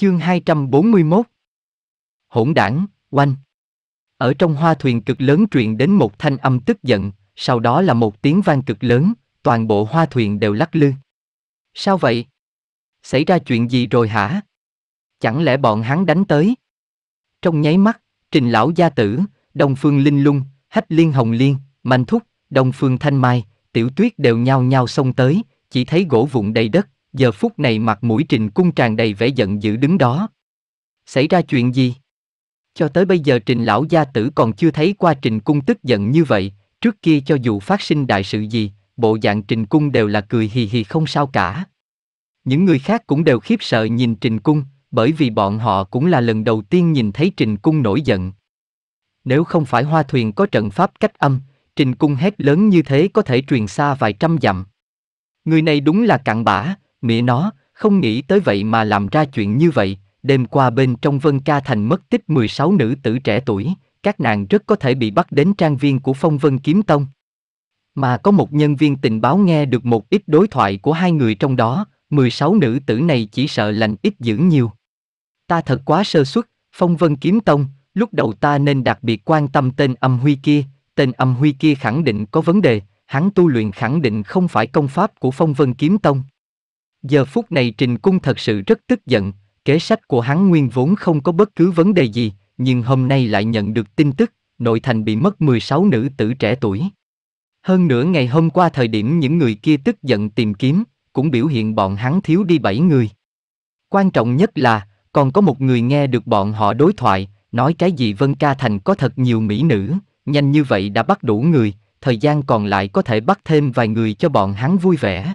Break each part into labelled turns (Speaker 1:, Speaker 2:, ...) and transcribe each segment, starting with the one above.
Speaker 1: Chương 241 Hỗn đảng, oanh Ở trong hoa thuyền cực lớn truyền đến một thanh âm tức giận, sau đó là một tiếng vang cực lớn, toàn bộ hoa thuyền đều lắc lư. Sao vậy? Xảy ra chuyện gì rồi hả? Chẳng lẽ bọn hắn đánh tới? Trong nháy mắt, trình lão gia tử, đồng phương linh lung, hách liên hồng liên, mạnh thúc, đồng phương thanh mai, tiểu tuyết đều nhao nhao xông tới, chỉ thấy gỗ vụn đầy đất, giờ phút này mặt mũi Trình Cung tràn đầy vẻ giận dữ đứng đó. Xảy ra chuyện gì? Cho tới bây giờ Trình Lão Gia Tử còn chưa thấy qua Trình Cung tức giận như vậy, trước kia cho dù phát sinh đại sự gì, bộ dạng Trình Cung đều là cười hì hì không sao cả. Những người khác cũng đều khiếp sợ nhìn Trình Cung, bởi vì bọn họ cũng là lần đầu tiên nhìn thấy Trình Cung nổi giận. Nếu không phải hoa thuyền có trận pháp cách âm, Trình Cung hét lớn như thế có thể truyền xa vài trăm dặm. Người này đúng là cặn bã, mẹ nó, không nghĩ tới vậy mà làm ra chuyện như vậy, đêm qua bên trong Vân Ca Thành mất tích 16 nữ tử trẻ tuổi, các nàng rất có thể bị bắt đến trang viên của Phong Vân Kiếm Tông. Mà có một nhân viên tình báo nghe được một ít đối thoại của hai người trong đó, 16 nữ tử này chỉ sợ lành ít dữ nhiều. Ta thật quá sơ suất, Phong Vân Kiếm Tông, lúc đầu ta nên đặc biệt quan tâm tên âm huy kia, tên âm huy kia khẳng định có vấn đề, hắn tu luyện khẳng định không phải công pháp của Phong Vân Kiếm Tông. Giờ phút này Trình Cung thật sự rất tức giận, kế sách của hắn nguyên vốn không có bất cứ vấn đề gì, nhưng hôm nay lại nhận được tin tức, nội thành bị mất 16 nữ tử trẻ tuổi. Hơn nữa ngày hôm qua thời điểm những người kia tức giận tìm kiếm, cũng biểu hiện bọn hắn thiếu đi 7 người. Quan trọng nhất là, còn có một người nghe được bọn họ đối thoại, nói cái gì Vân Ca Thành có thật nhiều mỹ nữ, nhanh như vậy đã bắt đủ người, thời gian còn lại có thể bắt thêm vài người cho bọn hắn vui vẻ.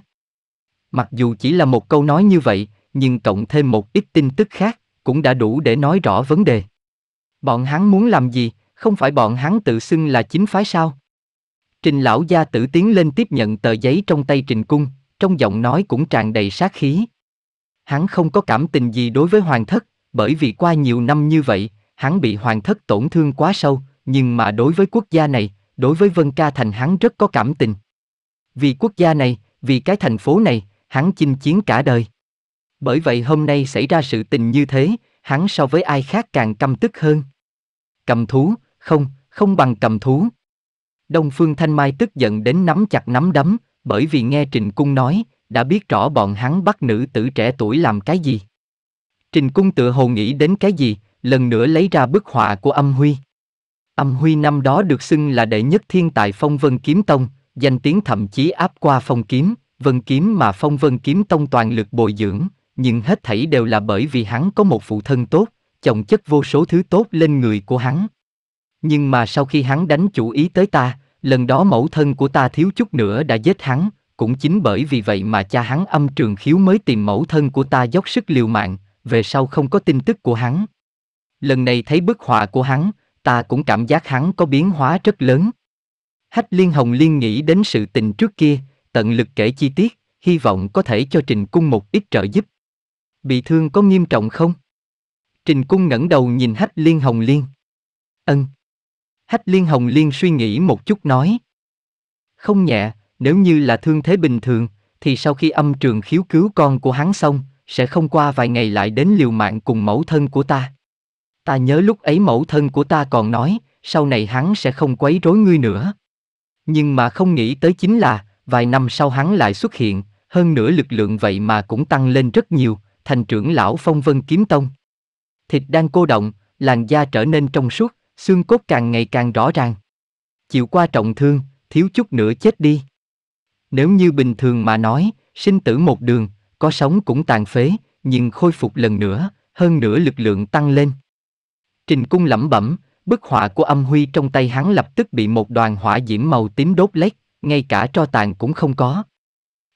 Speaker 1: Mặc dù chỉ là một câu nói như vậy, nhưng cộng thêm một ít tin tức khác, cũng đã đủ để nói rõ vấn đề. Bọn hắn muốn làm gì, không phải bọn hắn tự xưng là chính phái sao? Trình lão gia tử tiến lên tiếp nhận tờ giấy trong tay Trình Cung, trong giọng nói cũng tràn đầy sát khí. Hắn không có cảm tình gì đối với hoàng thất, bởi vì qua nhiều năm như vậy, hắn bị hoàng thất tổn thương quá sâu, nhưng mà đối với quốc gia này, đối với Vân Ca Thành hắn rất có cảm tình. Vì quốc gia này, vì cái thành phố này, hắn chinh chiến cả đời. Bởi vậy hôm nay xảy ra sự tình như thế, hắn so với ai khác càng căm tức hơn. Cầm thú, không, không bằng cầm thú. Đông Phương Thanh Mai tức giận đến nắm chặt nắm đấm, bởi vì nghe Trình Cung nói, đã biết rõ bọn hắn bắt nữ tử trẻ tuổi làm cái gì. Trình Cung tự hồ nghĩ đến cái gì, lần nữa lấy ra bức họa của âm huy. Âm huy năm đó được xưng là đệ nhất thiên tài phong vân kiếm tông, danh tiếng thậm chí áp qua phong kiếm. Vân Kiếm mà Phong Vân Kiếm Tông toàn lực bồi dưỡng, nhưng hết thảy đều là bởi vì hắn có một phụ thân tốt, chồng chất vô số thứ tốt lên người của hắn. Nhưng mà sau khi hắn đánh chủ ý tới ta, lần đó mẫu thân của ta thiếu chút nữa đã giết hắn, cũng chính bởi vì vậy mà cha hắn âm trường khiếu mới tìm mẫu thân của ta dốc sức liều mạng, về sau không có tin tức của hắn. Lần này thấy bức họa của hắn, ta cũng cảm giác hắn có biến hóa rất lớn. Hách liên hồng liên nghĩ đến sự tình trước kia, tận lực kể chi tiết, hy vọng có thể cho Trình Cung một ít trợ giúp. Bị thương có nghiêm trọng không? Trình Cung ngẩng đầu nhìn Hách Liên Hồng Liên. Ân. Hách Liên Hồng Liên suy nghĩ một chút nói. Không nhẹ, nếu như là thương thế bình thường, thì sau khi âm trường khiếu cứu con của hắn xong, sẽ không qua vài ngày lại đến liều mạng cùng mẫu thân của ta. Ta nhớ lúc ấy mẫu thân của ta còn nói, sau này hắn sẽ không quấy rối ngươi nữa. Nhưng mà không nghĩ tới chính là, vài năm sau hắn lại xuất hiện, hơn nữa lực lượng vậy mà cũng tăng lên rất nhiều, thành trưởng lão phong vân kiếm tông. Thịt đang cô động, làn da trở nên trong suốt, xương cốt càng ngày càng rõ ràng. Chịu qua trọng thương, thiếu chút nữa chết đi. Nếu như bình thường mà nói, sinh tử một đường, có sống cũng tàn phế, nhưng khôi phục lần nữa, hơn nữa lực lượng tăng lên. Trình cung lẩm bẩm, bức họa của âm huy trong tay hắn lập tức bị một đoàn hỏa diễm màu tím đốt lét ngay cả tro tàn cũng không có.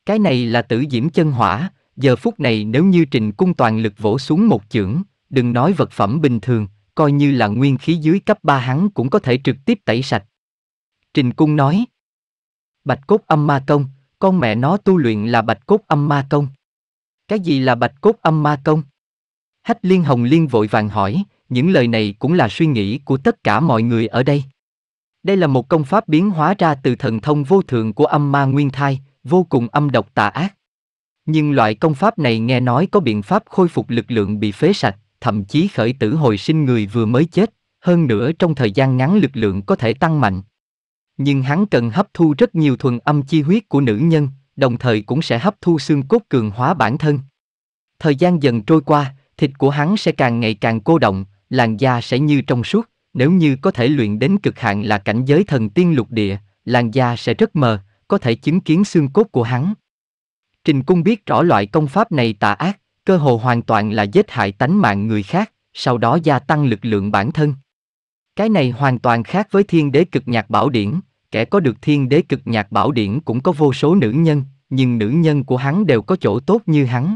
Speaker 1: Cái này là tử diễm chân hỏa, giờ phút này nếu như trình cung toàn lực vỗ xuống một chưởng, đừng nói vật phẩm bình thường, coi như là nguyên khí dưới cấp 3 hắn cũng có thể trực tiếp tẩy sạch. Trình cung nói, bạch cốt âm ma công, con mẹ nó tu luyện là bạch cốt âm ma công. Cái gì là bạch cốt âm ma công? Hách liên hồng liên vội vàng hỏi, những lời này cũng là suy nghĩ của tất cả mọi người ở đây. Đây là một công pháp biến hóa ra từ thần thông vô thượng của âm ma nguyên thai, vô cùng âm độc tà ác. Nhưng loại công pháp này nghe nói có biện pháp khôi phục lực lượng bị phế sạch, thậm chí khởi tử hồi sinh người vừa mới chết, hơn nữa trong thời gian ngắn lực lượng có thể tăng mạnh. Nhưng hắn cần hấp thu rất nhiều thuần âm chi huyết của nữ nhân, đồng thời cũng sẽ hấp thu xương cốt cường hóa bản thân. Thời gian dần trôi qua, thịt của hắn sẽ càng ngày càng cô động, làn da sẽ như trong suốt, nếu như có thể luyện đến cực hạn là cảnh giới thần tiên lục địa, làn da sẽ rất mờ, có thể chứng kiến xương cốt của hắn. Trình Cung biết rõ loại công pháp này tà ác, cơ hồ hoàn toàn là giết hại tánh mạng người khác, sau đó gia tăng lực lượng bản thân. Cái này hoàn toàn khác với thiên đế cực nhạc bảo điển, kẻ có được thiên đế cực nhạc bảo điển cũng có vô số nữ nhân, nhưng nữ nhân của hắn đều có chỗ tốt như hắn.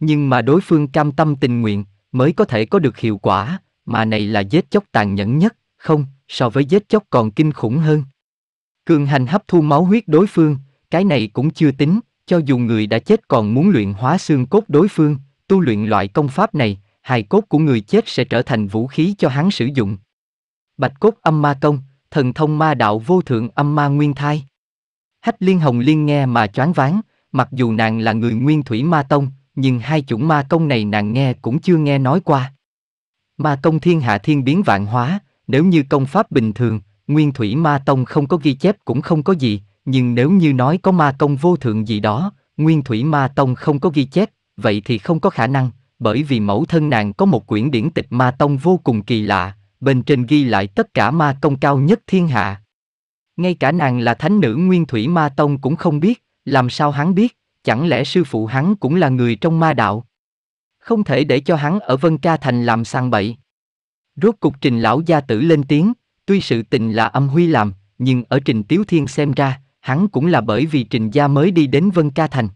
Speaker 1: Nhưng mà đối phương cam tâm tình nguyện, mới có thể có được hiệu quả, mà này là giết chóc tàn nhẫn nhất, không, so với giết chóc còn kinh khủng hơn. Cường hành hấp thu máu huyết đối phương, cái này cũng chưa tính, cho dù người đã chết còn muốn luyện hóa xương cốt đối phương, tu luyện loại công pháp này, hài cốt của người chết sẽ trở thành vũ khí cho hắn sử dụng. Bạch cốt âm ma công, thần thông ma đạo vô thượng âm ma nguyên thai. Hách liên hồng liên nghe mà choáng váng, mặc dù nàng là người nguyên thủy ma tông, nhưng hai chủng ma công này nàng nghe cũng chưa nghe nói qua. Ma công thiên hạ thiên biến vạn hóa, nếu như công pháp bình thường, nguyên thủy ma tông không có ghi chép cũng không có gì, nhưng nếu như nói có ma công vô thượng gì đó, nguyên thủy ma tông không có ghi chép, vậy thì không có khả năng, bởi vì mẫu thân nàng có một quyển điển tịch ma tông vô cùng kỳ lạ, bên trên ghi lại tất cả ma công cao nhất thiên hạ. Ngay cả nàng là thánh nữ nguyên thủy ma tông cũng không biết, làm sao hắn biết, chẳng lẽ sư phụ hắn cũng là người trong ma đạo, không thể để cho hắn ở Vân Ca Thành làm sang bậy. Rốt cục trình lão gia tử lên tiếng, tuy sự tình là âm huy làm, nhưng ở trình Tiếu Thiên xem ra, hắn cũng là bởi vì trình gia mới đi đến Vân Ca Thành.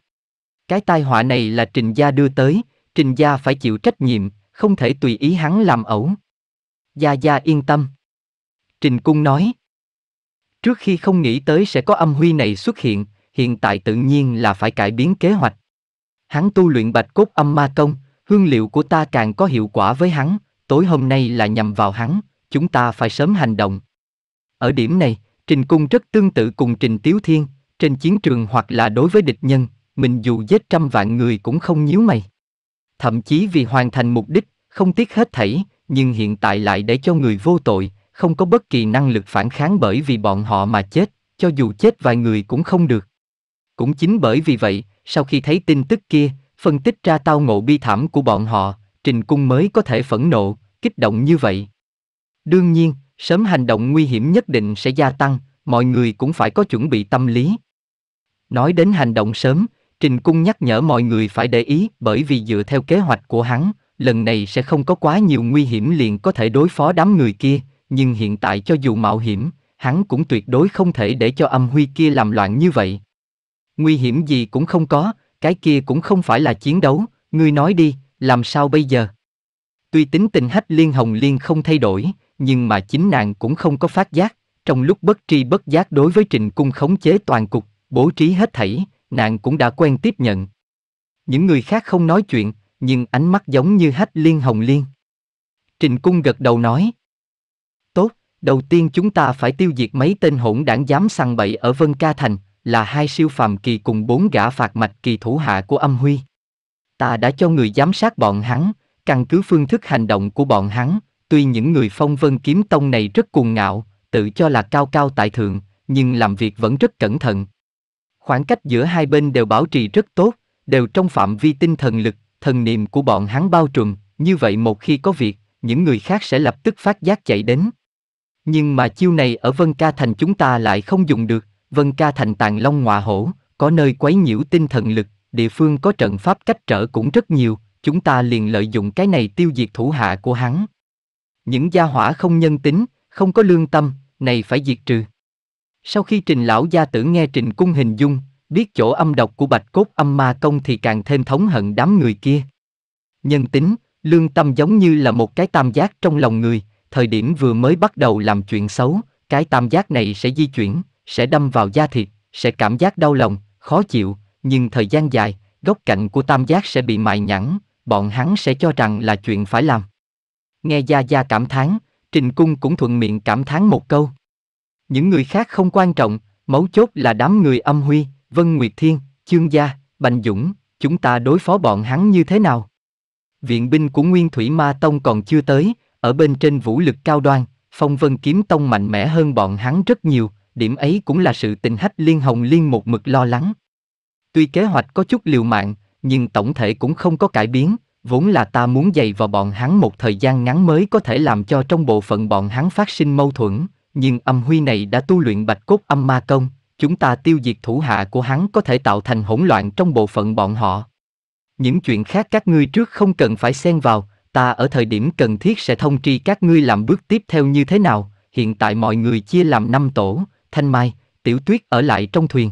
Speaker 1: Cái tai họa này là trình gia đưa tới, trình gia phải chịu trách nhiệm, không thể tùy ý hắn làm ẩu. Gia Gia yên tâm. Trình Cung nói. Trước khi không nghĩ tới sẽ có âm huy này xuất hiện, hiện tại tự nhiên là phải cải biến kế hoạch. Hắn tu luyện bạch cốt âm ma công, hương liệu của ta càng có hiệu quả với hắn, tối hôm nay là nhằm vào hắn, chúng ta phải sớm hành động. Ở điểm này, Trình Cung rất tương tự cùng Trình Tiếu Thiên, trên chiến trường hoặc là đối với địch nhân, mình dù giết trăm vạn người cũng không nhíu mày. Thậm chí vì hoàn thành mục đích, không tiếc hết thảy, nhưng hiện tại lại để cho người vô tội, không có bất kỳ năng lực phản kháng bởi vì bọn họ mà chết, cho dù chết vài người cũng không được. Cũng chính bởi vì vậy, sau khi thấy tin tức kia, phân tích ra tao ngộ bi thảm của bọn họ, Trình Cung mới có thể phẫn nộ, kích động như vậy. Đương nhiên, sớm hành động nguy hiểm nhất định sẽ gia tăng, mọi người cũng phải có chuẩn bị tâm lý. Nói đến hành động sớm, Trình Cung nhắc nhở mọi người phải để ý bởi vì dựa theo kế hoạch của hắn, lần này sẽ không có quá nhiều nguy hiểm liền có thể đối phó đám người kia, nhưng hiện tại cho dù mạo hiểm, hắn cũng tuyệt đối không thể để cho âm huy kia làm loạn như vậy. Nguy hiểm gì cũng không có, cái kia cũng không phải là chiến đấu, ngươi nói đi, làm sao bây giờ? Tuy tính tình hách liên hồng liên không thay đổi, nhưng mà chính nàng cũng không có phát giác, trong lúc bất tri bất giác đối với trình cung khống chế toàn cục, bố trí hết thảy, nàng cũng đã quen tiếp nhận. Những người khác không nói chuyện, nhưng ánh mắt giống như hách liên hồng liên. Trình cung gật đầu nói. Tốt, đầu tiên chúng ta phải tiêu diệt mấy tên hỗn đảng dám săn bậy ở Vân Ca Thành, là hai siêu phàm kỳ cùng bốn gã phạt mạch kỳ thủ hạ của âm huy. Ta đã cho người giám sát bọn hắn, căn cứ phương thức hành động của bọn hắn, tuy những người phong vân kiếm tông này rất cuồng ngạo, tự cho là cao cao tại thượng, nhưng làm việc vẫn rất cẩn thận. Khoảng cách giữa hai bên đều bảo trì rất tốt, đều trong phạm vi tinh thần lực, thần niệm của bọn hắn bao trùm, như vậy một khi có việc, những người khác sẽ lập tức phát giác chạy đến. Nhưng mà chiêu này ở Vân Ca Thành chúng ta lại không dùng được, Vân ca thành Tàng long ngọa hổ, có nơi quấy nhiễu tinh thần lực, địa phương có trận pháp cách trở cũng rất nhiều, chúng ta liền lợi dụng cái này tiêu diệt thủ hạ của hắn. Những gia hỏa không nhân tính, không có lương tâm, này phải diệt trừ. Sau khi trình lão gia tử nghe trình cung hình dung, biết chỗ âm độc của bạch cốt âm ma công thì càng thêm thống hận đám người kia. Nhân tính, lương tâm giống như là một cái tam giác trong lòng người, thời điểm vừa mới bắt đầu làm chuyện xấu, cái tam giác này sẽ di chuyển, sẽ đâm vào da thịt, sẽ cảm giác đau lòng, khó chịu, nhưng thời gian dài, góc cạnh của tam giác sẽ bị mài nhẵn, bọn hắn sẽ cho rằng là chuyện phải làm. Nghe Gia Gia cảm thán, Trình Cung cũng thuận miệng cảm thán một câu. Những người khác không quan trọng, mấu chốt là đám người âm huy, Vân Nguyệt Thiên, Chương Gia, Bành Dũng, chúng ta đối phó bọn hắn như thế nào? Viện binh của Nguyên Thủy Ma Tông còn chưa tới, ở bên trên vũ lực cao đoan, phong vân kiếm tông mạnh mẽ hơn bọn hắn rất nhiều, điểm ấy cũng là sự tình hách liên hồng liên một mực lo lắng. Tuy kế hoạch có chút liều mạng, nhưng tổng thể cũng không có cải biến, vốn là ta muốn dày vào bọn hắn một thời gian ngắn mới có thể làm cho trong bộ phận bọn hắn phát sinh mâu thuẫn, nhưng âm huy này đã tu luyện bạch cốt âm ma công, chúng ta tiêu diệt thủ hạ của hắn có thể tạo thành hỗn loạn trong bộ phận bọn họ. Những chuyện khác các ngươi trước không cần phải xen vào, ta ở thời điểm cần thiết sẽ thông tri các ngươi làm bước tiếp theo như thế nào, hiện tại mọi người chia làm năm tổ, Thanh Mai, Tiểu Tuyết ở lại trong thuyền.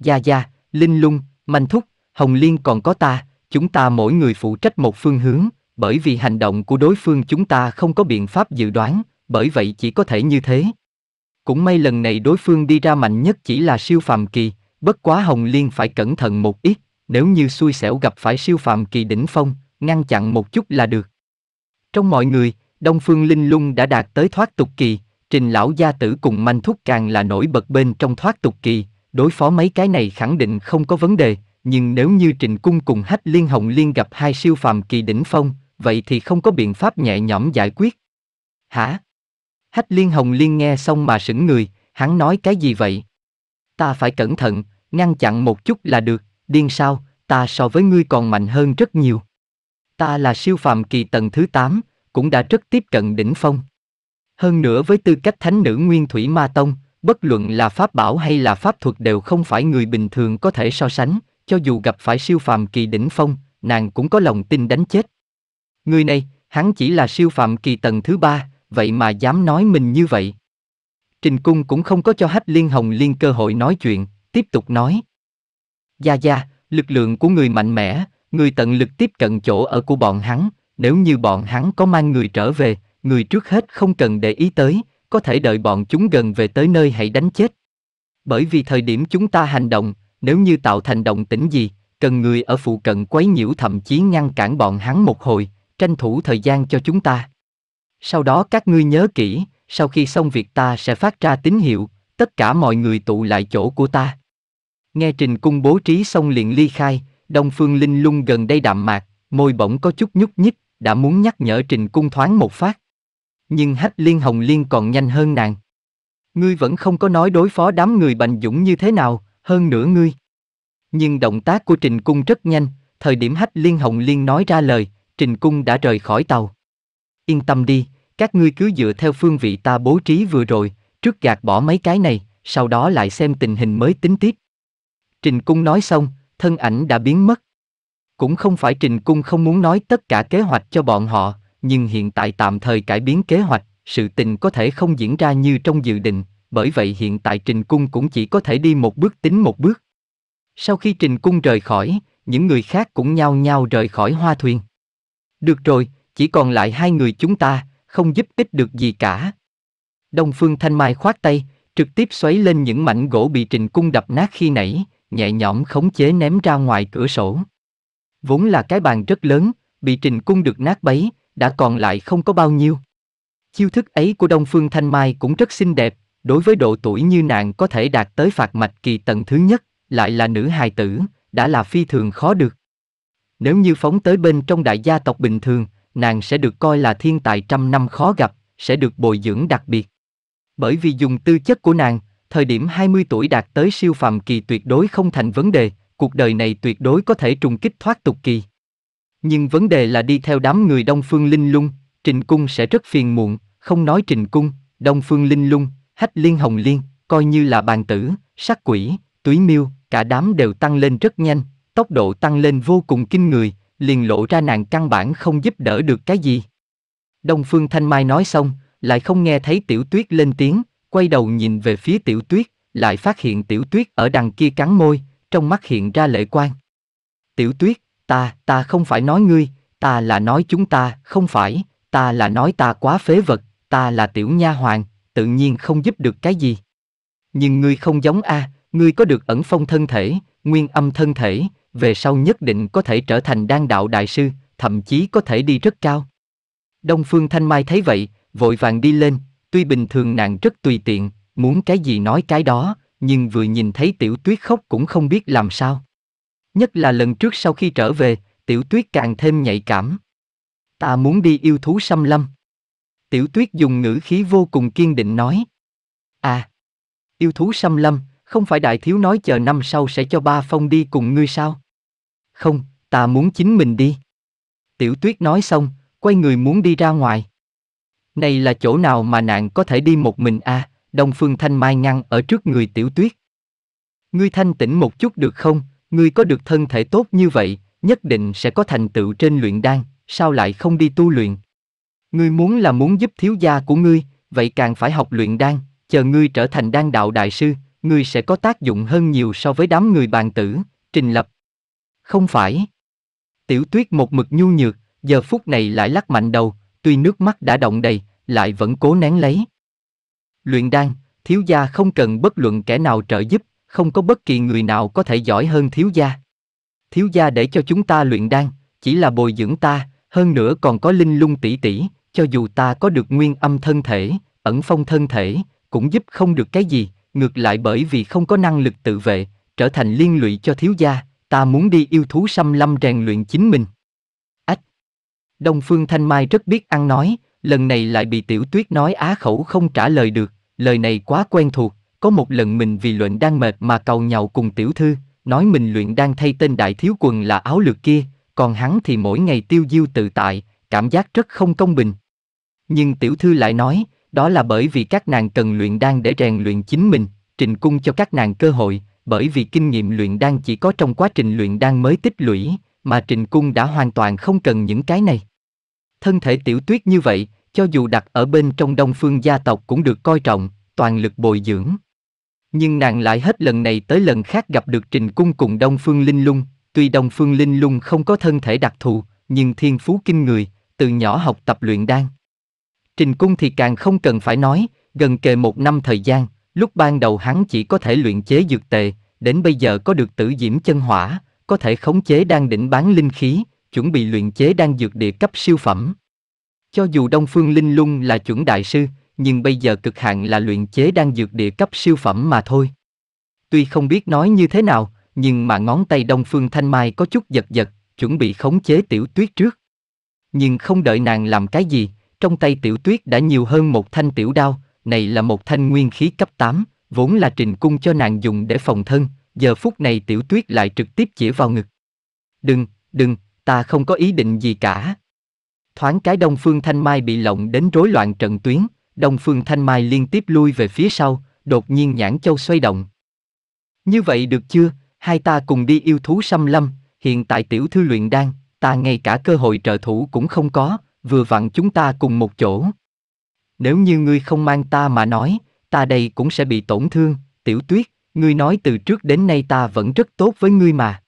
Speaker 1: Gia Gia, Linh Lung, Manh Thúc, Hồng Liên còn có ta, chúng ta mỗi người phụ trách một phương hướng, bởi vì hành động của đối phương chúng ta không có biện pháp dự đoán, bởi vậy chỉ có thể như thế. Cũng may lần này đối phương đi ra mạnh nhất chỉ là siêu phàm kỳ, bất quá Hồng Liên phải cẩn thận một ít, nếu như xui xẻo gặp phải siêu phàm kỳ đỉnh phong, ngăn chặn một chút là được. Trong mọi người, Đông Phương Linh Lung đã đạt tới thoát tục kỳ, Trình lão gia tử cùng manh thúc càng là nổi bật bên trong thoát tục kỳ, đối phó mấy cái này khẳng định không có vấn đề, nhưng nếu như trình cung cùng hách liên hồng liên gặp hai siêu phàm kỳ đỉnh phong, vậy thì không có biện pháp nhẹ nhõm giải quyết. Hả? Hách liên hồng liên nghe xong mà sững người, hắn nói cái gì vậy? Ta phải cẩn thận, ngăn chặn một chút là được, điên sao, ta so với ngươi còn mạnh hơn rất nhiều. Ta là siêu phàm kỳ tầng thứ 8, cũng đã rất tiếp cận đỉnh phong. Hơn nữa với tư cách thánh nữ nguyên thủy ma tông, bất luận là pháp bảo hay là pháp thuật đều không phải người bình thường có thể so sánh, cho dù gặp phải siêu phàm kỳ đỉnh phong, nàng cũng có lòng tin đánh chết. Người này, hắn chỉ là siêu phàm kỳ tầng thứ ba, vậy mà dám nói mình như vậy. Trình Cung cũng không có cho Hách Liên Hồng Liên cơ hội nói chuyện, tiếp tục nói. Gia Gia, lực lượng của người mạnh mẽ, người tận lực tiếp cận chỗ ở của bọn hắn, nếu như bọn hắn có mang người trở về, người trước hết không cần để ý tới, có thể đợi bọn chúng gần về tới nơi hãy đánh chết. Bởi vì thời điểm chúng ta hành động, nếu như tạo thành động tĩnh gì, cần người ở phụ cận quấy nhiễu thậm chí ngăn cản bọn hắn một hồi, tranh thủ thời gian cho chúng ta. Sau đó các ngươi nhớ kỹ, sau khi xong việc ta sẽ phát ra tín hiệu, tất cả mọi người tụ lại chỗ của ta. Nghe trình cung bố trí xong liền ly khai, Đông Phương Linh lung gần đây đạm mạc, môi bỗng có chút nhúc nhích, đã muốn nhắc nhở trình cung thoáng một phát. Nhưng hách liên hồng liên còn nhanh hơn nàng. Ngươi vẫn không có nói đối phó đám người bành dũng như thế nào, hơn nữa ngươi. Nhưng động tác của Trình Cung rất nhanh, thời điểm hách liên hồng liên nói ra lời, Trình Cung đã rời khỏi tàu. Yên tâm đi, các ngươi cứ dựa theo phương vị ta bố trí vừa rồi, trước gạt bỏ mấy cái này, sau đó lại xem tình hình mới tính tiếp. Trình Cung nói xong, thân ảnh đã biến mất. Cũng không phải Trình Cung không muốn nói tất cả kế hoạch cho bọn họ, nhưng hiện tại tạm thời cải biến kế hoạch, sự tình có thể không diễn ra như trong dự định, bởi vậy hiện tại Trình Cung cũng chỉ có thể đi một bước tính một bước. Sau khi Trình Cung rời khỏi, những người khác cũng nhao nhao rời khỏi hoa thuyền. Được rồi, chỉ còn lại hai người chúng ta, không giúp ích được gì cả. Đông Phương Thanh Mai khoát tay, trực tiếp xoáy lên những mảnh gỗ bị Trình Cung đập nát khi nãy, nhẹ nhõm khống chế ném ra ngoài cửa sổ. Vốn là cái bàn rất lớn, bị Trình Cung được nát bấy, đã còn lại không có bao nhiêu. Chiêu thức ấy của Đông Phương Thanh Mai cũng rất xinh đẹp, đối với độ tuổi như nàng có thể đạt tới phạt mạch kỳ tầng thứ nhất, lại là nữ hài tử, đã là phi thường khó được. Nếu như phóng tới bên trong đại gia tộc bình thường, nàng sẽ được coi là thiên tài trăm năm khó gặp, sẽ được bồi dưỡng đặc biệt. Bởi vì dùng tư chất của nàng, thời điểm 20 tuổi đạt tới siêu phàm kỳ tuyệt đối không thành vấn đề, cuộc đời này tuyệt đối có thể trùng kích thoát tục kỳ. Nhưng vấn đề là đi theo đám người Đông Phương Linh Lung, Trình Cung sẽ rất phiền muộn, không nói Trình Cung, Đông Phương Linh Lung, Hách Liên Hồng Liên, coi như là bàn tử, sát quỷ, túy miêu, cả đám đều tăng lên rất nhanh, tốc độ tăng lên vô cùng kinh người, liền lộ ra nàng căn bản không giúp đỡ được cái gì. Đông Phương Thanh Mai nói xong, lại không nghe thấy tiểu tuyết lên tiếng, quay đầu nhìn về phía tiểu tuyết, lại phát hiện tiểu tuyết ở đằng kia cắn môi, trong mắt hiện ra lệ quan. Tiểu tuyết, ta, ta không phải nói ngươi, ta là nói chúng ta, không phải, ta là nói ta quá phế vật, ta là tiểu nha hoàng, tự nhiên không giúp được cái gì. Nhưng ngươi không giống a, ngươi có được ẩn phong thân thể, nguyên âm thân thể, về sau nhất định có thể trở thành đan đạo đại sư, thậm chí có thể đi rất cao. Đông Phương Thanh Mai thấy vậy, vội vàng đi lên, tuy bình thường nàng rất tùy tiện, muốn cái gì nói cái đó, nhưng vừa nhìn thấy tiểu tuyết khóc cũng không biết làm sao. Nhất là lần trước sau khi trở về, tiểu tuyết càng thêm nhạy cảm. Ta muốn đi yêu thú xâm lâm. Tiểu tuyết dùng ngữ khí vô cùng kiên định nói. À, yêu thú xâm lâm, không phải đại thiếu nói chờ năm sau sẽ cho ba phong đi cùng ngươi sao? Không, ta muốn chính mình đi. Tiểu tuyết nói xong, quay người muốn đi ra ngoài. Này là chỗ nào mà nạn có thể đi một mình à? Đông Phương Thanh Mai ngăn ở trước người tiểu tuyết. Ngươi thanh tĩnh một chút được không? ngươi có được thân thể tốt như vậy, nhất định sẽ có thành tựu trên luyện đan, sao lại không đi tu luyện? Ngươi muốn là muốn giúp thiếu gia của ngươi, vậy càng phải học luyện đan, chờ ngươi trở thành đan đạo đại sư, ngươi sẽ có tác dụng hơn nhiều so với đám người bàn tử, trình lập. Không phải. Tiểu tuyết một mực nhu nhược, giờ phút này lại lắc mạnh đầu, tuy nước mắt đã động đầy, lại vẫn cố nén lấy. Luyện đan, thiếu gia không cần bất luận kẻ nào trợ giúp, không có bất kỳ người nào có thể giỏi hơn thiếu gia. Thiếu gia để cho chúng ta luyện đan, chỉ là bồi dưỡng ta, hơn nữa còn có linh lung tỷ tỷ, cho dù ta có được nguyên âm thân thể, ẩn phong thân thể, cũng giúp không được cái gì, ngược lại bởi vì không có năng lực tự vệ, trở thành liên lụy cho thiếu gia, ta muốn đi yêu thú xâm lâm rèn luyện chính mình. Ách! Đông Phương Thanh Mai rất biết ăn nói, lần này lại bị tiểu tuyết nói á khẩu không trả lời được, lời này quá quen thuộc, có một lần mình vì luận đang mệt mà cầu nhau cùng tiểu thư, nói mình luyện đang thay tên đại thiếu quần là áo lược kia, còn hắn thì mỗi ngày tiêu diêu tự tại, cảm giác rất không công bình. Nhưng tiểu thư lại nói, đó là bởi vì các nàng cần luyện đan để rèn luyện chính mình, trình cung cho các nàng cơ hội, bởi vì kinh nghiệm luyện đan chỉ có trong quá trình luyện đan mới tích lũy, mà trình cung đã hoàn toàn không cần những cái này. Thân thể tiểu tuyết như vậy, cho dù đặt ở bên trong đông phương gia tộc cũng được coi trọng, toàn lực bồi dưỡng. Nhưng nàng lại hết lần này tới lần khác gặp được Trình Cung cùng Đông Phương Linh Lung, tuy Đông Phương Linh Lung không có thân thể đặc thù, nhưng thiên phú kinh người, từ nhỏ học tập luyện đan. Trình Cung thì càng không cần phải nói, gần kề một năm thời gian, lúc ban đầu hắn chỉ có thể luyện chế dược tệ, đến bây giờ có được tử diễm chân hỏa, có thể khống chế đan đỉnh bán linh khí, chuẩn bị luyện chế đan dược địa cấp siêu phẩm. Cho dù Đông Phương Linh Lung là chuẩn đại sư, nhưng bây giờ cực hạn là luyện chế đang dược địa cấp siêu phẩm mà thôi. Tuy không biết nói như thế nào, nhưng mà ngón tay Đông Phương Thanh Mai có chút giật giật, chuẩn bị khống chế tiểu tuyết trước. Nhưng không đợi nàng làm cái gì, trong tay tiểu tuyết đã nhiều hơn một thanh tiểu đao, này là một thanh nguyên khí cấp 8, vốn là trình cung cho nàng dùng để phòng thân, giờ phút này tiểu tuyết lại trực tiếp chĩa vào ngực. Đừng, đừng, ta không có ý định gì cả. Thoáng cái đông phương thanh mai bị lộng đến rối loạn trận tuyến, Đông Phương Thanh Mai liên tiếp lui về phía sau, đột nhiên nhãn châu xoay động. Như vậy được chưa, hai ta cùng đi yêu thú xâm lâm, hiện tại tiểu thư luyện đan, ta ngay cả cơ hội trợ thủ cũng không có, vừa vặn chúng ta cùng một chỗ. Nếu như ngươi không mang ta mà nói, ta đây cũng sẽ bị tổn thương, tiểu tuyết, ngươi nói từ trước đến nay ta vẫn rất tốt với ngươi mà.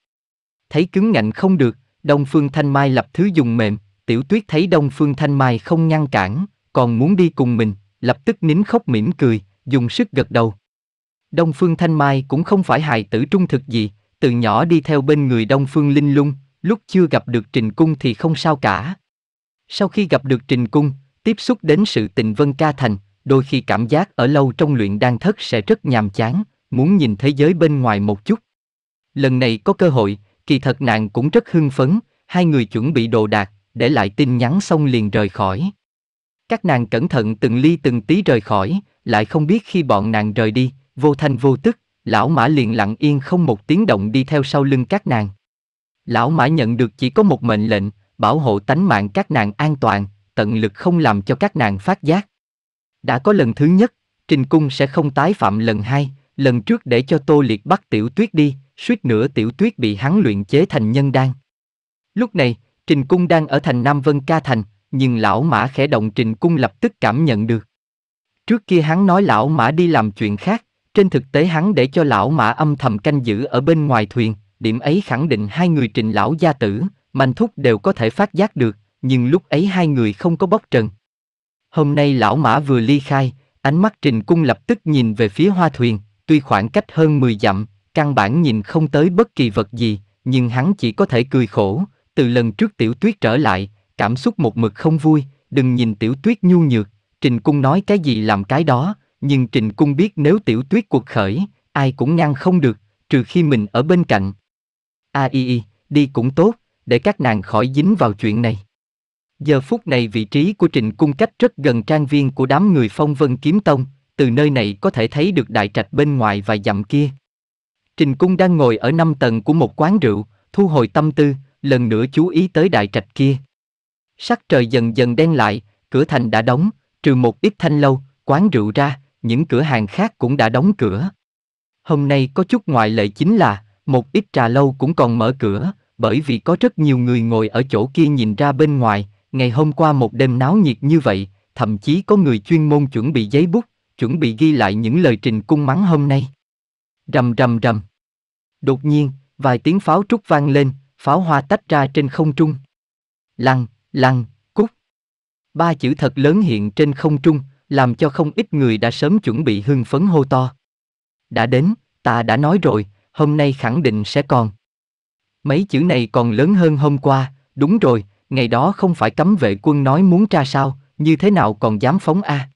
Speaker 1: Thấy cứng ngạnh không được, Đông Phương Thanh Mai lập thứ dùng mềm, tiểu tuyết thấy Đông Phương Thanh Mai không ngăn cản, còn muốn đi cùng mình, lập tức nín khóc mỉm cười, dùng sức gật đầu. Đông Phương Thanh Mai cũng không phải hài tử trung thực gì, từ nhỏ đi theo bên người Đông Phương Linh Lung, lúc chưa gặp được Trình Cung thì không sao cả. Sau khi gặp được Trình Cung, tiếp xúc đến sự tình Vân Ca Thành, đôi khi cảm giác ở lâu trong luyện đan thất sẽ rất nhàm chán, muốn nhìn thế giới bên ngoài một chút. Lần này có cơ hội, kỳ thật nàng cũng rất hưng phấn, hai người chuẩn bị đồ đạc, để lại tin nhắn xong liền rời khỏi. Các nàng cẩn thận từng ly từng tí rời khỏi, lại không biết khi bọn nàng rời đi, vô thanh vô tức, lão mã liền lặng yên không một tiếng động đi theo sau lưng các nàng. Lão mã nhận được chỉ có một mệnh lệnh, bảo hộ tánh mạng các nàng an toàn, tận lực không làm cho các nàng phát giác. Đã có lần thứ nhất, Trình Cung sẽ không tái phạm lần hai, lần trước để cho Tô Liệt bắt Tiểu Tuyết đi, suýt nữa Tiểu Tuyết bị hắn luyện chế thành nhân đan. Lúc này, Trình Cung đang ở thành Nam Vân Ca Thành, nhưng lão mã khẽ động trình cung lập tức cảm nhận được. Trước kia hắn nói lão mã đi làm chuyện khác, trên thực tế hắn để cho lão mã âm thầm canh giữ ở bên ngoài thuyền, điểm ấy khẳng định hai người trình lão gia tử, manh thúc đều có thể phát giác được, nhưng lúc ấy hai người không có bốc trần. Hôm nay lão mã vừa ly khai, ánh mắt trình cung lập tức nhìn về phía hoa thuyền, tuy khoảng cách hơn 10 dặm, căn bản nhìn không tới bất kỳ vật gì, nhưng hắn chỉ có thể cười khổ, từ lần trước tiểu tuyết trở lại, cảm xúc một mực không vui, đừng nhìn tiểu tuyết nhu nhược, Trình Cung nói cái gì làm cái đó, nhưng Trình Cung biết nếu tiểu tuyết cuộc khởi, ai cũng ngăn không được, trừ khi mình ở bên cạnh. A à, y y, đi cũng tốt, để các nàng khỏi dính vào chuyện này. Giờ phút này vị trí của Trình Cung cách rất gần trang viên của đám người phong vân kiếm tông, từ nơi này có thể thấy được đại trạch bên ngoài và dặm kia. Trình Cung đang ngồi ở năm tầng của một quán rượu, thu hồi tâm tư, lần nữa chú ý tới đại trạch kia. Sắc trời dần dần đen lại, cửa thành đã đóng, trừ một ít thanh lâu, quán rượu ra, những cửa hàng khác cũng đã đóng cửa. Hôm nay có chút ngoại lệ chính là, một ít trà lâu cũng còn mở cửa, bởi vì có rất nhiều người ngồi ở chỗ kia nhìn ra bên ngoài, ngày hôm qua một đêm náo nhiệt như vậy, thậm chí có người chuyên môn chuẩn bị giấy bút, chuẩn bị ghi lại những lời trình cung mắng hôm nay. Rầm rầm rầm. Đột nhiên, vài tiếng pháo trúc vang lên, pháo hoa tách ra trên không trung. Lăng, lăng, cúc. Ba chữ thật lớn hiện trên không trung, làm cho không ít người đã sớm chuẩn bị hưng phấn hô to. Đã đến, ta đã nói rồi, hôm nay khẳng định sẽ còn. Mấy chữ này còn lớn hơn hôm qua, đúng rồi, ngày đó không phải cấm vệ quân nói muốn tra sao, như thế nào còn dám phóng a?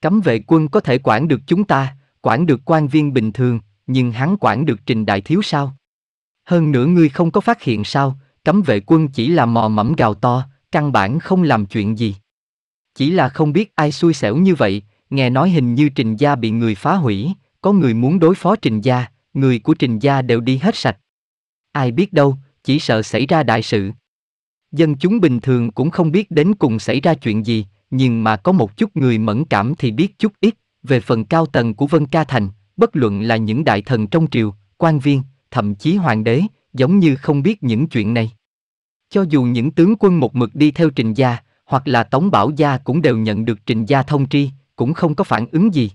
Speaker 1: Cấm vệ quân có thể quản được chúng ta, quản được quan viên bình thường, nhưng hắn quản được trình đại thiếu sao? Hơn nữa ngươi không có phát hiện sao, cấm vệ quân chỉ là mò mẫm gào to, căn bản không làm chuyện gì. Chỉ là không biết ai xui xẻo như vậy, nghe nói hình như Trình Gia bị người phá hủy, có người muốn đối phó Trình Gia, người của Trình Gia đều đi hết sạch. Ai biết đâu, chỉ sợ xảy ra đại sự. Dân chúng bình thường cũng không biết đến cùng xảy ra chuyện gì, nhưng mà có một chút người mẫn cảm thì biết chút ít, về phần cao tầng của Vân Ca Thành, bất luận là những đại thần trong triều, quan viên, thậm chí hoàng đế, giống như không biết những chuyện này. Cho dù những tướng quân một mực đi theo Trình Gia, hoặc là Tống Bảo Gia cũng đều nhận được Trình Gia thông tri, cũng không có phản ứng gì.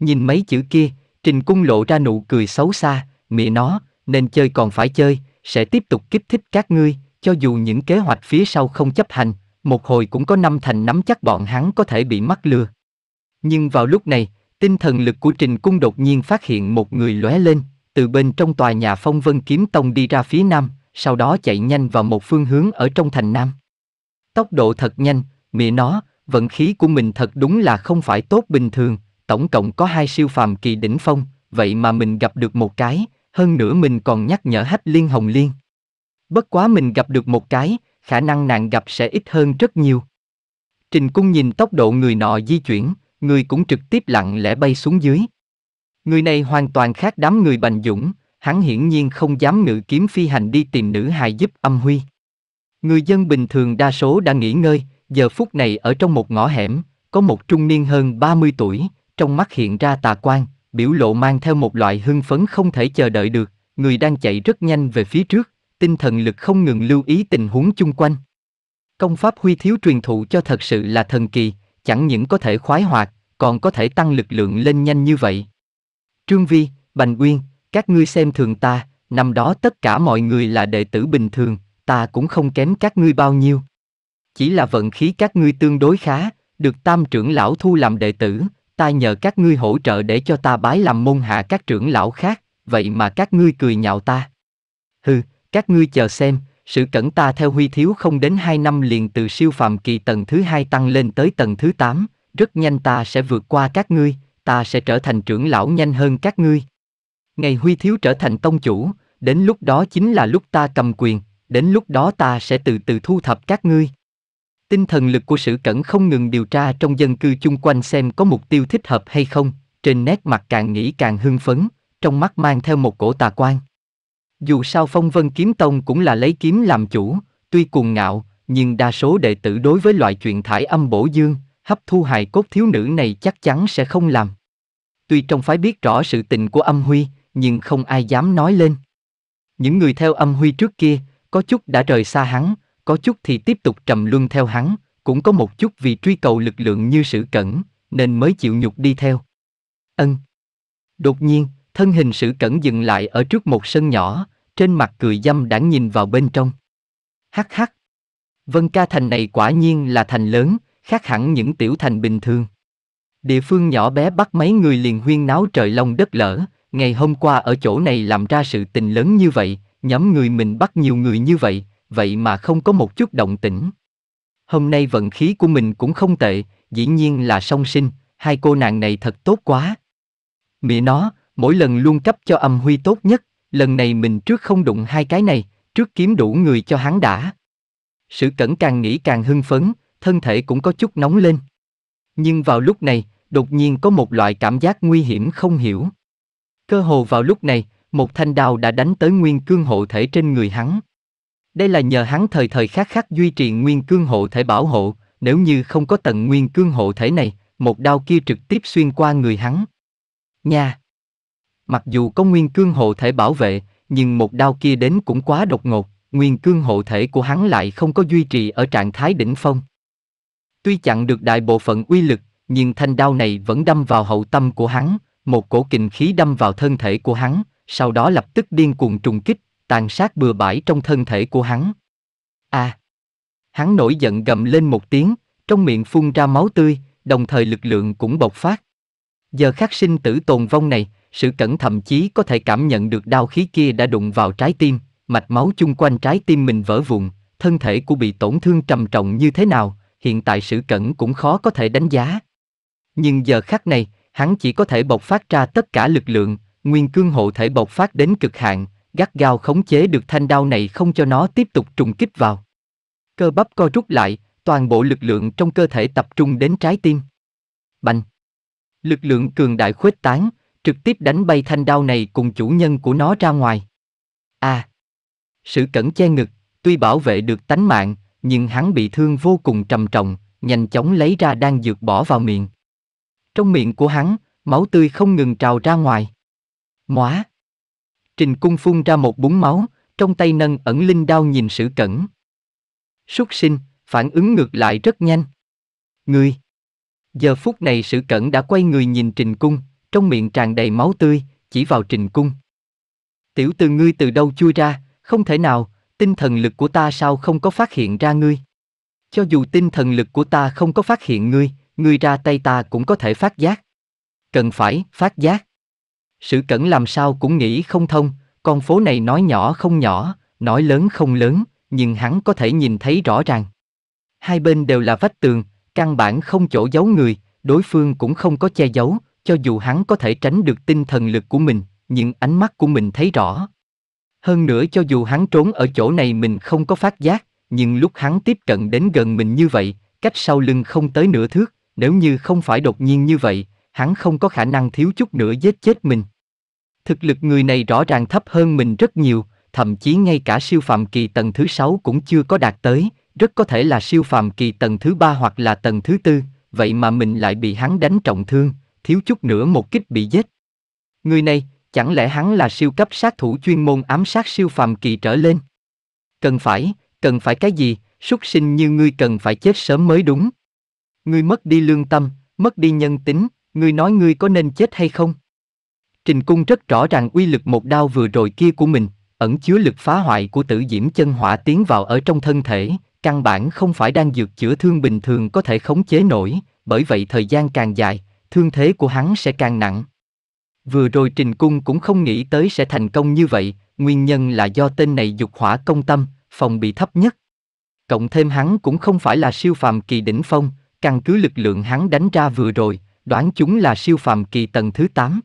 Speaker 1: Nhìn mấy chữ kia, Trình Cung lộ ra nụ cười xấu xa, mẹ nó, nên chơi còn phải chơi, sẽ tiếp tục kích thích các ngươi, cho dù những kế hoạch phía sau không chấp hành, một hồi cũng có năm thành nắm chắc bọn hắn có thể bị mắc lừa. Nhưng vào lúc này, tinh thần lực của Trình Cung đột nhiên phát hiện một người lóe lên, từ bên trong tòa nhà phong vân kiếm tông đi ra phía nam, sau đó chạy nhanh vào một phương hướng ở trong thành Nam. Tốc độ thật nhanh, mẹ nó, vận khí của mình thật đúng là không phải tốt bình thường, tổng cộng có hai siêu phàm kỳ đỉnh phong, vậy mà mình gặp được một cái, hơn nữa mình còn nhắc nhở hách liên hồng liên. Bất quá mình gặp được một cái, khả năng nạn gặp sẽ ít hơn rất nhiều. Trình cung nhìn tốc độ người nọ di chuyển, người cũng trực tiếp lặng lẽ bay xuống dưới. Người này hoàn toàn khác đám người bành dũng, hắn hiển nhiên không dám ngự kiếm phi hành đi tìm nữ hài giúp âm huy. Người dân bình thường đa số đã nghỉ ngơi, giờ phút này ở trong một ngõ hẻm, có một trung niên hơn 30 tuổi, trong mắt hiện ra tà quan, biểu lộ mang theo một loại hưng phấn không thể chờ đợi được, người đang chạy rất nhanh về phía trước, tinh thần lực không ngừng lưu ý tình huống chung quanh. Công pháp huy thiếu truyền thụ cho thật sự là thần kỳ, chẳng những có thể khoái hoạt, còn có thể tăng lực lượng lên nhanh như vậy. Trương Vi, Bành Uyên, các ngươi xem thường ta, năm đó tất cả mọi người là đệ tử bình thường, ta cũng không kém các ngươi bao nhiêu. Chỉ là vận khí các ngươi tương đối khá, được tam trưởng lão thu làm đệ tử, ta nhờ các ngươi hỗ trợ để cho ta bái làm môn hạ các trưởng lão khác, vậy mà các ngươi cười nhạo ta. Hừ, các ngươi chờ xem, sự cẩn ta theo huy thiếu không đến hai năm liền từ siêu phàm kỳ tầng thứ hai tăng lên tới tầng thứ tám, rất nhanh ta sẽ vượt qua các ngươi, ta sẽ trở thành trưởng lão nhanh hơn các ngươi. Ngày Huy Thiếu trở thành tông chủ, đến lúc đó chính là lúc ta cầm quyền, đến lúc đó ta sẽ từ từ thu thập các ngươi. Tinh thần lực của sử cẩn không ngừng điều tra trong dân cư chung quanh xem có mục tiêu thích hợp hay không, trên nét mặt càng nghĩ càng hưng phấn, trong mắt mang theo một cổ tà quan. Dù sao phong vân kiếm tông cũng là lấy kiếm làm chủ, tuy cuồng ngạo, nhưng đa số đệ tử đối với loại chuyện thải âm bổ dương, hấp thu hài cốt thiếu nữ này chắc chắn sẽ không làm. Tuy trong phái biết rõ sự tình của âm huy, nhưng không ai dám nói lên. Những người theo âm huy trước kia, có chút đã rời xa hắn, có chút thì tiếp tục trầm luân theo hắn, cũng có một chút vì truy cầu lực lượng như sự cẩn, nên mới chịu nhục đi theo. Ân. Đột nhiên, thân hình sự cẩn dừng lại ở trước một sân nhỏ, trên mặt cười dâm đã nhìn vào bên trong. Hắc hắc. Vân ca thành này quả nhiên là thành lớn, khác hẳn những tiểu thành bình thường. Địa phương nhỏ bé bắt mấy người liền huyên náo trời long đất lở, ngày hôm qua ở chỗ này làm ra sự tình lớn như vậy, nhóm người mình bắt nhiều người như vậy, vậy mà không có một chút động tĩnh. Hôm nay vận khí của mình cũng không tệ, dĩ nhiên là song sinh, hai cô nàng này thật tốt quá. Mẹ nó, mỗi lần luôn cấp cho âm huy tốt nhất, lần này mình trước không đụng hai cái này, trước kiếm đủ người cho hắn đã. Sự cẩn càng nghĩ càng hưng phấn, thân thể cũng có chút nóng lên. Nhưng vào lúc này, đột nhiên có một loại cảm giác nguy hiểm không hiểu. Cơ hồ vào lúc này, một thanh đao đã đánh tới nguyên cương hộ thể trên người hắn. Đây là nhờ hắn thời thời khắc khắc duy trì nguyên cương hộ thể bảo hộ, nếu như không có tận nguyên cương hộ thể này, một đao kia trực tiếp xuyên qua người hắn. Nha! Mặc dù có nguyên cương hộ thể bảo vệ, nhưng một đao kia đến cũng quá đột ngột, nguyên cương hộ thể của hắn lại không có duy trì ở trạng thái đỉnh phong. Tuy chặn được đại bộ phận uy lực, nhưng thanh đao này vẫn đâm vào hậu tâm của hắn, một cổ kình khí đâm vào thân thể của hắn, sau đó lập tức điên cuồng trùng kích, tàn sát bừa bãi trong thân thể của hắn. A! À, hắn nổi giận gầm lên một tiếng, trong miệng phun ra máu tươi, đồng thời lực lượng cũng bộc phát. Giờ khắc sinh tử tồn vong này, sự cẩn thậm chí có thể cảm nhận được đau khí kia đã đụng vào trái tim, mạch máu chung quanh trái tim mình vỡ vụn, thân thể của bị tổn thương trầm trọng như thế nào, hiện tại sự cẩn cũng khó có thể đánh giá. Nhưng giờ khắc này, hắn chỉ có thể bộc phát ra tất cả lực lượng, nguyên cương hộ thể bộc phát đến cực hạn, gắt gao khống chế được thanh đao này không cho nó tiếp tục trùng kích vào. Cơ bắp co rút lại, toàn bộ lực lượng trong cơ thể tập trung đến trái tim. Bành! Lực lượng cường đại khuếch tán, trực tiếp đánh bay thanh đao này cùng chủ nhân của nó ra ngoài. A! À, sự cẩn che ngực, tuy bảo vệ được tánh mạng, nhưng hắn bị thương vô cùng trầm trọng, nhanh chóng lấy ra đang dược bỏ vào miệng. Trong miệng của hắn, máu tươi không ngừng trào ra ngoài. Móa! Trình cung phun ra một búng máu, trong tay nâng ẩn linh đao nhìn sử cẩn. Súc sinh, phản ứng ngược lại rất nhanh. Ngươi! Giờ phút này sử cẩn đã quay người nhìn trình cung, trong miệng tràn đầy máu tươi, chỉ vào trình cung. Tiểu từ ngươi từ đâu chui ra, không thể nào, tinh thần lực của ta sao không có phát hiện ra ngươi? Cho dù tinh thần lực của ta không có phát hiện ngươi, ngươi ra tay ta cũng có thể phát giác. Cần phải phát giác. Sử cẩn làm sao cũng nghĩ không thông, con phố này nói nhỏ không nhỏ, nói lớn không lớn, nhưng hắn có thể nhìn thấy rõ ràng. Hai bên đều là vách tường, căn bản không chỗ giấu người, đối phương cũng không có che giấu, cho dù hắn có thể tránh được tinh thần lực của mình, nhưng ánh mắt của mình thấy rõ. Hơn nữa cho dù hắn trốn ở chỗ này mình không có phát giác, nhưng lúc hắn tiếp cận đến gần mình như vậy, cách sau lưng không tới nửa thước, nếu như không phải đột nhiên như vậy, hắn không có khả năng thiếu chút nữa giết chết mình. Thực lực người này rõ ràng thấp hơn mình rất nhiều, thậm chí ngay cả siêu phàm kỳ tầng thứ 6 cũng chưa có đạt tới, rất có thể là siêu phàm kỳ tầng thứ 3 hoặc là tầng thứ 4, vậy mà mình lại bị hắn đánh trọng thương, thiếu chút nữa một kích bị giết. Người này, chẳng lẽ hắn là siêu cấp sát thủ chuyên môn ám sát siêu phàm kỳ trở lên? Cần phải, cần phải cái gì, xuất sinh như ngươi cần phải chết sớm mới đúng ngươi mất đi lương tâm, mất đi nhân tính, ngươi nói ngươi có nên chết hay không? Trình Cung rất rõ ràng uy lực một đao vừa rồi kia của mình, ẩn chứa lực phá hoại của tử diễm chân hỏa tiến vào ở trong thân thể, căn bản không phải đang dược chữa thương bình thường có thể khống chế nổi, bởi vậy thời gian càng dài, thương thế của hắn sẽ càng nặng. Vừa rồi Trình Cung cũng không nghĩ tới sẽ thành công như vậy, nguyên nhân là do tên này dục hỏa công tâm, phòng bị thấp nhất. Cộng thêm hắn cũng không phải là siêu phàm kỳ đỉnh phong, Căn cứ lực lượng hắn đánh ra vừa rồi, đoán chúng là siêu phàm kỳ tầng thứ 8.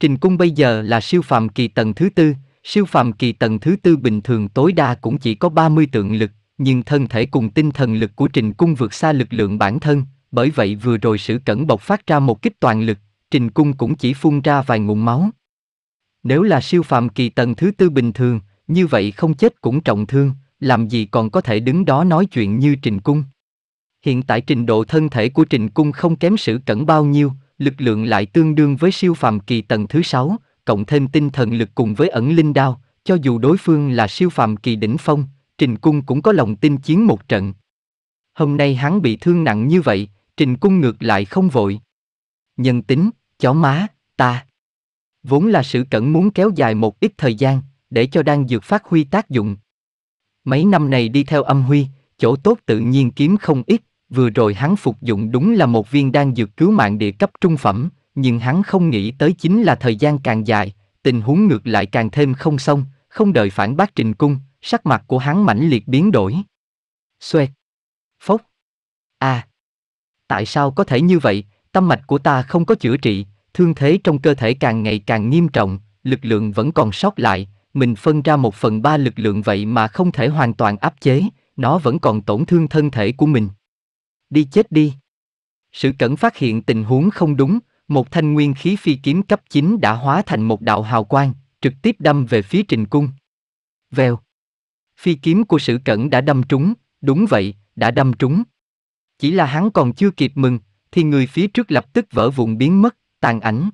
Speaker 1: Trình cung bây giờ là siêu phàm kỳ tầng thứ tư, siêu phàm kỳ tầng thứ tư bình thường tối đa cũng chỉ có 30 tượng lực, nhưng thân thể cùng tinh thần lực của trình cung vượt xa lực lượng bản thân, bởi vậy vừa rồi sử cẩn bộc phát ra một kích toàn lực, trình cung cũng chỉ phun ra vài ngụm máu. Nếu là siêu phàm kỳ tầng thứ tư bình thường, như vậy không chết cũng trọng thương, làm gì còn có thể đứng đó nói chuyện như trình cung. Hiện tại trình độ thân thể của Trình Cung không kém sử cẩn bao nhiêu, lực lượng lại tương đương với siêu phàm kỳ tầng thứ sáu cộng thêm tinh thần lực cùng với ẩn linh đao, cho dù đối phương là siêu phàm kỳ đỉnh phong, Trình Cung cũng có lòng tin chiến một trận. Hôm nay hắn bị thương nặng như vậy, Trình Cung ngược lại không vội. Nhân tính, chó má, ta. Vốn là sự cẩn muốn kéo dài một ít thời gian, để cho đang dược phát huy tác dụng. Mấy năm này đi theo âm huy, chỗ tốt tự nhiên kiếm không ít, vừa rồi hắn phục dụng đúng là một viên đan dược cứu mạng địa cấp trung phẩm, nhưng hắn không nghĩ tới chính là thời gian càng dài, tình huống ngược lại càng thêm không xong, không đợi phản bác trình cung, sắc mặt của hắn mãnh liệt biến đổi. Xoẹt. Phốc. À. Tại sao có thể như vậy, tâm mạch của ta không có chữa trị, thương thế trong cơ thể càng ngày càng nghiêm trọng, lực lượng vẫn còn sót lại, mình phân ra một phần ba lực lượng vậy mà không thể hoàn toàn áp chế, nó vẫn còn tổn thương thân thể của mình đi chết đi. Sử cẩn phát hiện tình huống không đúng, một thanh nguyên khí phi kiếm cấp 9 đã hóa thành một đạo hào quang, trực tiếp đâm về phía trình cung. Vèo. Phi kiếm của sử cẩn đã đâm trúng, đúng vậy, đã đâm trúng. Chỉ là hắn còn chưa kịp mừng, thì người phía trước lập tức vỡ vụn biến mất, tàn ảnh.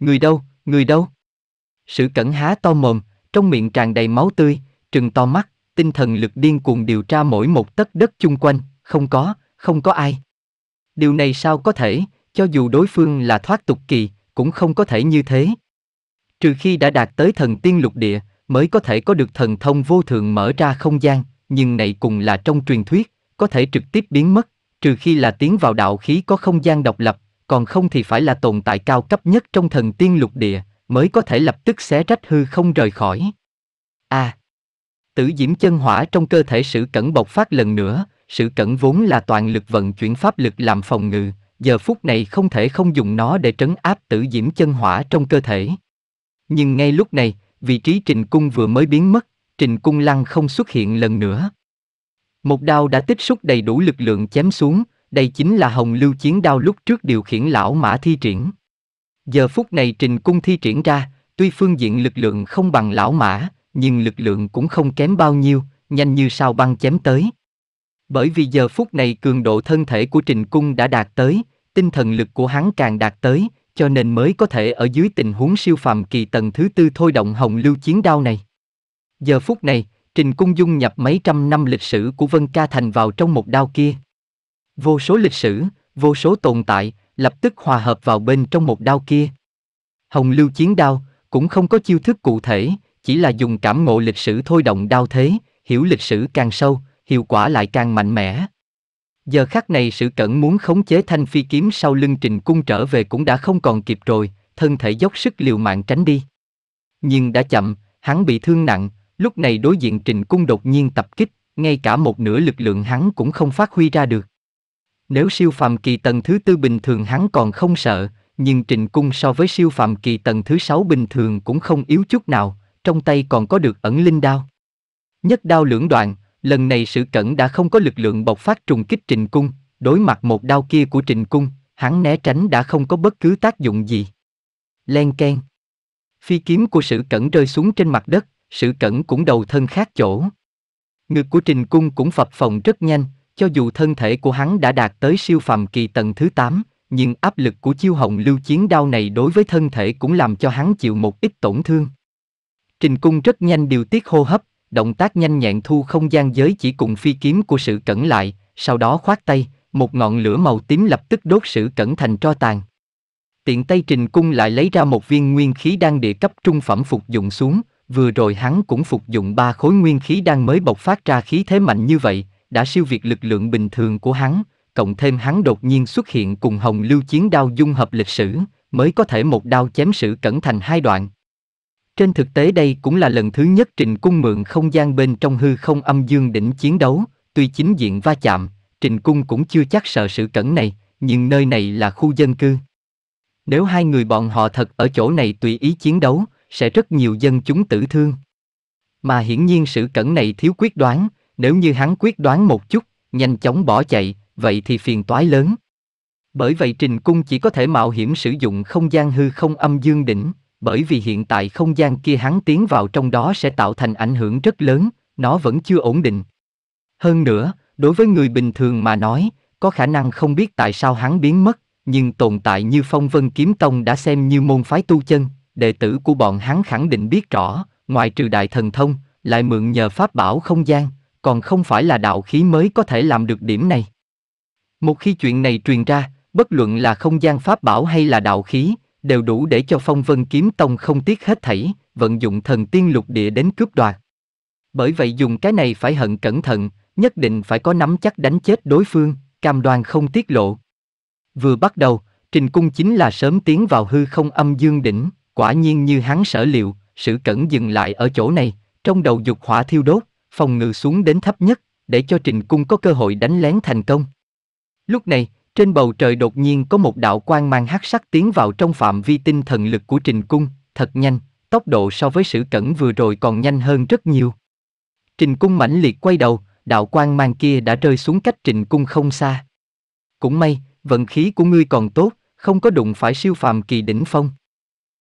Speaker 1: Người đâu, người đâu? Sử cẩn há to mồm, trong miệng tràn đầy máu tươi, trừng to mắt, tinh thần lực điên cuồng điều tra mỗi một tấc đất chung quanh, không có, không có ai. Điều này sao có thể, cho dù đối phương là thoát tục kỳ, cũng không có thể như thế. Trừ khi đã đạt tới thần tiên lục địa, mới có thể có được thần thông vô thượng mở ra không gian, nhưng này cùng là trong truyền thuyết, có thể trực tiếp biến mất, trừ khi là tiến vào đạo khí có không gian độc lập, còn không thì phải là tồn tại cao cấp nhất trong thần tiên lục địa, mới có thể lập tức xé rách hư không rời khỏi. A. À, tử diễm chân hỏa trong cơ thể sự cẩn bộc phát lần nữa, sự cẩn vốn là toàn lực vận chuyển pháp lực làm phòng ngự, giờ phút này không thể không dùng nó để trấn áp tử diễm chân hỏa trong cơ thể. Nhưng ngay lúc này, vị trí trình cung vừa mới biến mất, trình cung lăng không xuất hiện lần nữa. Một đao đã tích xúc đầy đủ lực lượng chém xuống, đây chính là hồng lưu chiến đao lúc trước điều khiển lão mã thi triển. Giờ phút này trình cung thi triển ra, tuy phương diện lực lượng không bằng lão mã, nhưng lực lượng cũng không kém bao nhiêu, nhanh như sao băng chém tới. Bởi vì giờ phút này cường độ thân thể của Trình Cung đã đạt tới, tinh thần lực của hắn càng đạt tới, cho nên mới có thể ở dưới tình huống siêu phàm kỳ tầng thứ tư thôi động hồng lưu chiến đao này. Giờ phút này, Trình Cung dung nhập mấy trăm năm lịch sử của Vân Ca Thành vào trong một đao kia. Vô số lịch sử, vô số tồn tại, lập tức hòa hợp vào bên trong một đao kia. Hồng lưu chiến đao, cũng không có chiêu thức cụ thể, chỉ là dùng cảm ngộ lịch sử thôi động đao thế, hiểu lịch sử càng sâu, hiệu quả lại càng mạnh mẽ. Giờ khắc này sự cẩn muốn khống chế thanh phi kiếm sau lưng trình cung trở về cũng đã không còn kịp rồi, thân thể dốc sức liều mạng tránh đi. Nhưng đã chậm, hắn bị thương nặng, lúc này đối diện trình cung đột nhiên tập kích, ngay cả một nửa lực lượng hắn cũng không phát huy ra được. Nếu siêu phàm kỳ tầng thứ tư bình thường hắn còn không sợ, nhưng trình cung so với siêu phàm kỳ tầng thứ sáu bình thường cũng không yếu chút nào, trong tay còn có được ẩn linh đao. Nhất đao lưỡng đoạn, lần này sử cẩn đã không có lực lượng bộc phát trùng kích Trình Cung, đối mặt một đao kia của Trình Cung, hắn né tránh đã không có bất cứ tác dụng gì. Len ken Phi kiếm của sử cẩn rơi xuống trên mặt đất, sử cẩn cũng đầu thân khác chỗ. Ngực của Trình Cung cũng phập phồng rất nhanh, cho dù thân thể của hắn đã đạt tới siêu phàm kỳ tầng thứ 8, nhưng áp lực của chiêu hồng lưu chiến đao này đối với thân thể cũng làm cho hắn chịu một ít tổn thương. Trình Cung rất nhanh điều tiết hô hấp, động tác nhanh nhẹn thu không gian giới chỉ cùng phi kiếm của sự cẩn lại, sau đó khoát tay, một ngọn lửa màu tím lập tức đốt sự cẩn thành tro tàn. Tiện tay trình cung lại lấy ra một viên nguyên khí đan địa cấp trung phẩm phục dụng xuống, vừa rồi hắn cũng phục dụng ba khối nguyên khí đan mới bộc phát ra khí thế mạnh như vậy, đã siêu việt lực lượng bình thường của hắn, cộng thêm hắn đột nhiên xuất hiện cùng hồng lưu chiến đao dung hợp lịch sử, mới có thể một đao chém sự cẩn thành hai đoạn. Trên thực tế đây cũng là lần thứ nhất Trịnh Cung mượn không gian bên trong hư không âm dương đỉnh chiến đấu, tuy chính diện va chạm, Trịnh Cung cũng chưa chắc sợ sự cẩn này, nhưng nơi này là khu dân cư. Nếu hai người bọn họ thật ở chỗ này tùy ý chiến đấu, sẽ rất nhiều dân chúng tử thương. Mà hiển nhiên sự cẩn này thiếu quyết đoán, nếu như hắn quyết đoán một chút, nhanh chóng bỏ chạy, vậy thì phiền toái lớn. Bởi vậy Trình Cung chỉ có thể mạo hiểm sử dụng không gian hư không âm dương đỉnh, bởi vì hiện tại không gian kia hắn tiến vào trong đó sẽ tạo thành ảnh hưởng rất lớn, nó vẫn chưa ổn định. Hơn nữa, đối với người bình thường mà nói, có khả năng không biết tại sao hắn biến mất, nhưng tồn tại như phong vân kiếm tông đã xem như môn phái tu chân, đệ tử của bọn hắn khẳng định biết rõ, ngoài trừ đại thần thông, lại mượn nhờ pháp bảo không gian, còn không phải là đạo khí mới có thể làm được điểm này. Một khi chuyện này truyền ra, bất luận là không gian pháp bảo hay là đạo khí, đều đủ để cho phong vân kiếm tông không tiếc hết thảy, vận dụng thần tiên lục địa đến cướp đoạt. Bởi vậy dùng cái này phải hận cẩn thận, nhất định phải có nắm chắc đánh chết đối phương, cam đoan không tiết lộ. Vừa bắt đầu, Trình Cung chính là sớm tiến vào hư không âm dương đỉnh, quả nhiên như hắn sở liệu, sự cẩn dừng lại ở chỗ này, trong đầu dục hỏa thiêu đốt, phòng ngự xuống đến thấp nhất, để cho Trình Cung có cơ hội đánh lén thành công. Lúc này, trên bầu trời đột nhiên có một đạo quang mang hắc sắc tiến vào trong phạm vi tinh thần lực của Trình Cung, thật nhanh, tốc độ so với sự cẩn vừa rồi còn nhanh hơn rất nhiều. Trình Cung mãnh liệt quay đầu, đạo quang mang kia đã rơi xuống cách Trình Cung không xa. Cũng may, vận khí của ngươi còn tốt, không có đụng phải siêu phàm kỳ đỉnh phong.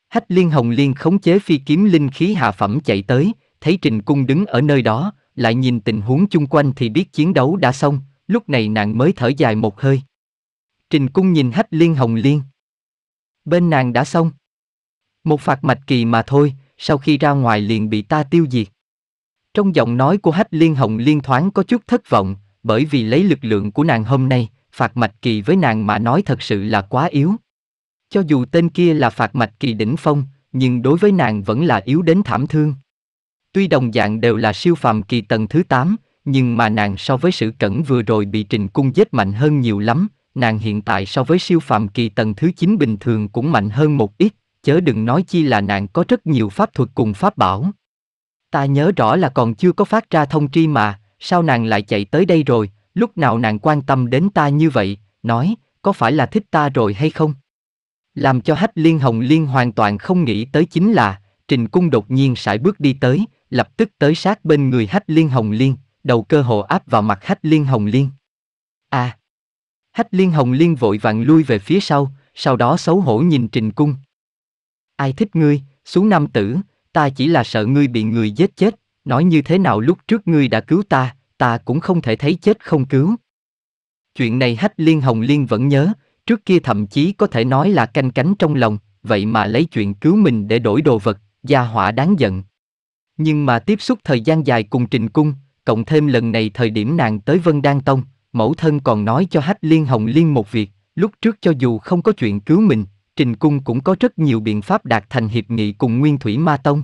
Speaker 1: Hách liên hồng liên khống chế phi kiếm linh khí hạ phẩm chạy tới, thấy Trình Cung đứng ở nơi đó, lại nhìn tình huống chung quanh thì biết chiến đấu đã xong, lúc này nàng mới thở dài một hơi. Trình cung nhìn hách liên hồng liên. Bên nàng đã xong. Một phạt mạch kỳ mà thôi, sau khi ra ngoài liền bị ta tiêu diệt. Trong giọng nói của hách liên hồng liên thoáng có chút thất vọng, bởi vì lấy lực lượng của nàng hôm nay, phạt mạch kỳ với nàng mà nói thật sự là quá yếu. Cho dù tên kia là phạt mạch kỳ đỉnh phong, nhưng đối với nàng vẫn là yếu đến thảm thương. Tuy đồng dạng đều là siêu phàm kỳ tầng thứ 8, nhưng mà nàng so với sự cẩn vừa rồi bị trình cung giết mạnh hơn nhiều lắm, nàng hiện tại so với siêu phàm kỳ tầng thứ 9 bình thường cũng mạnh hơn một ít, chớ đừng nói chi là nàng có rất nhiều pháp thuật cùng pháp bảo. Ta nhớ rõ là còn chưa có phát ra thông tri mà, sao nàng lại chạy tới đây rồi, lúc nào nàng quan tâm đến ta như vậy, nói, có phải là thích ta rồi hay không? Làm cho hách liên hồng liên hoàn toàn không nghĩ tới chính là, trình cung đột nhiên sải bước đi tới, lập tức tới sát bên người hách liên hồng liên, đầu cơ hồ áp vào mặt hách liên hồng liên. À, Hách liên hồng liên vội vàng lui về phía sau, sau đó xấu hổ nhìn trình cung. Ai thích ngươi, xuống nam tử, ta chỉ là sợ ngươi bị người giết chết, nói như thế nào lúc trước ngươi đã cứu ta, ta cũng không thể thấy chết không cứu. Chuyện này hách liên hồng liên vẫn nhớ, trước kia thậm chí có thể nói là canh cánh trong lòng, vậy mà lấy chuyện cứu mình để đổi đồ vật, gia hỏa đáng giận. Nhưng mà tiếp xúc thời gian dài cùng trình cung, cộng thêm lần này thời điểm nàng tới Vân Đan Tông, mẫu thân còn nói cho Hách Liên Hồng Liên một việc, lúc trước cho dù không có chuyện cứu mình, Trình Cung cũng có rất nhiều biện pháp đạt thành hiệp nghị cùng Nguyên Thủy Ma Tông.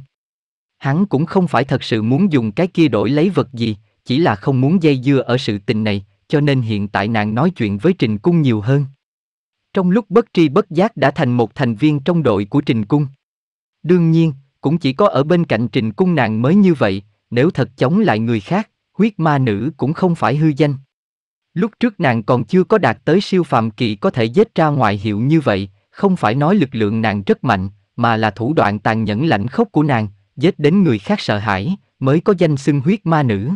Speaker 1: Hắn cũng không phải thật sự muốn dùng cái kia đổi lấy vật gì, chỉ là không muốn dây dưa ở sự tình này, cho nên hiện tại nàng nói chuyện với Trình Cung nhiều hơn. Trong lúc bất tri bất giác đã thành một thành viên trong đội của Trình Cung. Đương nhiên, cũng chỉ có ở bên cạnh Trình Cung nàng mới như vậy, nếu thật chống lại người khác, huyết ma nữ cũng không phải hư danh. Lúc trước nàng còn chưa có đạt tới siêu phàm kỳ có thể giết ra ngoại hiệu như vậy, không phải nói lực lượng nàng rất mạnh, mà là thủ đoạn tàn nhẫn lạnh khốc của nàng, giết đến người khác sợ hãi, mới có danh xưng huyết ma nữ.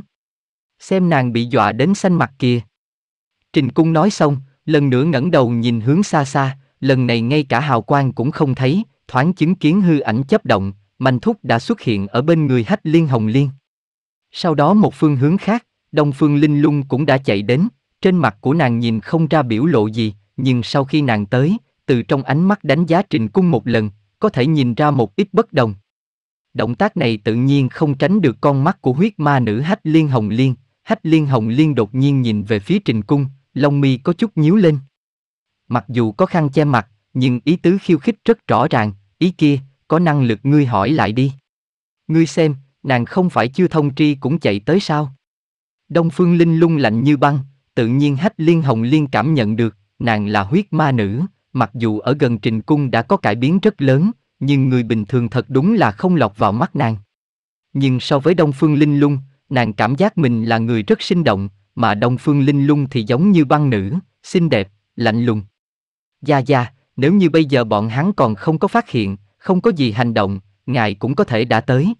Speaker 1: Xem nàng bị dọa đến xanh mặt kia. Trình cung nói xong, lần nữa ngẩng đầu nhìn hướng xa xa, lần này ngay cả hào quang cũng không thấy, thoáng chứng kiến hư ảnh chấp động, manh thúc đã xuất hiện ở bên người hách liên hồng liên. Sau đó một phương hướng khác, đông phương linh lung cũng đã chạy đến, trên mặt của nàng nhìn không ra biểu lộ gì, nhưng sau khi nàng tới, từ trong ánh mắt đánh giá Trình Cung một lần, có thể nhìn ra một ít bất đồng. Động tác này tự nhiên không tránh được con mắt của huyết ma nữ Hách Liên Hồng Liên, Hách Liên Hồng Liên đột nhiên nhìn về phía Trình Cung, lông mi có chút nhíu lên. Mặc dù có khăn che mặt, nhưng ý tứ khiêu khích rất rõ ràng, ý kia, có năng lực ngươi hỏi lại đi. Ngươi xem, nàng không phải chưa thông tri cũng chạy tới sao? Đông Phương Linh lung lạnh như băng, tự nhiên hách liên hồng liên cảm nhận được, nàng là huyết ma nữ, mặc dù ở gần trình cung đã có cải biến rất lớn, nhưng người bình thường thật đúng là không lọt vào mắt nàng. Nhưng so với Đông Phương Linh Lung, nàng cảm giác mình là người rất sinh động, mà Đông Phương Linh Lung thì giống như băng nữ, xinh đẹp, lạnh lùng. Gia Gia, nếu như bây giờ bọn hắn còn không có phát hiện, không có gì hành động, ngài cũng có thể đã tới.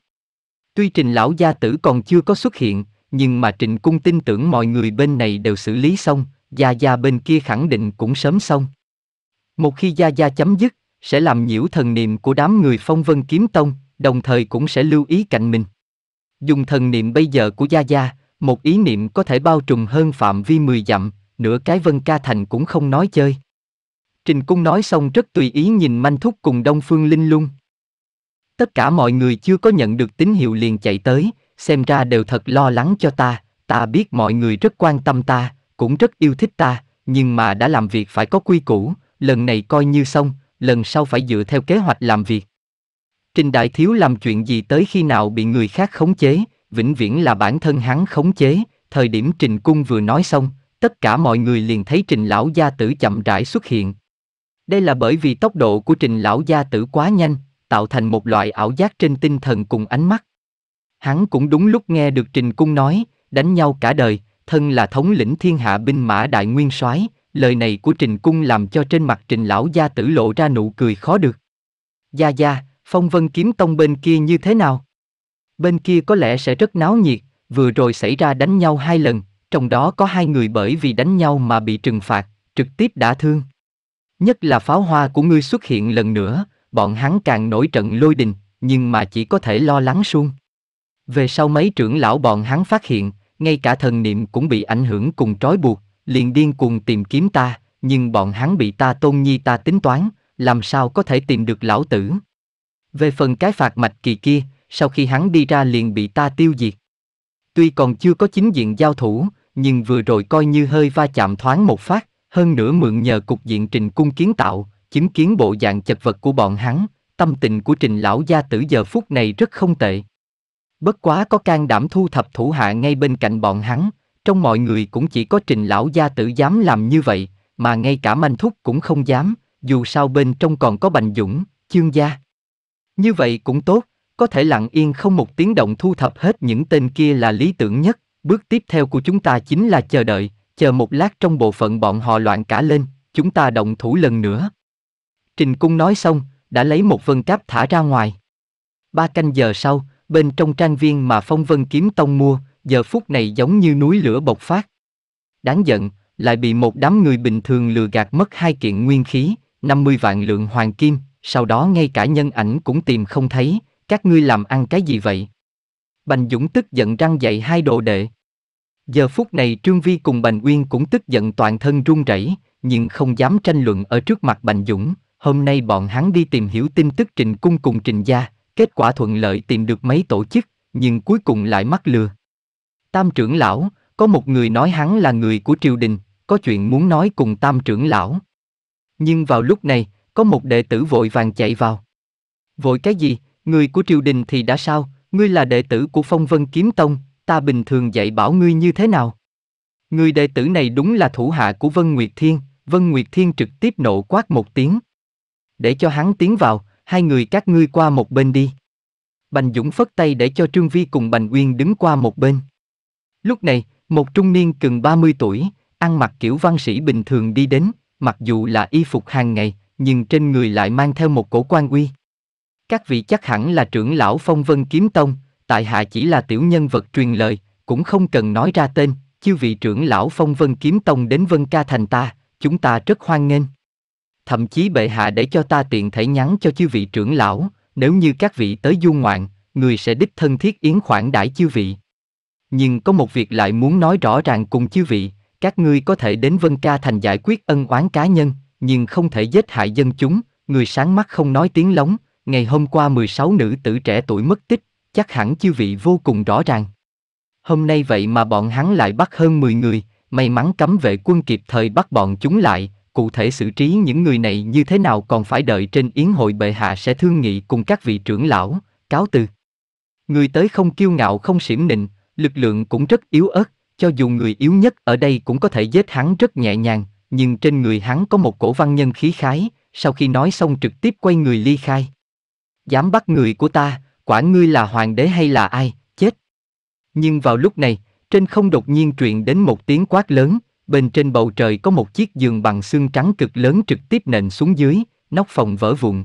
Speaker 1: Tuy trình lão gia tử còn chưa có xuất hiện, nhưng mà Trịnh Cung tin tưởng mọi người bên này đều xử lý xong, Gia Gia bên kia khẳng định cũng sớm xong. Một khi Gia Gia chấm dứt, sẽ làm nhiễu thần niệm của đám người phong vân kiếm tông, đồng thời cũng sẽ lưu ý cạnh mình. Dùng thần niệm bây giờ của Gia Gia, một ý niệm có thể bao trùm hơn phạm vi 10 dặm, nửa cái vân ca thành cũng không nói chơi. Trình Cung nói xong rất tùy ý nhìn manh thúc cùng Đông Phương Linh luôn. Tất cả mọi người chưa có nhận được tín hiệu liền chạy tới, xem ra đều thật lo lắng cho ta, ta biết mọi người rất quan tâm ta, cũng rất yêu thích ta, nhưng mà đã làm việc phải có quy củ, lần này coi như xong, lần sau phải dựa theo kế hoạch làm việc. Trình Đại Thiếu làm chuyện gì tới khi nào bị người khác khống chế, vĩnh viễn là bản thân hắn khống chế, thời điểm Trình Cung vừa nói xong, tất cả mọi người liền thấy Trình Lão Gia Tử chậm rãi xuất hiện. Đây là bởi vì tốc độ của Trình Lão Gia Tử quá nhanh, tạo thành một loại ảo giác trên tinh thần cùng ánh mắt. Hắn cũng đúng lúc nghe được Trình Cung nói, đánh nhau cả đời, thân là thống lĩnh thiên hạ binh mã đại nguyên soái, lời này của Trình Cung làm cho trên mặt Trình lão gia tử lộ ra nụ cười khó được. Gia gia, phong vân kiếm tông bên kia như thế nào? Bên kia có lẽ sẽ rất náo nhiệt, vừa rồi xảy ra đánh nhau hai lần, trong đó có hai người bởi vì đánh nhau mà bị trừng phạt, trực tiếp đã thương. Nhất là pháo hoa của ngươi xuất hiện lần nữa, bọn hắn càng nổi trận lôi đình, nhưng mà chỉ có thể lo lắng suông. Về sau mấy trưởng lão bọn hắn phát hiện, ngay cả thần niệm cũng bị ảnh hưởng cùng trói buộc, liền điên cuồng tìm kiếm ta, nhưng bọn hắn bị ta tôn nhi ta tính toán, làm sao có thể tìm được lão tử. Về phần cái phạt mạch kỳ kia, sau khi hắn đi ra liền bị ta tiêu diệt. Tuy còn chưa có chính diện giao thủ, nhưng vừa rồi coi như hơi va chạm thoáng một phát, hơn nữa mượn nhờ cục diện trình cung kiến tạo, chứng kiến bộ dạng chật vật của bọn hắn, tâm tình của trình lão gia tử giờ phút này rất không tệ. Bất quá có can đảm thu thập thủ hạ ngay bên cạnh bọn hắn, trong mọi người cũng chỉ có trình lão gia tử dám làm như vậy, mà ngay cả manh thúc cũng không dám, dù sao bên trong còn có bành dũng, chương gia. Như vậy cũng tốt, có thể lặng yên không một tiếng động thu thập hết những tên kia là lý tưởng nhất, bước tiếp theo của chúng ta chính là chờ đợi, chờ một lát trong bộ phận bọn họ loạn cả lên, chúng ta động thủ lần nữa. Trình Cung nói xong, đã lấy một vân cáp thả ra ngoài. Ba canh giờ sau, bên trong trang viên mà Phong Vân Kiếm Tông mua, giờ phút này giống như núi lửa bộc phát. Đáng giận, lại bị một đám người bình thường lừa gạt mất hai kiện nguyên khí, 50 vạn lượng hoàng kim, sau đó ngay cả nhân ảnh cũng tìm không thấy, các ngươi làm ăn cái gì vậy? Bành Dũng tức giận răng dậy hai đồ đệ. Giờ phút này Trương Vi cùng Bành Uyên cũng tức giận toàn thân run rẩy, nhưng không dám tranh luận ở trước mặt Bành Dũng. Hôm nay bọn hắn đi tìm hiểu tin tức Trình Cung cùng Trình Gia, Kết quả thuận lợi tìm được mấy tổ chức, nhưng cuối cùng lại mắc lừa. Tam trưởng lão, có một người nói hắn là người của triều đình, có chuyện muốn nói cùng tam trưởng lão. Nhưng vào lúc này, có một đệ tử vội vàng chạy vào. Vội cái gì, người của triều đình thì đã sao, ngươi là đệ tử của phong vân kiếm tông, ta bình thường dạy bảo ngươi như thế nào? Người đệ tử này đúng là thủ hạ của Vân Nguyệt Thiên, Vân Nguyệt Thiên trực tiếp nộ quát một tiếng. Để cho hắn tiến vào, hai người các ngươi qua một bên đi. Bành Dũng phất tay để cho Trương Vi cùng Bành Uyên đứng qua một bên. Lúc này, một trung niên ba 30 tuổi, ăn mặc kiểu văn sĩ bình thường đi đến, mặc dù là y phục hàng ngày, nhưng trên người lại mang theo một cổ quan uy. Các vị chắc hẳn là trưởng lão Phong Vân Kiếm Tông, tại hạ chỉ là tiểu nhân vật truyền lời, cũng không cần nói ra tên, chư vị trưởng lão Phong Vân Kiếm Tông đến Vân Ca Thành ta, chúng ta rất hoan nghênh thậm chí bệ hạ để cho ta tiện thể nhắn cho chư vị trưởng lão, nếu như các vị tới du ngoạn, người sẽ đích thân thiết yến khoản đãi chư vị. Nhưng có một việc lại muốn nói rõ ràng cùng chư vị, các ngươi có thể đến Vân Ca Thành giải quyết ân oán cá nhân, nhưng không thể giết hại dân chúng, người sáng mắt không nói tiếng lóng, ngày hôm qua 16 nữ tử trẻ tuổi mất tích, chắc hẳn chư vị vô cùng rõ ràng. Hôm nay vậy mà bọn hắn lại bắt hơn 10 người, may mắn cấm vệ quân kịp thời bắt bọn chúng lại, cụ thể xử trí những người này như thế nào còn phải đợi trên yến hội bệ hạ sẽ thương nghị cùng các vị trưởng lão, cáo từ. Người tới không kiêu ngạo không xỉm nịnh, lực lượng cũng rất yếu ớt, cho dù người yếu nhất ở đây cũng có thể giết hắn rất nhẹ nhàng, nhưng trên người hắn có một cổ văn nhân khí khái, sau khi nói xong trực tiếp quay người ly khai. Dám bắt người của ta, quả ngươi là hoàng đế hay là ai, chết. Nhưng vào lúc này, trên không đột nhiên truyền đến một tiếng quát lớn, bên trên bầu trời có một chiếc giường bằng xương trắng cực lớn trực tiếp nện xuống dưới, nóc phòng vỡ vụn.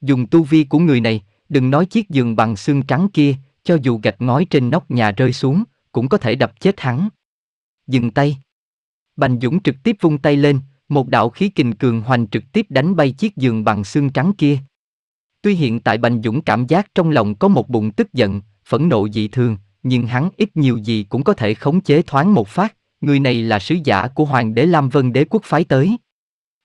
Speaker 1: Dùng tu vi của người này, đừng nói chiếc giường bằng xương trắng kia, cho dù gạch ngói trên nóc nhà rơi xuống, cũng có thể đập chết hắn. Dừng tay. Bành Dũng trực tiếp vung tay lên, một đạo khí kình cường hoành trực tiếp đánh bay chiếc giường bằng xương trắng kia. Tuy hiện tại Bành Dũng cảm giác trong lòng có một bụng tức giận, phẫn nộ dị thường, nhưng hắn ít nhiều gì cũng có thể khống chế thoáng một phát, người này là sứ giả của Hoàng đế Lam Vân đế quốc phái tới.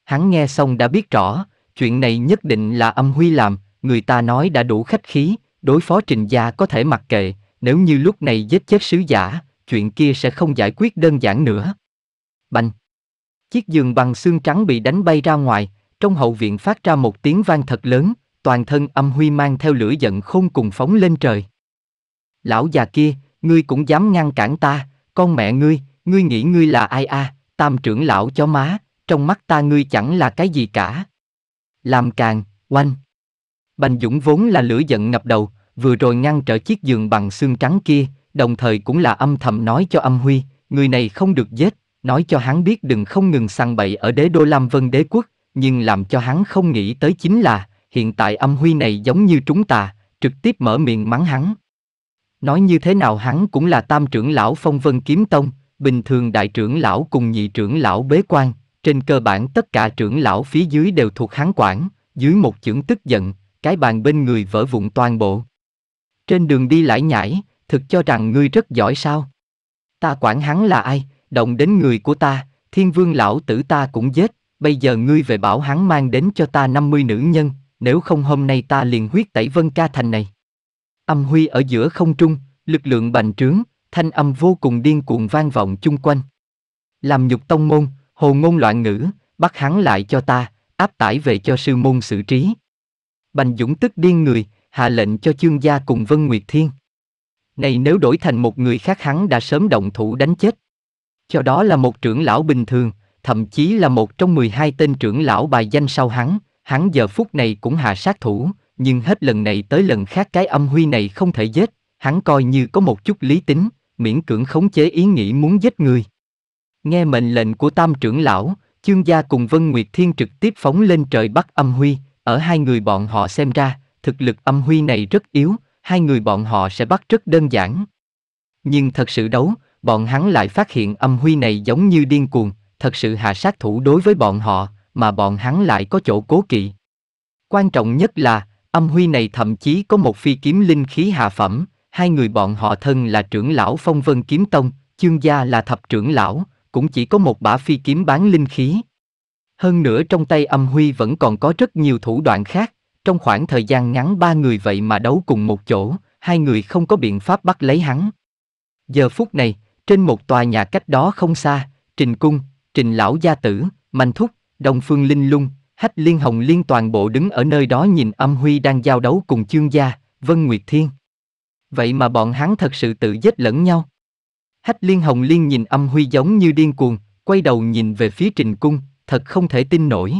Speaker 1: Hắn nghe xong đã biết rõ, chuyện này nhất định là âm huy làm, người ta nói đã đủ khách khí, đối phó trình gia có thể mặc kệ, nếu như lúc này giết chết sứ giả, chuyện kia sẽ không giải quyết đơn giản nữa. Bành! Chiếc giường bằng xương trắng bị đánh bay ra ngoài, trong hậu viện phát ra một tiếng vang thật lớn, toàn thân âm huy mang theo lửa giận không cùng phóng lên trời. Lão già kia, ngươi cũng dám ngăn cản ta, con mẹ ngươi, ngươi nghĩ ngươi là ai a, tam trưởng lão chó má, trong mắt ta ngươi chẳng là cái gì cả. Làm càng, oanh. Bành Dũng vốn là lửa giận ngập đầu, vừa rồi ngăn trở chiếc giường bằng xương trắng kia, đồng thời cũng là âm thầm nói cho âm huy, người này không được giết, nói cho hắn biết đừng không ngừng săn bậy ở đế đô Lam Vân đế quốc, nhưng làm cho hắn không nghĩ tới chính là, hiện tại âm huy này giống như trúng tà, trực tiếp mở miệng mắng hắn. Nói như thế nào hắn cũng là tam trưởng lão phong vân kiếm tông, bình thường đại trưởng lão cùng nhị trưởng lão bế quan, trên cơ bản tất cả trưởng lão phía dưới đều thuộc hán quản, dưới một chưởng tức giận, cái bàn bên người vỡ vụn toàn bộ. Trên đường đi lải nhải, thực cho rằng ngươi rất giỏi sao? Ta quản hắn là ai, động đến người của ta, thiên vương lão tử ta cũng giết, bây giờ ngươi về bảo hắn mang đến cho ta 50 nữ nhân, nếu không hôm nay ta liền huyết tẩy vân ca thành này. Âm huy ở giữa không trung, lực lượng bành trướng, thanh âm vô cùng điên cuồng vang vọng chung quanh. Làm nhục tông môn, hồ ngôn loạn ngữ, bắt hắn lại cho ta, áp tải về cho sư môn xử trí. Bành Dũng tức điên người, hạ lệnh cho chương gia cùng Vân Nguyệt Thiên. Này nếu đổi thành một người khác hắn đã sớm động thủ đánh chết. Cho đó là một trưởng lão bình thường, thậm chí là một trong 12 tên trưởng lão bài danh sau hắn, hắn giờ phút này cũng hạ sát thủ, nhưng hết lần này tới lần khác cái âm huy này không thể giết, hắn coi như có một chút lý tính, miễn cưỡng khống chế ý nghĩ muốn giết người. Nghe mệnh lệnh của tam trưởng lão, chương gia cùng Vân Nguyệt Thiên trực tiếp phóng lên trời bắt âm huy, ở hai người bọn họ xem ra, thực lực âm huy này rất yếu, hai người bọn họ sẽ bắt rất đơn giản. Nhưng thật sự đấu, bọn hắn lại phát hiện âm huy này giống như điên cuồng, thật sự hạ sát thủ đối với bọn họ, mà bọn hắn lại có chỗ cố kỵ. Quan trọng nhất là, âm huy này thậm chí có một phi kiếm linh khí hạ phẩm, hai người bọn họ thân là trưởng lão phong vân kiếm tông, chương gia là thập trưởng lão, cũng chỉ có một bả phi kiếm bán linh khí. Hơn nữa trong tay âm huy vẫn còn có rất nhiều thủ đoạn khác, trong khoảng thời gian ngắn ba người vậy mà đấu cùng một chỗ, hai người không có biện pháp bắt lấy hắn. Giờ phút này, trên một tòa nhà cách đó không xa, Trình Cung, Trình Lão Gia Tử, Mạnh Thúc, Đồng Phương Linh Lung, Hách Liên Hồng Liên toàn bộ đứng ở nơi đó nhìn âm huy đang giao đấu cùng chương gia, Vân Nguyệt Thiên. Vậy mà bọn hắn thật sự tự giết lẫn nhau. Hách liên hồng liên nhìn âm huy giống như điên cuồng, quay đầu nhìn về phía trình cung, thật không thể tin nổi.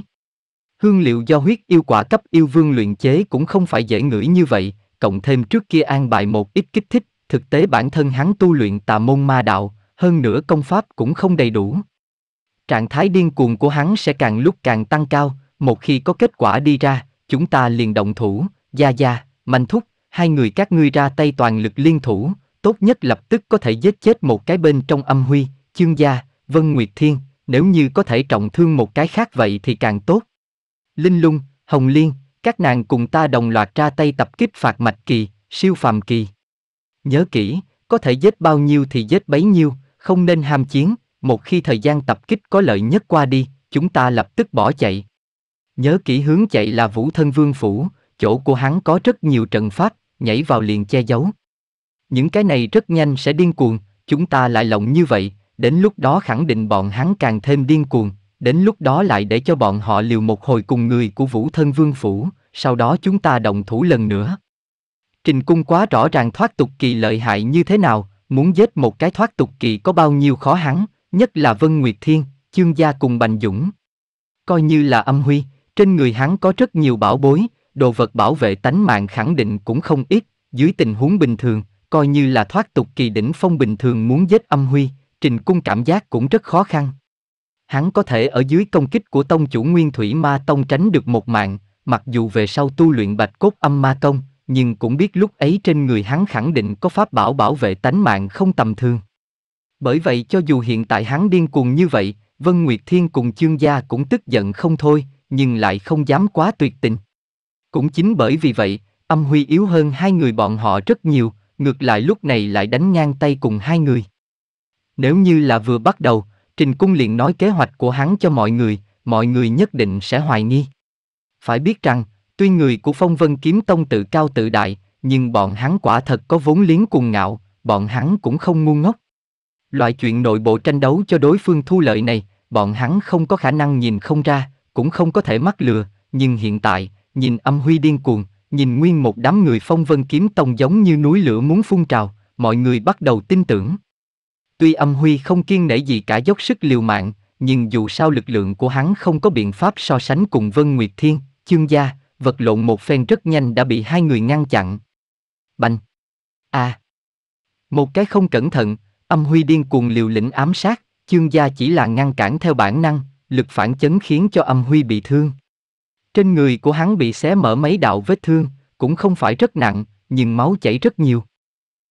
Speaker 1: Hương liệu do huyết yêu quả cấp yêu vương luyện chế cũng không phải dễ ngửi như vậy, cộng thêm trước kia an bài một ít kích thích, thực tế bản thân hắn tu luyện tà môn ma đạo, hơn nữa công pháp cũng không đầy đủ. Trạng thái điên cuồng của hắn sẽ càng lúc càng tăng cao, một khi có kết quả đi ra, chúng ta liền động thủ, gia gia, manh thúc, hai người các ngươi ra tay toàn lực liên thủ, tốt nhất lập tức có thể giết chết một cái bên trong âm huy, chương gia, Vân Nguyệt Thiên, nếu như có thể trọng thương một cái khác vậy thì càng tốt. Linh Lung, Hồng Liên, các nàng cùng ta đồng loạt ra tay tập kích phạt mạch kỳ, siêu phàm kỳ. Nhớ kỹ, có thể giết bao nhiêu thì giết bấy nhiêu, không nên ham chiến, một khi thời gian tập kích có lợi nhất qua đi, chúng ta lập tức bỏ chạy. Nhớ kỹ hướng chạy là Vũ Thân Vương Phủ, chỗ của hắn có rất nhiều trận pháp, nhảy vào liền che giấu. Những cái này rất nhanh sẽ điên cuồng, chúng ta lại lộng như vậy, đến lúc đó khẳng định bọn hắn càng thêm điên cuồng, đến lúc đó lại để cho bọn họ liều một hồi cùng người của Vũ Thân Vương Phủ, sau đó chúng ta đồng thủ lần nữa. Trình cung quá rõ ràng thoát tục kỳ lợi hại như thế nào, muốn giết một cái thoát tục kỳ có bao nhiêu khó hắn, nhất là Vân Nguyệt Thiên, Chương Gia cùng Bành Dũng. Coi như là âm huy, trên người hắn có rất nhiều bảo bối, đồ vật bảo vệ tánh mạng khẳng định cũng không ít, dưới tình huống bình thường, coi như là thoát tục kỳ đỉnh phong bình thường muốn giết âm huy, trình cung cảm giác cũng rất khó khăn. Hắn có thể ở dưới công kích của tông chủ nguyên thủy ma tông tránh được một mạng, mặc dù về sau tu luyện bạch cốt âm ma công, nhưng cũng biết lúc ấy trên người hắn khẳng định có pháp bảo bảo vệ tánh mạng không tầm thường. Bởi vậy cho dù hiện tại hắn điên cuồng như vậy, Vân Nguyệt Thiên cùng chương gia cũng tức giận không thôi, nhưng lại không dám quá tuyệt tình. Cũng chính bởi vì vậy, âm huy yếu hơn hai người bọn họ rất nhiều, ngược lại lúc này lại đánh ngang tay cùng hai người. Nếu như là vừa bắt đầu, Trình Cung liền nói kế hoạch của hắn cho mọi người, mọi người nhất định sẽ hoài nghi. Phải biết rằng, tuy người của Phong Vân Kiếm Tông tự cao tự đại, nhưng bọn hắn quả thật có vốn liếng cùng ngạo, bọn hắn cũng không ngu ngốc. Loại chuyện nội bộ tranh đấu cho đối phương thu lợi này, bọn hắn không có khả năng nhìn không ra, cũng không có thể mắc lừa, nhưng hiện tại, nhìn âm huy điên cuồng, nhìn nguyên một đám người phong vân kiếm tông giống như núi lửa muốn phun trào, mọi người bắt đầu tin tưởng. Tuy âm huy không kiên nể gì cả dốc sức liều mạng, nhưng dù sao lực lượng của hắn không có biện pháp so sánh cùng Vân Nguyệt Thiên, chương gia, vật lộn một phen rất nhanh đã bị hai người ngăn chặn. Bành! À! Một cái không cẩn thận, âm huy điên cuồng liều lĩnh ám sát, chương gia chỉ là ngăn cản theo bản năng, lực phản chấn khiến cho âm huy bị thương. Trên người của hắn bị xé mở mấy đạo vết thương, cũng không phải rất nặng, nhưng máu chảy rất nhiều.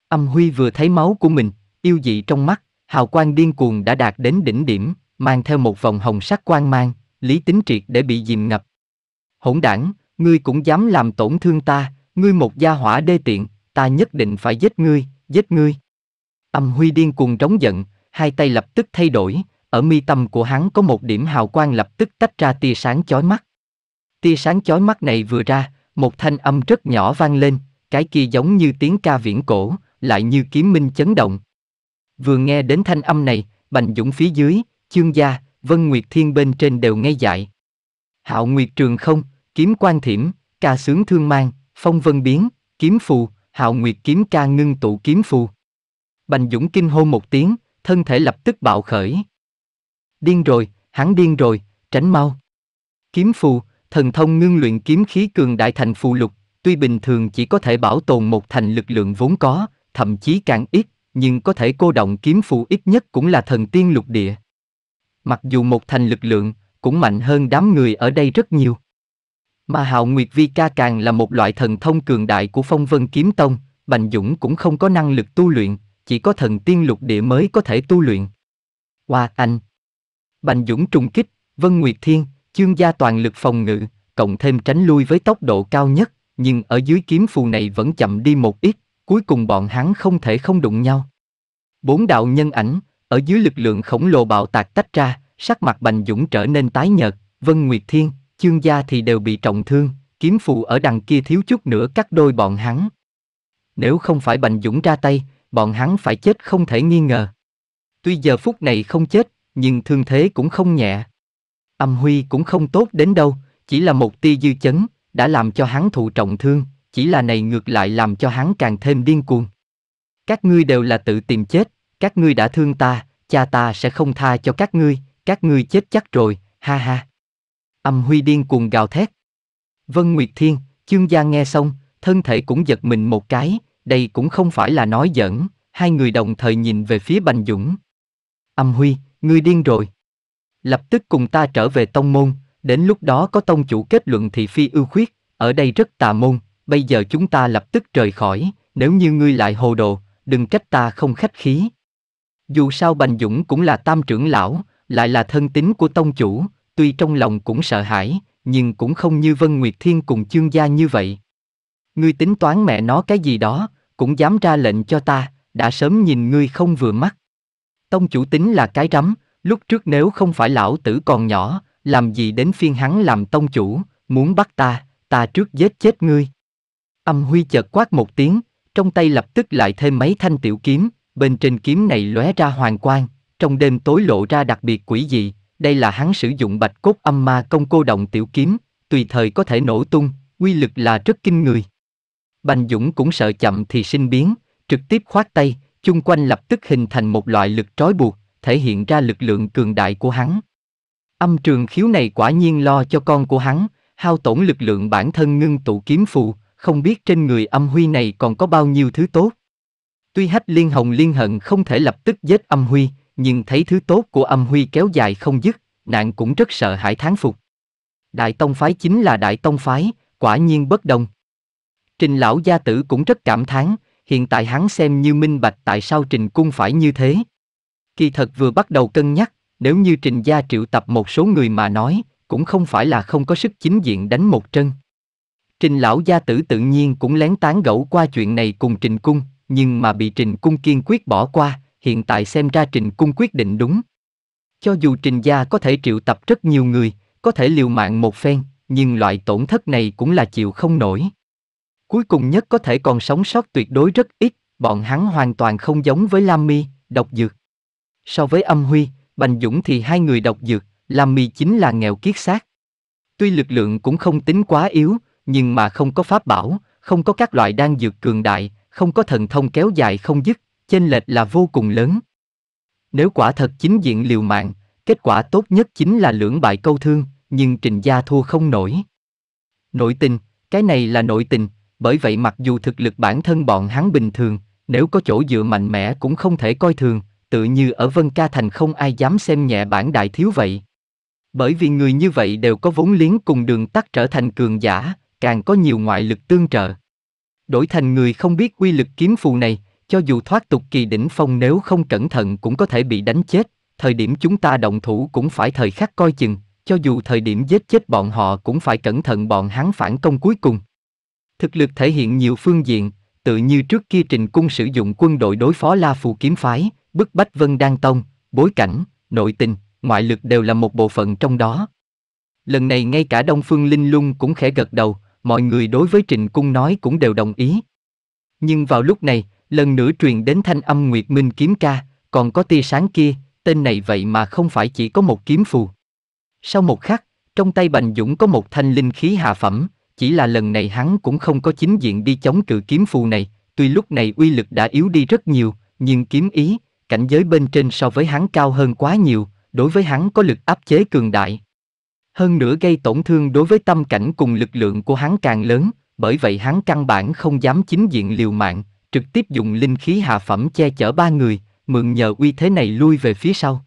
Speaker 1: Âm Huy vừa thấy máu của mình, yêu dị trong mắt, hào quang điên cuồng đã đạt đến đỉnh điểm, mang theo một vòng hồng sắc quang mang, lý tính triệt để bị dìm ngập. Hỗn đảng, ngươi cũng dám làm tổn thương ta, ngươi một gia hỏa đê tiện, ta nhất định phải giết ngươi, giết ngươi. Âm Huy điên cuồng trống giận, hai tay lập tức thay đổi, ở mi tâm của hắn có một điểm hào quang lập tức tách ra tia sáng chói mắt. Tia sáng chói mắt này vừa ra, một thanh âm rất nhỏ vang lên, cái kia giống như tiếng ca viễn cổ, lại như kiếm minh chấn động. Vừa nghe đến thanh âm này, Bành Dũng phía dưới, Chương Gia, Vân Nguyệt Thiên bên trên đều ngây dại. Hạo Nguyệt Trường Không, Kiếm Quan Thiểm, Ca Sướng Thương Mang, Phong Vân Biến, Kiếm Phù, Hạo Nguyệt Kiếm Ca Ngưng Tụ Kiếm Phù. Bành Dũng kinh hô một tiếng, thân thể lập tức bạo khởi. Điên rồi, hắn điên rồi, tránh mau. Kiếm Phù, thần thông ngưng luyện kiếm khí cường đại thành phù lục, tuy bình thường chỉ có thể bảo tồn một thành lực lượng vốn có, thậm chí càng ít, nhưng có thể cô động kiếm phù ít nhất cũng là thần tiên lục địa. Mặc dù một thành lực lượng, cũng mạnh hơn đám người ở đây rất nhiều. Mà Hạo Nguyệt Vi Ca càng là một loại thần thông cường đại của phong vân kiếm tông, Bành Dũng cũng không có năng lực tu luyện, chỉ có thần tiên lục địa mới có thể tu luyện. Hoa wow, anh! Bành Dũng trùng kích, Vân Nguyệt Thiên, Chương gia toàn lực phòng ngự, cộng thêm tránh lui với tốc độ cao nhất, nhưng ở dưới kiếm phù này vẫn chậm đi một ít, cuối cùng bọn hắn không thể không đụng nhau. Bốn đạo nhân ảnh, ở dưới lực lượng khổng lồ bạo tạc tách ra, sắc mặt Bành Dũng trở nên tái nhợt, Vân Nguyệt Thiên, Chương gia thì đều bị trọng thương, kiếm phù ở đằng kia thiếu chút nữa cắt đôi bọn hắn. Nếu không phải Bành Dũng ra tay, bọn hắn phải chết không thể nghi ngờ. Tuy giờ phút này không chết, nhưng thương thế cũng không nhẹ. Âm Huy cũng không tốt đến đâu, chỉ là một tia dư chấn, đã làm cho hắn thụ trọng thương, chỉ là này ngược lại làm cho hắn càng thêm điên cuồng. Các ngươi đều là tự tìm chết, các ngươi đã thương ta, cha ta sẽ không tha cho các ngươi, các ngươi chết chắc rồi, ha ha. Âm Huy điên cuồng gào thét. Vân Nguyệt Thiên, Chương Gia nghe xong, thân thể cũng giật mình một cái, đây cũng không phải là nói giỡn, hai người đồng thời nhìn về phía Bành Dũng. Âm Huy, ngươi điên rồi lập tức cùng ta trở về tông môn, đến lúc đó có tông chủ kết luận thị phi ưu khuyết, ở đây rất tà môn, bây giờ chúng ta lập tức rời khỏi, nếu như ngươi lại hồ đồ, đừng trách ta không khách khí. Dù sao Bành Dũng cũng là tam trưởng lão, lại là thân tín của tông chủ, tuy trong lòng cũng sợ hãi, nhưng cũng không như Vân Nguyệt Thiên cùng chương gia như vậy. Ngươi tính toán mẹ nó cái gì đó, cũng dám ra lệnh cho ta, đã sớm nhìn ngươi không vừa mắt. Tông chủ tính là cái rắm, Lúc trước nếu không phải lão tử còn nhỏ, làm gì đến phiên hắn làm tông chủ, muốn bắt ta, ta trước giết chết ngươi. Âm Huy chợt quát một tiếng, trong tay lập tức lại thêm mấy thanh tiểu kiếm, bên trên kiếm này lóe ra hoàng quang, trong đêm tối lộ ra đặc biệt quỷ dị, đây là hắn sử dụng bạch cốt âm ma công cô động tiểu kiếm, tùy thời có thể nổ tung, quy lực là rất kinh người. Bành Dũng cũng sợ chậm thì sinh biến, trực tiếp khoát tay, chung quanh lập tức hình thành một loại lực trói buộc, thể hiện ra lực lượng cường đại của hắn. Âm trường khiếu này quả nhiên lo cho con của hắn, hao tổn lực lượng bản thân ngưng tụ kiếm phù, không biết trên người âm huy này còn có bao nhiêu thứ tốt. Tuy hách liên hồng liên hận không thể lập tức giết âm huy, nhưng thấy thứ tốt của âm huy kéo dài không dứt, nạn cũng rất sợ hãi thán phục. Đại tông phái chính là đại tông phái, quả nhiên bất đồng. Trình lão gia tử cũng rất cảm thán, hiện tại hắn xem như minh bạch tại sao trình cung phải như thế. Kỳ thật vừa bắt đầu cân nhắc, nếu như Trình Gia triệu tập một số người mà nói, cũng không phải là không có sức chính diện đánh một chân. Trình lão gia tử tự nhiên cũng lén tán gẫu qua chuyện này cùng Trình Cung, nhưng mà bị Trình Cung kiên quyết bỏ qua, hiện tại xem ra Trình Cung quyết định đúng. Cho dù Trình Gia có thể triệu tập rất nhiều người, có thể liều mạng một phen, nhưng loại tổn thất này cũng là chịu không nổi. Cuối cùng nhất có thể còn sống sót tuyệt đối rất ít, bọn hắn hoàn toàn không giống với Lam Mi, độc dược. So với âm huy, Bành Dũng thì hai người độc dược, làm mì chính là nghèo kiết xác. Tuy lực lượng cũng không tính quá yếu, nhưng mà không có pháp bảo, không có các loại đan dược cường đại, không có thần thông kéo dài không dứt, chênh lệch là vô cùng lớn. Nếu quả thật chính diện liều mạng, kết quả tốt nhất chính là lưỡng bại câu thương, nhưng Trình Gia thua không nổi. Nội tình, cái này là nội tình, bởi vậy mặc dù thực lực bản thân bọn hắn bình thường, nếu có chỗ dựa mạnh mẽ cũng không thể coi thường, tự như ở Vân Ca Thành không ai dám xem nhẹ bản đại thiếu vậy. Bởi vì người như vậy đều có vốn liếng cùng đường tắt trở thành cường giả, càng có nhiều ngoại lực tương trợ. Đổi thành người không biết quy lực kiếm phù này, cho dù thoát tục kỳ đỉnh phong nếu không cẩn thận cũng có thể bị đánh chết, thời điểm chúng ta động thủ cũng phải thời khắc coi chừng, cho dù thời điểm giết chết bọn họ cũng phải cẩn thận bọn hắn phản công cuối cùng. Thực lực thể hiện nhiều phương diện, tự như trước kia trình cung sử dụng quân đội đối phó La Phù kiếm phái, bức bách Vân Đan Tông, bối cảnh, nội tình, ngoại lực đều là một bộ phận trong đó. Lần này ngay cả Đông Phương Linh Lung cũng khẽ gật đầu, mọi người đối với Trịnh Cung nói cũng đều đồng ý. Nhưng vào lúc này, lần nữa truyền đến thanh âm Nguyệt Minh kiếm ca, còn có tia sáng kia, tên này vậy mà không phải chỉ có một kiếm phù. Sau một khắc, trong tay Bành Dũng có một thanh linh khí hạ phẩm, chỉ là lần này hắn cũng không có chính diện đi chống cự kiếm phù này, tuy lúc này uy lực đã yếu đi rất nhiều, nhưng kiếm ý, cảnh giới bên trên so với hắn cao hơn quá nhiều, đối với hắn có lực áp chế cường đại. Hơn nữa gây tổn thương đối với tâm cảnh cùng lực lượng của hắn càng lớn, bởi vậy hắn căn bản không dám chính diện liều mạng, trực tiếp dùng linh khí hạ phẩm che chở ba người, mượn nhờ uy thế này lui về phía sau.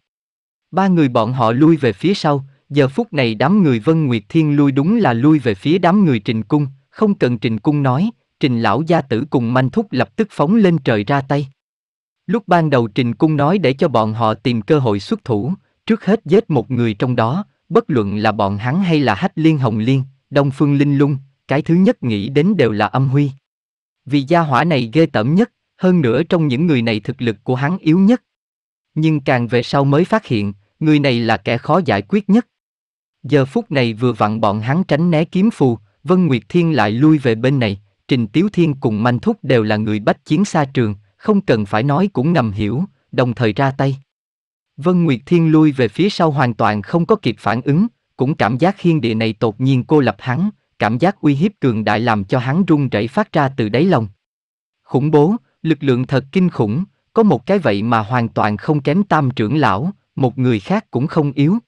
Speaker 1: Ba người bọn họ lui về phía sau, giờ phút này đám người Vân Nguyệt Thiên lui đúng là lui về phía đám người Trình Cung, không cần Trình Cung nói, Trình Lão Gia Tử cùng Manh Thúc lập tức phóng lên trời ra tay. Lúc ban đầu Trình Cung nói để cho bọn họ tìm cơ hội xuất thủ, trước hết giết một người trong đó, bất luận là bọn hắn hay là Hách Liên Hồng Liên, Đông Phương Linh Lung, cái thứ nhất nghĩ đến đều là âm huy. Vì gia hỏa này ghê tởm nhất, hơn nữa trong những người này thực lực của hắn yếu nhất. Nhưng càng về sau mới phát hiện, người này là kẻ khó giải quyết nhất. Giờ phút này vừa vặn bọn hắn tránh né kiếm phù, Vân Nguyệt Thiên lại lui về bên này, Trình Tiếu Thiên cùng Manh Thúc đều là người bách chiến xa trường, không cần phải nói cũng ngầm hiểu, đồng thời ra tay. Vân Nguyệt Thiên lui về phía sau hoàn toàn không có kịp phản ứng, cũng cảm giác hiên địa này đột nhiên cô lập hắn, cảm giác uy hiếp cường đại làm cho hắn run rẩy phát ra từ đáy lòng. Khủng bố, lực lượng thật kinh khủng, có một cái vậy mà hoàn toàn không kém tam trưởng lão, một người khác cũng không yếu.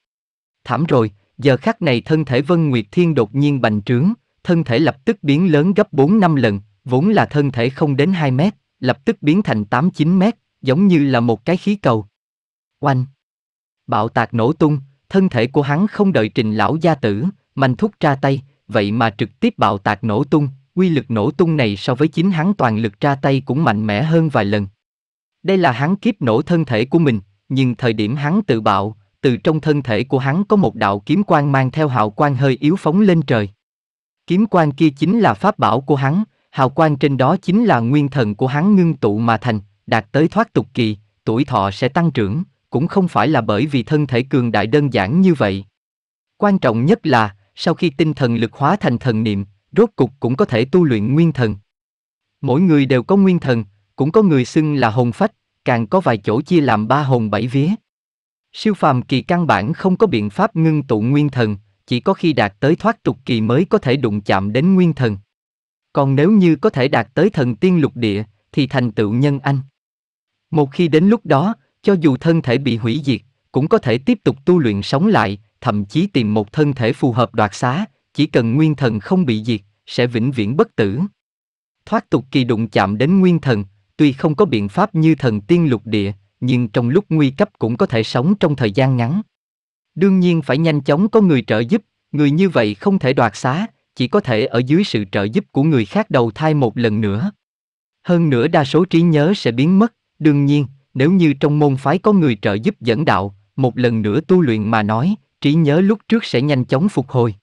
Speaker 1: Thảm rồi, giờ khắc này thân thể Vân Nguyệt Thiên đột nhiên bành trướng, thân thể lập tức biến lớn gấp 4 năm lần, vốn là thân thể không đến 2 mét, lập tức biến thành 8-9 mét, giống như là một cái khí cầu. Oanh! Bạo tạc nổ tung, thân thể của hắn không đợi trình lão gia tử, mạnh thúc ra tay, vậy mà trực tiếp bạo tạc nổ tung, quy lực nổ tung này so với chính hắn toàn lực ra tay cũng mạnh mẽ hơn vài lần. Đây là hắn kiếp nổ thân thể của mình, nhưng thời điểm hắn tự bạo, từ trong thân thể của hắn có một đạo kiếm quang mang theo hạo quang hơi yếu phóng lên trời. Kiếm quang kia chính là pháp bảo của hắn, hào quang trên đó chính là nguyên thần của hắn ngưng tụ mà thành, đạt tới thoát tục kỳ, tuổi thọ sẽ tăng trưởng, cũng không phải là bởi vì thân thể cường đại đơn giản như vậy. Quan trọng nhất là, sau khi tinh thần lực hóa thành thần niệm, rốt cục cũng có thể tu luyện nguyên thần. Mỗi người đều có nguyên thần, cũng có người xưng là hồn phách, càng có vài chỗ chia làm ba hồn bảy vía. Siêu phàm kỳ căn bản không có biện pháp ngưng tụ nguyên thần, chỉ có khi đạt tới thoát tục kỳ mới có thể đụng chạm đến nguyên thần. Còn nếu như có thể đạt tới thần tiên lục địa, thì thành tựu nhân anh. Một khi đến lúc đó, cho dù thân thể bị hủy diệt, cũng có thể tiếp tục tu luyện sống lại, thậm chí tìm một thân thể phù hợp đoạt xá, chỉ cần nguyên thần không bị diệt, sẽ vĩnh viễn bất tử. Thoát tục kỳ đụng chạm đến nguyên thần, tuy không có biện pháp như thần tiên lục địa, nhưng trong lúc nguy cấp cũng có thể sống trong thời gian ngắn. Đương nhiên phải nhanh chóng có người trợ giúp, người như vậy không thể đoạt xá, chỉ có thể ở dưới sự trợ giúp của người khác đầu thai một lần nữa. Hơn nữa đa số trí nhớ sẽ biến mất, đương nhiên, nếu như trong môn phái có người trợ giúp dẫn đạo, một lần nữa tu luyện mà nói, trí nhớ lúc trước sẽ nhanh chóng phục hồi.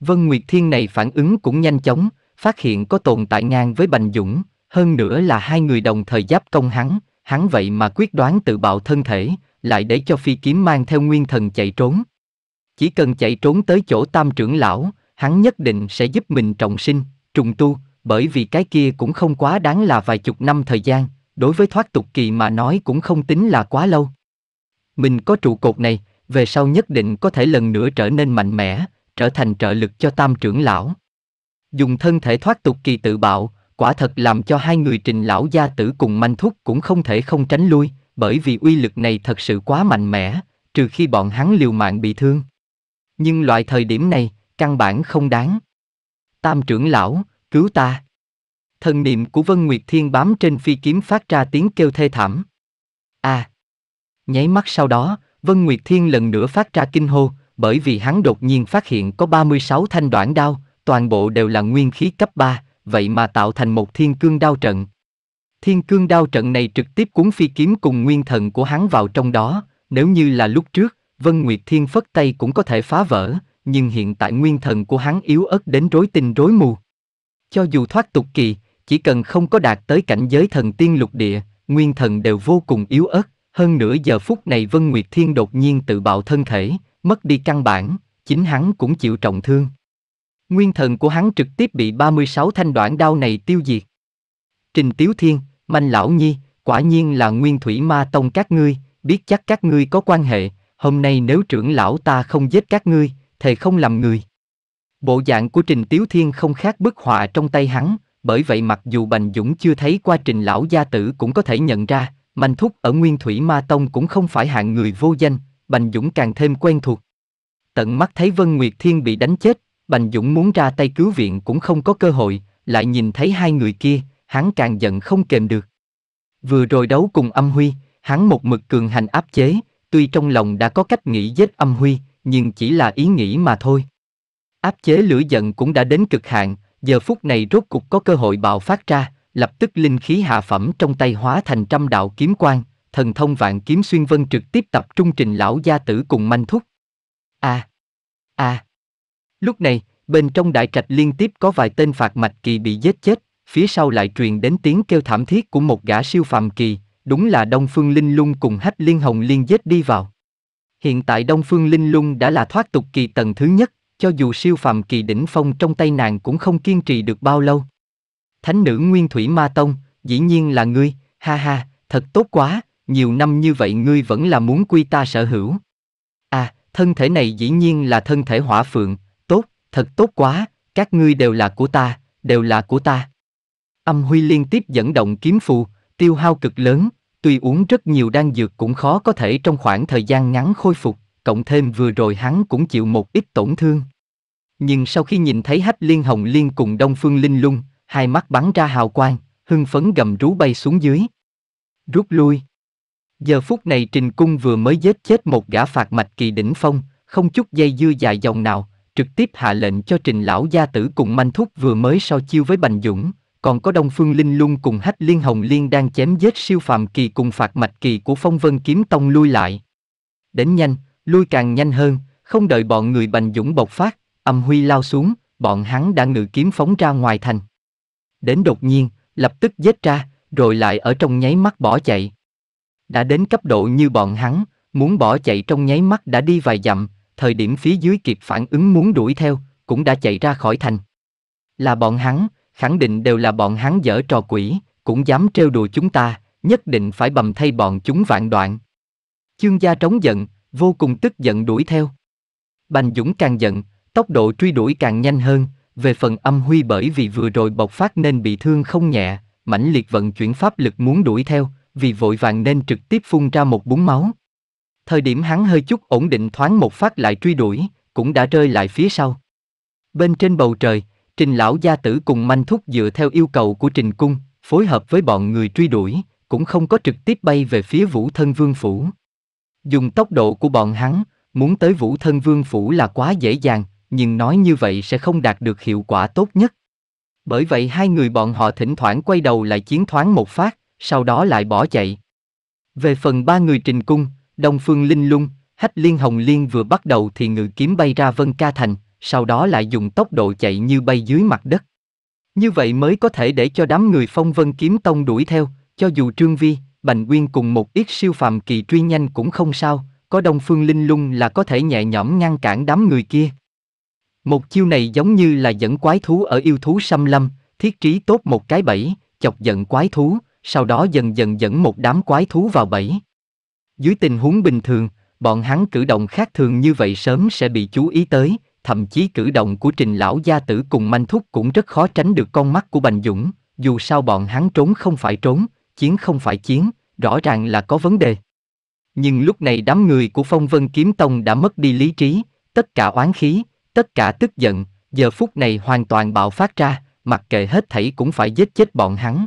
Speaker 1: Vân Nguyệt Thiên này phản ứng cũng nhanh chóng, phát hiện có tồn tại ngang với Bành Dũng, hơn nữa là hai người đồng thời giáp công hắn, hắn vậy mà quyết đoán tự bạo thân thể, lại để cho phi kiếm mang theo nguyên thần chạy trốn. Chỉ cần chạy trốn tới chỗ tam trưởng lão, hắn nhất định sẽ giúp mình trọng sinh, trùng tu, bởi vì cái kia cũng không quá đáng là vài chục năm thời gian, đối với thoát tục kỳ mà nói cũng không tính là quá lâu. Mình có trụ cột này, về sau nhất định có thể lần nữa trở nên mạnh mẽ, trở thành trợ lực cho tam trưởng lão. Dùng thân thể thoát tục kỳ tự bạo, quả thật làm cho hai người trình lão gia tử cùng manh thúc cũng không thể không tránh lui, bởi vì uy lực này thật sự quá mạnh mẽ, trừ khi bọn hắn liều mạng bị thương. Nhưng loại thời điểm này, căn bản không đáng. Tam trưởng lão, cứu ta. Thần niệm của Vân Nguyệt Thiên bám trên phi kiếm phát ra tiếng kêu thê thảm. A. À. Nháy mắt sau đó, Vân Nguyệt Thiên lần nữa phát ra kinh hô, bởi vì hắn đột nhiên phát hiện có 36 thanh đoạn đao, toàn bộ đều là nguyên khí cấp 3, vậy mà tạo thành một thiên cương đao trận. Thiên cương đao trận này trực tiếp cuốn phi kiếm cùng nguyên thần của hắn vào trong đó, nếu như là lúc trước, Vân Nguyệt Thiên phất tay cũng có thể phá vỡ, nhưng hiện tại nguyên thần của hắn yếu ớt đến rối tinh rối mù. Cho dù thoát tục kỳ, chỉ cần không có đạt tới cảnh giới thần tiên lục địa, nguyên thần đều vô cùng yếu ớt, hơn nửa giờ phút này Vân Nguyệt Thiên đột nhiên tự bạo thân thể, mất đi căn bản, chính hắn cũng chịu trọng thương. Nguyên thần của hắn trực tiếp bị 36 thanh đoạn đao này tiêu diệt. Trình Tiếu Thiên, Manh Lão Nhi, quả nhiên là nguyên thủy ma tông các ngươi, biết chắc các ngươi có quan hệ, hôm nay nếu trưởng lão ta không giết các ngươi, thề không làm người. Bộ dạng của Trình Tiếu Thiên không khác bức họa trong tay hắn, bởi vậy mặc dù Bành Dũng chưa thấy qua Trình Lão Gia Tử cũng có thể nhận ra, Mạnh Thúc ở Nguyên Thủy Ma Tông cũng không phải hạng người vô danh, Bành Dũng càng thêm quen thuộc. Tận mắt thấy Vân Nguyệt Thiên bị đánh chết, Bành Dũng muốn ra tay cứu viện cũng không có cơ hội, lại nhìn thấy hai người kia, hắn càng giận không kềm được. Vừa rồi đấu cùng âm huy, hắn một mực cường hành áp chế, tuy trong lòng đã có cách nghĩ giết âm huy, nhưng chỉ là ý nghĩ mà thôi. Áp chế lửa giận cũng đã đến cực hạn, giờ phút này rốt cục có cơ hội bạo phát ra, lập tức linh khí hạ phẩm trong tay hóa thành trăm đạo kiếm quang, thần thông vạn kiếm xuyên vân trực tiếp tập trung trình lão gia tử cùng manh thúc. A. À, A. À. Lúc này, bên trong đại trạch liên tiếp có vài tên phạt mạch kỳ bị giết chết, phía sau lại truyền đến tiếng kêu thảm thiết của một gã siêu phàm kỳ, đúng là Đông Phương Linh Lung cùng Hách Liên Hồng Liên giết đi vào. Hiện tại Đông Phương Linh Lung đã là thoát tục kỳ tầng thứ nhất, cho dù siêu phàm kỳ đỉnh phong trong tay nàng cũng không kiên trì được bao lâu. Thánh nữ Nguyên Thủy Ma Tông, dĩ nhiên là ngươi, ha ha, thật tốt quá, nhiều năm như vậy ngươi vẫn là muốn quy ta sở hữu. À, thân thể này dĩ nhiên là thân thể hỏa phượng, tốt, thật tốt quá, các ngươi đều là của ta, đều là của ta. Âm Huy liên tiếp dẫn động kiếm phù, tiêu hao cực lớn, Tuy uống rất nhiều đan dược cũng khó có thể trong khoảng thời gian ngắn khôi phục, cộng thêm vừa rồi hắn cũng chịu một ít tổn thương. Nhưng sau khi nhìn thấy Hách Liên Hồng Liên cùng Đông Phương Linh Lung, hai mắt bắn ra hào quang, hưng phấn gầm rú bay xuống dưới. Rút lui. Giờ phút này Trình Cung vừa mới giết chết một gã phạt mạch kỳ đỉnh phong, không chút dây dưa dài dòng nào, trực tiếp hạ lệnh cho Trình Lão Gia Tử cùng manh thúc vừa mới so chiêu với Bành Dũng còn có Đông Phương Linh Lung cùng Hách Liên Hồng Liên đang chém giết siêu phàm kỳ cùng phạt mạch kỳ của phong vân kiếm tông lui lại. Đến nhanh, lui càng nhanh hơn, không đợi bọn người bành dũng bộc phát, âm huy lao xuống, bọn hắn đã ngự kiếm phóng ra ngoài thành. Đến đột nhiên, lập tức giết ra, rồi lại ở trong nháy mắt bỏ chạy. Đã đến cấp độ như bọn hắn, muốn bỏ chạy trong nháy mắt đã đi vài dặm, thời điểm phía dưới kịp phản ứng muốn đuổi theo, cũng đã chạy ra khỏi thành. Là bọn hắn, khẳng định đều là bọn hắn dở trò quỷ, cũng dám trêu đùa chúng ta, nhất định phải bầm thay bọn chúng vạn đoạn. Chương gia trống giận, vô cùng tức giận đuổi theo. Bành Dũng càng giận, tốc độ truy đuổi càng nhanh hơn, về phần âm huy bởi vì vừa rồi bộc phát nên bị thương không nhẹ, mãnh liệt vận chuyển pháp lực muốn đuổi theo, vì vội vàng nên trực tiếp phun ra một búng máu. Thời điểm hắn hơi chút ổn định thoáng một phát lại truy đuổi, cũng đã rơi lại phía sau. Bên trên bầu trời, Trình lão gia tử cùng manh thúc dựa theo yêu cầu của Trình Cung, phối hợp với bọn người truy đuổi, cũng không có trực tiếp bay về phía Vũ Thân Vương Phủ. Dùng tốc độ của bọn hắn, muốn tới Vũ Thân Vương Phủ là quá dễ dàng, nhưng nói như vậy sẽ không đạt được hiệu quả tốt nhất. Bởi vậy hai người bọn họ thỉnh thoảng quay đầu lại chiến thoáng một phát, sau đó lại bỏ chạy. Về phần ba người Trình Cung, Đông Phương Linh Lung, Hách Liên Hồng Liên vừa bắt đầu thì ngự kiếm bay ra Vân Ca Thành, sau đó lại dùng tốc độ chạy như bay dưới mặt đất. Như vậy mới có thể để cho đám người phong vân kiếm tông đuổi theo, cho dù Trương Vi, Bành Nguyên cùng một ít siêu phàm kỳ truy nhanh cũng không sao, có Đông Phương Linh Lung là có thể nhẹ nhõm ngăn cản đám người kia. Một chiêu này giống như là dẫn quái thú ở yêu thú xâm lâm, thiết trí tốt một cái bẫy, chọc giận quái thú, sau đó dần dần dẫn một đám quái thú vào bẫy. Dưới tình huống bình thường, bọn hắn cử động khác thường như vậy sớm sẽ bị chú ý tới, thậm chí cử động của trình lão gia tử cùng manh thúc cũng rất khó tránh được con mắt của Bành Dũng, dù sao bọn hắn trốn không phải trốn, chiến không phải chiến, rõ ràng là có vấn đề. Nhưng lúc này đám người của Phong Vân Kiếm Tông đã mất đi lý trí, tất cả oán khí, tất cả tức giận, giờ phút này hoàn toàn bạo phát ra, mặc kệ hết thảy cũng phải giết chết bọn hắn.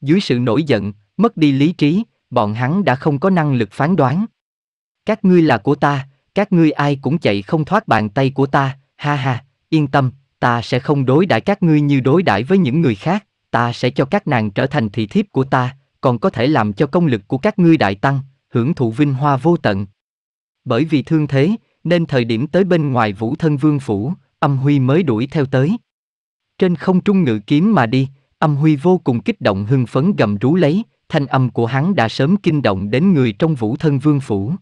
Speaker 1: Dưới sự nổi giận, mất đi lý trí, bọn hắn đã không có năng lực phán đoán. Các ngươi là của ta, các ngươi ai cũng chạy không thoát bàn tay của ta, ha ha, yên tâm, ta sẽ không đối đãi các ngươi như đối đãi với những người khác, ta sẽ cho các nàng trở thành thị thiếp của ta, còn có thể làm cho công lực của các ngươi đại tăng, hưởng thụ vinh hoa vô tận. Bởi vì thương thế, nên thời điểm tới bên ngoài Vũ Thân Vương phủ, Âm Huy mới đuổi theo tới. Trên không trung ngự kiếm mà đi, Âm Huy vô cùng kích động hưng phấn gầm rú lấy, thanh âm của hắn đã sớm kinh động đến người trong Vũ Thân Vương phủ.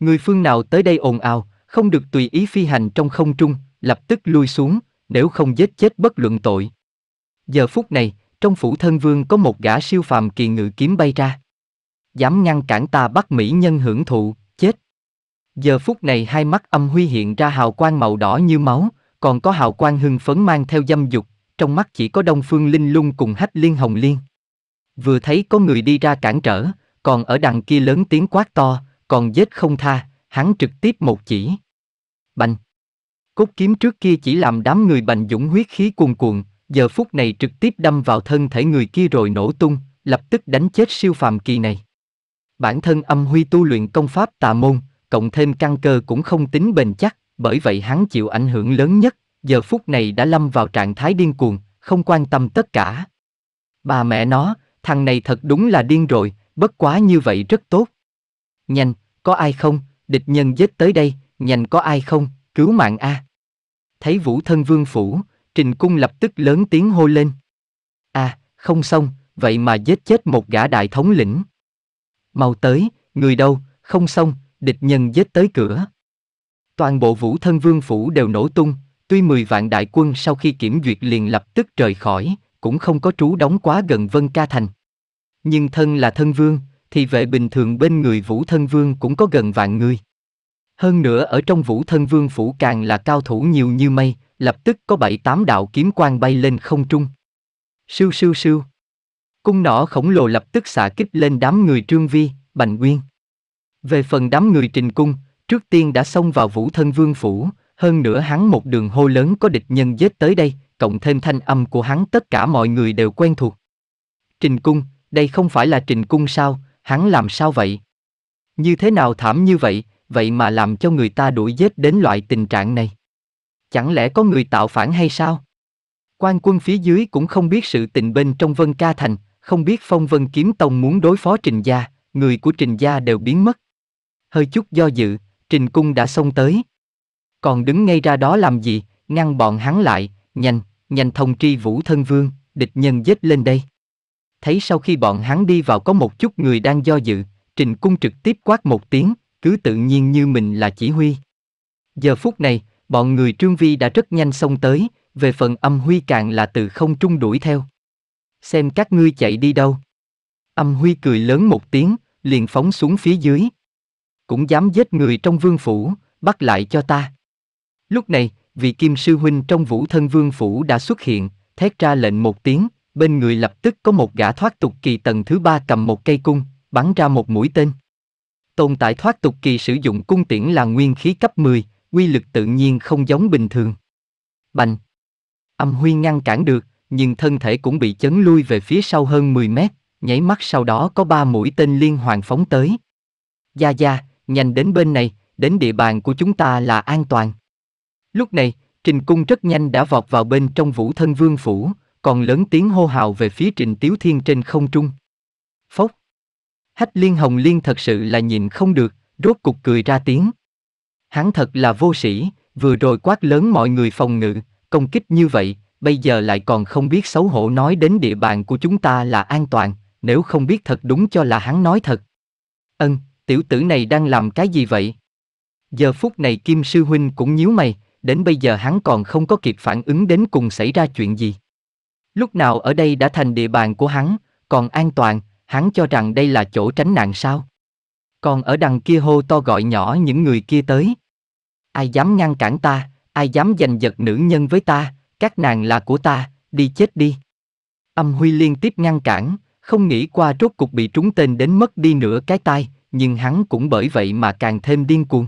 Speaker 1: Người phương nào tới đây ồn ào, không được tùy ý phi hành trong không trung, lập tức lui xuống, nếu không giết chết bất luận tội. Giờ phút này, trong phủ thân vương có một gã siêu phàm kỳ ngự kiếm bay ra. Dám ngăn cản ta bắt mỹ nhân hưởng thụ, chết. Giờ phút này hai mắt âm huy hiện ra hào quang màu đỏ như máu, còn có hào quang hưng phấn mang theo dâm dục, trong mắt chỉ có đông phương linh lung cùng hách liên hồng liên. Vừa thấy có người đi ra cản trở, còn ở đằng kia lớn tiếng quát to, còn giết không tha, hắn trực tiếp một chỉ. Bành! Cốt kiếm trước kia chỉ làm đám người bành dũng huyết khí cuồn cuộn, giờ phút này trực tiếp đâm vào thân thể người kia rồi nổ tung, lập tức đánh chết siêu phàm kỳ này. Bản thân âm huy tu luyện công pháp tà môn, cộng thêm căn cơ cũng không tính bền chắc, bởi vậy hắn chịu ảnh hưởng lớn nhất, giờ phút này đã lâm vào trạng thái điên cuồng, không quan tâm tất cả. Bà mẹ nó, thằng này thật đúng là điên rồi, bất quá như vậy rất tốt nhanh, có ai không, địch nhân giết tới đây, nhanh có ai không, cứu mạng a. Thấy Vũ Thân Vương phủ, Trình Cung lập tức lớn tiếng hô lên. A, không xong, vậy mà giết chết một gã đại thống lĩnh. Mau tới, người đâu, không xong, địch nhân giết tới cửa. Toàn bộ Vũ Thân Vương phủ đều nổ tung, tuy 10 vạn đại quân sau khi kiểm duyệt liền lập tức rời khỏi, cũng không có trú đóng quá gần Vân Ca Thành. Nhưng thân là thân vương, thì vệ bình thường bên người Vũ Thân Vương cũng có gần vạn người. Hơn nữa ở trong Vũ Thân Vương phủ càng là cao thủ nhiều như mây, lập tức có bảy tám đạo kiếm quang bay lên không trung. siêu siêu siêu Cung nỏ khổng lồ lập tức xả kích lên đám người Trương Vi, Bành Nguyên. Về phần đám người trình cung, trước tiên đã xông vào Vũ Thân Vương phủ, hơn nữa hắn một đường hô lớn có địch nhân giết tới đây, cộng thêm thanh âm của hắn tất cả mọi người đều quen thuộc. Trình cung, đây không phải là trình cung sao, hắn làm sao vậy? Như thế nào thảm như vậy, vậy mà làm cho người ta đuổi giết đến loại tình trạng này? Chẳng lẽ có người tạo phản hay sao? Quan quân phía dưới cũng không biết sự tình bên trong Vân Ca Thành, không biết Phong Vân Kiếm Tông muốn đối phó Trình Gia, người của Trình Gia đều biến mất. Hơi chút do dự, Trình Cung đã xông tới. Còn đứng ngay ra đó làm gì, ngăn bọn hắn lại, nhanh, nhanh thông tri vũ thân vương, địch nhân giết lên đây thấy sau khi bọn hắn đi vào có một chút người đang do dự, Trình Cung trực tiếp quát một tiếng, cứ tự nhiên như mình là chỉ huy. Giờ phút này, bọn người Trương Vi đã rất nhanh xông tới, về phần âm huy càng là từ không trung đuổi theo. Xem các ngươi chạy đi đâu. Âm huy cười lớn một tiếng, liền phóng xuống phía dưới. Cũng dám giết người trong vương phủ, bắt lại cho ta. Lúc này, vị kim sư huynh trong vũ thân vương phủ đã xuất hiện, thét ra lệnh một tiếng, bên người lập tức có một gã thoát tục kỳ tầng thứ ba cầm một cây cung, bắn ra một mũi tên. Tồn tại thoát tục kỳ sử dụng cung tiễn là nguyên khí cấp 10, quy lực tự nhiên không giống bình thường. Bành! Âm huy ngăn cản được, nhưng thân thể cũng bị chấn lui về phía sau hơn 10 mét, nháy mắt sau đó có ba mũi tên liên hoàn phóng tới. Gia Gia, nhanh đến bên này, đến địa bàn của chúng ta là an toàn. Lúc này, Trình Cung rất nhanh đã vọt vào bên trong vũ thân vương phủ, còn lớn tiếng hô hào về phía trình Tiếu Thiên trên không trung. Phốc! Hách liên hồng liên thật sự là nhìn không được, rốt cục cười ra tiếng. Hắn thật là vô sĩ, vừa rồi quát lớn mọi người phòng ngự, công kích như vậy, bây giờ lại còn không biết xấu hổ nói đến địa bàn của chúng ta là an toàn, nếu không biết thật đúng cho là hắn nói thật. Ân, tiểu tử này đang làm cái gì vậy? Giờ phút này Kim Sư Huynh cũng nhíu mày, đến bây giờ hắn còn không có kịp phản ứng đến cùng xảy ra chuyện gì. Lúc nào ở đây đã thành địa bàn của hắn, còn an toàn, hắn cho rằng đây là chỗ tránh nạn sao? Còn ở đằng kia hô to gọi nhỏ những người kia tới. Ai dám ngăn cản ta, ai dám giành giật nữ nhân với ta, các nàng là của ta, đi chết đi. Âm Huy liên tiếp ngăn cản, không nghĩ qua rốt cục bị trúng tên đến mất đi nửa cái tai, nhưng hắn cũng bởi vậy mà càng thêm điên cuồng.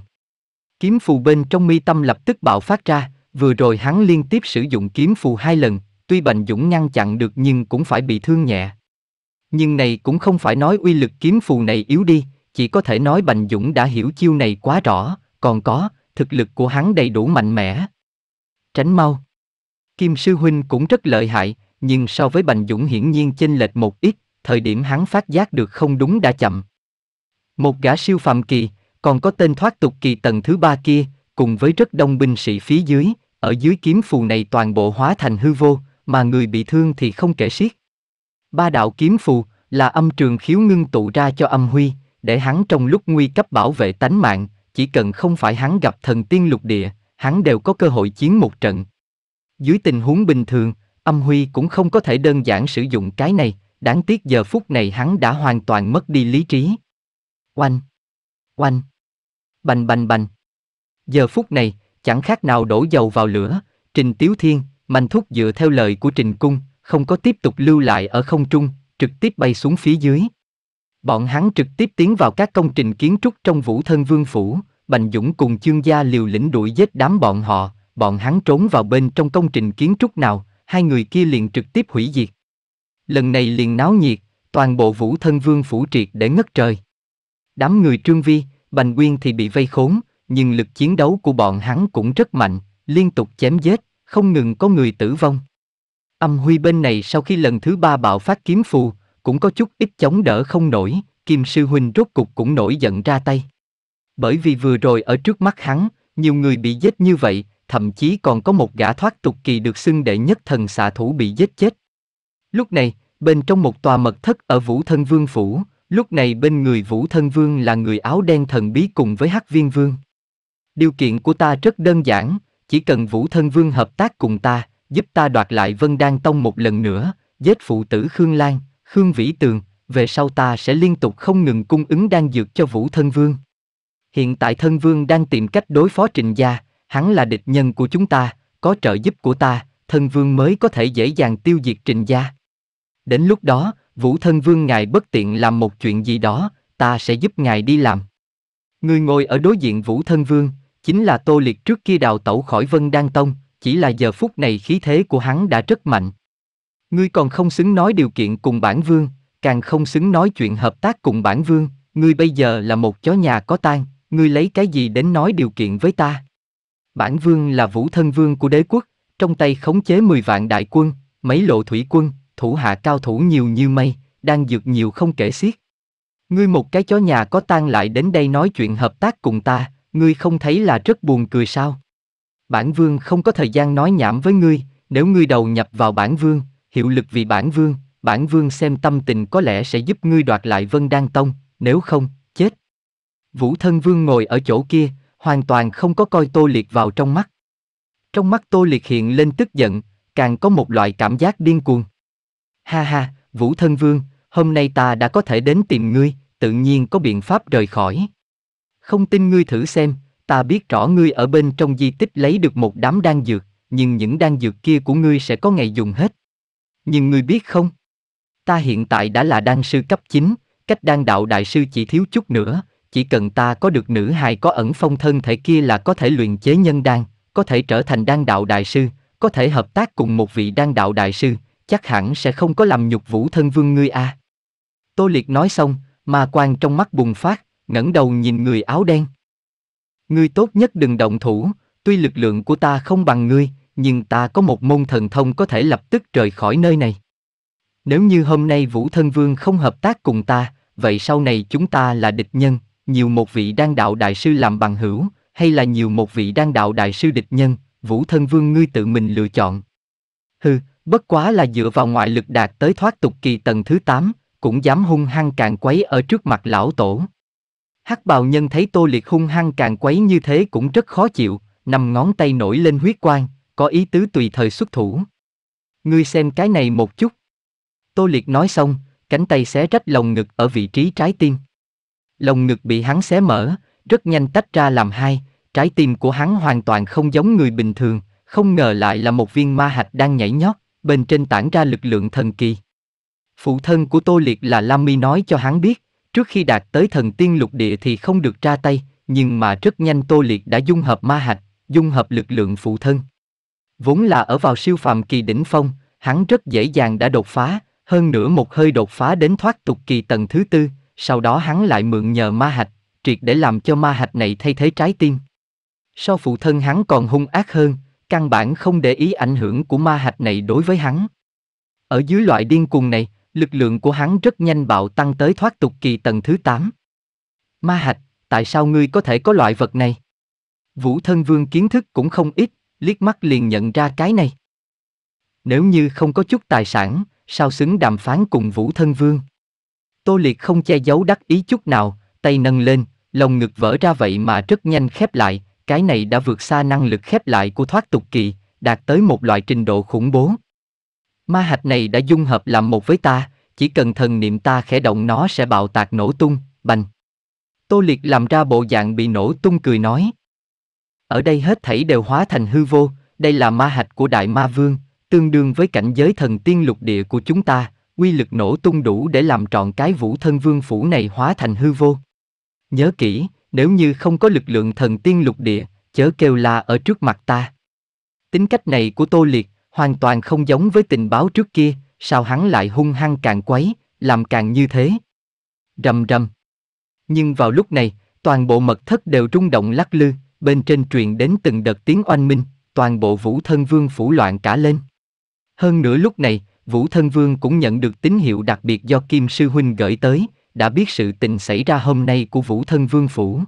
Speaker 1: Kiếm phù bên trong mi tâm lập tức bạo phát ra, vừa rồi hắn liên tiếp sử dụng kiếm phù hai lần, tuy Bành Dũng ngăn chặn được nhưng cũng phải bị thương nhẹ. Nhưng này cũng không phải nói uy lực kiếm phù này yếu đi, chỉ có thể nói Bành Dũng đã hiểu chiêu này quá rõ, còn có, thực lực của hắn đầy đủ mạnh mẽ. Tránh mau. Kim Sư Huynh cũng rất lợi hại, nhưng so với Bành Dũng hiển nhiên chênh lệch một ít, thời điểm hắn phát giác được không đúng đã chậm. Một gã siêu phàm kỳ, còn có tên thoát tục kỳ tầng thứ ba kia, cùng với rất đông binh sĩ phía dưới, ở dưới kiếm phù này toàn bộ hóa thành hư vô, mà người bị thương thì không kể xiết. Ba đạo kiếm phù là âm trường khiếu ngưng tụ ra cho âm huy, để hắn trong lúc nguy cấp bảo vệ tánh mạng, chỉ cần không phải hắn gặp thần tiên lục địa, hắn đều có cơ hội chiến một trận. Dưới tình huống bình thường, âm huy cũng không có thể đơn giản sử dụng cái này, đáng tiếc giờ phút này hắn đã hoàn toàn mất đi lý trí. Oanh! Oanh! Bành bành bành! Giờ phút này, chẳng khác nào đổ dầu vào lửa, Trình Tiếu Thiên, Mạnh thúc dựa theo lời của Trình Cung, không có tiếp tục lưu lại ở không trung, trực tiếp bay xuống phía dưới. Bọn hắn trực tiếp tiến vào các công trình kiến trúc trong vũ thân vương phủ, Bành Dũng cùng chương gia liều lĩnh đuổi giết đám bọn họ, bọn hắn trốn vào bên trong công trình kiến trúc nào, hai người kia liền trực tiếp hủy diệt. Lần này liền náo nhiệt, toàn bộ vũ thân vương phủ triệt để ngất trời. Đám người trương vi, Bành Quyên thì bị vây khốn, nhưng lực chiến đấu của bọn hắn cũng rất mạnh, liên tục chém giết, không ngừng có người tử vong. Âm huy bên này sau khi lần thứ ba bạo phát kiếm phù, cũng có chút ít chống đỡ không nổi, Kim Sư Huynh rốt cục cũng nổi giận ra tay. Bởi vì vừa rồi ở trước mắt hắn, nhiều người bị giết như vậy, thậm chí còn có một gã thoát tục kỳ được xưng đệ nhất thần xạ thủ bị giết chết. Lúc này, bên trong một tòa mật thất ở Vũ Thân Vương Phủ, lúc này bên người Vũ Thân Vương là người áo đen thần bí cùng với Hắc Viên Vương. Điều kiện của ta rất đơn giản, chỉ cần Vũ Thân Vương hợp tác cùng ta, giúp ta đoạt lại Vân Đan Tông một lần nữa, giết phụ tử Khương Lan, Khương Vĩ Tường, về sau ta sẽ liên tục không ngừng cung ứng đan dược cho Vũ Thân Vương. Hiện tại Thân Vương đang tìm cách đối phó Trình Gia, hắn là địch nhân của chúng ta, có trợ giúp của ta, Thân Vương mới có thể dễ dàng tiêu diệt Trình Gia. Đến lúc đó, Vũ Thân Vương ngài bất tiện làm một chuyện gì đó, ta sẽ giúp ngài đi làm. Người ngồi ở đối diện Vũ Thân Vương, chính là Tô Liệt trước kia đào tẩu khỏi Vân Đan Tông, chỉ là giờ phút này khí thế của hắn đã rất mạnh. Ngươi còn không xứng nói điều kiện cùng bản vương, càng không xứng nói chuyện hợp tác cùng bản vương, ngươi bây giờ là một chó nhà có tang ngươi lấy cái gì đến nói điều kiện với ta? Bản vương là vũ thân vương của đế quốc, trong tay khống chế mười vạn đại quân, mấy lộ thủy quân, thủ hạ cao thủ nhiều như mây, đang dược nhiều không kể xiết. Ngươi một cái chó nhà có tang lại đến đây nói chuyện hợp tác cùng ta, ngươi không thấy là rất buồn cười sao? Bản vương không có thời gian nói nhảm với ngươi, nếu ngươi đầu nhập vào bản vương, hiệu lực vì bản vương, bản vương xem tâm tình có lẽ sẽ giúp ngươi đoạt lại Vân Đan Tông, nếu không, chết. Vũ thân vương ngồi ở chỗ kia, hoàn toàn không có coi tô liệt vào trong mắt. Trong mắt tô liệt hiện lên tức giận, càng có một loại cảm giác điên cuồng. Ha ha, Vũ thân vương, hôm nay ta đã có thể đến tìm ngươi, tự nhiên có biện pháp rời khỏi. Không tin ngươi thử xem, ta biết rõ ngươi ở bên trong di tích lấy được một đám đan dược, nhưng những đan dược kia của ngươi sẽ có ngày dùng hết. Nhưng ngươi biết không? Ta hiện tại đã là đan sư cấp 9, cách đan đạo đại sư chỉ thiếu chút nữa, chỉ cần ta có được nữ hài có ẩn phong thân thể kia là có thể luyện chế nhân đan, có thể trở thành đan đạo đại sư, có thể hợp tác cùng một vị đan đạo đại sư, chắc hẳn sẽ không có làm nhục vũ thân vương ngươi a. À. Tô Liệt nói xong, ma quan trong mắt bùng phát, ngẩng đầu nhìn người áo đen. Ngươi tốt nhất đừng động thủ, tuy lực lượng của ta không bằng ngươi, nhưng ta có một môn thần thông có thể lập tức rời khỏi nơi này. Nếu như hôm nay Vũ Thân Vương không hợp tác cùng ta, vậy sau này chúng ta là địch nhân, nhiều một vị đang đạo đại sư làm bằng hữu, hay là nhiều một vị đang đạo đại sư địch nhân, Vũ Thân Vương ngươi tự mình lựa chọn. Hừ, bất quá là dựa vào ngoại lực đạt tới thoát tục kỳ tầng thứ 8, cũng dám hung hăng càng quấy ở trước mặt lão tổ. Hắc bào nhân thấy tô liệt hung hăng càng quấy như thế cũng rất khó chịu, nằm ngón tay nổi lên huyết quang, có ý tứ tùy thời xuất thủ. Ngươi xem cái này một chút. Tô liệt nói xong, cánh tay xé rách lồng ngực ở vị trí trái tim. Lồng ngực bị hắn xé mở, rất nhanh tách ra làm hai, trái tim của hắn hoàn toàn không giống người bình thường, không ngờ lại là một viên ma hạch đang nhảy nhót, bên trên tản ra lực lượng thần kỳ. Phụ thân của Tô Liệt là Lam Mi nói cho hắn biết, Trước khi đạt tới thần tiên lục địa thì không được ra tay, nhưng mà rất nhanh Tô Liệt đã dung hợp ma hạch, dung hợp lực lượng phụ thân. Vốn là ở vào siêu phàm kỳ đỉnh phong, hắn rất dễ dàng đã đột phá, hơn nữa một hơi đột phá đến thoát tục kỳ tầng thứ tư, sau đó hắn lại mượn nhờ ma hạch, triệt để làm cho ma hạch này thay thế trái tim. So phụ thân hắn còn hung ác hơn, căn bản không để ý ảnh hưởng của ma hạch này đối với hắn. Ở dưới loại điên cuồng này, lực lượng của hắn rất nhanh bạo tăng tới thoát tục kỳ tầng thứ 8. Ma hạch, tại sao ngươi có thể có loại vật này? Vũ thân vương kiến thức cũng không ít, liếc mắt liền nhận ra cái này. Nếu như không có chút tài sản, sao xứng đàm phán cùng vũ thân vương? Tô liệt không che giấu đắc ý chút nào, tay nâng lên, lồng ngực vỡ ra vậy mà rất nhanh khép lại, cái này đã vượt xa năng lực khép lại của thoát tục kỳ, đạt tới một loại trình độ khủng bố. Ma hạch này đã dung hợp làm một với ta, chỉ cần thần niệm ta khẽ động nó sẽ bạo tạc nổ tung, bành. Tô Liệt làm ra bộ dạng bị nổ tung cười nói. Ở đây hết thảy đều hóa thành hư vô, đây là ma hạch của Đại Ma Vương, tương đương với cảnh giới thần tiên lục địa của chúng ta, uy lực nổ tung đủ để làm trọn cái vũ thân vương phủ này hóa thành hư vô. Nhớ kỹ, nếu như không có lực lượng thần tiên lục địa, chớ kêu la ở trước mặt ta. Tính cách này của Tô Liệt, hoàn toàn không giống với tình báo trước kia, sao hắn lại hung hăng càng quấy, làm càng như thế. Rầm rầm. Nhưng vào lúc này, toàn bộ mật thất đều rung động lắc lư, bên trên truyền đến từng đợt tiếng oanh minh, toàn bộ Vũ Thân Vương phủ loạn cả lên. Hơn nữa lúc này, Vũ Thân Vương cũng nhận được tín hiệu đặc biệt do Kim Sư Huynh gửi tới, đã biết sự tình xảy ra hôm nay của Vũ Thân Vương phủ.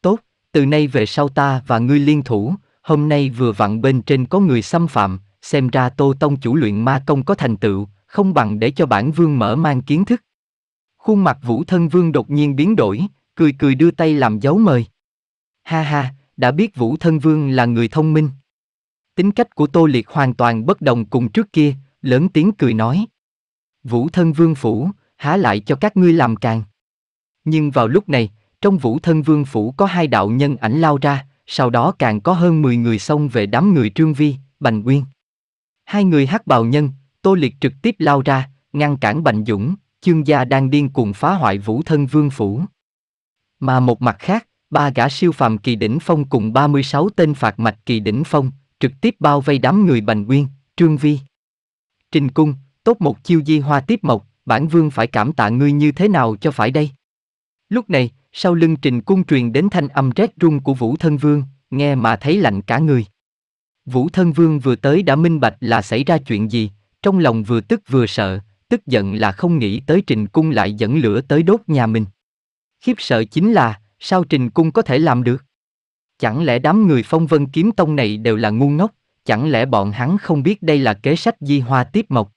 Speaker 1: Tốt, từ nay về sau ta và ngươi liên thủ, hôm nay vừa vặn bên trên có người xâm phạm, xem ra Tô Tông chủ luyện ma công có thành tựu, không bằng để cho bản vương mở mang kiến thức. Khuôn mặt vũ thân vương đột nhiên biến đổi, cười cười đưa tay làm dấu mời. Ha ha, đã biết vũ thân vương là người thông minh. Tính cách của Tô Liệt hoàn toàn bất đồng cùng trước kia, lớn tiếng cười nói. Vũ thân vương phủ, há lại cho các ngươi làm càng. Nhưng vào lúc này, trong vũ thân vương phủ có hai đạo nhân ảnh lao ra, sau đó càng có hơn 10 người xông về đám người trương vi, bành uyên. Hai người hắc bào nhân, Tô Liệt trực tiếp lao ra, ngăn cản Bành Dũng, chương gia đang điên cuồng phá hoại vũ thân vương phủ. Mà một mặt khác, ba gã siêu phàm kỳ đỉnh phong cùng 36 tên phạt mạch kỳ đỉnh phong, trực tiếp bao vây đám người Bành Nguyên, Trương Vi. Trình cung, tốt một chiêu di hoa tiếp mộc, bản vương phải cảm tạ ngươi như thế nào cho phải đây. Lúc này, sau lưng trình cung truyền đến thanh âm rét rung của vũ thân vương, nghe mà thấy lạnh cả người. Vũ Thân Vương vừa tới đã minh bạch là xảy ra chuyện gì, trong lòng vừa tức vừa sợ, tức giận là không nghĩ tới Trình Cung lại dẫn lửa tới đốt nhà mình. Khiếp sợ chính là, sao Trình Cung có thể làm được? Chẳng lẽ đám người phong vân kiếm tông này đều là ngu ngốc, chẳng lẽ bọn hắn không biết đây là kế sách di hoa tiếp mộc?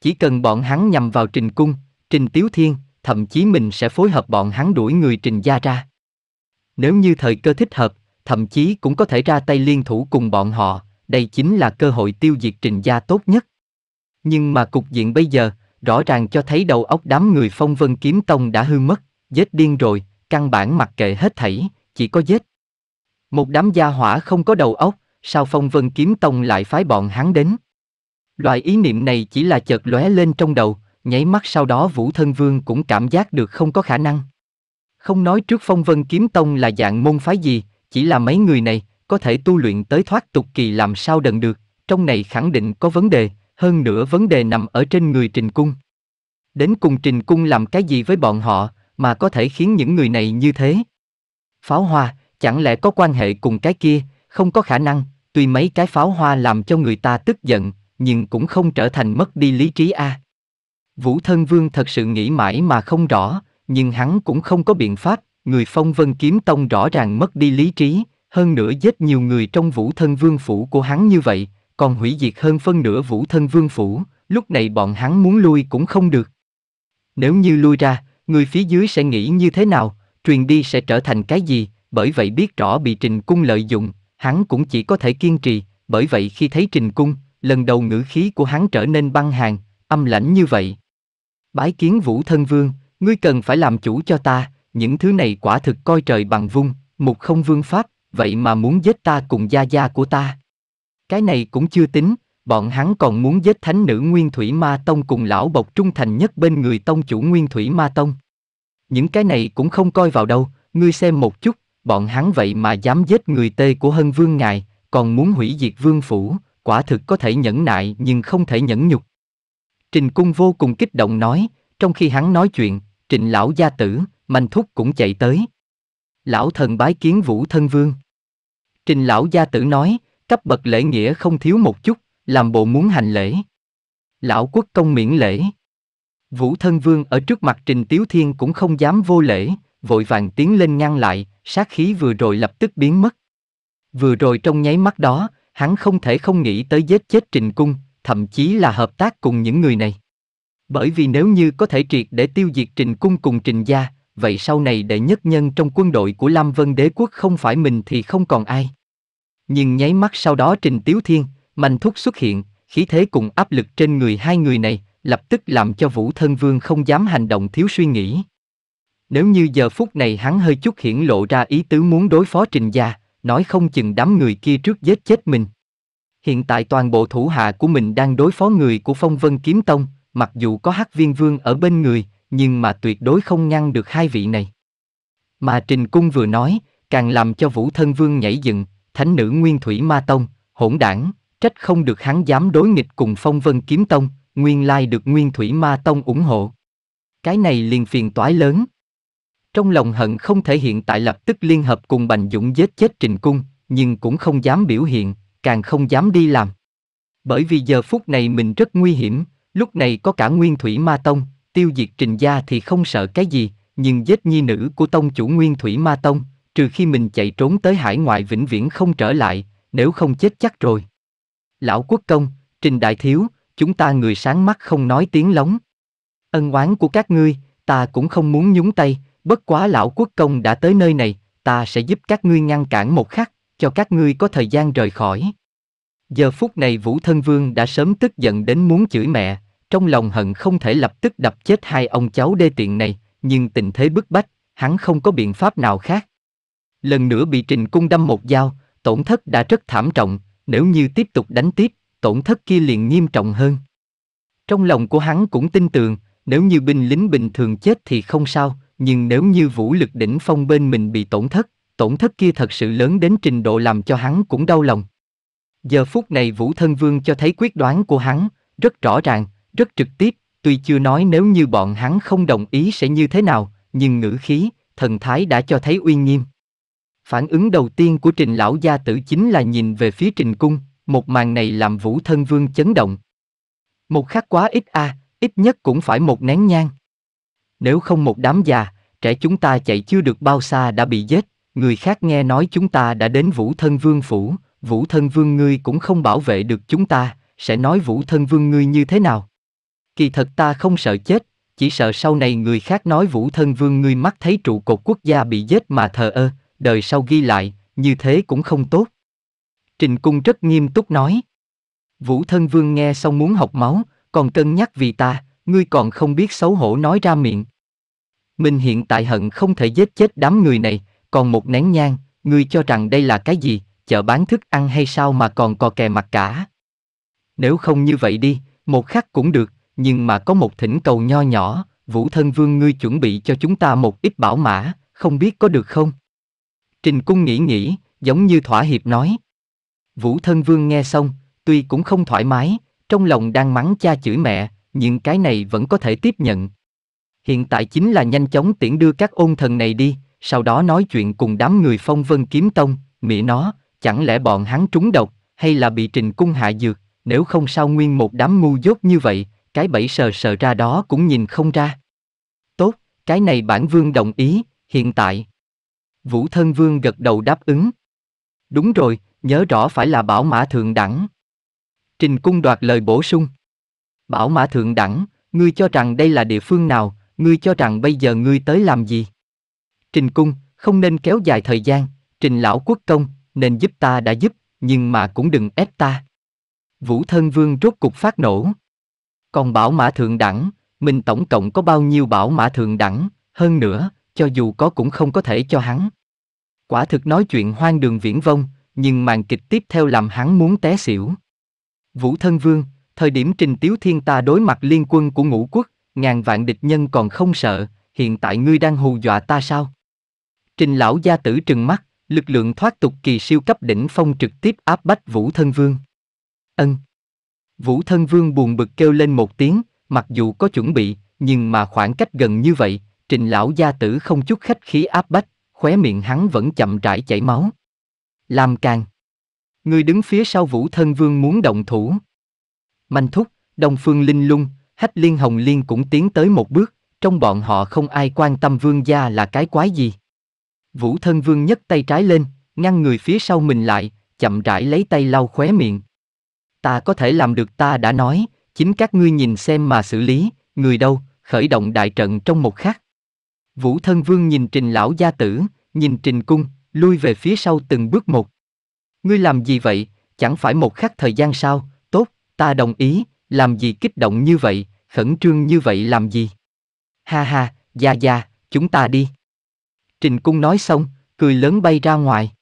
Speaker 1: Chỉ cần bọn hắn nhằm vào Trình Cung, Trình Tiếu Thiên, thậm chí mình sẽ phối hợp bọn hắn đuổi người Trình gia ra. Nếu như thời cơ thích hợp, thậm chí cũng có thể ra tay liên thủ cùng bọn họ, đây chính là cơ hội tiêu diệt trình gia tốt nhất. Nhưng mà cục diện bây giờ, rõ ràng cho thấy đầu óc đám người phong vân kiếm tông đã hư mất, giết điên rồi, căn bản mặc kệ hết thảy, chỉ có giết. Một đám gia hỏa không có đầu óc, sao phong vân kiếm tông lại phái bọn hắn đến? Loại ý niệm này chỉ là chợt lóe lên trong đầu, nháy mắt sau đó Vũ Thân Vương cũng cảm giác được không có khả năng. Không nói trước phong vân kiếm tông là dạng môn phái gì, chỉ là mấy người này, có thể tu luyện tới thoát tục kỳ làm sao đần được, trong này khẳng định có vấn đề, hơn nữa vấn đề nằm ở trên người Trình Cung. Đến cùng Trình Cung làm cái gì với bọn họ, mà có thể khiến những người này như thế? Pháo hoa, chẳng lẽ có quan hệ cùng cái kia, không có khả năng, tuy mấy cái pháo hoa làm cho người ta tức giận, nhưng cũng không trở thành mất đi lý trí a. Vũ Thân Vương thật sự nghĩ mãi mà không rõ, nhưng hắn cũng không có biện pháp, người phong vân kiếm tông rõ ràng mất đi lý trí, hơn nữa giết nhiều người trong vũ thân vương phủ của hắn như vậy, còn hủy diệt hơn phân nửa vũ thân vương phủ, lúc này bọn hắn muốn lui cũng không được. Nếu như lui ra, người phía dưới sẽ nghĩ như thế nào, truyền đi sẽ trở thành cái gì, bởi vậy biết rõ bị trình cung lợi dụng, hắn cũng chỉ có thể kiên trì, bởi vậy khi thấy trình cung, lần đầu ngữ khí của hắn trở nên băng hàng, âm lãnh như vậy. Bái kiến vũ thân vương, ngươi cần phải làm chủ cho ta, những thứ này quả thực coi trời bằng vung, một không vương pháp, vậy mà muốn giết ta cùng gia gia của ta. Cái này cũng chưa tính, bọn hắn còn muốn giết thánh nữ Nguyên Thủy Ma Tông cùng lão bộc trung thành nhất bên người tông chủ Nguyên Thủy Ma Tông. Những cái này cũng không coi vào đâu, ngươi xem một chút, bọn hắn vậy mà dám giết người tê của hân vương ngài, còn muốn hủy diệt vương phủ, quả thực có thể nhẫn nại nhưng không thể nhẫn nhục. Trình Cung vô cùng kích động nói, trong khi hắn nói chuyện, Trịnh lão gia tử, Manh Thúc cũng chạy tới. Lão thần bái kiến Vũ Thân Vương. Trình lão gia tử nói, cấp bậc lễ nghĩa không thiếu một chút, làm bộ muốn hành lễ. Lão quốc công miễn lễ. Vũ Thân Vương ở trước mặt Trình Tiếu Thiên cũng không dám vô lễ, vội vàng tiến lên ngăn lại, sát khí vừa rồi lập tức biến mất. Vừa rồi trong nháy mắt đó, hắn không thể không nghĩ tới giết chết Trình Cung, thậm chí là hợp tác cùng những người này. Bởi vì nếu như có thể triệt để tiêu diệt Trình Cung cùng Trình Gia, vậy sau này đệ nhất nhân trong quân đội của Lam Vân đế quốc không phải mình thì không còn ai. Nhưng nháy mắt sau đó Trình Tiếu Thiên, Mạnh Thúc xuất hiện, khí thế cùng áp lực trên người hai người này, lập tức làm cho Vũ Thân Vương không dám hành động thiếu suy nghĩ. Nếu như giờ phút này hắn hơi chút hiển lộ ra ý tứ muốn đối phó Trình gia, nói không chừng đám người kia trước giết chết mình. Hiện tại toàn bộ thủ hạ của mình đang đối phó người của Phong Vân Kiếm Tông, mặc dù có Hắc Viên Vương ở bên người, nhưng mà tuyệt đối không ngăn được hai vị này. Mà Trình Cung vừa nói, càng làm cho Vũ Thân Vương nhảy dựng, thánh nữ Nguyên Thủy Ma Tông, hỗn đảng, trách không được hắn dám đối nghịch cùng Phong Vân Kiếm Tông, nguyên lai được Nguyên Thủy Ma Tông ủng hộ. Cái này liền phiền toái lớn. Trong lòng hận không thể hiện tại lập tức liên hợp cùng Bành Dũng giết chết Trình Cung, nhưng cũng không dám biểu hiện, càng không dám đi làm. Bởi vì giờ phút này mình rất nguy hiểm, lúc này có cả Nguyên Thủy Ma Tông, tiêu diệt trình gia thì không sợ cái gì, nhưng giết nhi nữ của tông chủ nguyên thủy ma tông, trừ khi mình chạy trốn tới hải ngoại vĩnh viễn không trở lại, nếu không chết chắc rồi. Lão quốc công, trình đại thiếu, chúng ta người sáng mắt không nói tiếng lóng. Ân oán của các ngươi, ta cũng không muốn nhúng tay, bất quá lão quốc công đã tới nơi này, ta sẽ giúp các ngươi ngăn cản một khắc, cho các ngươi có thời gian rời khỏi. Giờ phút này Vũ Thân Vương đã sớm tức giận đến muốn chửi mẹ, trong lòng hận không thể lập tức đập chết hai ông cháu đê tiện này, nhưng tình thế bức bách, hắn không có biện pháp nào khác. Lần nữa bị Trình Cung đâm một dao, tổn thất đã rất thảm trọng, nếu như tiếp tục đánh tiếp, tổn thất kia liền nghiêm trọng hơn. Trong lòng của hắn cũng tin tưởng, nếu như binh lính bình thường chết thì không sao, nhưng nếu như vũ lực đỉnh phong bên mình bị tổn thất, tổn thất kia thật sự lớn đến trình độ làm cho hắn cũng đau lòng. Giờ phút này Vũ Thân Vương cho thấy quyết đoán của hắn, rất rõ ràng, rất trực tiếp, tuy chưa nói nếu như bọn hắn không đồng ý sẽ như thế nào, nhưng ngữ khí, thần thái đã cho thấy uy nghiêm. Phản ứng đầu tiên của trình lão gia tử chính là nhìn về phía trình cung, một màn này làm vũ thân vương chấn động. Một khắc quá ít a, à, ít nhất cũng phải một nén nhang. Nếu không một đám già, trẻ chúng ta chạy chưa được bao xa đã bị giết, người khác nghe nói chúng ta đã đến vũ thân vương phủ, vũ thân vương ngươi cũng không bảo vệ được chúng ta, sẽ nói vũ thân vương ngươi như thế nào? Kỳ thật ta không sợ chết, chỉ sợ sau này người khác nói Vũ Thân Vương ngươi mắt thấy trụ cột quốc gia bị giết mà thờ ơ, đời sau ghi lại, như thế cũng không tốt. Trình Cung rất nghiêm túc nói. Vũ Thân Vương nghe xong muốn học máu, còn cân nhắc vì ta, ngươi còn không biết xấu hổ nói ra miệng. Mình hiện tại hận không thể giết chết đám người này, còn một nén nhang, ngươi cho rằng đây là cái gì, chợ bán thức ăn hay sao mà còn cò kè mặt cả. Nếu không như vậy đi, một khắc cũng được, nhưng mà có một thỉnh cầu nho nhỏ, Vũ Thân Vương ngươi chuẩn bị cho chúng ta một ít bảo mã, không biết có được không? Trình Cung nghĩ nghĩ, giống như thỏa hiệp nói. Vũ Thân Vương nghe xong, tuy cũng không thoải mái, trong lòng đang mắng cha chửi mẹ, nhưng cái này vẫn có thể tiếp nhận. Hiện tại chính là nhanh chóng tiễn đưa các ôn thần này đi, sau đó nói chuyện cùng đám người phong vân kiếm tông, mỹ nó, chẳng lẽ bọn hắn trúng độc, hay là bị trình cung hạ dược, nếu không sao nguyên một đám ngu dốt như vậy, cái bẫy sờ sờ ra đó cũng nhìn không ra. Tốt, cái này bản vương đồng ý, hiện tại. Vũ thân vương gật đầu đáp ứng. Đúng rồi, nhớ rõ phải là bảo mã thượng đẳng. Trình cung đoạt lời bổ sung. Bảo mã thượng đẳng, ngươi cho rằng đây là địa phương nào, ngươi cho rằng bây giờ ngươi tới làm gì? Trình cung, không nên kéo dài thời gian, trình lão quốc công, nên giúp ta đã giúp, nhưng mà cũng đừng ép ta. Vũ thân vương rốt cục phát nổ. Còn bảo mã thượng đẳng, mình tổng cộng có bao nhiêu bảo mã thượng đẳng, hơn nữa, cho dù có cũng không có thể cho hắn. Quả thực nói chuyện hoang đường viễn vông, nhưng màn kịch tiếp theo làm hắn muốn té xỉu. Vũ Thân Vương, thời điểm Trình Tiếu Thiên ta đối mặt liên quân của ngũ quốc, ngàn vạn địch nhân còn không sợ, hiện tại ngươi đang hù dọa ta sao? Trình lão gia tử trừng mắt, lực lượng thoát tục kỳ siêu cấp đỉnh phong trực tiếp áp bách Vũ Thân Vương. Ân. Vũ Thân Vương buồn bực kêu lên một tiếng, mặc dù có chuẩn bị, nhưng mà khoảng cách gần như vậy, trình lão gia tử không chút khách khí áp bách, khóe miệng hắn vẫn chậm rãi chảy máu. Làm Càng Người đứng phía sau Vũ Thân Vương muốn động thủ. Manh Thúc, Đông Phương Linh Lung, Hách Liên Hồng Liên cũng tiến tới một bước, trong bọn họ không ai quan tâm vương gia là cái quái gì. Vũ Thân Vương nhấc tay trái lên, ngăn người phía sau mình lại, chậm rãi lấy tay lau khóe miệng, ta có thể làm được ta đã nói, chính các ngươi nhìn xem mà xử lý, người đâu, khởi động đại trận trong một khắc. Vũ thân vương nhìn trình lão gia tử, nhìn trình cung, lui về phía sau từng bước một. Ngươi làm gì vậy, chẳng phải một khắc thời gian sao, tốt, ta đồng ý, làm gì kích động như vậy, khẩn trương như vậy làm gì. Ha ha, gia gia, chúng ta đi. Trình cung nói xong, cười lớn bay ra ngoài.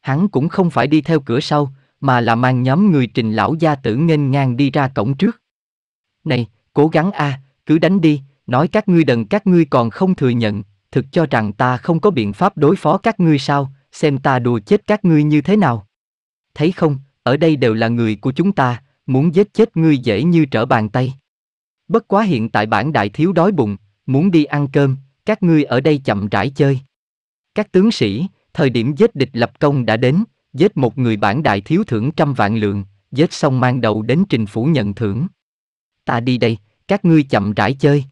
Speaker 1: Hắn cũng không phải đi theo cửa sau, mà là mang nhóm người trình lão gia tử nghênh ngang đi ra cổng trước. Này, cố gắng a, à, cứ đánh đi, nói các ngươi đần các ngươi còn không thừa nhận, thực cho rằng ta không có biện pháp đối phó các ngươi sao, xem ta đùa chết các ngươi như thế nào. Thấy không, ở đây đều là người của chúng ta, muốn giết chết ngươi dễ như trở bàn tay. Bất quá hiện tại bản đại thiếu đói bụng, muốn đi ăn cơm, các ngươi ở đây chậm rãi chơi. Các tướng sĩ, thời điểm giết địch lập công đã đến, Giết một người bản đại thiếu thưởng trăm vạn lượng, giết xong mang đầu đến trình phủ nhận thưởng. Ta đi đây, các ngươi chậm rãi chơi.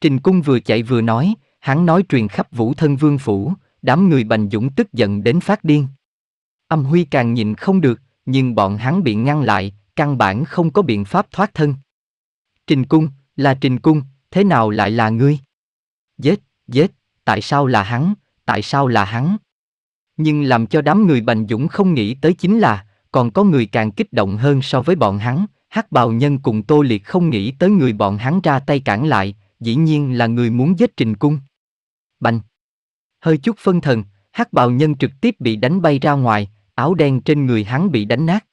Speaker 1: Trình cung vừa chạy vừa nói, hắn nói truyền khắp vũ thân vương phủ, đám người bành dũng tức giận đến phát điên. Âm huy càng nhìn không được, nhưng bọn hắn bị ngăn lại, căn bản không có biện pháp thoát thân. Trình cung, là trình cung, thế nào lại là ngươi? Giết, giết, tại sao là hắn, tại sao là hắn? Nhưng làm cho đám người Bành Dũng không nghĩ tới chính là, còn có người càng kích động hơn so với bọn hắn, hắc bào nhân cùng tô liệt không nghĩ tới người bọn hắn ra tay cản lại, dĩ nhiên là người muốn giết trình cung. Bành! Hơi chút phân thần, hắc bào nhân trực tiếp bị đánh bay ra ngoài, áo đen trên người hắn bị đánh nát.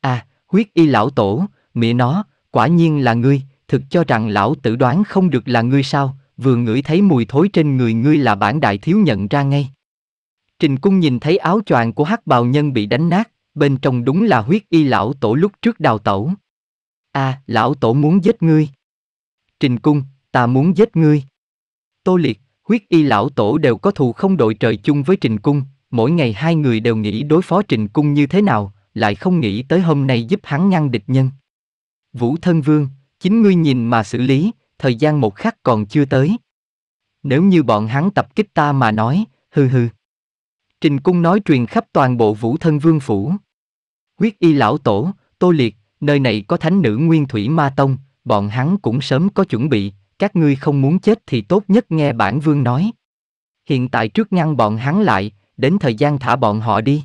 Speaker 1: À, huyết y lão tổ, mẹ nó, quả nhiên là ngươi, thực cho rằng lão tự đoán không được là ngươi sao, vừa ngửi thấy mùi thối trên người ngươi là bản đại thiếu nhận ra ngay. Trình Cung nhìn thấy áo choàng của hắc bào nhân bị đánh nát, bên trong đúng là huyết y lão tổ lúc trước đào tẩu. a à, lão tổ muốn giết ngươi. Trình Cung, ta muốn giết ngươi. Tô Liệt, huyết y lão tổ đều có thù không đội trời chung với Trình Cung, mỗi ngày hai người đều nghĩ đối phó Trình Cung như thế nào, lại không nghĩ tới hôm nay giúp hắn ngăn địch nhân. Vũ Thân Vương, chính ngươi nhìn mà xử lý, thời gian một khắc còn chưa tới. Nếu như bọn hắn tập kích ta mà nói, hừ hừ. Trình cung nói truyền khắp toàn bộ vũ thân vương phủ. Quyết y lão tổ, tô liệt, nơi này có thánh nữ nguyên thủy ma tông, bọn hắn cũng sớm có chuẩn bị, các ngươi không muốn chết thì tốt nhất nghe bản vương nói. Hiện tại trước ngăn bọn hắn lại, đến thời gian thả bọn họ đi.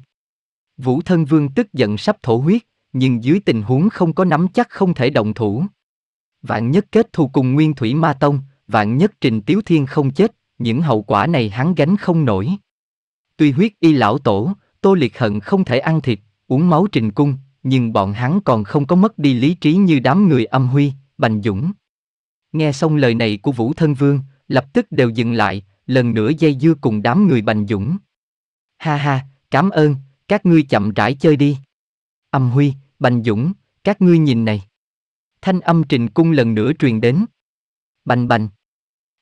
Speaker 1: Vũ thân vương tức giận sắp thổ huyết, nhưng dưới tình huống không có nắm chắc không thể động thủ. Vạn nhất kết thù cùng nguyên thủy ma tông, vạn nhất trình tiếu thiên không chết, những hậu quả này hắn gánh không nổi. Tuy huyết y lão tổ, tô liệt hận không thể ăn thịt, uống máu trình cung, nhưng bọn hắn còn không có mất đi lý trí như đám người âm huy, bành dũng. Nghe xong lời này của Vũ Thân Vương, lập tức đều dừng lại, lần nữa dây dưa cùng đám người bành dũng. Ha ha, cảm ơn, các ngươi chậm rãi chơi đi. Âm huy, bành dũng, các ngươi nhìn này. Thanh âm trình cung lần nữa truyền đến. Bành bành.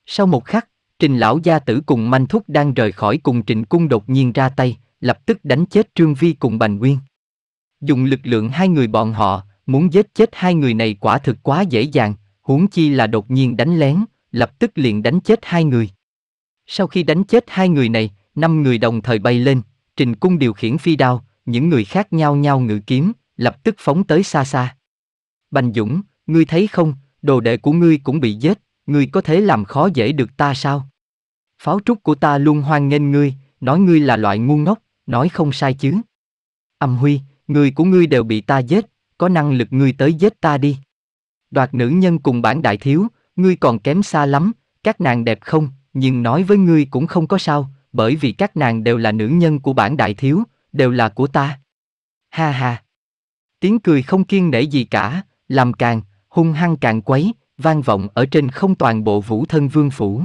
Speaker 1: Sau một khắc, Trình lão gia tử cùng manh thúc đang rời khỏi cùng trịnh cung đột nhiên ra tay, lập tức đánh chết Trương Vi cùng Bành Nguyên. Dùng lực lượng hai người bọn họ, muốn giết chết hai người này quả thực quá dễ dàng, huống chi là đột nhiên đánh lén, lập tức liền đánh chết hai người. Sau khi đánh chết hai người này, năm người đồng thời bay lên, trình cung điều khiển phi đao, những người khác nhau nhau ngự kiếm, lập tức phóng tới xa xa. Bành Dũng, ngươi thấy không, đồ đệ của ngươi cũng bị giết, ngươi có thể làm khó dễ được ta sao? Pháo trúc của ta luôn hoan nghênh ngươi, nói ngươi là loại ngu ngốc, nói không sai chứ. Âm Huy, người của ngươi đều bị ta giết, có năng lực ngươi tới giết ta đi. Đoạt nữ nhân cùng bản đại thiếu, ngươi còn kém xa lắm, các nàng đẹp không, nhưng nói với ngươi cũng không có sao, bởi vì các nàng đều là nữ nhân của bản đại thiếu, đều là của ta. Ha ha. Tiếng cười không kiên nể gì cả, làm càng, hung hăng càng quấy, vang vọng ở trên không toàn bộ vũ thân vương phủ.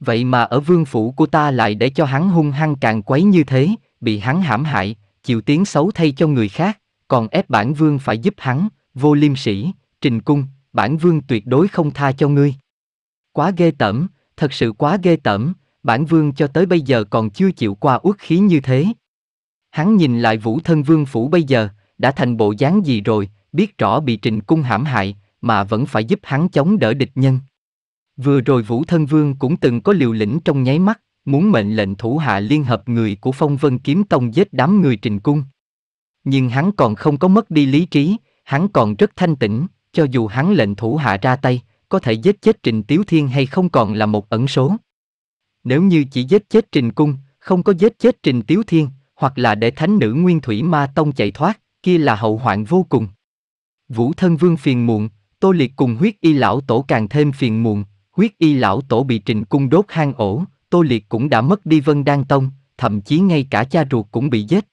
Speaker 1: Vậy mà ở vương phủ của ta lại để cho hắn hung hăng càng quấy như thế, bị hắn hãm hại, chịu tiếng xấu thay cho người khác, còn ép bản vương phải giúp hắn, vô liêm sĩ, trình cung, bản vương tuyệt đối không tha cho ngươi. Quá ghê tởm, thật sự quá ghê tởm, bản vương cho tới bây giờ còn chưa chịu qua uất khí như thế. Hắn nhìn lại vũ thân vương phủ bây giờ, đã thành bộ dáng gì rồi, biết rõ bị trình cung hãm hại, mà vẫn phải giúp hắn chống đỡ địch nhân. Vừa rồi Vũ Thân Vương cũng từng có liều lĩnh trong nháy mắt, muốn mệnh lệnh thủ hạ liên hợp người của Phong Vân Kiếm Tông giết đám người trình cung. Nhưng hắn còn không có mất đi lý trí, hắn còn rất thanh tĩnh, cho dù hắn lệnh thủ hạ ra tay, có thể giết chết Trình Tiếu Thiên hay không còn là một ẩn số. Nếu như chỉ giết chết Trình Cung, không có giết chết Trình Tiếu Thiên, hoặc là để thánh nữ Nguyên Thủy Ma Tông chạy thoát, kia là hậu hoạn vô cùng. Vũ Thân Vương phiền muộn, Tô Liệt cùng huyết y lão tổ càng thêm phiền muộn, huyết y lão tổ bị trình cung đốt hang ổ, Tô Liệt cũng đã mất đi Vân Đan Tông, thậm chí ngay cả cha ruột cũng bị giết.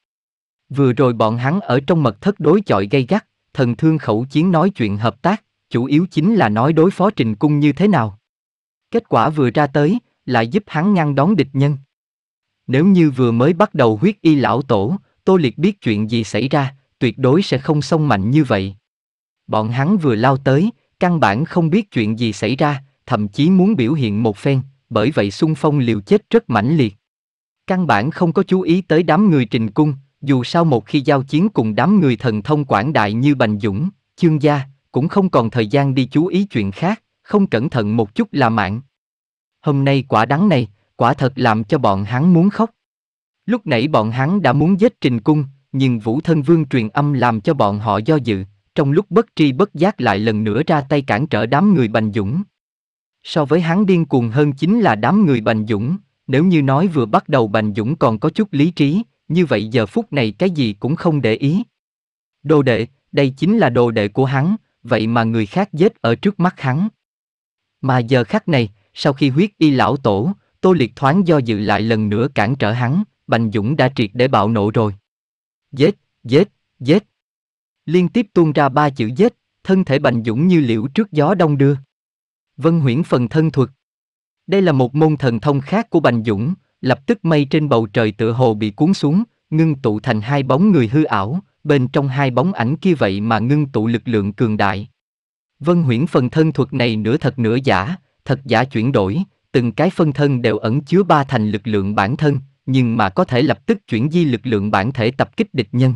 Speaker 1: Vừa rồi bọn hắn ở trong mật thất đối chọi gay gắt, thần thương khẩu chiến nói chuyện hợp tác, chủ yếu chính là nói đối phó trình cung như thế nào. Kết quả vừa ra tới, lại giúp hắn ngăn đón địch nhân. Nếu như vừa mới bắt đầu huyết y lão tổ, Tô Liệt biết chuyện gì xảy ra, tuyệt đối sẽ không sông mạnh như vậy. Bọn hắn vừa lao tới, căn bản không biết chuyện gì xảy ra, thậm chí muốn biểu hiện một phen, bởi vậy xung phong liều chết rất mãnh liệt. Căn bản không có chú ý tới đám người trình cung, dù sao một khi giao chiến cùng đám người thần thông quảng đại như Bành Dũng, Chương Gia, cũng không còn thời gian đi chú ý chuyện khác, không cẩn thận một chút là mạng. Hôm nay quả đắng này, quả thật làm cho bọn hắn muốn khóc. Lúc nãy bọn hắn đã muốn giết Trình Cung, nhưng Vũ Thân Vương truyền âm làm cho bọn họ do dự, trong lúc bất tri bất giác lại lần nữa ra tay cản trở đám người Bành Dũng. So với hắn điên cuồng hơn chính là đám người Bành Dũng, nếu như nói vừa bắt đầu Bành Dũng còn có chút lý trí, như vậy giờ phút này cái gì cũng không để ý. Đồ đệ, đây chính là đồ đệ của hắn, vậy mà người khác giết ở trước mắt hắn. Mà giờ khắc này, sau khi huyết y lão tổ, Tô Liệt thoáng do dự lại lần nữa cản trở hắn, Bành Dũng đã triệt để bạo nộ rồi. Giết, giết, giết liên tiếp tuôn ra ba chữ dết, thân thể bành dũng như liễu trước gió đông đưa. Vân huyễn phần thân thuật. Đây là một môn thần thông khác của bành dũng, lập tức mây trên bầu trời tựa hồ bị cuốn xuống, ngưng tụ thành hai bóng người hư ảo, bên trong hai bóng ảnh kia vậy mà ngưng tụ lực lượng cường đại. Vân huyễn phần thân thuật này nửa thật nửa giả, thật giả chuyển đổi, từng cái phân thân đều ẩn chứa ba thành lực lượng bản thân, nhưng mà có thể lập tức chuyển di lực lượng bản thể tập kích địch nhân.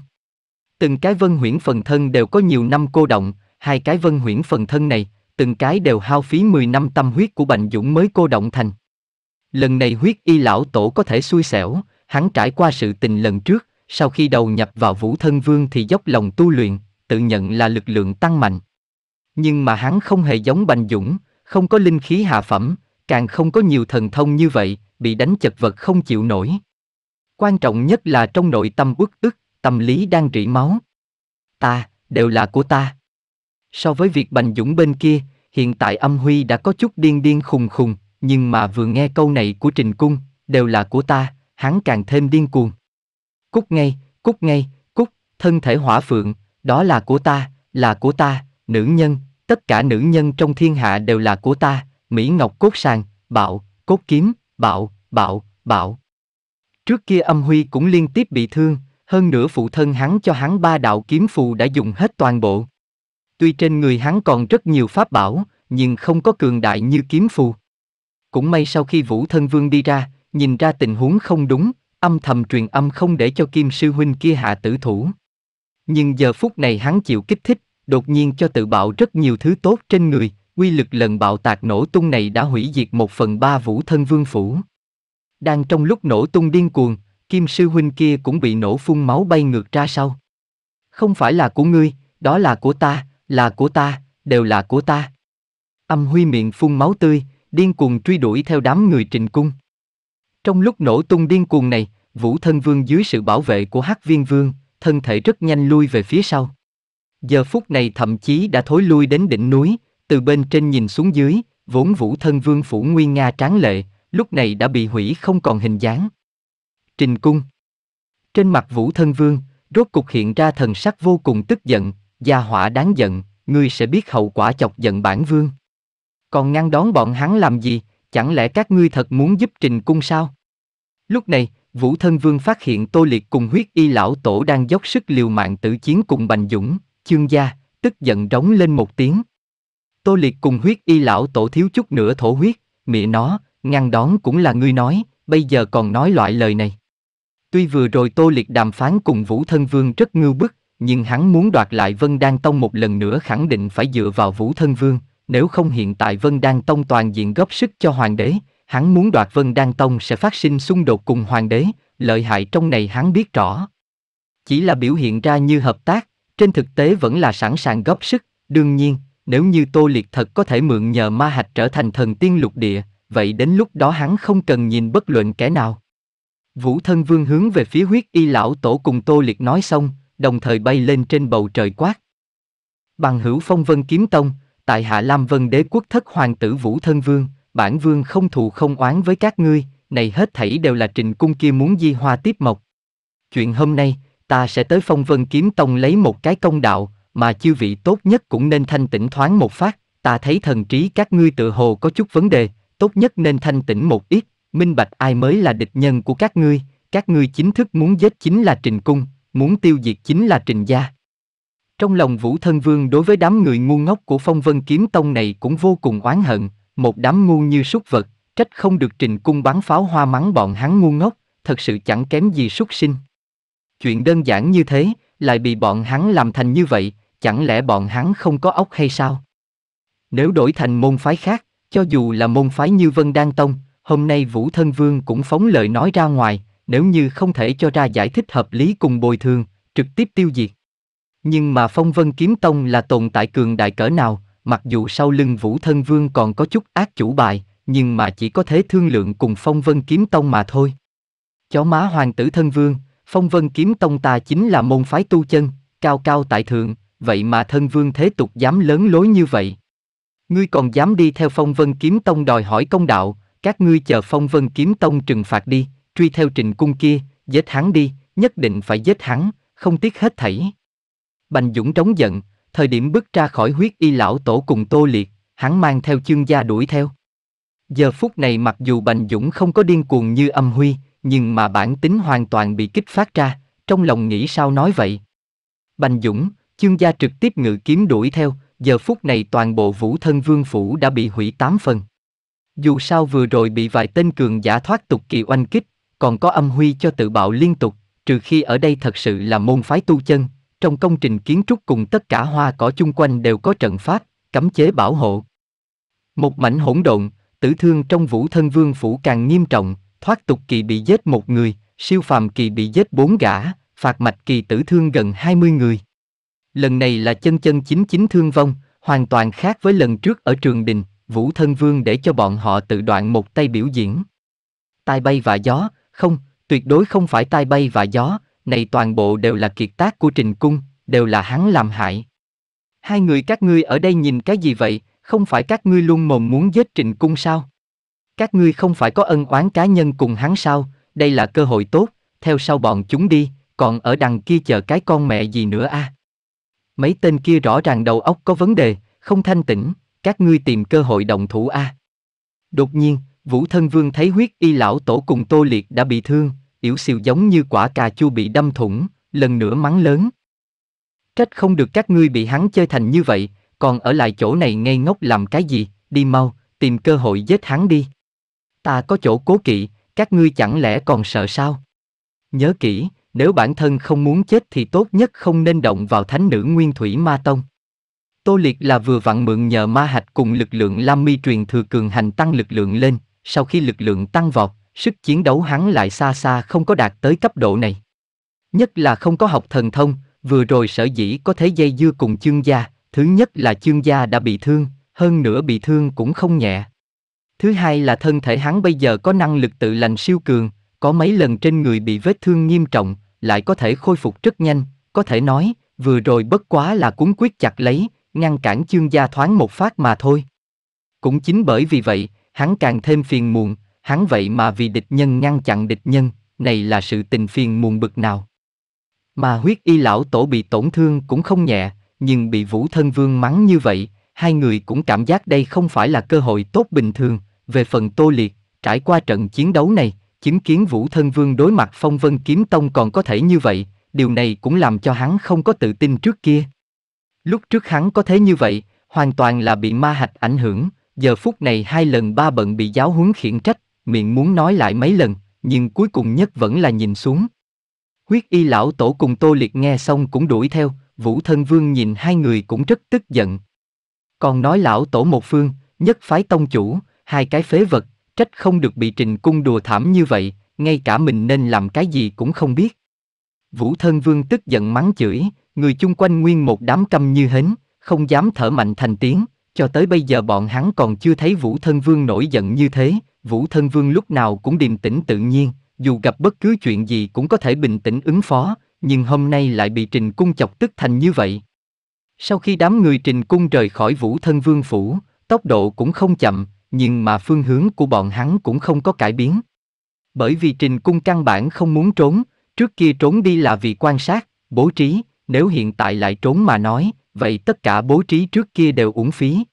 Speaker 1: Từng cái vân huyễn phần thân đều có nhiều năm cô động, hai cái vân huyễn phần thân này, từng cái đều hao phí 10 năm tâm huyết của Bành Dũng mới cô động thành. Lần này huyết y lão tổ có thể xui xẻo, hắn trải qua sự tình lần trước, sau khi đầu nhập vào vũ thân vương thì dốc lòng tu luyện, tự nhận là lực lượng tăng mạnh. Nhưng mà hắn không hề giống Bành Dũng, không có linh khí hạ phẩm, càng không có nhiều thần thông như vậy, bị đánh chật vật không chịu nổi. Quan trọng nhất là trong nội tâm uất ức, tâm lý đang rỉ máu. Ta, đều là của ta. So với việc Bành Dũng bên kia, hiện tại âm huy đã có chút điên điên khùng khùng, nhưng mà vừa nghe câu này của Trình Cung, đều là của ta, hắn càng thêm điên cuồng. Cút ngay, cút ngay, cút, thân thể hỏa phượng, đó là của ta, là của ta, nữ nhân, tất cả nữ nhân trong thiên hạ đều là của ta, Mỹ Ngọc cốt sàng, bạo, cốt kiếm, bạo, bạo, bạo. Trước kia âm huy cũng liên tiếp bị thương, hơn nữa phụ thân hắn cho hắn ba đạo kiếm phù đã dùng hết toàn bộ. Tuy trên người hắn còn rất nhiều pháp bảo, nhưng không có cường đại như kiếm phù. Cũng may sau khi Vũ Thân Vương đi ra, nhìn ra tình huống không đúng, âm thầm truyền âm không để cho Kim Sư Huynh kia hạ tử thủ. Nhưng giờ phút này hắn chịu kích thích, đột nhiên cho tự bạo rất nhiều thứ tốt trên người, quy lực lần bạo tạc nổ tung này đã hủy diệt một phần ba Vũ Thân Vương Phủ. Đang trong lúc nổ tung điên cuồng, Kim sư huynh kia cũng bị nổ phun máu bay ngược ra sau. Không phải là của ngươi, đó là của ta, là của ta, đều là của ta. Âm huy miệng phun máu tươi, điên cuồng truy đuổi theo đám người trình cung. Trong lúc nổ tung điên cuồng này, Vũ Thân Vương dưới sự bảo vệ của Hắc Viên Vương, thân thể rất nhanh lui về phía sau. Giờ phút này thậm chí đã thối lui đến đỉnh núi, từ bên trên nhìn xuống dưới, vốn Vũ Thân Vương phủ nguyên nga tráng lệ, lúc này đã bị hủy không còn hình dáng. Trình cung. Trên mặt Vũ Thân Vương, rốt cục hiện ra thần sắc vô cùng tức giận, gia hỏa đáng giận, ngươi sẽ biết hậu quả chọc giận bản vương. Còn ngăn đón bọn hắn làm gì, chẳng lẽ các ngươi thật muốn giúp Trình cung sao? Lúc này, Vũ Thân Vương phát hiện Tô Liệt cùng huyết y lão tổ đang dốc sức liều mạng tử chiến cùng Bành Dũng, chương gia, tức giận rống lên một tiếng. Tô Liệt cùng huyết y lão tổ thiếu chút nữa thổ huyết, mẹ nó, ngăn đón cũng là ngươi nói, bây giờ còn nói loại lời này. Tuy vừa rồi Tô Liệt đàm phán cùng Vũ Thân Vương rất ngưu bức, nhưng hắn muốn đoạt lại Vân Đan Tông một lần nữa khẳng định phải dựa vào Vũ Thân Vương, nếu không hiện tại Vân Đan Tông toàn diện góp sức cho Hoàng đế, hắn muốn đoạt Vân Đan Tông sẽ phát sinh xung đột cùng Hoàng đế, lợi hại trong này hắn biết rõ. Chỉ là biểu hiện ra như hợp tác, trên thực tế vẫn là sẵn sàng góp sức, đương nhiên, nếu như Tô Liệt thật có thể mượn nhờ ma hạch trở thành thần tiên lục địa, vậy đến lúc đó hắn không cần nhìn bất luận kẻ nào. Vũ thân vương hướng về phía huyết y lão tổ cùng tô liệt nói xong, đồng thời bay lên trên bầu trời quát. Bằng hữu phong vân kiếm tông, tại hạ Lam Vân đế quốc thất hoàng tử Vũ thân vương, bản vương không thù không oán với các ngươi, này hết thảy đều là trình cung kia muốn di hoa tiếp mộc. Chuyện hôm nay, ta sẽ tới phong vân kiếm tông lấy một cái công đạo, mà chư vị tốt nhất cũng nên thanh tĩnh thoáng một phát, ta thấy thần trí các ngươi tự hồ có chút vấn đề, tốt nhất nên thanh tĩnh một ít, minh bạch ai mới là địch nhân của các ngươi, các ngươi chính thức muốn giết chính là Trình Cung, muốn tiêu diệt chính là Trình Gia. Trong lòng Vũ Thân Vương đối với đám người ngu ngốc của phong vân kiếm tông này cũng vô cùng oán hận, một đám ngu như súc vật, trách không được Trình Cung bắn pháo hoa mắng bọn hắn ngu ngốc, thật sự chẳng kém gì súc sinh. Chuyện đơn giản như thế, lại bị bọn hắn làm thành như vậy, chẳng lẽ bọn hắn không có óc hay sao? Nếu đổi thành môn phái khác, cho dù là môn phái như Vân Đan Tông, Hôm nay Vũ Thân Vương cũng phóng lời nói ra ngoài, nếu như không thể cho ra giải thích hợp lý cùng bồi thường, trực tiếp tiêu diệt. Nhưng mà Phong Vân Kiếm Tông là tồn tại cường đại cỡ nào, mặc dù sau lưng Vũ Thân Vương còn có chút ác chủ bài, nhưng mà chỉ có thể thương lượng cùng Phong Vân Kiếm Tông mà thôi. Chó má hoàng tử Thân Vương, Phong Vân Kiếm Tông ta chính là môn phái tu chân, cao cao tại thượng, vậy mà Thân Vương thế tục dám lớn lối như vậy. Ngươi còn dám đi theo Phong Vân Kiếm Tông đòi hỏi công đạo, các ngươi chờ phong vân kiếm tông trừng phạt đi, truy theo trình cung kia, giết hắn đi, nhất định phải giết hắn, không tiếc hết thảy. Bành Dũng trống giận, thời điểm bước ra khỏi huyết y lão tổ cùng tô liệt, hắn mang theo chương gia đuổi theo. Giờ phút này mặc dù Bành Dũng không có điên cuồng như âm huy, nhưng mà bản tính hoàn toàn bị kích phát ra, trong lòng nghĩ sao nói vậy. Bành Dũng, chương gia trực tiếp ngự kiếm đuổi theo, giờ phút này toàn bộ vũ thân vương phủ đã bị hủy tám phần. Dù sao vừa rồi bị vài tên cường giả thoát tục kỳ oanh kích, còn có âm huy cho tự bạo liên tục, trừ khi ở đây thật sự là môn phái tu chân, trong công trình kiến trúc cùng tất cả hoa cỏ chung quanh đều có trận pháp, cấm chế bảo hộ. Một mảnh hỗn độn, tử thương trong vũ thân vương phủ càng nghiêm trọng, thoát tục kỳ bị giết một người, siêu phàm kỳ bị giết bốn gã, phạt mạch kỳ tử thương gần 20 người. Lần này là chân chân chính chính thương vong, hoàn toàn khác với lần trước ở trường đình, Vũ Thân Vương để cho bọn họ tự đoạn một tay biểu diễn. Tai bay và gió, không, tuyệt đối không phải tai bay và gió, này toàn bộ đều là kiệt tác của Trình Cung, đều là hắn làm hại. Hai người các ngươi ở đây nhìn cái gì vậy, không phải các ngươi luôn mồm muốn giết Trình Cung sao? Các ngươi không phải có ân oán cá nhân cùng hắn sao, đây là cơ hội tốt, theo sau bọn chúng đi, còn ở đằng kia chờ cái con mẹ gì nữa a? À? Mấy tên kia rõ ràng đầu óc có vấn đề, không thanh tĩnh, các ngươi tìm cơ hội động thủ a. À. Đột nhiên, Vũ Thân Vương thấy huyết y lão tổ cùng Tô Liệt đã bị thương, yểu xìu giống như quả cà chua bị đâm thủng, lần nữa mắng lớn. Trách không được các ngươi bị hắn chơi thành như vậy, còn ở lại chỗ này ngây ngốc làm cái gì, đi mau, tìm cơ hội giết hắn đi. Ta có chỗ cố kỵ, các ngươi chẳng lẽ còn sợ sao? Nhớ kỹ, nếu bản thân không muốn chết thì tốt nhất không nên động vào thánh nữ nguyên thủy ma tông. Tô Liệt là vừa vặn mượn nhờ ma hạch cùng lực lượng Lam Mi truyền thừa cường hành tăng lực lượng lên, sau khi lực lượng tăng vọt, sức chiến đấu hắn lại xa xa không có đạt tới cấp độ này. Nhất là không có học thần thông, vừa rồi sở dĩ có thể dây dưa cùng chương gia, thứ nhất là chương gia đã bị thương, hơn nữa bị thương cũng không nhẹ. Thứ hai là thân thể hắn bây giờ có năng lực tự lành siêu cường, có mấy lần trên người bị vết thương nghiêm trọng, lại có thể khôi phục rất nhanh, có thể nói, vừa rồi bất quá là cuốn quyết chặt lấy, ngăn cản chương gia thoáng một phát mà thôi. Cũng chính bởi vì vậy, hắn càng thêm phiền muộn, hắn vậy mà vì địch nhân ngăn chặn địch nhân, này là sự tình phiền muộn bực nào. Mà huyết y lão tổ bị tổn thương cũng không nhẹ, nhưng bị vũ thân vương mắng như vậy, hai người cũng cảm giác đây không phải là cơ hội tốt bình thường, về phần tô liệt, trải qua trận chiến đấu này, chứng kiến vũ thân vương đối mặt phong vân kiếm tông còn có thể như vậy, điều này cũng làm cho hắn không có tự tin trước kia. Lúc trước hắn có thế như vậy, hoàn toàn là bị ma hạch ảnh hưởng, giờ phút này hai lần ba bận bị giáo huấn khiển trách, miệng muốn nói lại mấy lần, nhưng cuối cùng nhất vẫn là nhìn xuống. Huyết y lão tổ cùng tô liệt nghe xong cũng đuổi theo, vũ thân vương nhìn hai người cũng rất tức giận. Còn nói lão tổ một phương, nhất phái tông chủ, hai cái phế vật, trách không được bị trình cung đùa thảm như vậy, ngay cả mình nên làm cái gì cũng không biết. Vũ Thân Vương tức giận mắng chửi, người chung quanh nguyên một đám câm như hến, không dám thở mạnh thành tiếng, cho tới bây giờ bọn hắn còn chưa thấy Vũ Thân Vương nổi giận như thế, Vũ Thân Vương lúc nào cũng điềm tĩnh tự nhiên, dù gặp bất cứ chuyện gì cũng có thể bình tĩnh ứng phó, nhưng hôm nay lại bị Trình Cung chọc tức thành như vậy. Sau khi đám người Trình Cung rời khỏi Vũ Thân Vương phủ, tốc độ cũng không chậm, nhưng mà phương hướng của bọn hắn cũng không có cải biến. Bởi vì Trình Cung căn bản không muốn trốn, Trước kia trốn đi là vì quan sát, bố trí, nếu hiện tại lại trốn mà nói, vậy tất cả bố trí trước kia đều uổng phí.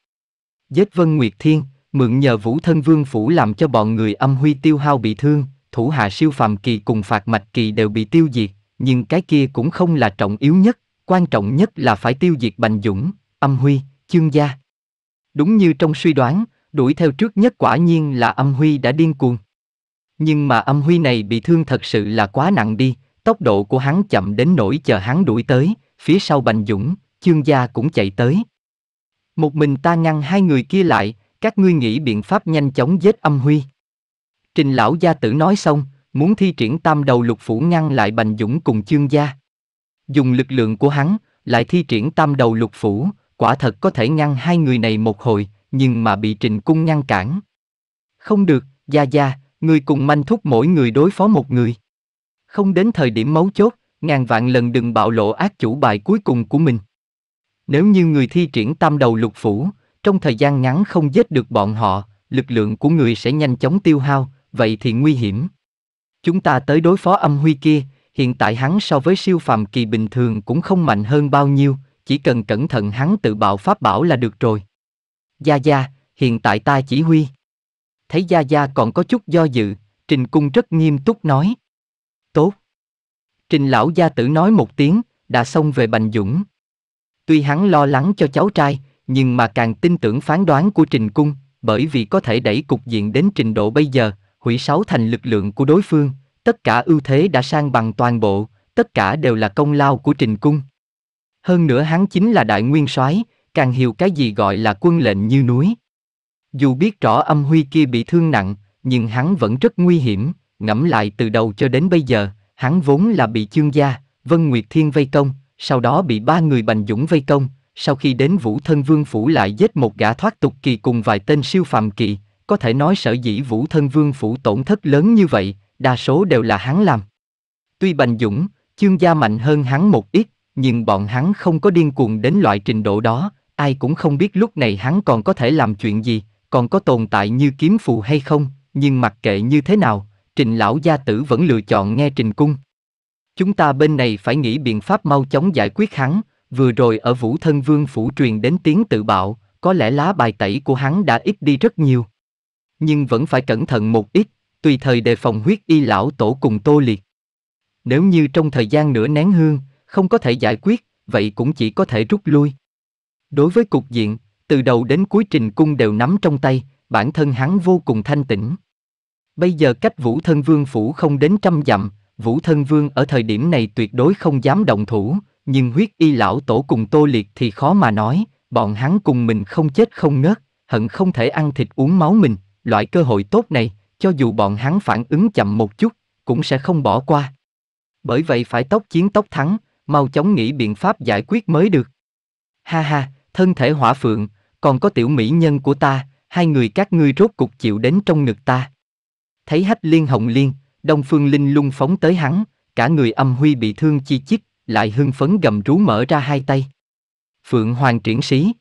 Speaker 1: Giết Vân Nguyệt Thiên, mượn nhờ Vũ Thân Vương Phủ làm cho bọn người âm huy tiêu hao bị thương, thủ hạ siêu phàm kỳ cùng phạt mạch kỳ đều bị tiêu diệt, nhưng cái kia cũng không là trọng yếu nhất, quan trọng nhất là phải tiêu diệt Bành Dũng, âm huy, chương gia. Đúng như trong suy đoán, đuổi theo trước nhất quả nhiên là âm huy đã điên cuồng. Nhưng mà âm huy này bị thương thật sự là quá nặng đi, tốc độ của hắn chậm đến nỗi chờ hắn đuổi tới, phía sau Bành Dũng, chương gia cũng chạy tới. Một mình ta ngăn hai người kia lại, các ngươi nghĩ biện pháp nhanh chóng giết âm huy. Trình lão gia tử nói xong, muốn thi triển tam đầu lục phủ ngăn lại Bành Dũng cùng chương gia. Dùng lực lượng của hắn, lại thi triển tam đầu lục phủ, quả thật có thể ngăn hai người này một hồi, nhưng mà bị trình cung ngăn cản. Không được, gia gia, Người cùng manh thúc mỗi người đối phó một người. Không đến thời điểm mấu chốt, ngàn vạn lần đừng bạo lộ ác chủ bài cuối cùng của mình. Nếu như người thi triển tam đầu lục phủ, trong thời gian ngắn không giết được bọn họ, lực lượng của người sẽ nhanh chóng tiêu hao, vậy thì nguy hiểm. Chúng ta tới đối phó âm huy kia, hiện tại hắn so với siêu phàm kỳ bình thường cũng không mạnh hơn bao nhiêu, chỉ cần cẩn thận hắn tự bạo pháp bảo là được rồi. Gia Gia, hiện tại ta chỉ huy thấy Gia Gia còn có chút do dự, Trình Cung rất nghiêm túc nói. Tốt. Trình lão gia tử nói một tiếng, đã xong về Bành Dũng. Tuy hắn lo lắng cho cháu trai, nhưng mà càng tin tưởng phán đoán của Trình Cung, bởi vì có thể đẩy cục diện đến trình độ bây giờ, hủy sáu thành lực lượng của đối phương, tất cả ưu thế đã sang bằng toàn bộ, tất cả đều là công lao của Trình Cung. Hơn nữa hắn chính là đại nguyên soái, càng hiểu cái gì gọi là quân lệnh như núi. Dù biết rõ âm huy kia bị thương nặng, nhưng hắn vẫn rất nguy hiểm, ngẫm lại từ đầu cho đến bây giờ, hắn vốn là bị chương gia, Vân Nguyệt Thiên vây công, sau đó bị ba người Bành Dũng vây công, sau khi đến Vũ Thân Vương Phủ lại giết một gã thoát tục kỳ cùng vài tên siêu phàm kỳ, có thể nói sở dĩ Vũ Thân Vương Phủ tổn thất lớn như vậy, đa số đều là hắn làm. Tuy Bành Dũng, chương gia mạnh hơn hắn một ít, nhưng bọn hắn không có điên cuồng đến loại trình độ đó, ai cũng không biết lúc này hắn còn có thể làm chuyện gì, còn có tồn tại như kiếm phù hay không, nhưng mặc kệ như thế nào, trình lão gia tử vẫn lựa chọn nghe trình cung. Chúng ta bên này phải nghĩ biện pháp mau chóng giải quyết hắn, vừa rồi ở vũ thân vương phủ truyền đến tiếng tự bạo, có lẽ lá bài tẩy của hắn đã ít đi rất nhiều. Nhưng vẫn phải cẩn thận một ít, tùy thời đề phòng huyết y lão tổ cùng tô liệt. Nếu như trong thời gian nửa nén hương, không có thể giải quyết, vậy cũng chỉ có thể rút lui. Đối với cục diện, từ đầu đến cuối trình cung đều nắm trong tay, bản thân hắn vô cùng thanh tĩnh. Bây giờ cách Vũ Thân Vương phủ không đến trăm dặm, Vũ Thân Vương ở thời điểm này tuyệt đối không dám động thủ, nhưng huyết y lão tổ cùng tô liệt thì khó mà nói, bọn hắn cùng mình không chết không ngớt, hận không thể ăn thịt uống máu mình, loại cơ hội tốt này, cho dù bọn hắn phản ứng chậm một chút, cũng sẽ không bỏ qua. Bởi vậy phải tốc chiến tốc thắng, mau chóng nghĩ biện pháp giải quyết mới được. Ha ha, thân thể hỏa phượng, còn có tiểu mỹ nhân của ta, hai người các ngươi rốt cục chịu đến trong ngực ta. Thấy hách liên hồng liên, đông phương linh lung phóng tới hắn, cả người âm huy bị thương chi chít, lại hưng phấn gầm rú mở ra hai tay. Phượng hoàng triển sĩ.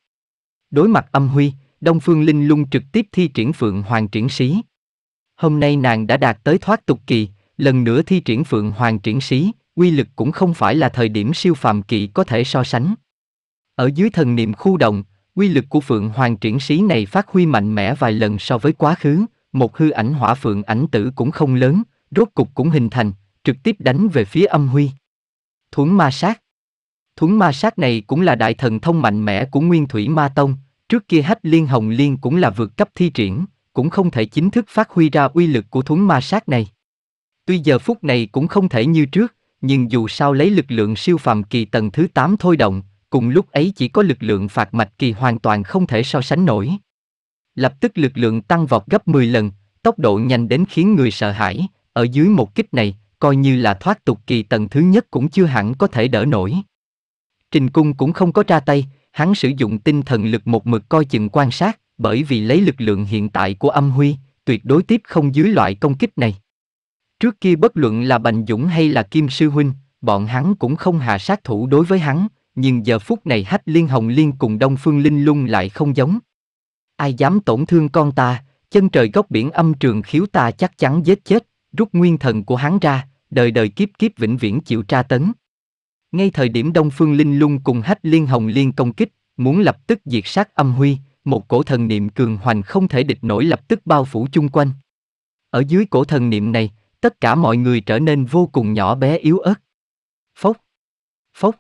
Speaker 1: Đối mặt âm huy, đông phương linh lung trực tiếp thi triển phượng hoàng triển sĩ. Hôm nay nàng đã đạt tới thoát tục kỳ, lần nữa thi triển phượng hoàng triển sĩ, quy lực cũng không phải là thời điểm siêu phàm kỳ có thể so sánh. Ở dưới thần niệm khu động, Quy lực của Phượng Hoàng triển sĩ này phát huy mạnh mẽ vài lần so với quá khứ, một hư ảnh hỏa phượng ảnh tử cũng không lớn, rốt cục cũng hình thành, trực tiếp đánh về phía âm huy. Thuấn ma sát Thuấn ma sát này cũng là đại thần thông mạnh mẽ của Nguyên Thủy Ma Tông, trước kia hách liên hồng liên cũng là vượt cấp thi triển, cũng không thể chính thức phát huy ra uy lực của thuấn ma sát này. Tuy giờ phút này cũng không thể như trước, nhưng dù sao lấy lực lượng siêu phàm kỳ tầng thứ 8 thôi động, cùng lúc ấy chỉ có lực lượng phạt mạch kỳ hoàn toàn không thể so sánh nổi. Lập tức lực lượng tăng vọt gấp 10 lần, tốc độ nhanh đến khiến người sợ hãi, ở dưới một kích này, coi như là thoát tục kỳ tầng thứ nhất cũng chưa hẳn có thể đỡ nổi. Trình cung cũng không có ra tay, hắn sử dụng tinh thần lực một mực coi chừng quan sát, bởi vì lấy lực lượng hiện tại của âm huy, tuyệt đối tiếp không dưới loại công kích này. Trước kia bất luận là Bành Dũng hay là Kim Sư Huynh, bọn hắn cũng không hạ sát thủ đối với hắn, nhưng giờ phút này hách liên hồng liên cùng đông phương linh lung lại không giống. Ai dám tổn thương con ta, chân trời góc biển âm trường khiếu ta chắc chắn giết chết, rút nguyên thần của hắn ra, đời đời kiếp kiếp vĩnh viễn chịu tra tấn. Ngay thời điểm Đông Phương Linh Lung cùng Hách Liên Hồng Liên công kích, muốn lập tức diệt sát âm huy, một cổ thần niệm cường hoành không thể địch nổi lập tức bao phủ chung quanh. Ở dưới cổ thần niệm này, tất cả mọi người trở nên vô cùng nhỏ bé yếu ớt. Phốc, phốc,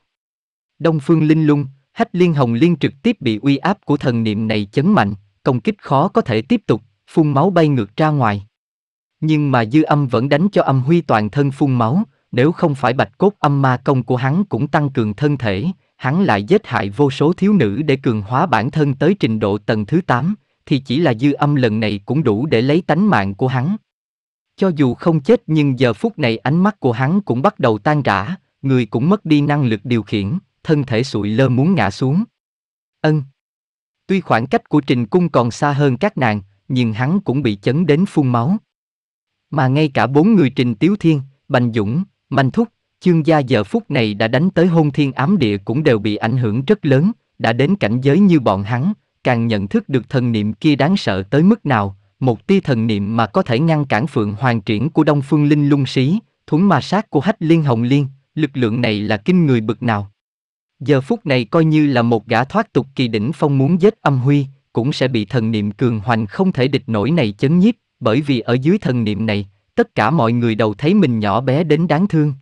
Speaker 1: Đông Phương Linh Lung, Hách Liên Hồng Liên trực tiếp bị uy áp của thần niệm này chấn mạnh, công kích khó có thể tiếp tục, phun máu bay ngược ra ngoài. Nhưng mà dư âm vẫn đánh cho âm huy toàn thân phun máu, nếu không phải bạch cốt âm ma công của hắn cũng tăng cường thân thể, hắn lại giết hại vô số thiếu nữ để cường hóa bản thân tới trình độ tầng thứ 8, thì chỉ là dư âm lần này cũng đủ để lấy tánh mạng của hắn. Cho dù không chết nhưng giờ phút này ánh mắt của hắn cũng bắt đầu tan rã, người cũng mất đi năng lực điều khiển, thân thể sụi lơ muốn ngã xuống. Ân. Tuy khoảng cách của Trình Cung còn xa hơn các nàng, nhưng hắn cũng bị chấn đến phun máu. Mà ngay cả bốn người Trình Tiếu Thiên, Bành Dũng, Manh Thúc, Chương gia giờ phút này đã đánh tới hôn thiên ám địa cũng đều bị ảnh hưởng rất lớn, đã đến cảnh giới như bọn hắn, càng nhận thức được thần niệm kia đáng sợ tới mức nào, một tia thần niệm mà có thể ngăn cản phượng hoàng triển của Đông Phương Linh lung xí, thuấn ma sát của Hách Liên Hồng Liên, lực lượng này là kinh người bực nào. Giờ phút này coi như là một gã thoát tục kỳ đỉnh phong muốn giết âm huy, cũng sẽ bị thần niệm cường hoành không thể địch nổi này chấn nhiếp, bởi vì ở dưới thần niệm này, tất cả mọi người đầu thấy mình nhỏ bé đến đáng thương.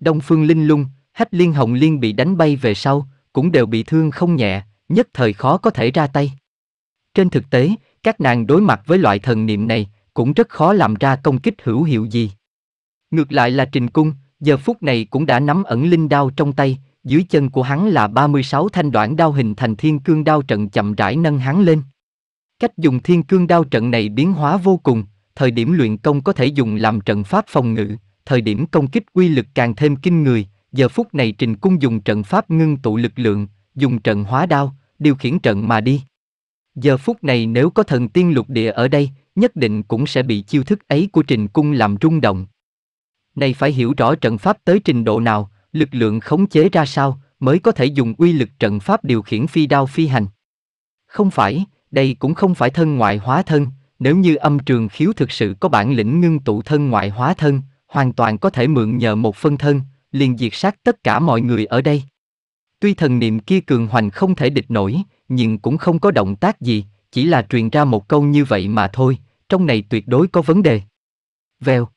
Speaker 1: Đông Phương Linh Lung, Hách Liên Hồng Liên bị đánh bay về sau, cũng đều bị thương không nhẹ, nhất thời khó có thể ra tay. Trên thực tế, các nàng đối mặt với loại thần niệm này, cũng rất khó làm ra công kích hữu hiệu gì. Ngược lại là Trình Cung, giờ phút này cũng đã nắm ẩn linh đao trong tay, dưới chân của hắn là 36 thanh đoạn đao hình thành thiên cương đao trận chậm rãi nâng hắn lên. Cách dùng thiên cương đao trận này biến hóa vô cùng, thời điểm luyện công có thể dùng làm trận pháp phòng ngự, thời điểm công kích quy lực càng thêm kinh người, giờ phút này Trình Cung dùng trận pháp ngưng tụ lực lượng, dùng trận hóa đao, điều khiển trận mà đi. Giờ phút này nếu có thần tiên lục địa ở đây, nhất định cũng sẽ bị chiêu thức ấy của Trình Cung làm rung động. Này phải hiểu rõ trận pháp tới trình độ nào, lực lượng khống chế ra sao mới có thể dùng uy lực trận pháp điều khiển phi đao phi hành. Không phải, đây cũng không phải thân ngoại hóa thân, nếu như âm trường khiếu thực sự có bản lĩnh ngưng tụ thân ngoại hóa thân, hoàn toàn có thể mượn nhờ một phân thân, liền diệt sát tất cả mọi người ở đây. Tuy thần niệm kia cường hoành không thể địch nổi, nhưng cũng không có động tác gì, chỉ là truyền ra một câu như vậy mà thôi, trong này tuyệt đối có vấn đề. Vèo.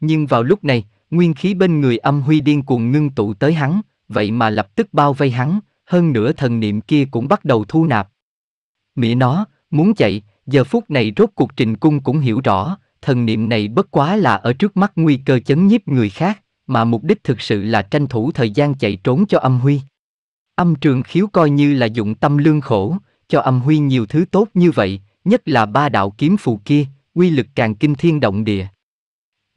Speaker 1: Nhưng vào lúc này, nguyên khí bên người âm huy điên cuồng ngưng tụ tới hắn, vậy mà lập tức bao vây hắn, hơn nữa thần niệm kia cũng bắt đầu thu nạp. Mỉa nó, muốn chạy, giờ phút này rốt cuộc trình cung cũng hiểu rõ, thần niệm này bất quá là ở trước mắt nguy cơ chấn nhiếp người khác, mà mục đích thực sự là tranh thủ thời gian chạy trốn cho âm huy. Âm trường khiếu coi như là dụng tâm lương khổ, cho âm huy nhiều thứ tốt như vậy, nhất là ba đạo kiếm phù kia, quy lực càng kinh thiên động địa.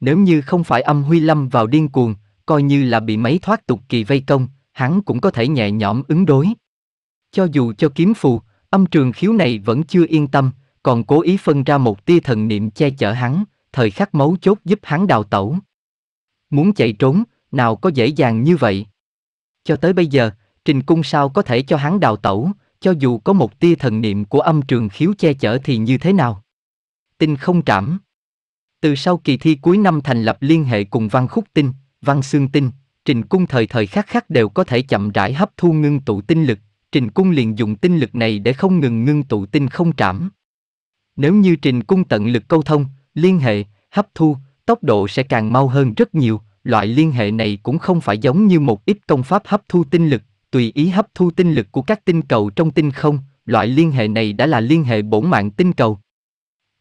Speaker 1: Nếu như không phải âm huy lâm vào điên cuồng, coi như là bị mấy thoát tục kỳ vây công, hắn cũng có thể nhẹ nhõm ứng đối. Cho dù cho kiếm phù, âm trường khiếu này vẫn chưa yên tâm, còn cố ý phân ra một tia thần niệm che chở hắn, thời khắc máu chốt giúp hắn đào tẩu. Muốn chạy trốn, nào có dễ dàng như vậy. Cho tới bây giờ, Trình Cung sao có thể cho hắn đào tẩu, cho dù có một tia thần niệm của âm trường khiếu che chở thì như thế nào? tin không trảm. Từ sau kỳ thi cuối năm thành lập liên hệ cùng Văn Khúc Tinh, Văn Xương Tinh, Trình Cung thời thời khắc khắc đều có thể chậm rãi hấp thu ngưng tụ tinh lực, Trình Cung liền dùng tinh lực này để không ngừng ngưng tụ tinh không trảm. Nếu như Trình Cung tận lực câu thông, liên hệ, hấp thu, tốc độ sẽ càng mau hơn rất nhiều, loại liên hệ này cũng không phải giống như một ít công pháp hấp thu tinh lực, tùy ý hấp thu tinh lực của các tinh cầu trong tinh không, loại liên hệ này đã là liên hệ bổn mạng tinh cầu.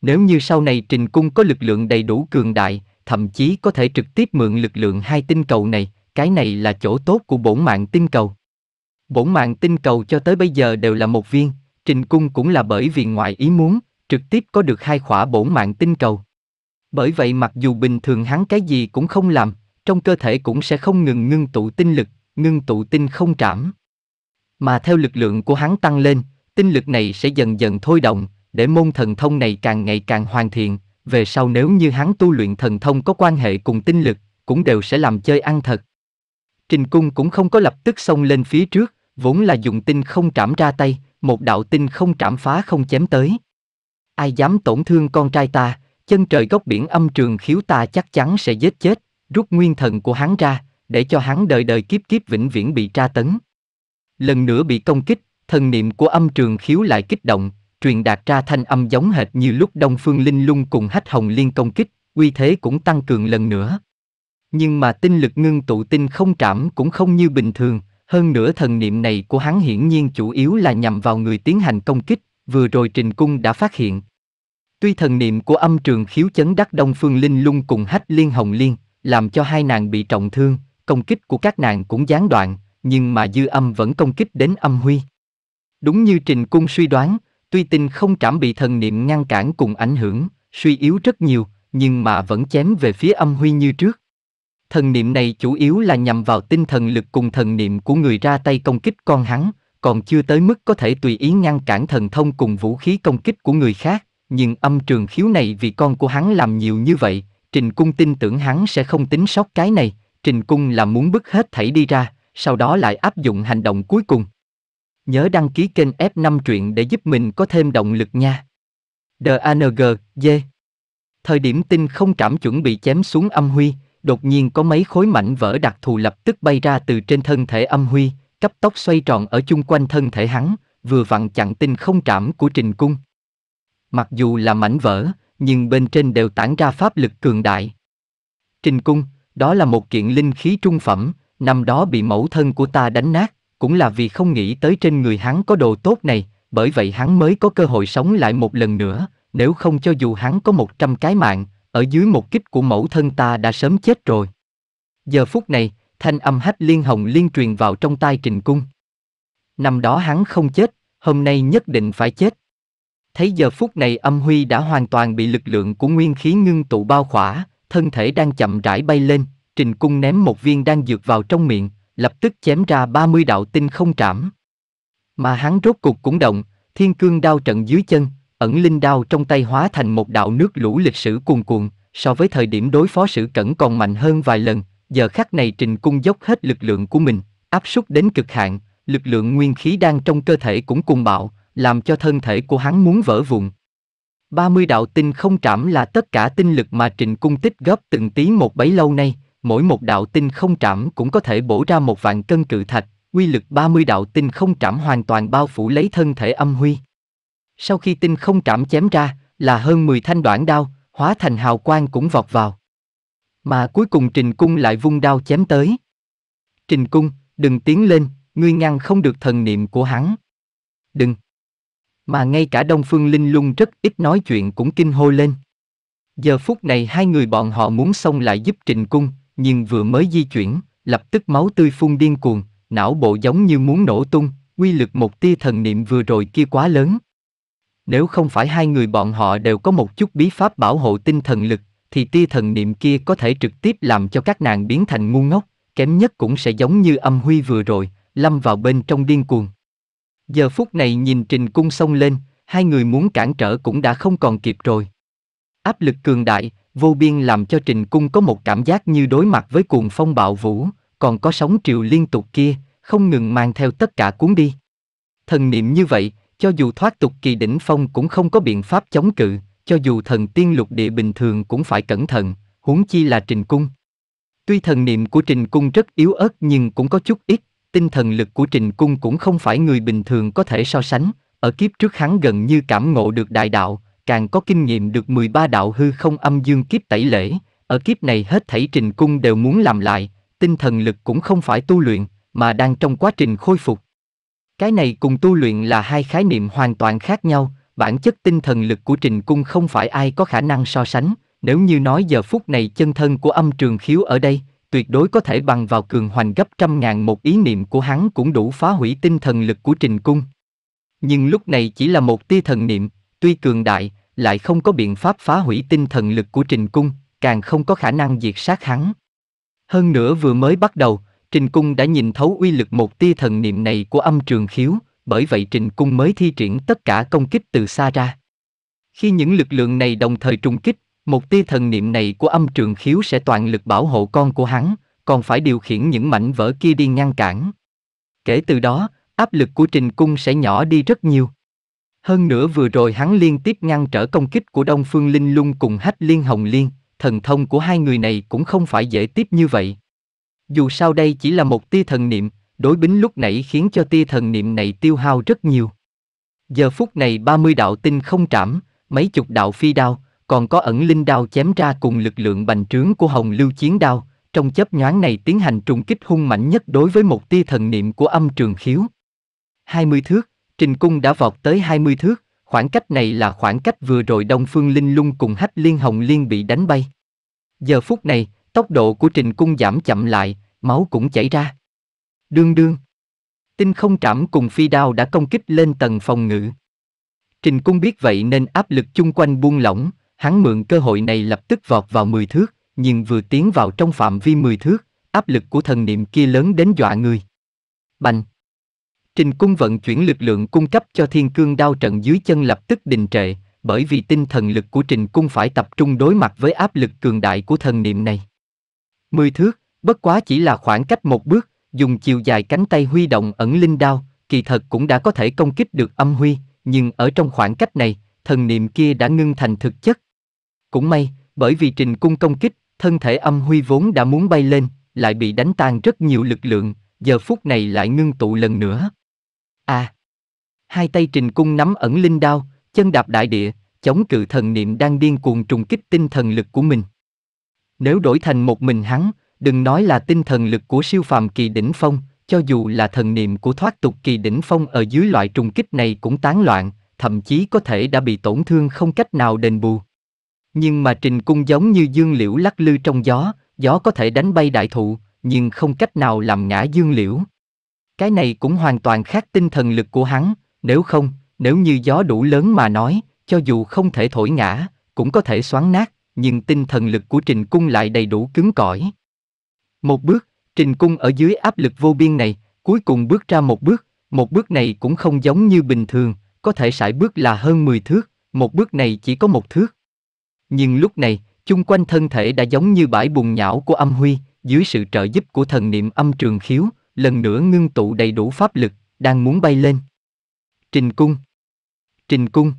Speaker 1: Nếu như sau này Trình Cung có lực lượng đầy đủ cường đại, thậm chí có thể trực tiếp mượn lực lượng hai tinh cầu này, cái này là chỗ tốt của bổn mạng tinh cầu. Bổn mạng tinh cầu cho tới bây giờ đều là một viên, Trình Cung cũng là bởi vì ngoại ý muốn, trực tiếp có được hai khỏa bổn mạng tinh cầu. Bởi vậy mặc dù bình thường hắn cái gì cũng không làm, trong cơ thể cũng sẽ không ngừng ngưng tụ tinh lực, ngưng tụ tinh không trảm. Mà theo lực lượng của hắn tăng lên, tinh lực này sẽ dần dần thôi động, để môn thần thông này càng ngày càng hoàn thiện, về sau nếu như hắn tu luyện thần thông có quan hệ cùng tinh lực, cũng đều sẽ làm chơi ăn thật. Trình cung cũng không có lập tức xông lên phía trước, vốn là dùng tinh không trảm ra tay, một đạo tinh không trảm phá không chém tới. Ai dám tổn thương con trai ta, chân trời góc biển âm trường khiếu ta chắc chắn sẽ giết chết, rút nguyên thần của hắn ra, để cho hắn đời đời kiếp kiếp vĩnh viễn bị tra tấn. Lần nữa bị công kích, thần niệm của âm trường khiếu lại kích động, truyền đạt ra thanh âm giống hệt như lúc Đông Phương Linh Lung cùng Hách Hồng Liên công kích, uy thế cũng tăng cường lần nữa. Nhưng mà tinh lực ngưng tụ tinh không trảm cũng không như bình thường, hơn nữa thần niệm này của hắn hiển nhiên chủ yếu là nhằm vào người tiến hành công kích, vừa rồi Trình Cung đã phát hiện. Tuy thần niệm của âm trường khiếu chấn đắc Đông Phương Linh Lung cùng Hách Liên Hồng Liên, làm cho hai nàng bị trọng thương, công kích của các nàng cũng gián đoạn, nhưng mà dư âm vẫn công kích đến âm huy. Đúng như Trình Cung suy đoán, tuy tinh không cảm bị thần niệm ngăn cản cùng ảnh hưởng, suy yếu rất nhiều, nhưng mà vẫn chém về phía âm huy như trước. Thần niệm này chủ yếu là nhằm vào tinh thần lực cùng thần niệm của người ra tay công kích con hắn, còn chưa tới mức có thể tùy ý ngăn cản thần thông cùng vũ khí công kích của người khác, nhưng âm trường khiếu này vì con của hắn làm nhiều như vậy, Trình Cung tin tưởng hắn sẽ không tính sót cái này, Trình Cung là muốn bức hết thảy đi ra, sau đó lại áp dụng hành động cuối cùng nhớ đăng ký kênh F5 truyện để giúp mình có thêm động lực nha. DANG, D. Thời điểm tinh không trảm chuẩn bị chém xuống âm huy, đột nhiên có mấy khối mảnh vỡ đặc thù lập tức bay ra từ trên thân thể âm huy, cấp tốc xoay tròn ở chung quanh thân thể hắn, vừa vặn chặn tinh không trảm của trình cung. Mặc dù là mảnh vỡ, nhưng bên trên đều tản ra pháp lực cường đại. Trình cung, đó là một kiện linh khí trung phẩm, năm đó bị mẫu thân của ta đánh nát, cũng là vì không nghĩ tới trên người hắn có đồ tốt này, bởi vậy hắn mới có cơ hội sống lại một lần nữa, nếu không cho dù hắn có một trăm cái mạng, ở dưới một kích của mẫu thân ta đã sớm chết rồi. Giờ phút này, thanh âm hách liên hồng liên truyền vào trong tai trình cung. Năm đó hắn không chết, hôm nay nhất định phải chết. Thấy giờ phút này âm huy đã hoàn toàn bị lực lượng của nguyên khí ngưng tụ bao khỏa, thân thể đang chậm rãi bay lên, trình cung ném một viên đang dược vào trong miệng, lập tức chém ra 30 đạo tinh không trảm. Mà hắn rốt cục cũng động, thiên cương đao trận dưới chân, ẩn linh đao trong tay hóa thành một đạo nước lũ lịch sử cuồn cuộn, so với thời điểm đối phó sử cẩn còn mạnh hơn vài lần, giờ khắc này trình cung dốc hết lực lượng của mình, áp suất đến cực hạn, lực lượng nguyên khí đang trong cơ thể cũng cùng bạo, làm cho thân thể của hắn muốn vỡ vụn. 30 đạo tinh không trảm là tất cả tinh lực mà trình Cung tích góp từng tí một bấy lâu nay, mỗi một đạo tinh không trảm cũng có thể bổ ra một vạn cân cự thạch, quy lực 30 đạo tinh không trảm hoàn toàn bao phủ lấy thân thể âm huy. Sau khi tinh không trảm chém ra, là hơn 10 thanh đoạn đao, hóa thành hào quang cũng vọt vào. Mà cuối cùng Trình Cung lại vung đao chém tới. Trình Cung, đừng tiến lên, ngươi ngăn không được thần niệm của hắn. Đừng. Mà ngay cả Đông Phương Linh Lung rất ít nói chuyện cũng kinh hô lên. Giờ phút này hai người bọn họ muốn xông lại giúp Trình Cung, nhưng vừa mới di chuyển, lập tức máu tươi phun điên cuồng, não bộ giống như muốn nổ tung, quy lực một tia thần niệm vừa rồi kia quá lớn. Nếu không phải hai người bọn họ đều có một chút bí pháp bảo hộ tinh thần lực, thì tia thần niệm kia có thể trực tiếp làm cho các nàng biến thành ngu ngốc, kém nhất cũng sẽ giống như âm huy vừa rồi, lâm vào bên trong điên cuồng. Giờ phút này nhìn Trình Cung sông lên, hai người muốn cản trở cũng đã không còn kịp rồi. Áp lực cường đại, vô biên làm cho Trình Cung có một cảm giác như đối mặt với cuồng phong bạo vũ, còn có sóng triều liên tục kia, không ngừng mang theo tất cả cuốn đi. Thần niệm như vậy, cho dù thoát tục kỳ đỉnh phong cũng không có biện pháp chống cự, cho dù thần tiên lục địa bình thường cũng phải cẩn thận, huống chi là Trình Cung. Tuy thần niệm của Trình Cung rất yếu ớt nhưng cũng có chút ít, tinh thần lực của Trình Cung cũng không phải người bình thường có thể so sánh, ở kiếp trước hắn gần như cảm ngộ được đại đạo, càng có kinh nghiệm được 13 đạo hư không âm dương kiếp tẩy lễ, ở kiếp này hết thảy trình cung đều muốn làm lại, tinh thần lực cũng không phải tu luyện, mà đang trong quá trình khôi phục. Cái này cùng tu luyện là hai khái niệm hoàn toàn khác nhau, bản chất tinh thần lực của trình cung không phải ai có khả năng so sánh, nếu như nói giờ phút này chân thân của âm trường khiếu ở đây, tuyệt đối có thể bằng vào cường hoành gấp trăm ngàn một ý niệm của hắn cũng đủ phá hủy tinh thần lực của trình cung. Nhưng lúc này chỉ là một tia thần niệm, Tuy cường đại, lại không có biện pháp phá hủy tinh thần lực của Trình Cung, càng không có khả năng diệt sát hắn. Hơn nữa vừa mới bắt đầu, Trình Cung đã nhìn thấu uy lực một tia thần niệm này của âm trường khiếu, bởi vậy Trình Cung mới thi triển tất cả công kích từ xa ra. Khi những lực lượng này đồng thời trùng kích, một tia thần niệm này của âm trường khiếu sẽ toàn lực bảo hộ con của hắn, còn phải điều khiển những mảnh vỡ kia đi ngăn cản. Kể từ đó, áp lực của Trình Cung sẽ nhỏ đi rất nhiều. Hơn nữa vừa rồi hắn liên tiếp ngăn trở công kích của Đông Phương Linh Lung cùng Hách Liên Hồng Liên, thần thông của hai người này cũng không phải dễ tiếp như vậy. Dù sao đây chỉ là một tia thần niệm, đối bính lúc nãy khiến cho tia thần niệm này tiêu hao rất nhiều. Giờ phút này 30 đạo tinh không trảm, mấy chục đạo phi đao, còn có ẩn linh đao chém ra cùng lực lượng bành trướng của hồng lưu chiến đao, trong chớp nhoáng này tiến hành trùng kích hung mạnh nhất đối với một tia thần niệm của âm trường khiếu. 20 thước, Trình Cung đã vọt tới 20 thước, khoảng cách này là khoảng cách vừa rồi Đông Phương Linh Lung cùng Hách Liên Hồng Liên bị đánh bay. Giờ phút này, tốc độ của Trình Cung giảm chậm lại, máu cũng chảy ra. Đương đương. Tinh không trảm cùng phi đao đã công kích lên tầng phòng ngự. Trình Cung biết vậy nên áp lực chung quanh buông lỏng, hắn mượn cơ hội này lập tức vọt vào 10 thước, nhưng vừa tiến vào trong phạm vi 10 thước, áp lực của thần niệm kia lớn đến dọa người. Bành! Trình Cung vận chuyển lực lượng cung cấp cho Thiên Cương Đao trận dưới chân lập tức đình trệ, bởi vì tinh thần lực của Trình Cung phải tập trung đối mặt với áp lực cường đại của thần niệm này. Mười thước, bất quá chỉ là khoảng cách một bước, dùng chiều dài cánh tay huy động ẩn linh đao, kỳ thật cũng đã có thể công kích được âm huy, nhưng ở trong khoảng cách này, thần niệm kia đã ngưng thành thực chất. Cũng may, bởi vì Trình Cung công kích, thân thể âm huy vốn đã muốn bay lên, lại bị đánh tan rất nhiều lực lượng, giờ phút này lại ngưng tụ lần nữa. À! Hai tay trình cung nắm ẩn linh đao, chân đạp đại địa, chống cự thần niệm đang điên cuồng trùng kích tinh thần lực của mình. Nếu đổi thành một mình hắn, đừng nói là tinh thần lực của siêu phàm kỳ đỉnh phong, cho dù là thần niệm của thoát tục kỳ đỉnh phong ở dưới loại trùng kích này cũng tán loạn, thậm chí có thể đã bị tổn thương không cách nào đền bù. Nhưng mà trình cung giống như dương liễu lắc lư trong gió, gió có thể đánh bay đại thụ, nhưng không cách nào làm ngã dương liễu. Cái này cũng hoàn toàn khác tinh thần lực của hắn, nếu không, nếu như gió đủ lớn mà nói, cho dù không thể thổi ngã, cũng có thể xoắn nát, nhưng tinh thần lực của Trình Cung lại đầy đủ cứng cỏi. Một bước, Trình Cung ở dưới áp lực vô biên này, cuối cùng bước ra một bước, một bước này cũng không giống như bình thường, có thể sải bước là hơn 10 thước, một bước này chỉ có một thước. Nhưng lúc này, chung quanh thân thể đã giống như bãi bùn nhão của âm huy, dưới sự trợ giúp của thần niệm âm trường khiếu, lần nữa ngưng tụ đầy đủ pháp lực, đang muốn bay lên. Trình cung. Trình cung.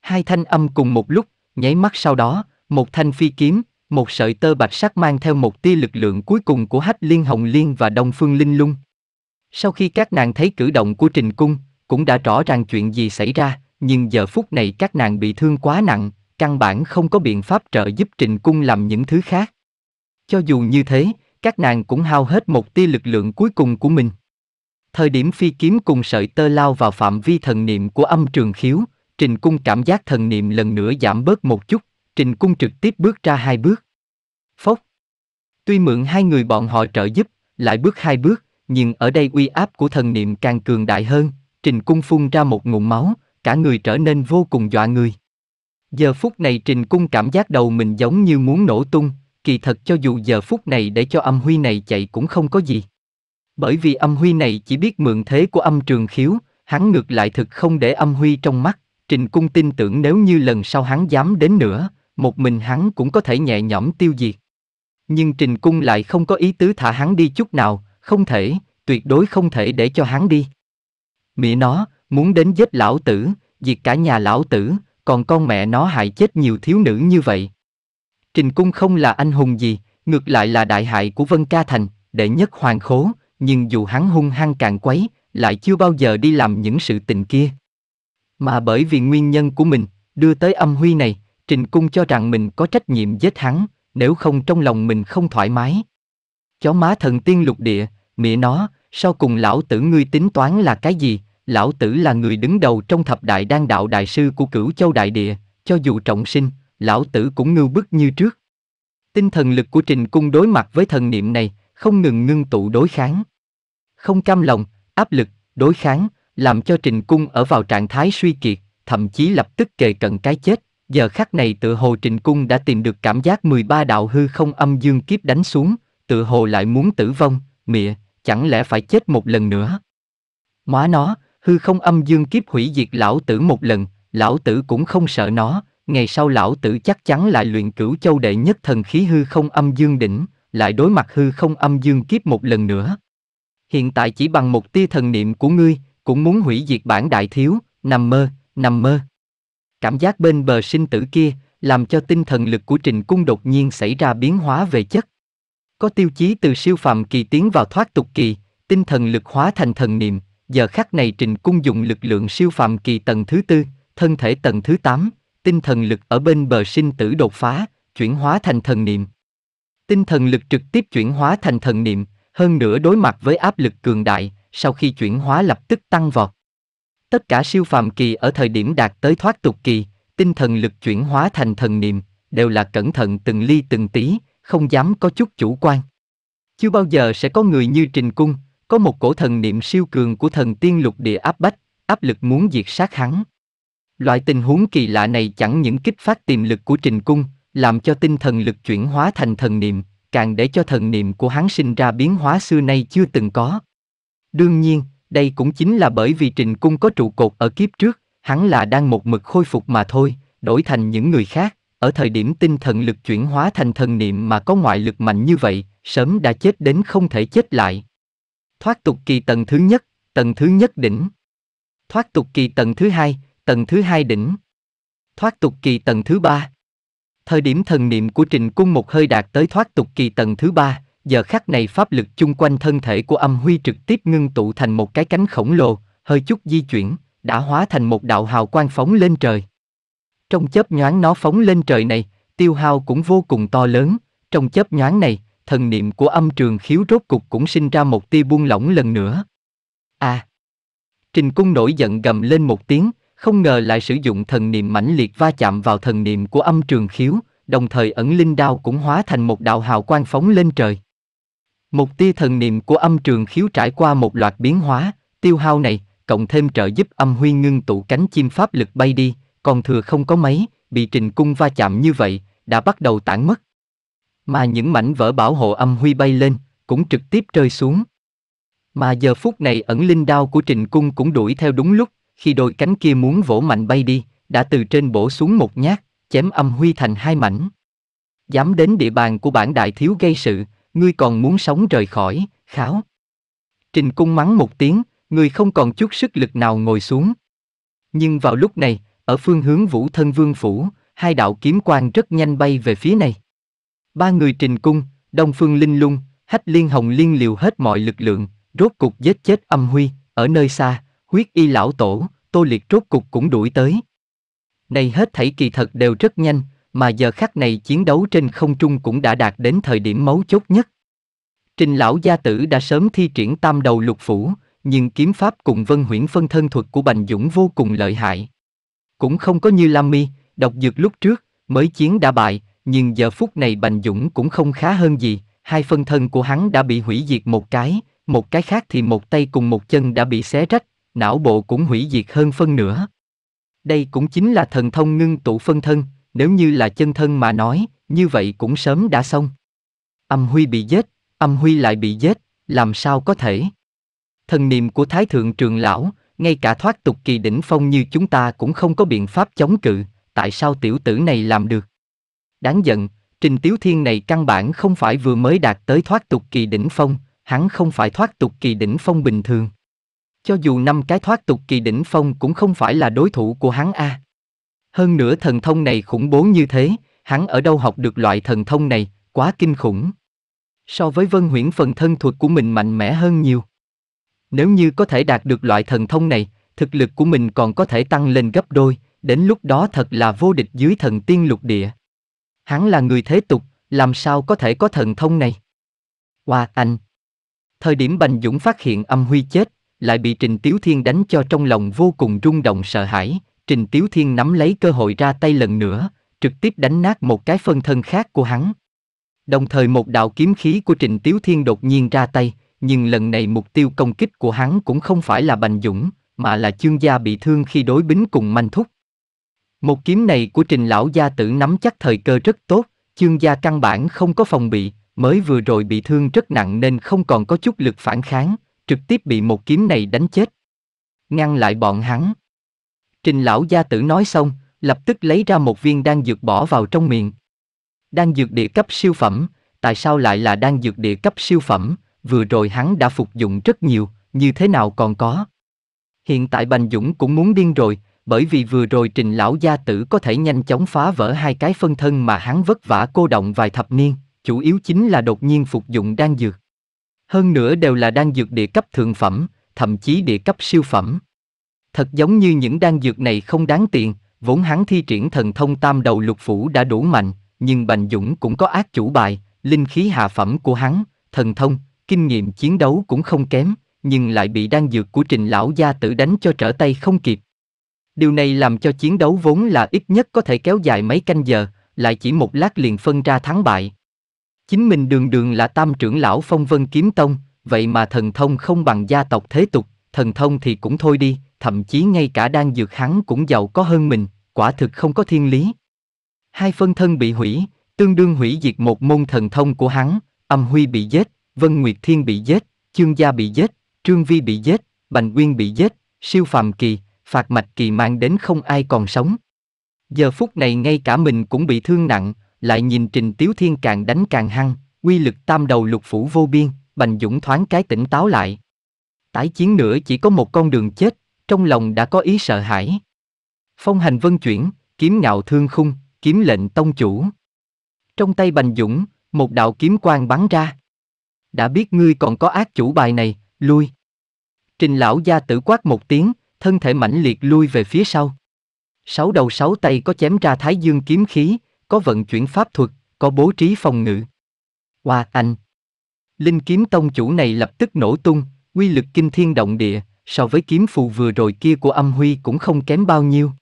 Speaker 1: Hai thanh âm cùng một lúc, nháy mắt sau đó, một thanh phi kiếm, một sợi tơ bạch sắc mang theo một tia lực lượng cuối cùng của Hách Liên Hồng Liên và Đông Phương Linh Lung. Sau khi các nàng thấy cử động của Trình Cung, cũng đã rõ ràng chuyện gì xảy ra, nhưng giờ phút này các nàng bị thương quá nặng, căn bản không có biện pháp trợ giúp Trình Cung làm những thứ khác. Cho dù như thế, các nàng cũng hao hết một tia lực lượng cuối cùng của mình. Thời điểm phi kiếm cùng sợi tơ lao vào phạm vi thần niệm của âm trường khiếu, trình cung cảm giác thần niệm lần nữa giảm bớt một chút, trình cung trực tiếp bước ra hai bước. Phốc. Tuy mượn hai người bọn họ trợ giúp, lại bước hai bước, nhưng ở đây uy áp của thần niệm càng cường đại hơn, trình cung phun ra một ngụm máu, cả người trở nên vô cùng dọa người. Giờ phút này trình cung cảm giác đầu mình giống như muốn nổ tung, kỳ thật cho dù giờ phút này để cho âm huy này chạy cũng không có gì. Bởi vì âm huy này chỉ biết mượn thế của âm trường khiếu, hắn ngược lại thực không để âm huy trong mắt, trình cung tin tưởng nếu như lần sau hắn dám đến nữa, một mình hắn cũng có thể nhẹ nhõm tiêu diệt. Nhưng trình cung lại không có ý tứ thả hắn đi chút nào, không thể, tuyệt đối không thể để cho hắn đi. Mẹ nó, muốn đến giết lão tử, diệt cả nhà lão tử, còn con mẹ nó hại chết nhiều thiếu nữ như vậy, Trình Cung không là anh hùng gì, ngược lại là đại hại của Vân Ca Thành, đệ nhất hoàng khố, nhưng dù hắn hung hăng càng quấy, lại chưa bao giờ đi làm những sự tình kia. Mà bởi vì nguyên nhân của mình, đưa tới âm huy này, Trình Cung cho rằng mình có trách nhiệm giết hắn, nếu không trong lòng mình không thoải mái. Chó má thần tiên lục địa, mẹ nó, sau cùng lão tử ngươi tính toán là cái gì, lão tử là người đứng đầu trong thập đại đan đạo đại sư của cửu châu đại địa, cho dù trọng sinh, lão tử cũng ngưu bức như trước. Tinh thần lực của Trình Cung đối mặt với thần niệm này, không ngừng ngưng tụ đối kháng. Không cam lòng, áp lực, đối kháng, làm cho Trình Cung ở vào trạng thái suy kiệt, thậm chí lập tức kề cận cái chết. Giờ khắc này tự hồ Trình Cung đã tìm được cảm giác 13 đạo hư không âm dương kiếp đánh xuống, tự hồ lại muốn tử vong, mịa, chẳng lẽ phải chết một lần nữa. Móa nó, hư không âm dương kiếp hủy diệt lão tử một lần, lão tử cũng không sợ nó, ngày sau lão tử chắc chắn lại luyện cửu châu đệ nhất thần khí hư không âm dương đỉnh, lại đối mặt hư không âm dương kiếp một lần nữa. Hiện tại chỉ bằng một tia thần niệm của ngươi, cũng muốn hủy diệt bản đại thiếu, nằm mơ, nằm mơ. Cảm giác bên bờ sinh tử kia, làm cho tinh thần lực của trình cung đột nhiên xảy ra biến hóa về chất. Có tiêu chí từ siêu phàm kỳ tiến vào thoát tục kỳ, tinh thần lực hóa thành thần niệm, giờ khắc này trình cung dùng lực lượng siêu phàm kỳ tầng thứ tư, thân thể tầng thứ tám, tinh thần lực ở bên bờ sinh tử đột phá, chuyển hóa thành thần niệm. Tinh thần lực trực tiếp chuyển hóa thành thần niệm, hơn nữa đối mặt với áp lực cường đại, sau khi chuyển hóa lập tức tăng vọt. Tất cả siêu phàm kỳ ở thời điểm đạt tới thoát tục kỳ, tinh thần lực chuyển hóa thành thần niệm, đều là cẩn thận từng ly từng tí, không dám có chút chủ quan. Chưa bao giờ sẽ có người như Trình Cung, có một cổ thần niệm siêu cường của thần tiên lục địa áp bách, áp lực muốn diệt sát hắn. Loại tình huống kỳ lạ này chẳng những kích phát tiềm lực của Trình Cung, làm cho tinh thần lực chuyển hóa thành thần niệm, càng để cho thần niệm của hắn sinh ra biến hóa xưa nay chưa từng có. Đương nhiên, đây cũng chính là bởi vì Trình Cung có trụ cột ở kiếp trước, hắn là đang một mực khôi phục mà thôi, đổi thành những người khác, ở thời điểm tinh thần lực chuyển hóa thành thần niệm mà có ngoại lực mạnh như vậy, sớm đã chết đến không thể chết lại. Thoát tục kỳ tầng thứ nhất, tầng thứ nhất đỉnh. Thoát tục kỳ tầng thứ hai, tầng thứ hai đỉnh. Thoát tục kỳ tầng thứ ba. Thời điểm thần niệm của Trình Cung một hơi đạt tới thoát tục kỳ tầng thứ ba, giờ khắc này pháp lực chung quanh thân thể của âm huy trực tiếp ngưng tụ thành một cái cánh khổng lồ, hơi chút di chuyển, đã hóa thành một đạo hào quang phóng lên trời. Trong chớp nhoáng nó phóng lên trời này, tiêu hao cũng vô cùng to lớn, trong chớp nhoáng này, thần niệm của âm trường khiếu rốt cục cũng sinh ra một tia buông lỏng lần nữa. À! Trình cung nổi giận gầm lên một tiếng, không ngờ lại sử dụng thần niệm mãnh liệt va chạm vào thần niệm của âm trường khiếu, đồng thời ẩn linh đao cũng hóa thành một đạo hào quang phóng lên trời. Một tia thần niệm của âm trường khiếu trải qua một loạt biến hóa, tiêu hao này, cộng thêm trợ giúp âm huy ngưng tụ cánh chim pháp lực bay đi, còn thừa không có mấy, bị trình cung va chạm như vậy, đã bắt đầu tản mất. Mà những mảnh vỡ bảo hộ âm huy bay lên, cũng trực tiếp rơi xuống. Mà giờ phút này ẩn linh đao của trình cung cũng đuổi theo đúng lúc, khi đôi cánh kia muốn vỗ mạnh bay đi, đã từ trên bổ xuống một nhát, chém âm huy thành hai mảnh. Dám đến địa bàn của bản đại thiếu gây sự, ngươi còn muốn sống rời khỏi, kháo. Trình cung mắng một tiếng, người không còn chút sức lực nào ngồi xuống. Nhưng vào lúc này, ở phương hướng vũ thân vương phủ, hai đạo kiếm quan rất nhanh bay về phía này. Ba người trình cung, đông phương linh lung, hách liên hồng liên liều hết mọi lực lượng, rốt cục giết chết âm huy, ở nơi xa, Quyết y lão tổ, tô liệt rốt cục cũng đuổi tới. Này hết thảy kỳ thật đều rất nhanh, mà giờ khắc này chiến đấu trên không trung cũng đã đạt đến thời điểm mấu chốt nhất. Trình lão gia tử đã sớm thi triển tam đầu lục phủ, nhưng kiếm pháp cùng vân huyễn phân thân thuật của Bành Dũng vô cùng lợi hại. Cũng không có như Lam Mi, độc dược lúc trước, mới chiến đã bại, nhưng giờ phút này Bành Dũng cũng không khá hơn gì, hai phân thân của hắn đã bị hủy diệt một cái, một cái khác thì một tay cùng một chân đã bị xé rách, não bộ cũng hủy diệt hơn phân nửa. Đây cũng chính là thần thông ngưng tụ phân thân, nếu như là chân thân mà nói, như vậy cũng sớm đã xong. Âm Huy bị giết, âm Huy lại bị giết, làm sao có thể? Thần niệm của Thái Thượng Trường Lão, ngay cả thoát tục kỳ đỉnh phong như chúng ta cũng không có biện pháp chống cự, tại sao tiểu tử này làm được? Đáng giận, trình tiếu thiên này căn bản không phải vừa mới đạt tới thoát tục kỳ đỉnh phong, hắn không phải thoát tục kỳ đỉnh phong bình thường. Cho dù năm cái thoát tục kỳ đỉnh phong cũng không phải là đối thủ của hắn a. Hơn nữa thần thông này khủng bố như thế, hắn ở đâu học được loại thần thông này, quá kinh khủng. So với vân huyễn phần thân thuật của mình mạnh mẽ hơn nhiều. Nếu như có thể đạt được loại thần thông này, thực lực của mình còn có thể tăng lên gấp đôi, đến lúc đó thật là vô địch dưới thần tiên lục địa. Hắn là người thế tục, làm sao có thể có thần thông này? Hoa anh! Thời điểm Bành Dũng phát hiện âm huy chết, lại bị Trình Tiếu Thiên đánh cho trong lòng vô cùng rung động sợ hãi, Trình Tiếu Thiên nắm lấy cơ hội ra tay lần nữa, trực tiếp đánh nát một cái phân thân khác của hắn. Đồng thời một đạo kiếm khí của Trình Tiếu Thiên đột nhiên ra tay, nhưng lần này mục tiêu công kích của hắn cũng không phải là Bành Dũng, mà là chương gia bị thương khi đối bính cùng manh thúc. Một kiếm này của Trình Lão Gia Tử nắm chắc thời cơ rất tốt, chương gia căn bản không có phòng bị, mới vừa rồi bị thương rất nặng nên không còn có chút lực phản kháng, trực tiếp bị một kiếm này đánh chết. Ngăn lại bọn hắn. Trình lão gia tử nói xong, lập tức lấy ra một viên đan dược bỏ vào trong miệng. Đan dược địa cấp siêu phẩm, tại sao lại là đan dược địa cấp siêu phẩm, vừa rồi hắn đã phục dụng rất nhiều, như thế nào còn có. Hiện tại Bành Dũng cũng muốn điên rồi, bởi vì vừa rồi trình lão gia tử có thể nhanh chóng phá vỡ hai cái phân thân mà hắn vất vả cô động vài thập niên, chủ yếu chính là đột nhiên phục dụng đan dược. Hơn nữa đều là đan dược địa cấp thượng phẩm, thậm chí địa cấp siêu phẩm. Thật giống như những đan dược này không đáng tiền, vốn hắn thi triển thần thông tam đầu lục phủ đã đủ mạnh, nhưng Bành Dũng cũng có ác chủ bài, linh khí hạ phẩm của hắn, thần thông, kinh nghiệm chiến đấu cũng không kém, nhưng lại bị đan dược của trình lão gia tử đánh cho trở tay không kịp. Điều này làm cho chiến đấu vốn là ít nhất có thể kéo dài mấy canh giờ, lại chỉ một lát liền phân ra thắng bại. Chính mình đường đường là tam trưởng lão phong vân kiếm tông, vậy mà thần thông không bằng gia tộc thế tục, thần thông thì cũng thôi đi, thậm chí ngay cả đang dược hắn cũng giàu có hơn mình, quả thực không có thiên lý. Hai phân thân bị hủy, tương đương hủy diệt một môn thần thông của hắn, âm huy bị giết, Vân Nguyệt Thiên bị giết, Chương Gia bị giết, Trương Vi bị giết, Bành Nguyên bị giết, siêu phàm kỳ, phạt mạch kỳ mang đến không ai còn sống. Giờ phút này ngay cả mình cũng bị thương nặng, lại nhìn Trình Tiếu Thiên càng đánh càng hăng, uy lực tam đầu lục phủ vô biên, Bành Dũng thoáng cái tỉnh táo lại. Tái chiến nữa chỉ có một con đường chết, trong lòng đã có ý sợ hãi. Phong hành vân chuyển, kiếm ngạo thương khung, kiếm lệnh tông chủ. Trong tay Bành Dũng, một đạo kiếm quang bắn ra. Đã biết ngươi còn có ác chủ bài này, lui. Trình lão gia tử quát một tiếng, thân thể mãnh liệt lui về phía sau. Sáu đầu sáu tay có chém ra thái dương kiếm khí, có vận chuyển pháp thuật, có bố trí phòng ngự. Hoa anh! Linh kiếm tông chủ này lập tức nổ tung, quy lực kinh thiên động địa, so với kiếm phù vừa rồi kia của âm huy cũng không kém bao nhiêu.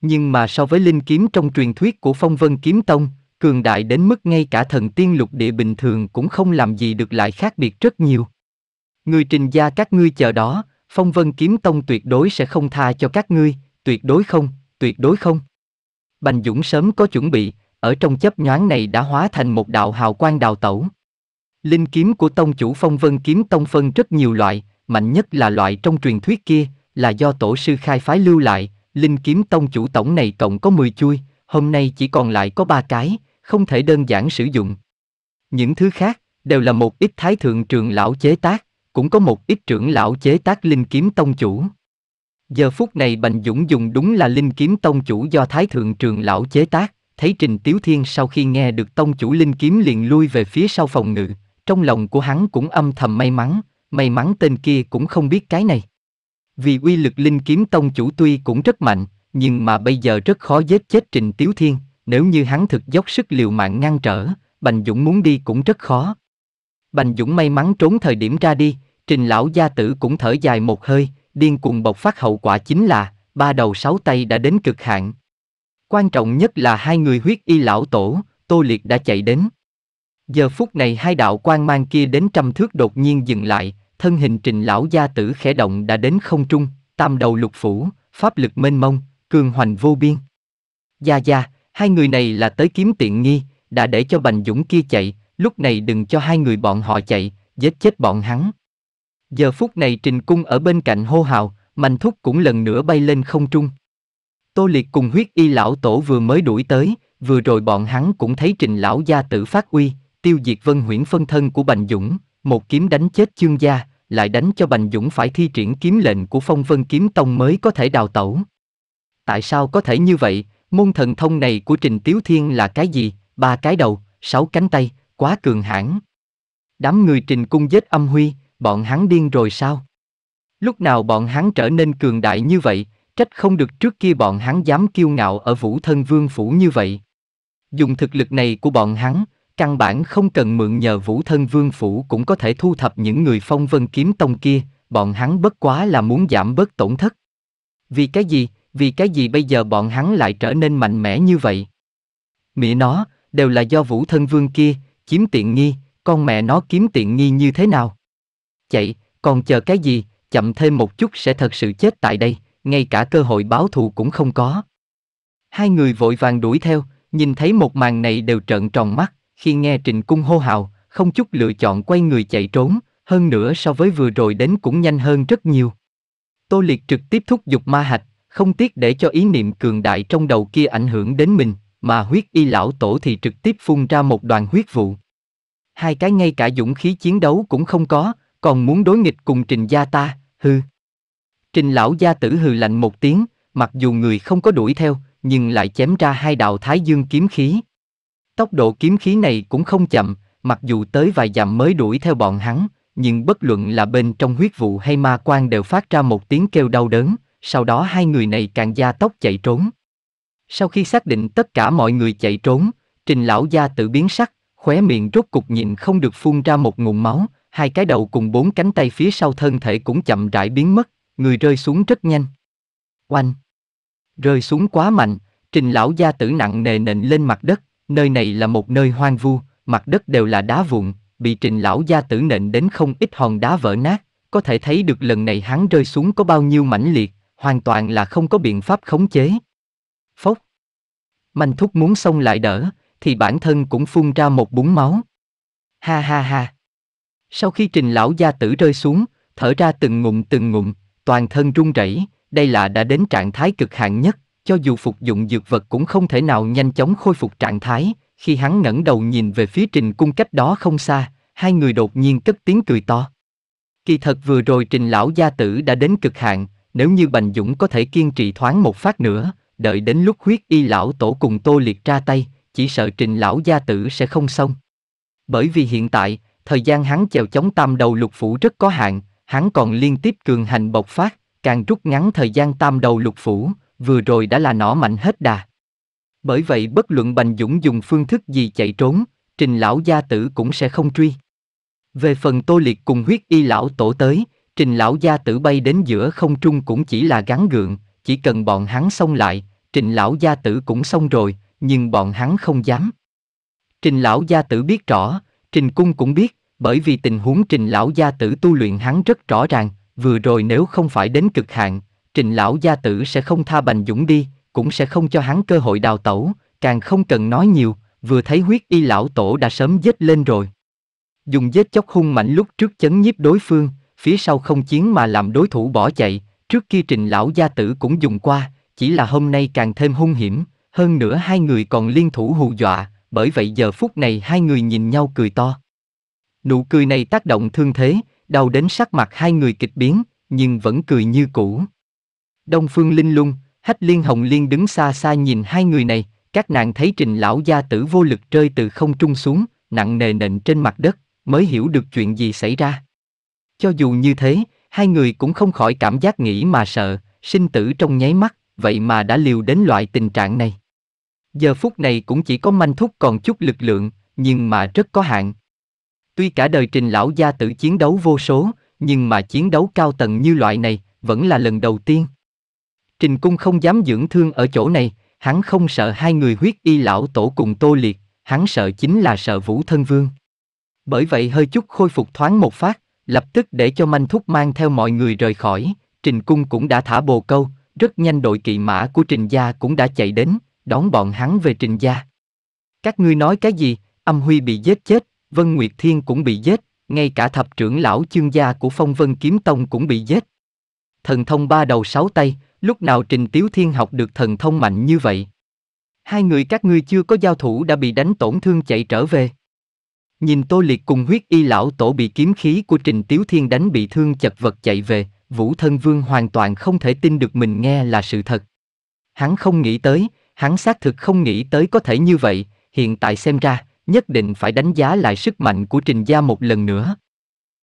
Speaker 1: Nhưng mà so với linh kiếm trong truyền thuyết của phong vân kiếm tông, cường đại đến mức ngay cả thần tiên lục địa bình thường cũng không làm gì được lại khác biệt rất nhiều. Người trình gia các ngươi chờ đó, phong vân kiếm tông tuyệt đối sẽ không tha cho các ngươi, tuyệt đối không, tuyệt đối không. Bành Dũng sớm có chuẩn bị, ở trong chấp nhoáng này đã hóa thành một đạo hào quang đào tẩu. Linh kiếm của tông chủ phong vân kiếm tông phân rất nhiều loại, mạnh nhất là loại trong truyền thuyết kia, là do tổ sư khai phái lưu lại, linh kiếm tông chủ tổng này cộng có 10 chui, hôm nay chỉ còn lại có 3 cái, không thể đơn giản sử dụng. Những thứ khác, đều là một ít thái thượng trường lão chế tác, cũng có một ít trưởng lão chế tác linh kiếm tông chủ. Giờ phút này Bành Dũng dùng đúng là linh kiếm tông chủ do Thái Thượng Trường Lão chế tác, thấy Trình Tiếu Thiên sau khi nghe được tông chủ linh kiếm liền lui về phía sau phòng ngự, trong lòng của hắn cũng âm thầm may mắn, may mắn tên kia cũng không biết cái này. Vì uy lực linh kiếm tông chủ tuy cũng rất mạnh, nhưng mà bây giờ rất khó giết chết Trình Tiếu Thiên, nếu như hắn thực dốc sức liều mạng ngăn trở, Bành Dũng muốn đi cũng rất khó. Bành Dũng may mắn trốn thời điểm ra đi, Trình lão gia tử cũng thở dài một hơi, điên cuồng bộc phát hậu quả chính là ba đầu sáu tay đã đến cực hạn. Quan trọng nhất là hai người huyết y lão tổ, Tô Liệt đã chạy đến. Giờ phút này hai đạo quan mang kia đến trăm thước đột nhiên dừng lại, thân hình trình lão gia tử khẽ động đã đến không trung, tam đầu lục phủ, pháp lực mênh mông, cường hoành vô biên. Gia gia, hai người này là tới kiếm tiện nghi, đã để cho Bành Dũng kia chạy, lúc này đừng cho hai người bọn họ chạy, giết chết bọn hắn. Giờ phút này Trình Cung ở bên cạnh hô hào, Mạnh Thúc cũng lần nữa bay lên không trung. Tô Liệt cùng huyết y lão tổ vừa mới đuổi tới, vừa rồi bọn hắn cũng thấy Trình lão gia tử phát uy, tiêu diệt vân huyễn phân thân của Bành Dũng, một kiếm đánh chết chương gia, lại đánh cho Bành Dũng phải thi triển kiếm lệnh của phong vân kiếm tông mới có thể đào tẩu. Tại sao có thể như vậy, môn thần thông này của Trình Tiếu Thiên là cái gì, ba cái đầu, sáu cánh tay, quá cường hãn. Đám người Trình Cung giết âm huy, bọn hắn điên rồi sao? Lúc nào bọn hắn trở nên cường đại như vậy, trách không được trước kia bọn hắn dám kiêu ngạo ở vũ thân vương phủ như vậy. Dùng thực lực này của bọn hắn, căn bản không cần mượn nhờ vũ thân vương phủ cũng có thể thu thập những người phong vân kiếm tông kia, bọn hắn bất quá là muốn giảm bớt tổn thất. Vì cái gì, vì cái gì bây giờ bọn hắn lại trở nên mạnh mẽ như vậy? Mỉa nó, đều là do vũ thân vương kia, chiếm tiện nghi, con mẹ nó kiếm tiện nghi như thế nào? chạy, còn chờ cái gì, chậm thêm một chút sẽ thật sự chết tại đây, ngay cả cơ hội báo thù cũng không có. Hai người vội vàng đuổi theo, nhìn thấy một màn này đều trợn tròn mắt, khi nghe Trình Cung hô hào, không chút lựa chọn quay người chạy trốn, hơn nữa so với vừa rồi đến cũng nhanh hơn rất nhiều. Tô Liệt trực tiếp thúc giục ma hạch, không tiếc để cho ý niệm cường đại trong đầu kia ảnh hưởng đến mình, mà huyết y lão tổ thì trực tiếp phun ra một đoàn huyết vụ. Hai cái ngay cả dũng khí chiến đấu cũng không có, còn muốn đối nghịch cùng trình gia ta, hư. Trình lão gia tử hừ lạnh một tiếng, mặc dù người không có đuổi theo, nhưng lại chém ra hai đạo thái dương kiếm khí. Tốc độ kiếm khí này cũng không chậm, mặc dù tới vài dặm mới đuổi theo bọn hắn, nhưng bất luận là bên trong huyết vụ hay ma quan đều phát ra một tiếng kêu đau đớn, sau đó hai người này càng gia tốc chạy trốn. Sau khi xác định tất cả mọi người chạy trốn, trình lão gia tự biến sắc, khóe miệng rốt cục nhịn không được phun ra một ngụm máu, hai cái đầu cùng bốn cánh tay phía sau thân thể cũng chậm rãi biến mất, người rơi xuống rất nhanh. Oanh! Rơi xuống quá mạnh, trình lão gia tử nặng nề nện lên mặt đất, nơi này là một nơi hoang vu, mặt đất đều là đá vụn, bị trình lão gia tử nện đến không ít hòn đá vỡ nát, có thể thấy được lần này hắn rơi xuống có bao nhiêu mãnh liệt, hoàn toàn là không có biện pháp khống chế. Phốc! Manh thúc muốn xông lại đỡ, thì bản thân cũng phun ra một búng máu. Ha ha ha! Sau khi trình lão gia tử rơi xuống, thở ra từng ngụm từng ngụm, toàn thân run rẩy, đây là đã đến trạng thái cực hạn nhất, cho dù phục dụng dược vật cũng không thể nào nhanh chóng khôi phục trạng thái, khi hắn ngẩng đầu nhìn về phía trình cung cách đó không xa, hai người đột nhiên cất tiếng cười to. Kỳ thật vừa rồi trình lão gia tử đã đến cực hạn, nếu như Bành Dũng có thể kiên trì thoáng một phát nữa, đợi đến lúc huyết y lão tổ cùng tô liệt ra tay, chỉ sợ trình lão gia tử sẽ không xong. Bởi vì hiện tại, thời gian hắn chèo chống tam đầu lục phủ rất có hạn, hắn còn liên tiếp cường hành bộc phát, càng rút ngắn thời gian tam đầu lục phủ, vừa rồi đã là nỏ mạnh hết đà. Bởi vậy bất luận Bành Dũng dùng phương thức gì chạy trốn, trình lão gia tử cũng sẽ không truy. Về phần tô liệt cùng huyết y lão tổ tới, trình lão gia tử bay đến giữa không trung cũng chỉ là gắn gượng, chỉ cần bọn hắn xong lại, trình lão gia tử cũng xong rồi, nhưng bọn hắn không dám. Trình lão gia tử biết rõ, trình cung cũng biết, bởi vì tình huống trình lão gia tử tu luyện hắn rất rõ ràng, vừa rồi nếu không phải đến cực hạn, trình lão gia tử sẽ không tha Bành Dũng đi, cũng sẽ không cho hắn cơ hội đào tẩu, càng không cần nói nhiều, vừa thấy huyết y lão tổ đã sớm dết lên rồi. Dùng dết chóc hung mạnh lúc trước chấn nhiếp đối phương, phía sau không chiến mà làm đối thủ bỏ chạy, trước kia trình lão gia tử cũng dùng qua, chỉ là hôm nay càng thêm hung hiểm, hơn nữa hai người còn liên thủ hù dọa, bởi vậy giờ phút này hai người nhìn nhau cười to. Nụ cười này tác động thương thế, đau đến sắc mặt hai người kịch biến, nhưng vẫn cười như cũ. Đông Phương Linh Lung, Hách Liên Hồng Liên đứng xa xa nhìn hai người này, các nàng thấy trình lão gia tử vô lực rơi từ không trung xuống, nặng nề nện trên mặt đất, mới hiểu được chuyện gì xảy ra. Cho dù như thế, hai người cũng không khỏi cảm giác nghĩ mà sợ, sinh tử trong nháy mắt, vậy mà đã liều đến loại tình trạng này. Giờ phút này cũng chỉ có manh thúc còn chút lực lượng, nhưng mà rất có hạn, Tuy cả đời trình lão gia tử chiến đấu vô số, nhưng mà chiến đấu cao tầng như loại này vẫn là lần đầu tiên. Trình cung không dám dưỡng thương ở chỗ này, hắn không sợ hai người huyết y lão tổ cùng tô liệt, hắn sợ chính là sợ vũ thân vương. Bởi vậy hơi chút khôi phục thoáng một phát, lập tức để cho manh thúc mang theo mọi người rời khỏi, trình cung cũng đã thả bồ câu, rất nhanh đội kỵ mã của trình gia cũng đã chạy đến, đón bọn hắn về trình gia. Các ngươi nói cái gì, âm huy bị giết chết, Vân Nguyệt Thiên cũng bị giết, ngay cả thập trưởng lão chương gia của Phong Vân Kiếm Tông cũng bị giết. Thần thông ba đầu sáu tay, lúc nào Trình Tiếu Thiên học được thần thông mạnh như vậy? Hai người các ngươi chưa có giao thủ đã bị đánh tổn thương chạy trở về. Nhìn Tô Liệt cùng huyết y lão tổ bị kiếm khí của Trình Tiếu Thiên đánh bị thương chật vật chạy về, Vũ Thân Vương hoàn toàn không thể tin được mình nghe là sự thật. Hắn không nghĩ tới, hắn xác thực không nghĩ tới có thể như vậy, hiện tại xem ra, nhất định phải đánh giá lại sức mạnh của Trình Gia một lần nữa.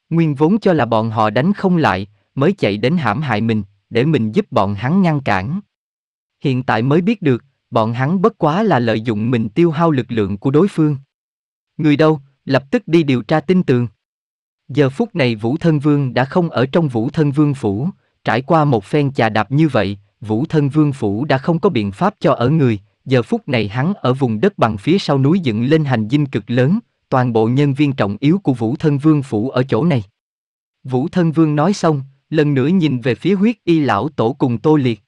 Speaker 1: Nguyên vốn cho là bọn họ đánh không lại, mới chạy đến hãm hại mình, để mình giúp bọn hắn ngăn cản. Hiện tại mới biết được, bọn hắn bất quá là lợi dụng mình tiêu hao lực lượng của đối phương. Người đâu, lập tức đi điều tra tin tường. Giờ phút này Vũ Thân Vương đã không ở trong Vũ Thân Vương Phủ, trải qua một phen chà đạp như vậy, Vũ Thân Vương Phủ đã không có biện pháp cho ở người, giờ phút này hắn ở vùng đất bằng phía sau núi dựng lên hành dinh cực lớn, toàn bộ nhân viên trọng yếu của Vũ Thân Vương phủ ở chỗ này. Vũ Thân Vương nói xong, lần nữa nhìn về phía huyết y lão tổ cùng tô liệt.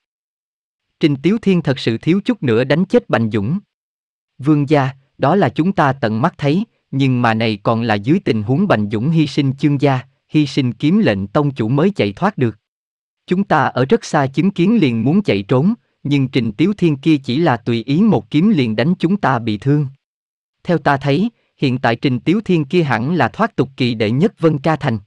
Speaker 1: Trình Tiếu Thiên thật sự thiếu chút nữa đánh chết Bành Dũng. Vương gia, đó là chúng ta tận mắt thấy, nhưng mà này còn là dưới tình huống Bành Dũng hy sinh chương gia, hy sinh kiếm lệnh tông chủ mới chạy thoát được. Chúng ta ở rất xa chứng kiến liền muốn chạy trốn, nhưng trình tiếu thiên kia chỉ là tùy ý một kiếm liền đánh chúng ta bị thương. Theo ta thấy, hiện tại trình tiếu thiên kia hẳn là thoát tục kỳ đệ nhất vân ca thành.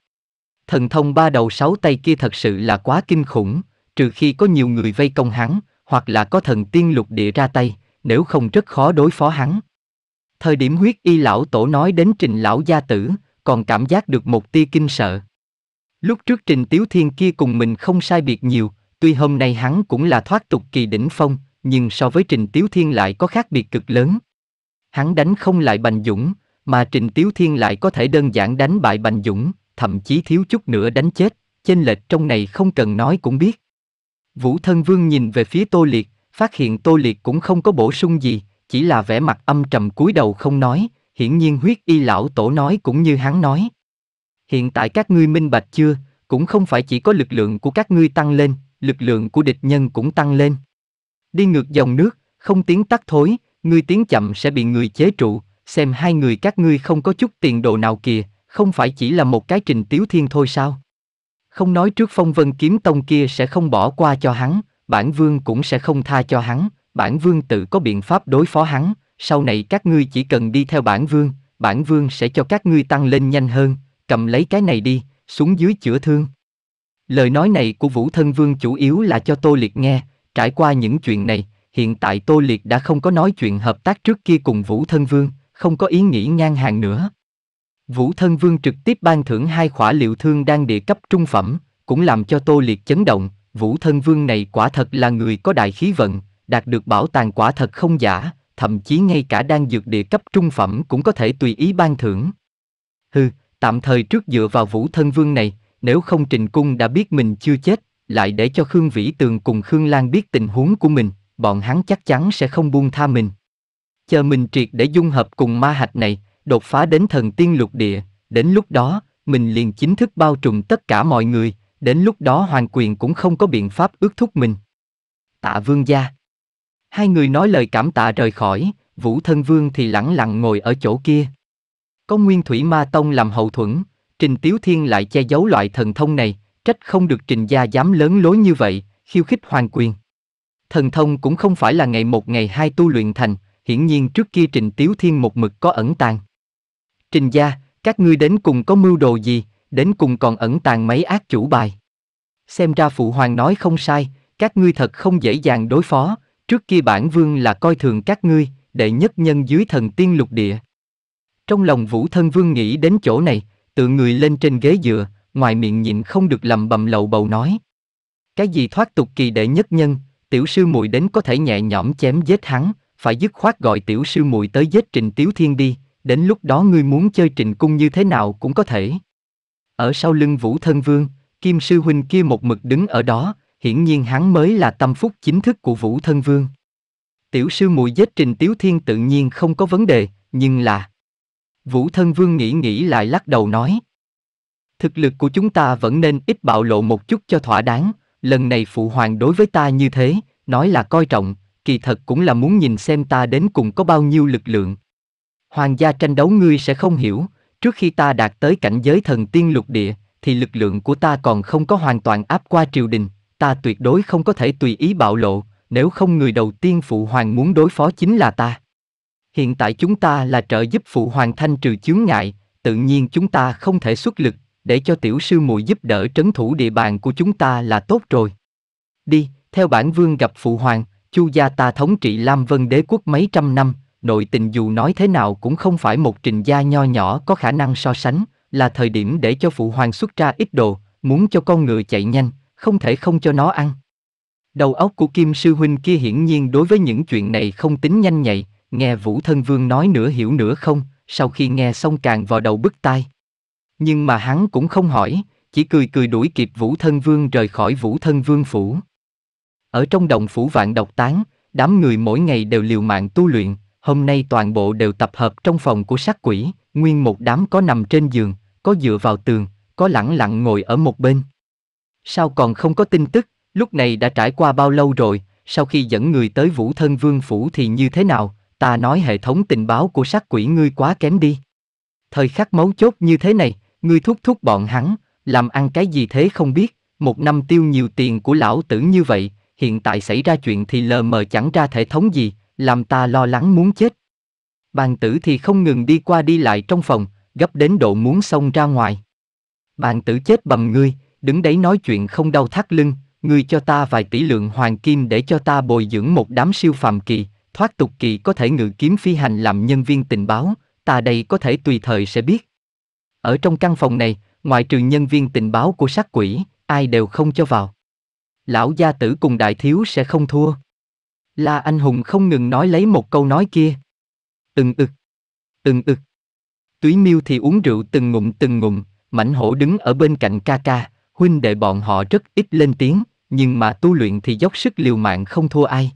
Speaker 1: Thần thông ba đầu sáu tay kia thật sự là quá kinh khủng, trừ khi có nhiều người vây công hắn, hoặc là có thần tiên lục địa ra tay, nếu không rất khó đối phó hắn. Thời điểm huyết y lão tổ nói đến trình lão gia tử, còn cảm giác được một tia kinh sợ. Lúc trước trình tiếu thiên kia cùng mình không sai biệt nhiều, Tuy hôm nay hắn cũng là thoát tục kỳ đỉnh phong, nhưng so với Trình Tiếu Thiên lại có khác biệt cực lớn. Hắn đánh không lại Bành Dũng, mà Trình Tiếu Thiên lại có thể đơn giản đánh bại Bành Dũng, thậm chí thiếu chút nữa đánh chết, chênh lệch trong này không cần nói cũng biết. Vũ Thân Vương nhìn về phía Tô Liệt, phát hiện Tô Liệt cũng không có bổ sung gì, chỉ là vẻ mặt âm trầm cúi đầu không nói, hiển nhiên huyết y lão tổ nói cũng như hắn nói. Hiện tại các ngươi minh bạch chưa, cũng không phải chỉ có lực lượng của các ngươi tăng lên, lực lượng của địch nhân cũng tăng lên. Đi ngược dòng nước, không tiến tắt thối, ngươi tiến chậm sẽ bị người chế trụ, xem hai người các ngươi không có chút tiền đồ nào kìa, không phải chỉ là một cái trình tiếu thiên thôi sao? Không nói trước phong vân kiếm tông kia sẽ không bỏ qua cho hắn, bản vương cũng sẽ không tha cho hắn, bản vương tự có biện pháp đối phó hắn, sau này các ngươi chỉ cần đi theo bản vương, bản vương sẽ cho các ngươi tăng lên nhanh hơn, cầm lấy cái này đi, xuống dưới chữa thương. Lời nói này của Vũ Thân Vương chủ yếu là cho Tô Liệt nghe, trải qua những chuyện này, hiện tại Tô Liệt đã không có nói chuyện hợp tác trước kia cùng Vũ Thân Vương, không có ý nghĩ ngang hàng nữa. Vũ Thân Vương trực tiếp ban thưởng hai khỏa liệu thương đang địa cấp trung phẩm, cũng làm cho Tô Liệt chấn động, Vũ Thân Vương này quả thật là người có đại khí vận, đạt được bảo tàng quả thật không giả, thậm chí ngay cả đang dược địa cấp trung phẩm cũng có thể tùy ý ban thưởng. Hừ, tạm thời trước dựa vào Vũ Thân Vương này, nếu không Trình Cung đã biết mình chưa chết, lại để cho Khương Vĩ Tường cùng Khương Lan biết tình huống của mình, bọn hắn chắc chắn sẽ không buông tha mình. Chờ mình triệt để dung hợp cùng ma hạch này, đột phá đến thần tiên lục địa, đến lúc đó, mình liền chính thức bao trùm tất cả mọi người, đến lúc đó hoàng quyền cũng không có biện pháp ước thúc mình. Tạ vương gia. Hai người nói lời cảm tạ rời khỏi, Vũ Thân Vương thì lẳng lặng ngồi ở chỗ kia. Có Nguyên Thủy Ma Tông làm hậu thuẫn, Trình Tiếu Thiên lại che giấu loại thần thông này, trách không được Trình gia dám lớn lối như vậy, khiêu khích hoàng quyền. Thần thông cũng không phải là ngày một ngày hai tu luyện thành, hiển nhiên trước kia Trình Tiếu Thiên một mực có ẩn tàng. Trình gia, các ngươi đến cùng có mưu đồ gì, đến cùng còn ẩn tàng mấy ác chủ bài. Xem ra phụ hoàng nói không sai, các ngươi thật không dễ dàng đối phó, trước kia bản vương là coi thường các ngươi, đệ nhất nhân dưới thần tiên lục địa. Trong lòng vũ thân vương nghĩ đến chỗ này, Tựa người lên trên ghế dựa, ngoài miệng nhịn không được lầm bầm lầu bầu nói. Cái gì thoát tục kỳ đệ nhất nhân, tiểu sư muội đến có thể nhẹ nhõm chém giết hắn, phải dứt khoát gọi tiểu sư muội tới giết Trình Tiếu Thiên đi, đến lúc đó ngươi muốn chơi Trình Cung như thế nào cũng có thể. Ở sau lưng Vũ Thân Vương, Kim Sư Huynh kia một mực đứng ở đó, hiển nhiên hắn mới là tâm phúc chính thức của Vũ Thân Vương. Tiểu sư muội giết Trình Tiếu Thiên tự nhiên không có vấn đề, nhưng là Vũ Thân Vương nghĩ nghĩ lại lắc đầu nói. Thực lực của chúng ta vẫn nên ít bạo lộ một chút cho thỏa đáng, lần này phụ hoàng đối với ta như thế, nói là coi trọng, kỳ thật cũng là muốn nhìn xem ta đến cùng có bao nhiêu lực lượng. Hoàng gia tranh đấu ngươi sẽ không hiểu, trước khi ta đạt tới cảnh giới thần tiên lục địa, thì lực lượng của ta còn không có hoàn toàn áp qua triều đình, ta tuyệt đối không có thể tùy ý bạo lộ, nếu không người đầu tiên phụ hoàng muốn đối phó chính là ta hiện tại chúng ta là trợ giúp phụ hoàng thanh trừ chướng ngại, tự nhiên chúng ta không thể xuất lực, để cho tiểu sư muội giúp đỡ trấn thủ địa bàn của chúng ta là tốt rồi. Đi, theo bản vương gặp phụ hoàng, chu gia ta thống trị Lam Vân đế quốc mấy trăm năm, nội tình dù nói thế nào cũng không phải một trình gia nho nhỏ có khả năng so sánh, là thời điểm để cho phụ hoàng xuất ra ít đồ, muốn cho con ngựa chạy nhanh, không thể không cho nó ăn. Đầu óc của Kim Sư Huynh kia hiển nhiên đối với những chuyện này không tính nhanh nhạy, nghe Vũ Thân Vương nói nửa hiểu nửa không, sau khi nghe xong càng vào đầu bức tai. Nhưng mà hắn cũng không hỏi, chỉ cười cười đuổi kịp Vũ Thân Vương rời khỏi Vũ Thân Vương phủ. Ở trong động phủ vạn độc tán, đám người mỗi ngày đều liều mạng tu luyện, hôm nay toàn bộ đều tập hợp trong phòng của sát quỷ, nguyên một đám có nằm trên giường, có dựa vào tường, có lẳng lặng ngồi ở một bên. Sao còn không có tin tức, lúc này đã trải qua bao lâu rồi, sau khi dẫn người tới Vũ Thân Vương Phủ thì như thế nào, ta nói hệ thống tình báo của sát quỷ ngươi quá kém đi. Thời khắc mấu chốt như thế này, ngươi thúc thúc bọn hắn, làm ăn cái gì thế không biết, một năm tiêu nhiều tiền của lão tử như vậy, hiện tại xảy ra chuyện thì lờ mờ chẳng ra hệ thống gì, làm ta lo lắng muốn chết. Bàn tử thì không ngừng đi qua đi lại trong phòng, gấp đến độ muốn xông ra ngoài. Bàn tử chết bầm ngươi, đứng đấy nói chuyện không đau thắt lưng, ngươi cho ta vài tỷ lượng hoàng kim để cho ta bồi dưỡng một đám siêu phàm kỳ, Thoát tục kỳ có thể ngự kiếm phi hành làm nhân viên tình báo, ta đây có thể tùy thời sẽ biết. Ở trong căn phòng này, ngoại trừ nhân viên tình báo của sát quỷ, ai đều không cho vào. Lão gia tử cùng đại thiếu sẽ không thua. La anh hùng không ngừng nói lấy một câu nói kia. Từng ực, từng ực. Túy miêu thì uống rượu từng ngụm từng ngụm, mảnh hổ đứng ở bên cạnh ca ca, huynh đệ bọn họ rất ít lên tiếng, nhưng mà tu luyện thì dốc sức liều mạng không thua ai.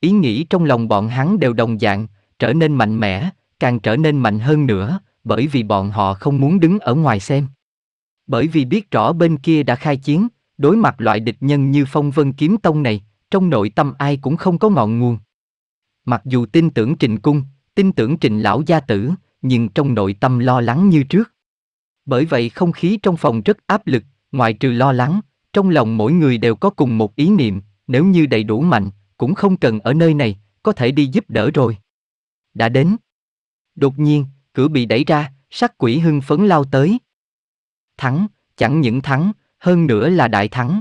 Speaker 1: Ý nghĩ trong lòng bọn hắn đều đồng dạng, trở nên mạnh mẽ, càng trở nên mạnh hơn nữa, bởi vì bọn họ không muốn đứng ở ngoài xem. Bởi vì biết rõ bên kia đã khai chiến, đối mặt loại địch nhân như phong vân kiếm tông này, trong nội tâm ai cũng không có ngọn nguồn. Mặc dù tin tưởng trình cung, tin tưởng trình lão gia tử, nhưng trong nội tâm lo lắng như trước. Bởi vậy không khí trong phòng rất áp lực, ngoài trừ lo lắng, trong lòng mỗi người đều có cùng một ý niệm, nếu như đầy đủ mạnh, cũng không cần ở nơi này, có thể đi giúp đỡ rồi. Đã đến. Đột nhiên, cửa bị đẩy ra, sắc quỷ hưng phấn lao tới. Thắng, chẳng những thắng, hơn nữa là đại thắng.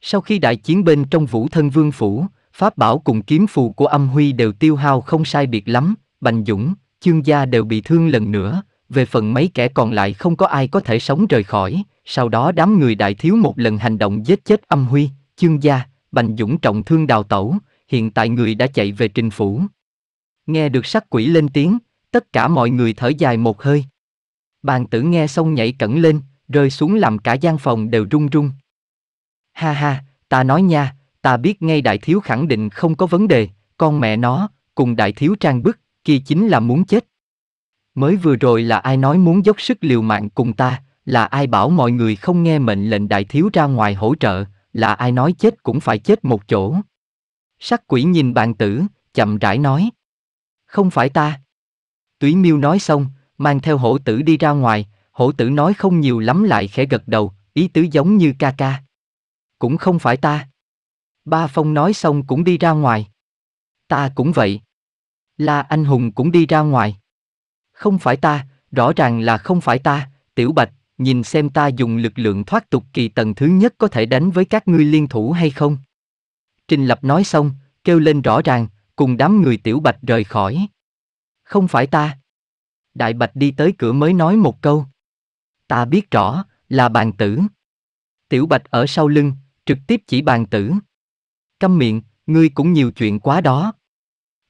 Speaker 1: Sau khi đại chiến bên trong vũ thân vương phủ, pháp bảo cùng kiếm phù của âm huy đều tiêu hao không sai biệt lắm, Bành Dũng, Chương gia đều bị thương lần nữa, về phần mấy kẻ còn lại không có ai có thể sống rời khỏi, sau đó đám người đại thiếu một lần hành động giết chết âm huy, Chương gia, Bành Dũng trọng thương đào tẩu, hiện tại người đã chạy về trình phủ. Nghe được sắc quỷ lên tiếng, tất cả mọi người thở dài một hơi. Bàn tử nghe xong nhảy cẩn lên, rơi xuống làm cả gian phòng đều rung rung. Ha ha, ta nói nha, ta biết ngay đại thiếu khẳng định không có vấn đề, con mẹ nó, cùng đại thiếu trang bức, kia chính là muốn chết. Mới vừa rồi là ai nói muốn dốc sức liều mạng cùng ta, là ai bảo mọi người không nghe mệnh lệnh đại thiếu ra ngoài hỗ trợ, là ai nói chết cũng phải chết một chỗ. Sắc quỷ nhìn bàn tử, chậm rãi nói. Không phải ta. Túy miêu nói xong, mang theo hổ tử đi ra ngoài, hổ tử nói không nhiều lắm lại khẽ gật đầu, ý tứ giống như ca ca. Cũng không phải ta. Ba Phong nói xong cũng đi ra ngoài. Ta cũng vậy. La Anh Hùng cũng đi ra ngoài. Không phải ta, rõ ràng là không phải ta, Tiểu Bạch, nhìn xem ta dùng lực lượng thoát tục kỳ tầng thứ nhất có thể đánh với các ngươi liên thủ hay không. Trình Lập nói xong, kêu lên rõ ràng, cùng đám người tiểu bạch rời khỏi. Không phải ta. Đại bạch đi tới cửa mới nói một câu. Ta biết rõ, là bàn tử. Tiểu bạch ở sau lưng, trực tiếp chỉ bàn tử. Câm miệng, ngươi cũng nhiều chuyện quá đó.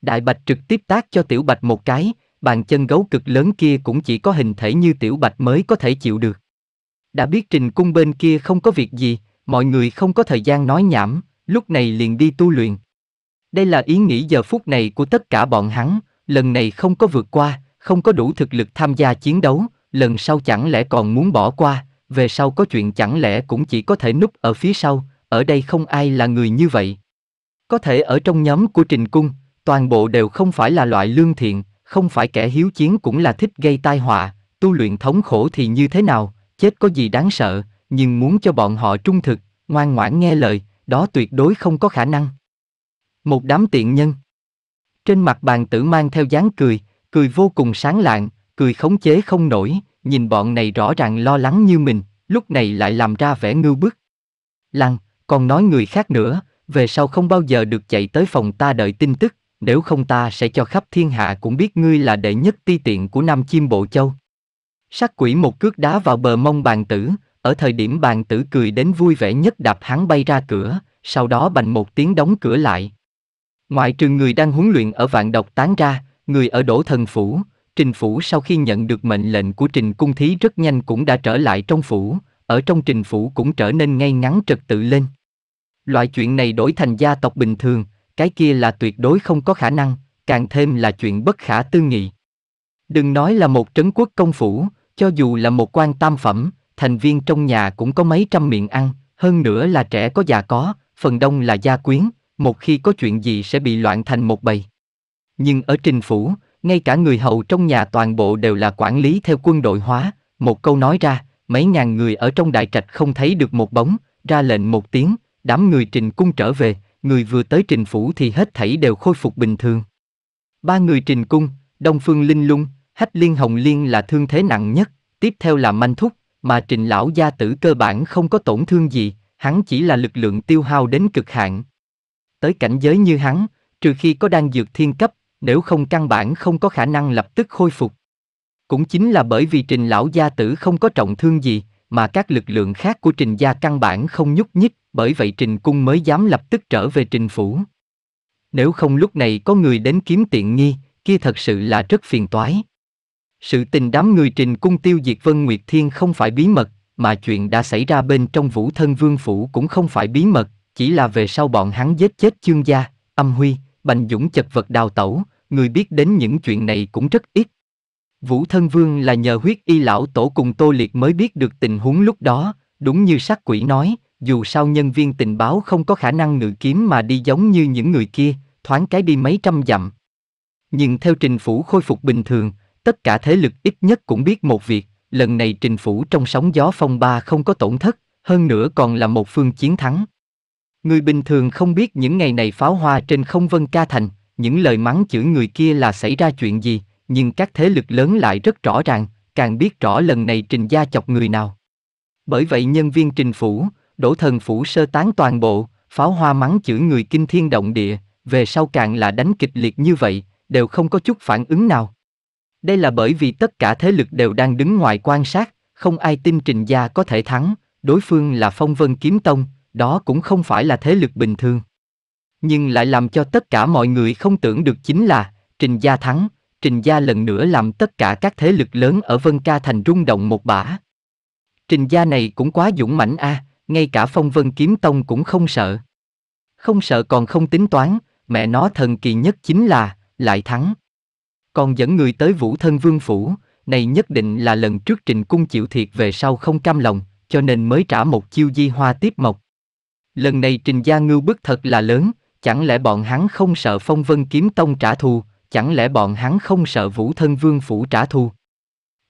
Speaker 1: Đại bạch trực tiếp tác cho tiểu bạch một cái, bàn chân gấu cực lớn kia cũng chỉ có hình thể như tiểu bạch mới có thể chịu được. Đã biết trình cung bên kia không có việc gì, mọi người không có thời gian nói nhảm, lúc này liền đi tu luyện. Đây là ý nghĩ giờ phút này của tất cả bọn hắn, lần này không có vượt qua, không có đủ thực lực tham gia chiến đấu, lần sau chẳng lẽ còn muốn bỏ qua, về sau có chuyện chẳng lẽ cũng chỉ có thể núp ở phía sau, ở đây không ai là người như vậy. Có thể ở trong nhóm của Trình Cung, toàn bộ đều không phải là loại lương thiện, không phải kẻ hiếu chiến cũng là thích gây tai họa, tu luyện thống khổ thì như thế nào, chết có gì đáng sợ, nhưng muốn cho bọn họ trung thực, ngoan ngoãn nghe lời, đó tuyệt đối không có khả năng. Một đám tiện nhân. Trên mặt bàn tử mang theo dáng cười, cười vô cùng sáng lạng, cười khống chế không nổi, nhìn bọn này rõ ràng lo lắng như mình, lúc này lại làm ra vẻ ngưu bức. Lăng, còn nói người khác nữa, về sau không bao giờ được chạy tới phòng ta đợi tin tức, nếu không ta sẽ cho khắp thiên hạ cũng biết ngươi là đệ nhất ti tiện của Nam Chim Bộ Châu. sắc quỷ một cước đá vào bờ mông bàn tử, ở thời điểm bàn tử cười đến vui vẻ nhất đạp hắn bay ra cửa, sau đó bành một tiếng đóng cửa lại. Ngoại trừ người đang huấn luyện ở vạn độc tán ra, người ở đổ thần phủ, trình phủ sau khi nhận được mệnh lệnh của trình cung thí rất nhanh cũng đã trở lại trong phủ, ở trong trình phủ cũng trở nên ngay ngắn trật tự lên. Loại chuyện này đổi thành gia tộc bình thường, cái kia là tuyệt đối không có khả năng, càng thêm là chuyện bất khả tư nghị. Đừng nói là một trấn quốc công phủ, cho dù là một quan tam phẩm, thành viên trong nhà cũng có mấy trăm miệng ăn, hơn nữa là trẻ có già có, phần đông là gia quyến, một khi có chuyện gì sẽ bị loạn thành một bầy. Nhưng ở trình phủ, ngay cả người hầu trong nhà toàn bộ đều là quản lý theo quân đội hóa, một câu nói ra, mấy ngàn người ở trong đại trạch không thấy được một bóng, ra lệnh một tiếng, đám người trình cung trở về, người vừa tới trình phủ thì hết thảy đều khôi phục bình thường. Ba người trình cung, Đông Phương Linh Lung, Hách Liên Hồng Liên là thương thế nặng nhất, tiếp theo là Manh Thúc, mà trình lão gia tử cơ bản không có tổn thương gì, hắn chỉ là lực lượng tiêu hao đến cực hạn. Tới cảnh giới như hắn, trừ khi có đang dược thiên cấp, nếu không căn bản không có khả năng lập tức khôi phục. Cũng chính là bởi vì trình lão gia tử không có trọng thương gì, mà các lực lượng khác của trình gia căn bản không nhúc nhích, bởi vậy trình cung mới dám lập tức trở về trình phủ. Nếu không lúc này có người đến kiếm tiện nghi, kia thật sự là rất phiền toái. Sự tình đám người trình cung tiêu diệt Vân Nguyệt Thiên không phải bí mật, mà chuyện đã xảy ra bên trong vũ thân vương phủ cũng không phải bí mật, chỉ là về sau bọn hắn giết chết chương gia, âm huy, bành dũng chật vật đào tẩu, người biết đến những chuyện này cũng rất ít, Vũ Thân Vương là nhờ huyết y lão tổ cùng Tô Liệt mới biết được tình huống lúc đó, đúng như sát quỷ nói, dù sao nhân viên tình báo không có khả năng ngự kiếm mà đi giống như những người kia, thoáng cái đi mấy trăm dặm. Nhưng theo trình phủ khôi phục bình thường, tất cả thế lực ít nhất cũng biết một việc, lần này trình phủ trong sóng gió phong ba không có tổn thất, hơn nữa còn là một phương chiến thắng. Người bình thường không biết những ngày này pháo hoa trên không vân ca thành, những lời mắng chửi người kia là xảy ra chuyện gì, nhưng các thế lực lớn lại rất rõ ràng, càng biết rõ lần này Trình gia chọc người nào. Bởi vậy nhân viên Trình phủ, đổ Thần phủ sơ tán toàn bộ, pháo hoa mắng chửi người kinh thiên động địa, về sau càng là đánh kịch liệt như vậy, đều không có chút phản ứng nào. Đây là bởi vì tất cả thế lực đều đang đứng ngoài quan sát, không ai tin Trình gia có thể thắng, đối phương là Phong Vân Kiếm Tông, đó cũng không phải là thế lực bình thường. Nhưng lại làm cho tất cả mọi người không tưởng được chính là Trình gia thắng, Trình Gia lần nữa làm tất cả các thế lực lớn ở Vân Ca Thành rung động một bả. Trình Gia này cũng quá dũng mãnh a, à, ngay cả phong vân kiếm tông cũng không sợ. Không sợ còn không tính toán, mẹ nó thần kỳ nhất chính là, lại thắng. Còn dẫn người tới vũ thân vương phủ, này nhất định là lần trước trình cung chịu thiệt về sau không cam lòng, cho nên mới trả một chiêu di hoa tiếp mộc. Lần này trình gia ngưu bức thật là lớn, chẳng lẽ bọn hắn không sợ phong vân kiếm tông trả thù, Chẳng lẽ bọn hắn không sợ Vũ Thân Vương Phủ trả thù?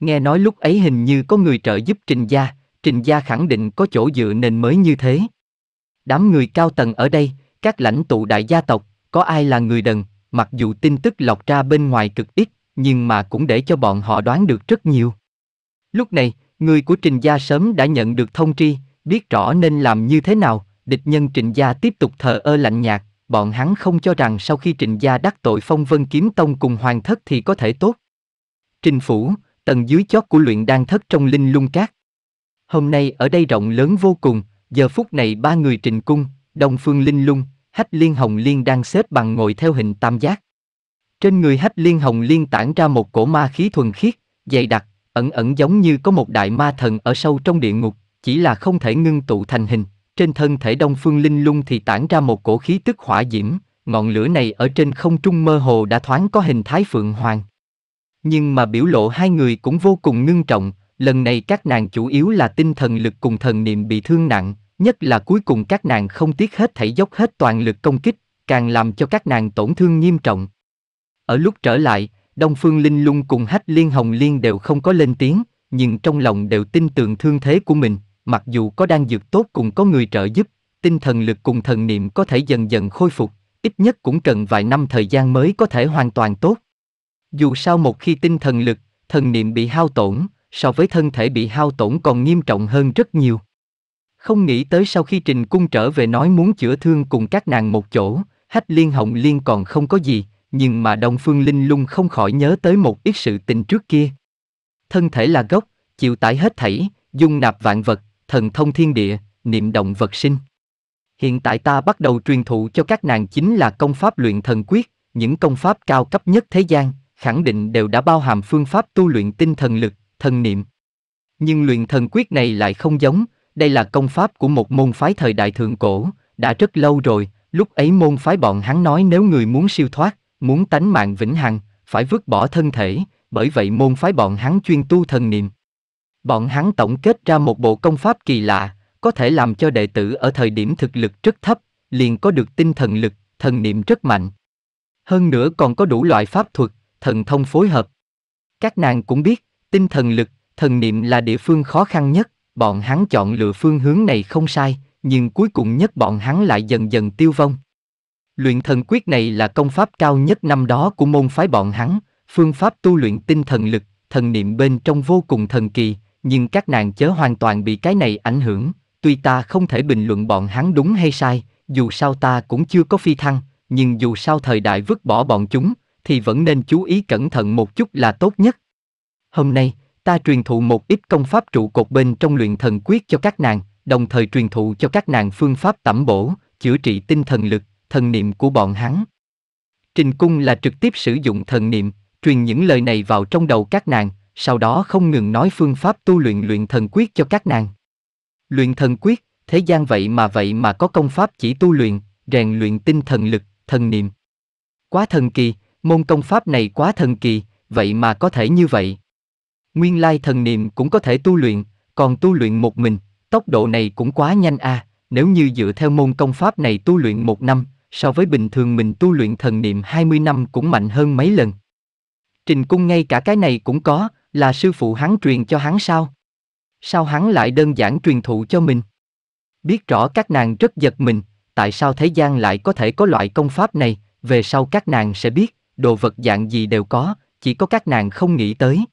Speaker 1: Nghe nói lúc ấy hình như có người trợ giúp Trình Gia, Trình Gia khẳng định có chỗ dựa nền mới như thế. Đám người cao tầng ở đây, các lãnh tụ đại gia tộc, có ai là người đần, mặc dù tin tức lọc ra bên ngoài cực ít, nhưng mà cũng để cho bọn họ đoán được rất nhiều. Lúc này, người của Trình Gia sớm đã nhận được thông tri, biết rõ nên làm như thế nào, địch nhân Trình Gia tiếp tục thờ ơ lạnh nhạt, bọn hắn không cho rằng sau khi Trịnh gia đắc tội Phong Vân Kiếm Tông cùng Hoàng Thất thì có thể tốt. Trình phủ, tầng dưới chót của luyện đan thất trong linh lung cát. Hôm nay ở đây rộng lớn vô cùng, giờ phút này ba người trình cung, Đông Phương Linh Lung, Hách Liên Hồng Liên đang xếp bằng ngồi theo hình tam giác. Trên người Hách Liên Hồng Liên tản ra một cổ ma khí thuần khiết, dày đặc, ẩn ẩn giống như có một đại ma thần ở sâu trong địa ngục, chỉ là không thể ngưng tụ thành hình trên thân thể Đông Phương Linh Lung thì tản ra một cổ khí tức hỏa diễm, ngọn lửa này ở trên không trung mơ hồ đã thoáng có hình thái phượng hoàng. Nhưng mà biểu lộ hai người cũng vô cùng ngưng trọng, lần này các nàng chủ yếu là tinh thần lực cùng thần niệm bị thương nặng, nhất là cuối cùng các nàng không tiếc hết thảy dốc hết toàn lực công kích, càng làm cho các nàng tổn thương nghiêm trọng. Ở lúc trở lại, Đông Phương Linh Lung cùng Hách Liên Hồng Liên đều không có lên tiếng, nhưng trong lòng đều tin tưởng thương thế của mình mặc dù có đang dược tốt cùng có người trợ giúp, tinh thần lực cùng thần niệm có thể dần dần khôi phục, ít nhất cũng cần vài năm thời gian mới có thể hoàn toàn tốt. Dù sao một khi tinh thần lực, thần niệm bị hao tổn, so với thân thể bị hao tổn còn nghiêm trọng hơn rất nhiều. Không nghĩ tới sau khi Trình Cung trở về nói muốn chữa thương cùng các nàng một chỗ, Hách Liên Hồng Liên còn không có gì, nhưng mà Đông Phương Linh Lung không khỏi nhớ tới một ít sự tình trước kia. Thân thể là gốc, chịu tải hết thảy, dung nạp vạn vật, thần thông thiên địa, niệm động vật sinh. Hiện tại ta bắt đầu truyền thụ cho các nàng chính là công pháp luyện thần quyết, những công pháp cao cấp nhất thế gian, khẳng định đều đã bao hàm phương pháp tu luyện tinh thần lực, thần niệm. Nhưng luyện thần quyết này lại không giống, đây là công pháp của một môn phái thời đại thượng cổ, đã rất lâu rồi, lúc ấy môn phái bọn hắn nói nếu người muốn siêu thoát, muốn tánh mạng vĩnh hằng, phải vứt bỏ thân thể, bởi vậy môn phái bọn hắn chuyên tu thần niệm bọn hắn tổng kết ra một bộ công pháp kỳ lạ, có thể làm cho đệ tử ở thời điểm thực lực rất thấp, liền có được tinh thần lực, thần niệm rất mạnh. Hơn nữa còn có đủ loại pháp thuật, thần thông phối hợp. Các nàng cũng biết, tinh thần lực, thần niệm là địa phương khó khăn nhất, bọn hắn chọn lựa phương hướng này không sai, nhưng cuối cùng nhất bọn hắn lại dần dần tiêu vong. Luyện thần quyết này là công pháp cao nhất năm đó của môn phái bọn hắn, phương pháp tu luyện tinh thần lực, thần niệm bên trong vô cùng thần kỳ, nhưng các nàng chớ hoàn toàn bị cái này ảnh hưởng, tuy ta không thể bình luận bọn hắn đúng hay sai, dù sao ta cũng chưa có phi thăng, nhưng dù sao thời đại vứt bỏ bọn chúng, thì vẫn nên chú ý cẩn thận một chút là tốt nhất. Hôm nay, ta truyền thụ một ít công pháp trụ cột bên trong luyện thần quyết cho các nàng, đồng thời truyền thụ cho các nàng phương pháp tẩm bổ, chữa trị tinh thần lực, thần niệm của bọn hắn. Trình cung là trực tiếp sử dụng thần niệm, truyền những lời này vào trong đầu các nàng, sau đó không ngừng nói phương pháp tu luyện luyện thần quyết cho các nàng. Luyện thần quyết, thế gian vậy mà vậy mà có công pháp chỉ tu luyện, rèn luyện tinh thần lực, thần niệm. Quá thần kỳ, môn công pháp này quá thần kỳ, vậy mà có thể như vậy. Nguyên lai thần niệm cũng có thể tu luyện, còn tu luyện một mình, tốc độ này cũng quá nhanh a nếu như dựa theo môn công pháp này tu luyện một năm, so với bình thường mình tu luyện thần niệm 20 năm cũng mạnh hơn mấy lần. Trình cung ngay cả cái này cũng có, là sư phụ hắn truyền cho hắn sao? Sao hắn lại đơn giản truyền thụ cho mình? Biết rõ các nàng rất giật mình, tại sao thế gian lại có thể có loại công pháp này, về sau các nàng sẽ biết, đồ vật dạng gì đều có, chỉ có các nàng không nghĩ tới.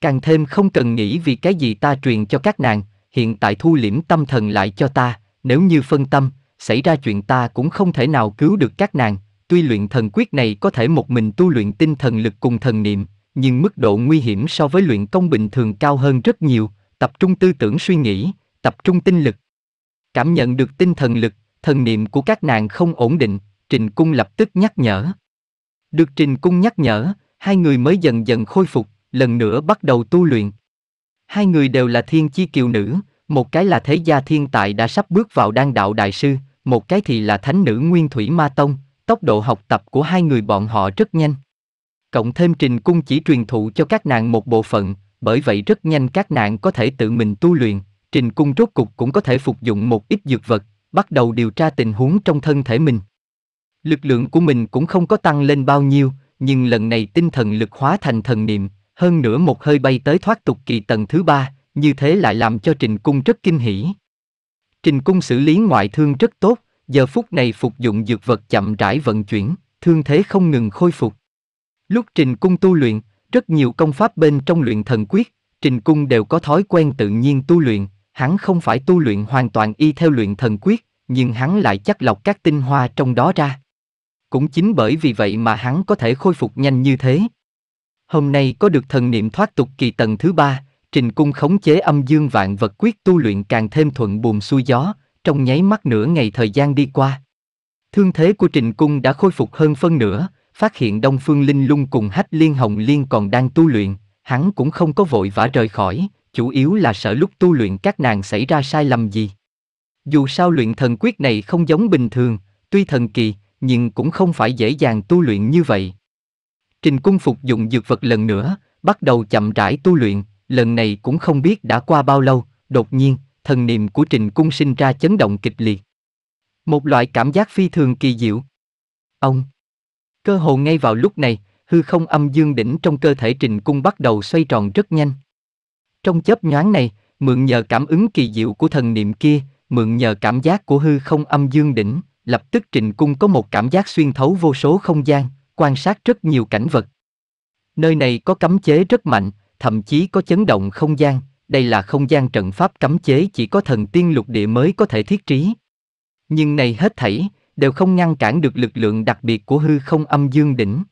Speaker 1: Càng thêm không cần nghĩ vì cái gì ta truyền cho các nàng, hiện tại thu liễm tâm thần lại cho ta, nếu như phân tâm, xảy ra chuyện ta cũng không thể nào cứu được các nàng, tuy luyện thần quyết này có thể một mình tu luyện tinh thần lực cùng thần niệm, nhưng mức độ nguy hiểm so với luyện công bình thường cao hơn rất nhiều, tập trung tư tưởng suy nghĩ, tập trung tinh lực. Cảm nhận được tinh thần lực, thần niệm của các nàng không ổn định, Trình Cung lập tức nhắc nhở. Được Trình Cung nhắc nhở, hai người mới dần dần khôi phục, lần nữa bắt đầu tu luyện. Hai người đều là thiên chi kiều nữ, một cái là thế gia thiên tại đã sắp bước vào đan đạo đại sư, một cái thì là thánh nữ nguyên thủy ma tông, tốc độ học tập của hai người bọn họ rất nhanh cộng thêm trình cung chỉ truyền thụ cho các nạn một bộ phận, bởi vậy rất nhanh các nạn có thể tự mình tu luyện, trình cung rốt cục cũng có thể phục dụng một ít dược vật, bắt đầu điều tra tình huống trong thân thể mình. Lực lượng của mình cũng không có tăng lên bao nhiêu, nhưng lần này tinh thần lực hóa thành thần niệm, hơn nữa một hơi bay tới thoát tục kỳ tầng thứ ba, như thế lại làm cho trình cung rất kinh hỉ. Trình cung xử lý ngoại thương rất tốt, giờ phút này phục dụng dược vật chậm rãi vận chuyển, thương thế không ngừng khôi phục. Lúc Trình Cung tu luyện, rất nhiều công pháp bên trong luyện thần quyết, Trình Cung đều có thói quen tự nhiên tu luyện, hắn không phải tu luyện hoàn toàn y theo luyện thần quyết, nhưng hắn lại chắc lọc các tinh hoa trong đó ra. Cũng chính bởi vì vậy mà hắn có thể khôi phục nhanh như thế. Hôm nay có được thần niệm thoát tục kỳ tầng thứ ba, Trình Cung khống chế âm dương vạn vật quyết tu luyện càng thêm thuận buồm xuôi gió, trong nháy mắt nửa ngày thời gian đi qua. Thương thế của Trình Cung đã khôi phục hơn phân nửa, phát hiện Đông Phương Linh Lung cùng Hách Liên Hồng Liên còn đang tu luyện, hắn cũng không có vội vã rời khỏi, chủ yếu là sợ lúc tu luyện các nàng xảy ra sai lầm gì. Dù sao luyện thần quyết này không giống bình thường, tuy thần kỳ, nhưng cũng không phải dễ dàng tu luyện như vậy. Trình cung phục dụng dược vật lần nữa, bắt đầu chậm rãi tu luyện, lần này cũng không biết đã qua bao lâu, đột nhiên, thần niệm của trình cung sinh ra chấn động kịch liệt. Một loại cảm giác phi thường kỳ diệu. Ông Cơ hồ ngay vào lúc này, hư không âm dương đỉnh trong cơ thể Trình Cung bắt đầu xoay tròn rất nhanh. Trong chớp nhoáng này, mượn nhờ cảm ứng kỳ diệu của thần niệm kia, mượn nhờ cảm giác của hư không âm dương đỉnh, lập tức Trình Cung có một cảm giác xuyên thấu vô số không gian, quan sát rất nhiều cảnh vật. Nơi này có cấm chế rất mạnh, thậm chí có chấn động không gian, đây là không gian trận pháp cấm chế chỉ có thần tiên lục địa mới có thể thiết trí. Nhưng này hết thảy, đều không ngăn cản được lực lượng đặc biệt của hư không âm dương đỉnh.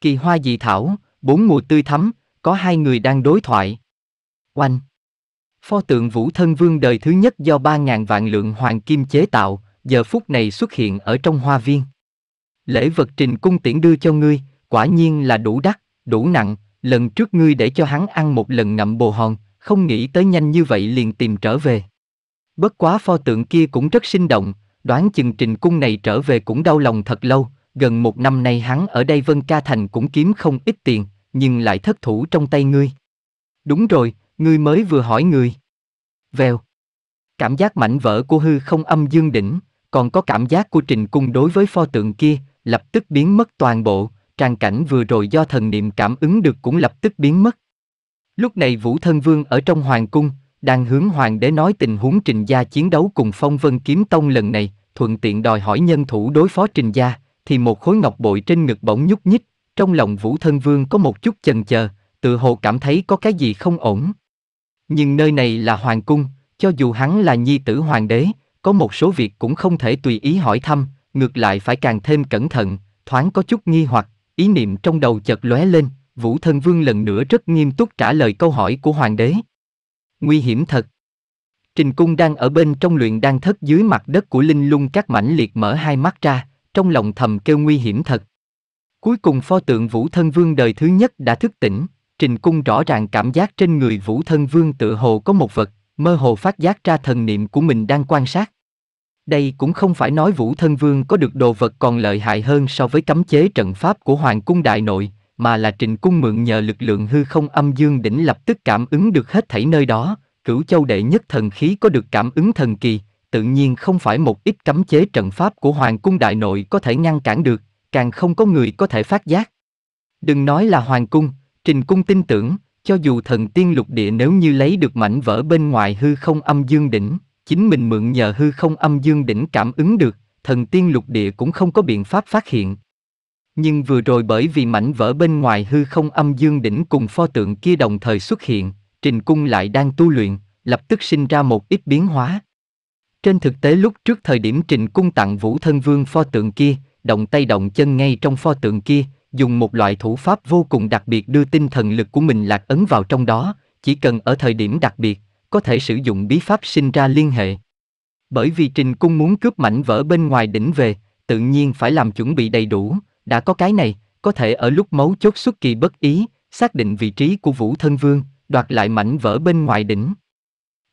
Speaker 1: Kỳ hoa dị thảo, bốn mùa tươi thắm, có hai người đang đối thoại. Oanh! Pho tượng Vũ Thân Vương đời thứ nhất do ba ngàn vạn lượng hoàng kim chế tạo, giờ phút này xuất hiện ở trong hoa viên. Lễ vật trình cung tiễn đưa cho ngươi, quả nhiên là đủ đắt, đủ nặng, lần trước ngươi để cho hắn ăn một lần ngậm bồ hòn, không nghĩ tới nhanh như vậy liền tìm trở về. Bất quá pho tượng kia cũng rất sinh động, Đoán chừng trình cung này trở về cũng đau lòng thật lâu, gần một năm nay hắn ở đây Vân Ca Thành cũng kiếm không ít tiền, nhưng lại thất thủ trong tay ngươi. Đúng rồi, ngươi mới vừa hỏi người. Vèo. Cảm giác mạnh vỡ của hư không âm dương đỉnh, còn có cảm giác của trình cung đối với pho tượng kia, lập tức biến mất toàn bộ, tràn cảnh vừa rồi do thần niệm cảm ứng được cũng lập tức biến mất. Lúc này Vũ Thân Vương ở trong hoàng cung, đang hướng hoàng đế nói tình huống Trình gia chiến đấu cùng Phong Vân Kiếm Tông lần này, thuận tiện đòi hỏi nhân thủ đối phó Trình gia, thì một khối ngọc bội trên ngực bỗng nhúc nhích, trong lòng Vũ Thân Vương có một chút chần chờ, tự hồ cảm thấy có cái gì không ổn. Nhưng nơi này là hoàng cung, cho dù hắn là nhi tử hoàng đế, có một số việc cũng không thể tùy ý hỏi thăm, ngược lại phải càng thêm cẩn thận, thoáng có chút nghi hoặc, ý niệm trong đầu chợt lóe lên, Vũ Thân Vương lần nữa rất nghiêm túc trả lời câu hỏi của hoàng đế. Nguy hiểm thật. Trình cung đang ở bên trong luyện đang thất dưới mặt đất của linh lung các mãnh liệt mở hai mắt ra, trong lòng thầm kêu nguy hiểm thật. Cuối cùng pho tượng Vũ Thân Vương đời thứ nhất đã thức tỉnh, Trình Cung rõ ràng cảm giác trên người Vũ Thân Vương tựa hồ có một vật, mơ hồ phát giác ra thần niệm của mình đang quan sát. Đây cũng không phải nói Vũ Thân Vương có được đồ vật còn lợi hại hơn so với cấm chế trận pháp của Hoàng Cung Đại Nội, mà là Trịnh Cung mượn nhờ lực lượng hư không âm dương đỉnh lập tức cảm ứng được hết thảy nơi đó, cửu châu đệ nhất thần khí có được cảm ứng thần kỳ, tự nhiên không phải một ít cấm chế trận pháp của Hoàng Cung Đại Nội có thể ngăn cản được, càng không có người có thể phát giác. Đừng nói là Hoàng Cung, Trình Cung tin tưởng, cho dù thần tiên lục địa nếu như lấy được mảnh vỡ bên ngoài hư không âm dương đỉnh, chính mình mượn nhờ hư không âm dương đỉnh cảm ứng được, thần tiên lục địa cũng không có biện pháp phát hiện, nhưng vừa rồi bởi vì mảnh vỡ bên ngoài hư không âm dương đỉnh cùng pho tượng kia đồng thời xuất hiện, Trình Cung lại đang tu luyện, lập tức sinh ra một ít biến hóa. Trên thực tế lúc trước thời điểm Trình Cung tặng Vũ Thân Vương pho tượng kia, động tay động chân ngay trong pho tượng kia, dùng một loại thủ pháp vô cùng đặc biệt đưa tinh thần lực của mình lạc ấn vào trong đó, chỉ cần ở thời điểm đặc biệt, có thể sử dụng bí pháp sinh ra liên hệ. Bởi vì Trình Cung muốn cướp mảnh vỡ bên ngoài đỉnh về, tự nhiên phải làm chuẩn bị đầy đủ, đã có cái này, có thể ở lúc mấu chốt xuất kỳ bất ý, xác định vị trí của Vũ Thân Vương, đoạt lại mảnh vỡ bên ngoài đỉnh.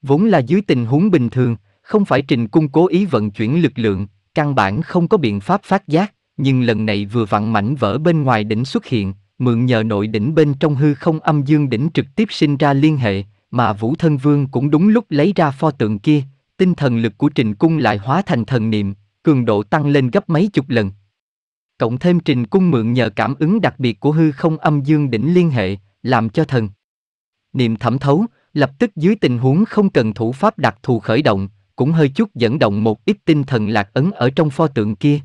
Speaker 1: Vốn là dưới tình huống bình thường, không phải trình cung cố ý vận chuyển lực lượng, căn bản không có biện pháp phát giác, nhưng lần này vừa vặn mảnh vỡ bên ngoài đỉnh xuất hiện, mượn nhờ nội đỉnh bên trong hư không âm dương đỉnh trực tiếp sinh ra liên hệ, mà Vũ Thân Vương cũng đúng lúc lấy ra pho tượng kia, tinh thần lực của Trình Cung lại hóa thành thần niệm, cường độ tăng lên gấp mấy chục lần, cộng thêm trình cung mượn nhờ cảm ứng đặc biệt của hư không âm dương đỉnh liên hệ, làm cho thần. Niệm thẩm thấu, lập tức dưới tình huống không cần thủ pháp đặc thù khởi động, cũng hơi chút dẫn động một ít tinh thần lạc ấn ở trong pho tượng kia.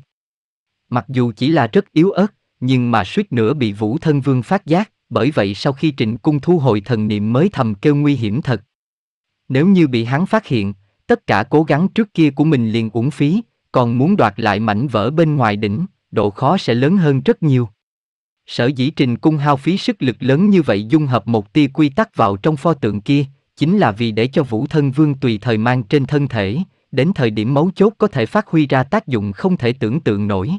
Speaker 1: Mặc dù chỉ là rất yếu ớt, nhưng mà suýt nữa bị Vũ Thân Vương phát giác, bởi vậy sau khi Trịnh Cung thu hồi thần niệm mới thầm kêu nguy hiểm thật. Nếu như bị hắn phát hiện, tất cả cố gắng trước kia của mình liền uổng phí, còn muốn đoạt lại mảnh vỡ bên ngoài đỉnh, độ khó sẽ lớn hơn rất nhiều. Sở dĩ trình cung hao phí sức lực lớn như vậy dung hợp một tia quy tắc vào trong pho tượng kia, chính là vì để cho Vũ Thân Vương tùy thời mang trên thân thể, đến thời điểm mấu chốt có thể phát huy ra tác dụng không thể tưởng tượng nổi.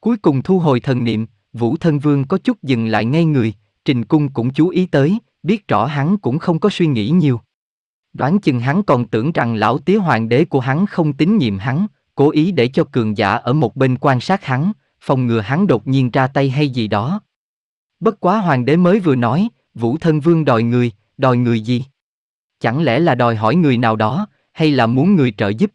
Speaker 1: Cuối cùng thu hồi thần niệm, Vũ Thân Vương có chút dừng lại ngay người, Trình Cung cũng chú ý tới, biết rõ hắn cũng không có suy nghĩ nhiều. Đoán chừng hắn còn tưởng rằng lão tía hoàng đế của hắn không tín nhiệm hắn, cố ý để cho cường giả ở một bên quan sát hắn, phòng ngừa hắn đột nhiên ra tay hay gì đó. Bất quá hoàng đế mới vừa nói, Vũ Thân Vương đòi người, đòi người gì? Chẳng lẽ là đòi hỏi người nào đó, hay là muốn người trợ giúp?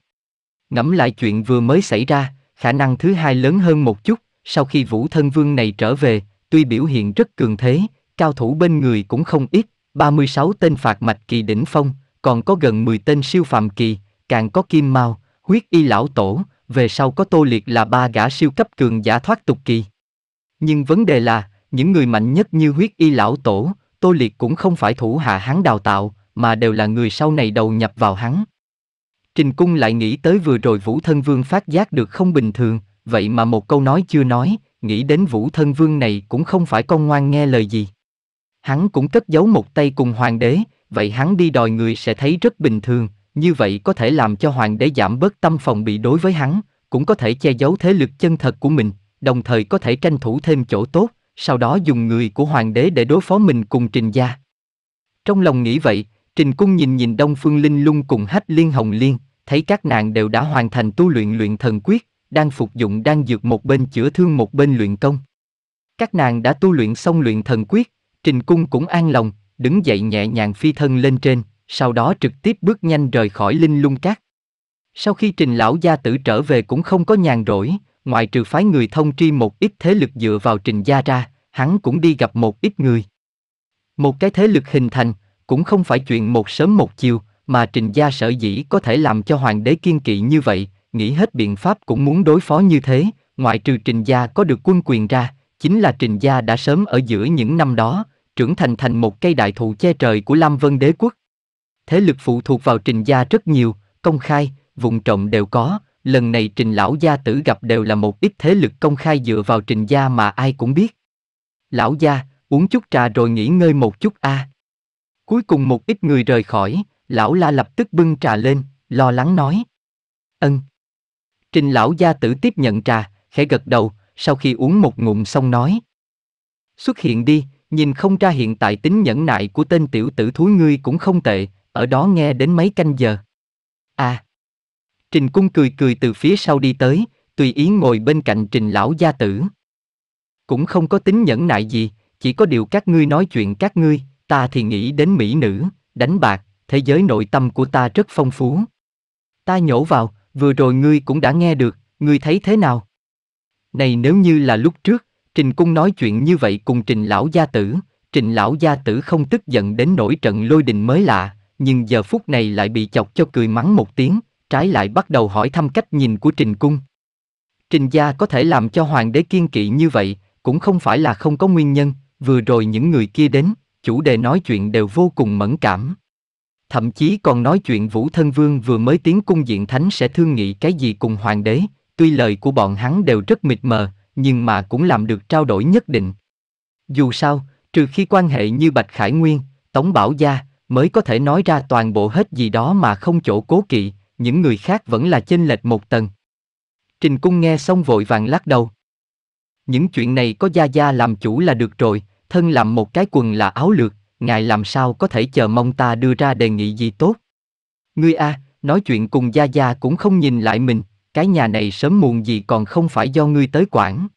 Speaker 1: Ngẫm lại chuyện vừa mới xảy ra, khả năng thứ hai lớn hơn một chút, sau khi Vũ Thân Vương này trở về, tuy biểu hiện rất cường thế, cao thủ bên người cũng không ít, 36 tên phạt mạch kỳ đỉnh phong, còn có gần 10 tên siêu phạm kỳ, càng có kim mao, huyết y lão tổ, về sau có tô liệt là ba gã siêu cấp cường giả thoát tục kỳ. Nhưng vấn đề là, những người mạnh nhất như huyết y lão tổ, tô liệt cũng không phải thủ hạ hắn đào tạo, mà đều là người sau này đầu nhập vào hắn. Trình cung lại nghĩ tới vừa rồi Vũ Thân Vương phát giác được không bình thường, vậy mà một câu nói chưa nói, nghĩ đến Vũ Thân Vương này cũng không phải con ngoan nghe lời gì. Hắn cũng cất giấu một tay cùng hoàng đế, vậy hắn đi đòi người sẽ thấy rất bình thường, như vậy có thể làm cho hoàng đế giảm bớt tâm phòng bị đối với hắn, cũng có thể che giấu thế lực chân thật của mình, đồng thời có thể tranh thủ thêm chỗ tốt, sau đó dùng người của hoàng đế để đối phó mình cùng Trình gia. Trong lòng nghĩ vậy, Trình Cung nhìn nhìn Đông Phương Linh Lung cùng Hách Liên Hồng Liên, thấy các nàng đều đã hoàn thành tu luyện luyện thần quyết, đang phục dụng đang dược một bên chữa thương một bên luyện công. Các nàng đã tu luyện xong luyện thần quyết, Trình Cung cũng an lòng, đứng dậy nhẹ nhàng phi thân lên trên, sau đó trực tiếp bước nhanh rời khỏi linh lung cát. Sau khi trình lão gia tử trở về cũng không có nhàn rỗi, ngoại trừ phái người thông tri một ít thế lực dựa vào trình gia ra, hắn cũng đi gặp một ít người. Một cái thế lực hình thành, cũng không phải chuyện một sớm một chiều, mà trình gia sở dĩ có thể làm cho hoàng đế kiên kỵ như vậy, nghĩ hết biện pháp cũng muốn đối phó như thế, ngoại trừ trình gia có được quân quyền ra, chính là trình gia đã sớm ở giữa những năm đó, trưởng thành thành một cây đại thụ che trời của Lam Vân đế quốc thế lực phụ thuộc vào trình gia rất nhiều, công khai, vùng trộm đều có, lần này trình lão gia tử gặp đều là một ít thế lực công khai dựa vào trình gia mà ai cũng biết. Lão gia, uống chút trà rồi nghỉ ngơi một chút a. À. Cuối cùng một ít người rời khỏi, lão la lập tức bưng trà lên, lo lắng nói. Ân. Trình lão gia tử tiếp nhận trà, khẽ gật đầu, sau khi uống một ngụm xong nói. Xuất hiện đi, nhìn không ra hiện tại tính nhẫn nại của tên tiểu tử thúi ngươi cũng không tệ, ở đó nghe đến mấy canh giờ. À! Trình Cung cười cười từ phía sau đi tới, tùy ý ngồi bên cạnh Trình Lão Gia Tử. Cũng không có tính nhẫn nại gì, chỉ có điều các ngươi nói chuyện các ngươi, ta thì nghĩ đến mỹ nữ, đánh bạc, thế giới nội tâm của ta rất phong phú. Ta nhổ vào, vừa rồi ngươi cũng đã nghe được, ngươi thấy thế nào? Này nếu như là lúc trước, Trình Cung nói chuyện như vậy cùng Trình Lão Gia Tử, Trình Lão Gia Tử không tức giận đến nổi trận lôi đình mới lạ, nhưng giờ phút này lại bị chọc cho cười mắng một tiếng, trái lại bắt đầu hỏi thăm cách nhìn của Trình Cung. Trình gia có thể làm cho hoàng đế kiên kỵ như vậy, cũng không phải là không có nguyên nhân, vừa rồi những người kia đến, chủ đề nói chuyện đều vô cùng mẫn cảm. Thậm chí còn nói chuyện Vũ Thân Vương vừa mới tiến cung diện thánh sẽ thương nghị cái gì cùng hoàng đế, tuy lời của bọn hắn đều rất mịt mờ, nhưng mà cũng làm được trao đổi nhất định. Dù sao, trừ khi quan hệ như Bạch Khải Nguyên, Tống Bảo Gia, mới có thể nói ra toàn bộ hết gì đó mà không chỗ cố kỵ, những người khác vẫn là chênh lệch một tầng. Trình Cung nghe xong vội vàng lắc đầu. Những chuyện này có Gia Gia làm chủ là được rồi, thân làm một cái quần là áo lược, ngài làm sao có thể chờ mong ta đưa ra đề nghị gì tốt. Ngươi a, nói chuyện cùng Gia Gia cũng không nhìn lại mình, cái nhà này sớm muộn gì còn không phải do ngươi tới quản.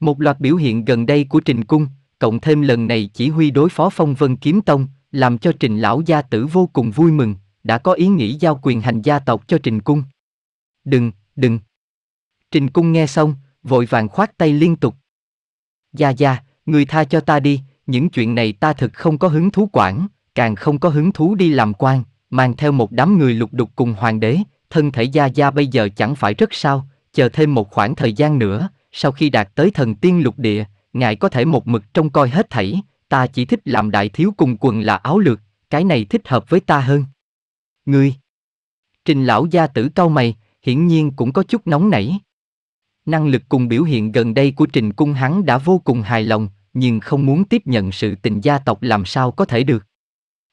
Speaker 1: Một loạt biểu hiện gần đây của Trình Cung, cộng thêm lần này chỉ huy đối phó phong vân kiếm tông, làm cho Trình lão gia tử vô cùng vui mừng, đã có ý nghĩ giao quyền hành gia tộc cho Trình cung. Đừng, đừng. Trình cung nghe xong, vội vàng khoát tay liên tục. Gia gia, người tha cho ta đi, những chuyện này ta thực không có hứng thú quản, càng không có hứng thú đi làm quan, mang theo một đám người lục đục cùng hoàng đế, thân thể gia gia bây giờ chẳng phải rất sao, chờ thêm một khoảng thời gian nữa, sau khi đạt tới thần tiên lục địa, ngài có thể một mực trông coi hết thảy, ta chỉ thích làm đại thiếu cùng quần là áo lược, cái này thích hợp với ta hơn. Ngươi. Trình lão gia tử cau mày, hiển nhiên cũng có chút nóng nảy. Năng lực cùng biểu hiện gần đây của trình cung hắn đã vô cùng hài lòng, nhưng không muốn tiếp nhận sự tình gia tộc làm sao có thể được.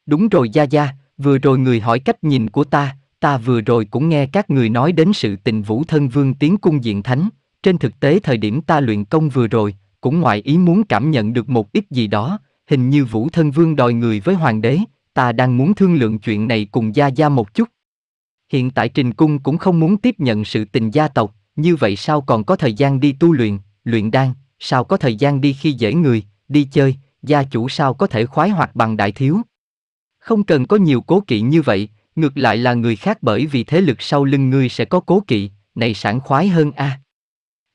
Speaker 1: Đúng rồi Gia Gia, vừa rồi người hỏi cách nhìn của ta, ta vừa rồi cũng nghe các người nói đến sự tình vũ thân vương tiến cung diện thánh, trên thực tế thời điểm ta luyện công vừa rồi, cũng ngoại ý muốn cảm nhận được một ít gì đó, hình như Vũ Thân Vương đòi người với hoàng đế, ta đang muốn thương lượng chuyện này cùng Gia Gia một chút. Hiện tại Trình Cung cũng không muốn tiếp nhận sự tình gia tộc, như vậy sao còn có thời gian đi tu luyện, luyện đan, sao có thời gian đi khi dễ người, đi chơi, gia chủ sao có thể khoái hoạt bằng đại thiếu. Không cần có nhiều cố kỵ như vậy, ngược lại là người khác bởi vì thế lực sau lưng ngươi sẽ có cố kỵ, này sảng khoái hơn a. À.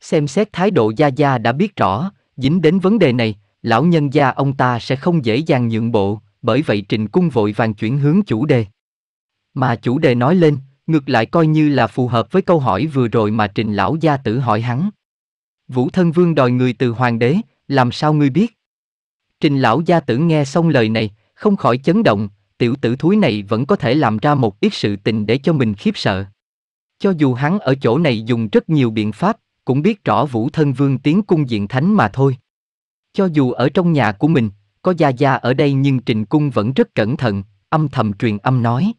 Speaker 1: Xem xét thái độ Gia Gia đã biết rõ, Dính đến vấn đề này, lão nhân gia ông ta sẽ không dễ dàng nhượng bộ, bởi vậy Trình Cung vội vàng chuyển hướng chủ đề. Mà chủ đề nói lên, ngược lại coi như là phù hợp với câu hỏi vừa rồi mà Trình lão gia tử hỏi hắn. Vũ thân vương đòi người từ hoàng đế, làm sao ngươi biết? Trình lão gia tử nghe xong lời này, không khỏi chấn động, tiểu tử thúi này vẫn có thể làm ra một ít sự tình để cho mình khiếp sợ. Cho dù hắn ở chỗ này dùng rất nhiều biện pháp, cũng biết rõ Vũ Thân Vương tiến cung diện thánh mà thôi. Cho dù ở trong nhà của mình, có Gia Gia ở đây nhưng Trình Cung vẫn rất cẩn thận, âm thầm truyền âm nói.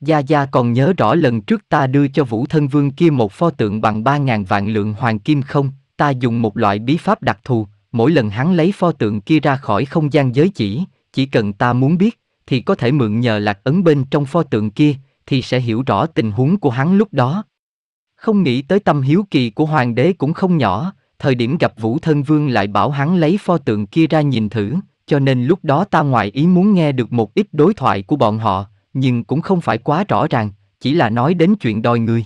Speaker 1: Gia Gia còn nhớ rõ lần trước ta đưa cho Vũ Thân Vương kia một pho tượng bằng 3.000 vạn lượng hoàng kim không, ta dùng một loại bí pháp đặc thù, mỗi lần hắn lấy pho tượng kia ra khỏi không gian giới chỉ, chỉ cần ta muốn biết, thì có thể mượn nhờ lạc ấn bên trong pho tượng kia, thì sẽ hiểu rõ tình huống của hắn lúc đó. Không nghĩ tới tâm hiếu kỳ của hoàng đế cũng không nhỏ, thời điểm gặp Vũ Thân Vương lại bảo hắn lấy pho tượng kia ra nhìn thử, cho nên lúc đó ta ngoài ý muốn nghe được một ít đối thoại của bọn họ, nhưng cũng không phải quá rõ ràng, chỉ là nói đến chuyện đòi người.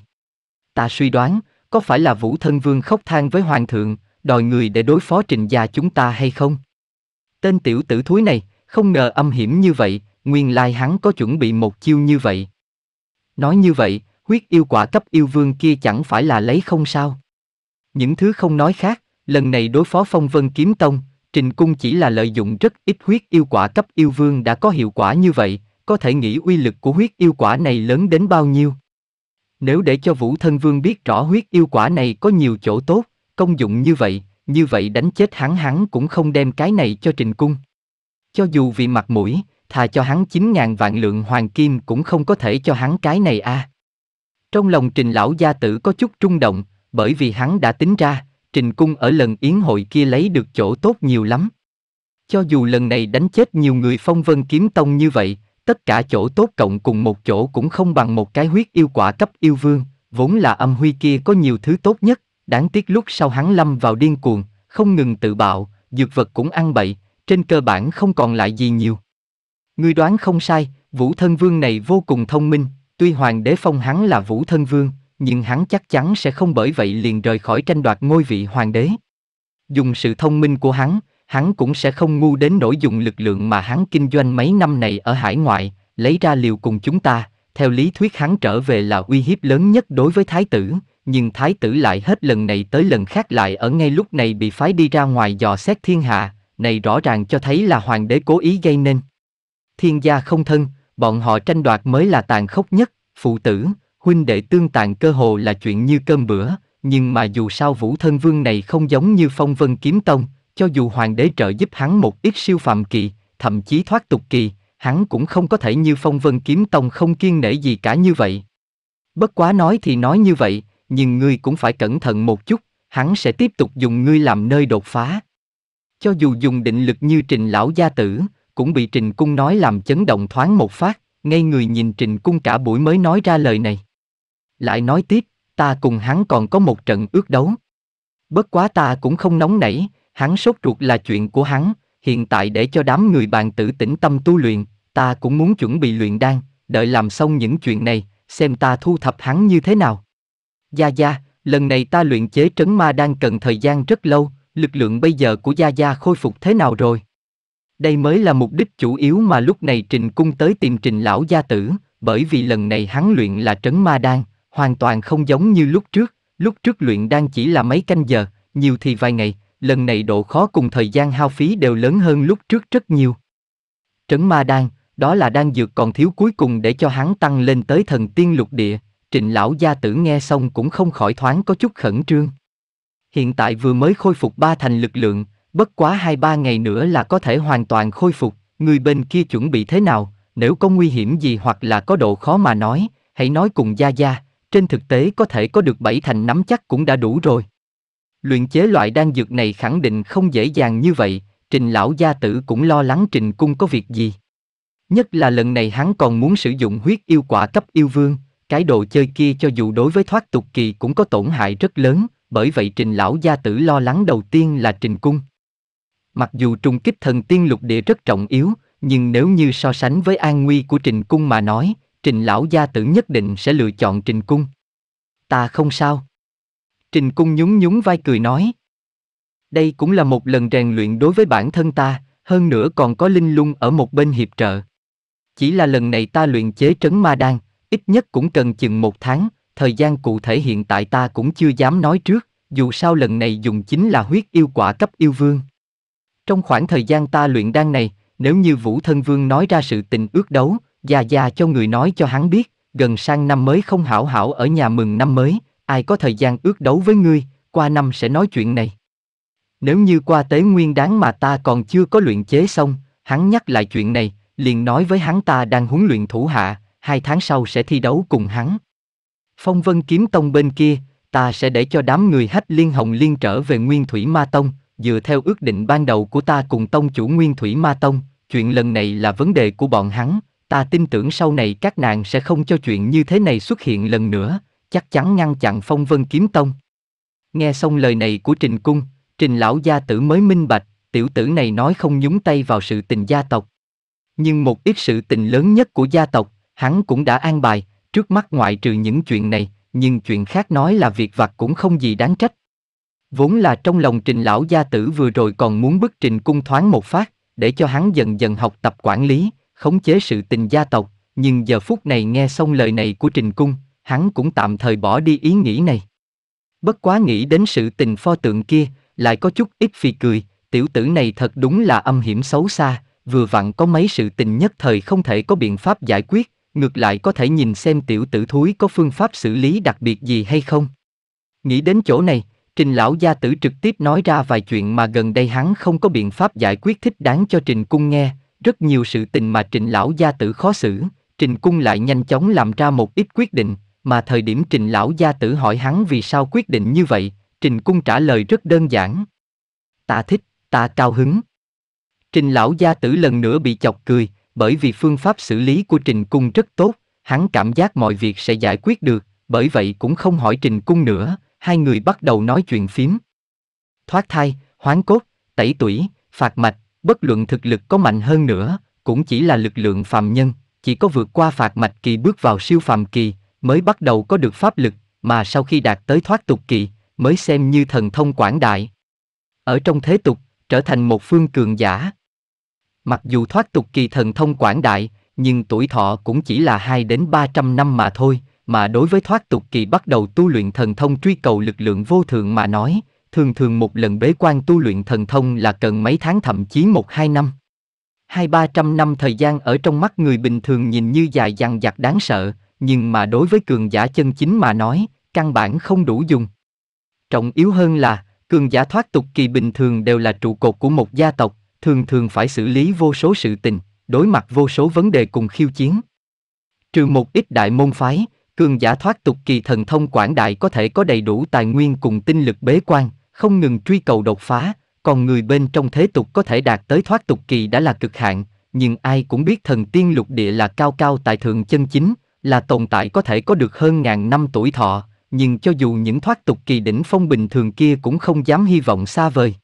Speaker 1: Ta suy đoán, có phải là Vũ Thân Vương khóc than với Hoàng thượng, đòi người để đối phó trình gia chúng ta hay không? Tên tiểu tử thúi này, không ngờ âm hiểm như vậy, nguyên lai hắn có chuẩn bị một chiêu như vậy. Nói như vậy, huyết yêu quả cấp yêu vương kia chẳng phải là lấy không sao. Những thứ không nói khác, lần này đối phó phong vân kiếm tông, trình cung chỉ là lợi dụng rất ít huyết yêu quả cấp yêu vương đã có hiệu quả như vậy, có thể nghĩ uy lực của huyết yêu quả này lớn đến bao nhiêu. Nếu để cho Vũ Thân Vương biết rõ huyết yêu quả này có nhiều chỗ tốt, công dụng như vậy, như vậy đánh chết hắn hắn cũng không đem cái này cho Trình Cung. Cho dù vì mặt mũi, thà cho hắn 9.000 vạn lượng hoàng kim cũng không có thể cho hắn cái này a. À. Trong lòng trình lão gia tử có chút trung động, bởi vì hắn đã tính ra, trình cung ở lần yến hội kia lấy được chỗ tốt nhiều lắm. Cho dù lần này đánh chết nhiều người phong vân kiếm tông như vậy, tất cả chỗ tốt cộng cùng một chỗ cũng không bằng một cái huyết yêu quả cấp yêu vương, vốn là âm huy kia có nhiều thứ tốt nhất, đáng tiếc lúc sau hắn lâm vào điên cuồng, không ngừng tự bạo, dược vật cũng ăn bậy, trên cơ bản không còn lại gì nhiều. người đoán không sai, Vũ Thân Vương này vô cùng thông minh, Tuy hoàng đế phong hắn là vũ thân vương, nhưng hắn chắc chắn sẽ không bởi vậy liền rời khỏi tranh đoạt ngôi vị hoàng đế. Dùng sự thông minh của hắn, hắn cũng sẽ không ngu đến nỗi dùng lực lượng mà hắn kinh doanh mấy năm này ở hải ngoại, lấy ra liều cùng chúng ta, theo lý thuyết hắn trở về là uy hiếp lớn nhất đối với thái tử, nhưng thái tử lại hết lần này tới lần khác lại ở ngay lúc này bị phái đi ra ngoài dò xét thiên hạ, này rõ ràng cho thấy là hoàng đế cố ý gây nên. Thiên gia không thân, bọn họ tranh đoạt mới là tàn khốc nhất, phụ tử, huynh đệ tương tàn cơ hồ là chuyện như cơm bữa, nhưng mà dù sao Vũ Thân Vương này không giống như phong vân kiếm tông, cho dù hoàng đế trợ giúp hắn một ít siêu phàm kỳ, thậm chí thoát tục kỳ, hắn cũng không có thể như phong vân kiếm tông không kiên nể gì cả như vậy. Bất quá nói thì nói như vậy, nhưng ngươi cũng phải cẩn thận một chút, hắn sẽ tiếp tục dùng ngươi làm nơi đột phá. Cho dù dùng định lực như trình lão gia tử, cũng bị Trình Cung nói làm chấn động thoáng một phát, ngay người nhìn Trình Cung cả buổi mới nói ra lời này. Lại nói tiếp, ta cùng hắn còn có một trận ước đấu. Bất quá ta cũng không nóng nảy, hắn sốt ruột là chuyện của hắn, hiện tại để cho đám người bàn tử tĩnh tâm tu luyện, ta cũng muốn chuẩn bị luyện đan, đợi làm xong những chuyện này, xem ta thu thập hắn như thế nào. Gia Gia, lần này ta luyện chế trấn ma đang cần thời gian rất lâu, lực lượng bây giờ của Gia Gia khôi phục thế nào rồi? Đây mới là mục đích chủ yếu mà lúc này Trình Cung tới tìm Trình Lão Gia Tử, bởi vì lần này hắn luyện là trấn ma đan, hoàn toàn không giống như lúc trước, lúc trước luyện đan chỉ là mấy canh giờ, nhiều thì vài ngày, lần này độ khó cùng thời gian hao phí đều lớn hơn lúc trước rất nhiều. Trấn ma đan, đó là đan dược còn thiếu cuối cùng để cho hắn tăng lên tới thần tiên lục địa, trịnh lão gia tử nghe xong cũng không khỏi thoáng có chút khẩn trương. Hiện tại vừa mới khôi phục ba thành lực lượng, bất quá hai ba ngày nữa là có thể hoàn toàn khôi phục, người bên kia chuẩn bị thế nào, nếu có nguy hiểm gì hoặc là có độ khó mà nói, hãy nói cùng Gia Gia, trên thực tế có thể có được bảy thành nắm chắc cũng đã đủ rồi. Luyện chế loại đan dược này khẳng định không dễ dàng như vậy, trình lão gia tử cũng lo lắng trình cung có việc gì. Nhất là lần này hắn còn muốn sử dụng huyết yêu quả cấp yêu vương, cái đồ chơi kia cho dù đối với thoát tục kỳ cũng có tổn hại rất lớn, bởi vậy trình lão gia tử lo lắng đầu tiên là trình cung. Mặc dù trùng kích thần tiên lục địa rất trọng yếu, nhưng nếu như so sánh với an nguy của Trình Cung mà nói, Trình lão gia tử nhất định sẽ lựa chọn Trình Cung. Ta không sao. Trình Cung nhún nhún vai cười nói. Đây cũng là một lần rèn luyện đối với bản thân ta, hơn nữa còn có linh lung ở một bên hiệp trợ. Chỉ là lần này ta luyện chế trấn ma đan, ít nhất cũng cần chừng một tháng, thời gian cụ thể hiện tại ta cũng chưa dám nói trước, dù sao lần này dùng chính là huyết yêu quả cấp yêu vương. Trong khoảng thời gian ta luyện đan này, nếu như Vũ Thân Vương nói ra sự tình ước đấu, già già cho người nói cho hắn biết, gần sang năm mới không hảo hảo ở nhà mừng năm mới, ai có thời gian ước đấu với ngươi, qua năm sẽ nói chuyện này. Nếu như qua tế nguyên đáng mà ta còn chưa có luyện chế xong, hắn nhắc lại chuyện này, liền nói với hắn ta đang huấn luyện thủ hạ, hai tháng sau sẽ thi đấu cùng hắn. Phong vân kiếm tông bên kia, ta sẽ để cho đám người hách liên hồng liên trở về nguyên thủy ma tông, dựa theo ước định ban đầu của ta cùng tông chủ Nguyên Thủy Ma Tông, chuyện lần này là vấn đề của bọn hắn, ta tin tưởng sau này các nàng sẽ không cho chuyện như thế này xuất hiện lần nữa, chắc chắn ngăn chặn phong vân kiếm tông. Nghe xong lời này của Trình Cung, Trình Lão Gia Tử mới minh bạch, tiểu tử này nói không nhúng tay vào sự tình gia tộc. Nhưng một ít sự tình lớn nhất của gia tộc, hắn cũng đã an bài, trước mắt ngoại trừ những chuyện này, nhưng chuyện khác nói là việc vặt cũng không gì đáng trách. Vốn là trong lòng trình lão gia tử vừa rồi còn muốn bức trình cung thoáng một phát, để cho hắn dần dần học tập quản lý, khống chế sự tình gia tộc, nhưng giờ phút này nghe xong lời này của trình cung, hắn cũng tạm thời bỏ đi ý nghĩ này. Bất quá nghĩ đến sự tình pho tượng kia, lại có chút ít phi cười, tiểu tử này thật đúng là âm hiểm xấu xa, vừa vặn có mấy sự tình nhất thời không thể có biện pháp giải quyết, ngược lại có thể nhìn xem tiểu tử thúi có phương pháp xử lý đặc biệt gì hay không. Nghĩ đến chỗ này, Trình lão gia tử trực tiếp nói ra vài chuyện mà gần đây hắn không có biện pháp giải quyết thích đáng cho Trình Cung nghe, rất nhiều sự tình mà Trình lão gia tử khó xử, Trình Cung lại nhanh chóng làm ra một ít quyết định, mà thời điểm Trình lão gia tử hỏi hắn vì sao quyết định như vậy, Trình Cung trả lời rất đơn giản. Ta thích, ta cao hứng. Trình lão gia tử lần nữa bị chọc cười, bởi vì phương pháp xử lý của Trình Cung rất tốt, hắn cảm giác mọi việc sẽ giải quyết được, bởi vậy cũng không hỏi Trình Cung nữa, hai người bắt đầu nói chuyện phím. Thoát thai, hoán cốt, tẩy tủy, phạt mạch, bất luận thực lực có mạnh hơn nữa, cũng chỉ là lực lượng phàm nhân, chỉ có vượt qua phạt mạch kỳ bước vào siêu phàm kỳ, mới bắt đầu có được pháp lực, mà sau khi đạt tới thoát tục kỳ, mới xem như thần thông quảng đại. Ở trong thế tục, trở thành một phương cường giả. Mặc dù thoát tục kỳ thần thông quảng đại, nhưng tuổi thọ cũng chỉ là 2 đến 300 năm mà thôi, mà đối với thoát tục kỳ bắt đầu tu luyện thần thông truy cầu lực lượng vô thượng mà nói, thường thường một lần bế quan tu luyện thần thông là cần mấy tháng thậm chí một hai năm. Hai ba trăm năm thời gian ở trong mắt người bình thường nhìn như dài dằng dặc đáng sợ, nhưng mà đối với cường giả chân chính mà nói, căn bản không đủ dùng. Trọng yếu hơn là, cường giả thoát tục kỳ bình thường đều là trụ cột của một gia tộc, thường thường phải xử lý vô số sự tình, đối mặt vô số vấn đề cùng khiêu chiến. Trừ một ít đại môn phái, cường giả thoát tục kỳ thần thông quảng đại có thể có đầy đủ tài nguyên cùng tinh lực bế quan, không ngừng truy cầu đột phá, còn người bên trong thế tục có thể đạt tới thoát tục kỳ đã là cực hạn, nhưng ai cũng biết thần tiên lục địa là cao cao tại thượng chân chính, là tồn tại có thể có được hơn ngàn năm tuổi thọ, nhưng cho dù những thoát tục kỳ đỉnh phong bình thường kia cũng không dám hy vọng xa vời.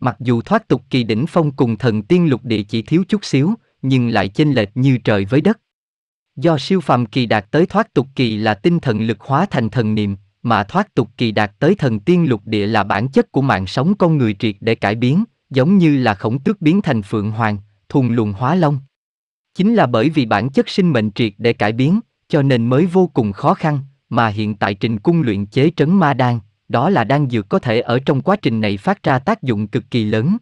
Speaker 1: Mặc dù thoát tục kỳ đỉnh phong cùng thần tiên lục địa chỉ thiếu chút xíu, nhưng lại chênh lệch như trời với đất. Do siêu phàm kỳ đạt tới thoát tục kỳ là tinh thần lực hóa thành thần niệm, mà thoát tục kỳ đạt tới thần tiên lục địa là bản chất của mạng sống con người triệt để cải biến, giống như là khổng tước biến thành phượng hoàng, thùng luồng hóa long. Chính là bởi vì bản chất sinh mệnh triệt để cải biến, cho nên mới vô cùng khó khăn, mà hiện tại trình cung luyện chế trấn ma đan, đó là đan dược có thể ở trong quá trình này phát ra tác dụng cực kỳ lớn.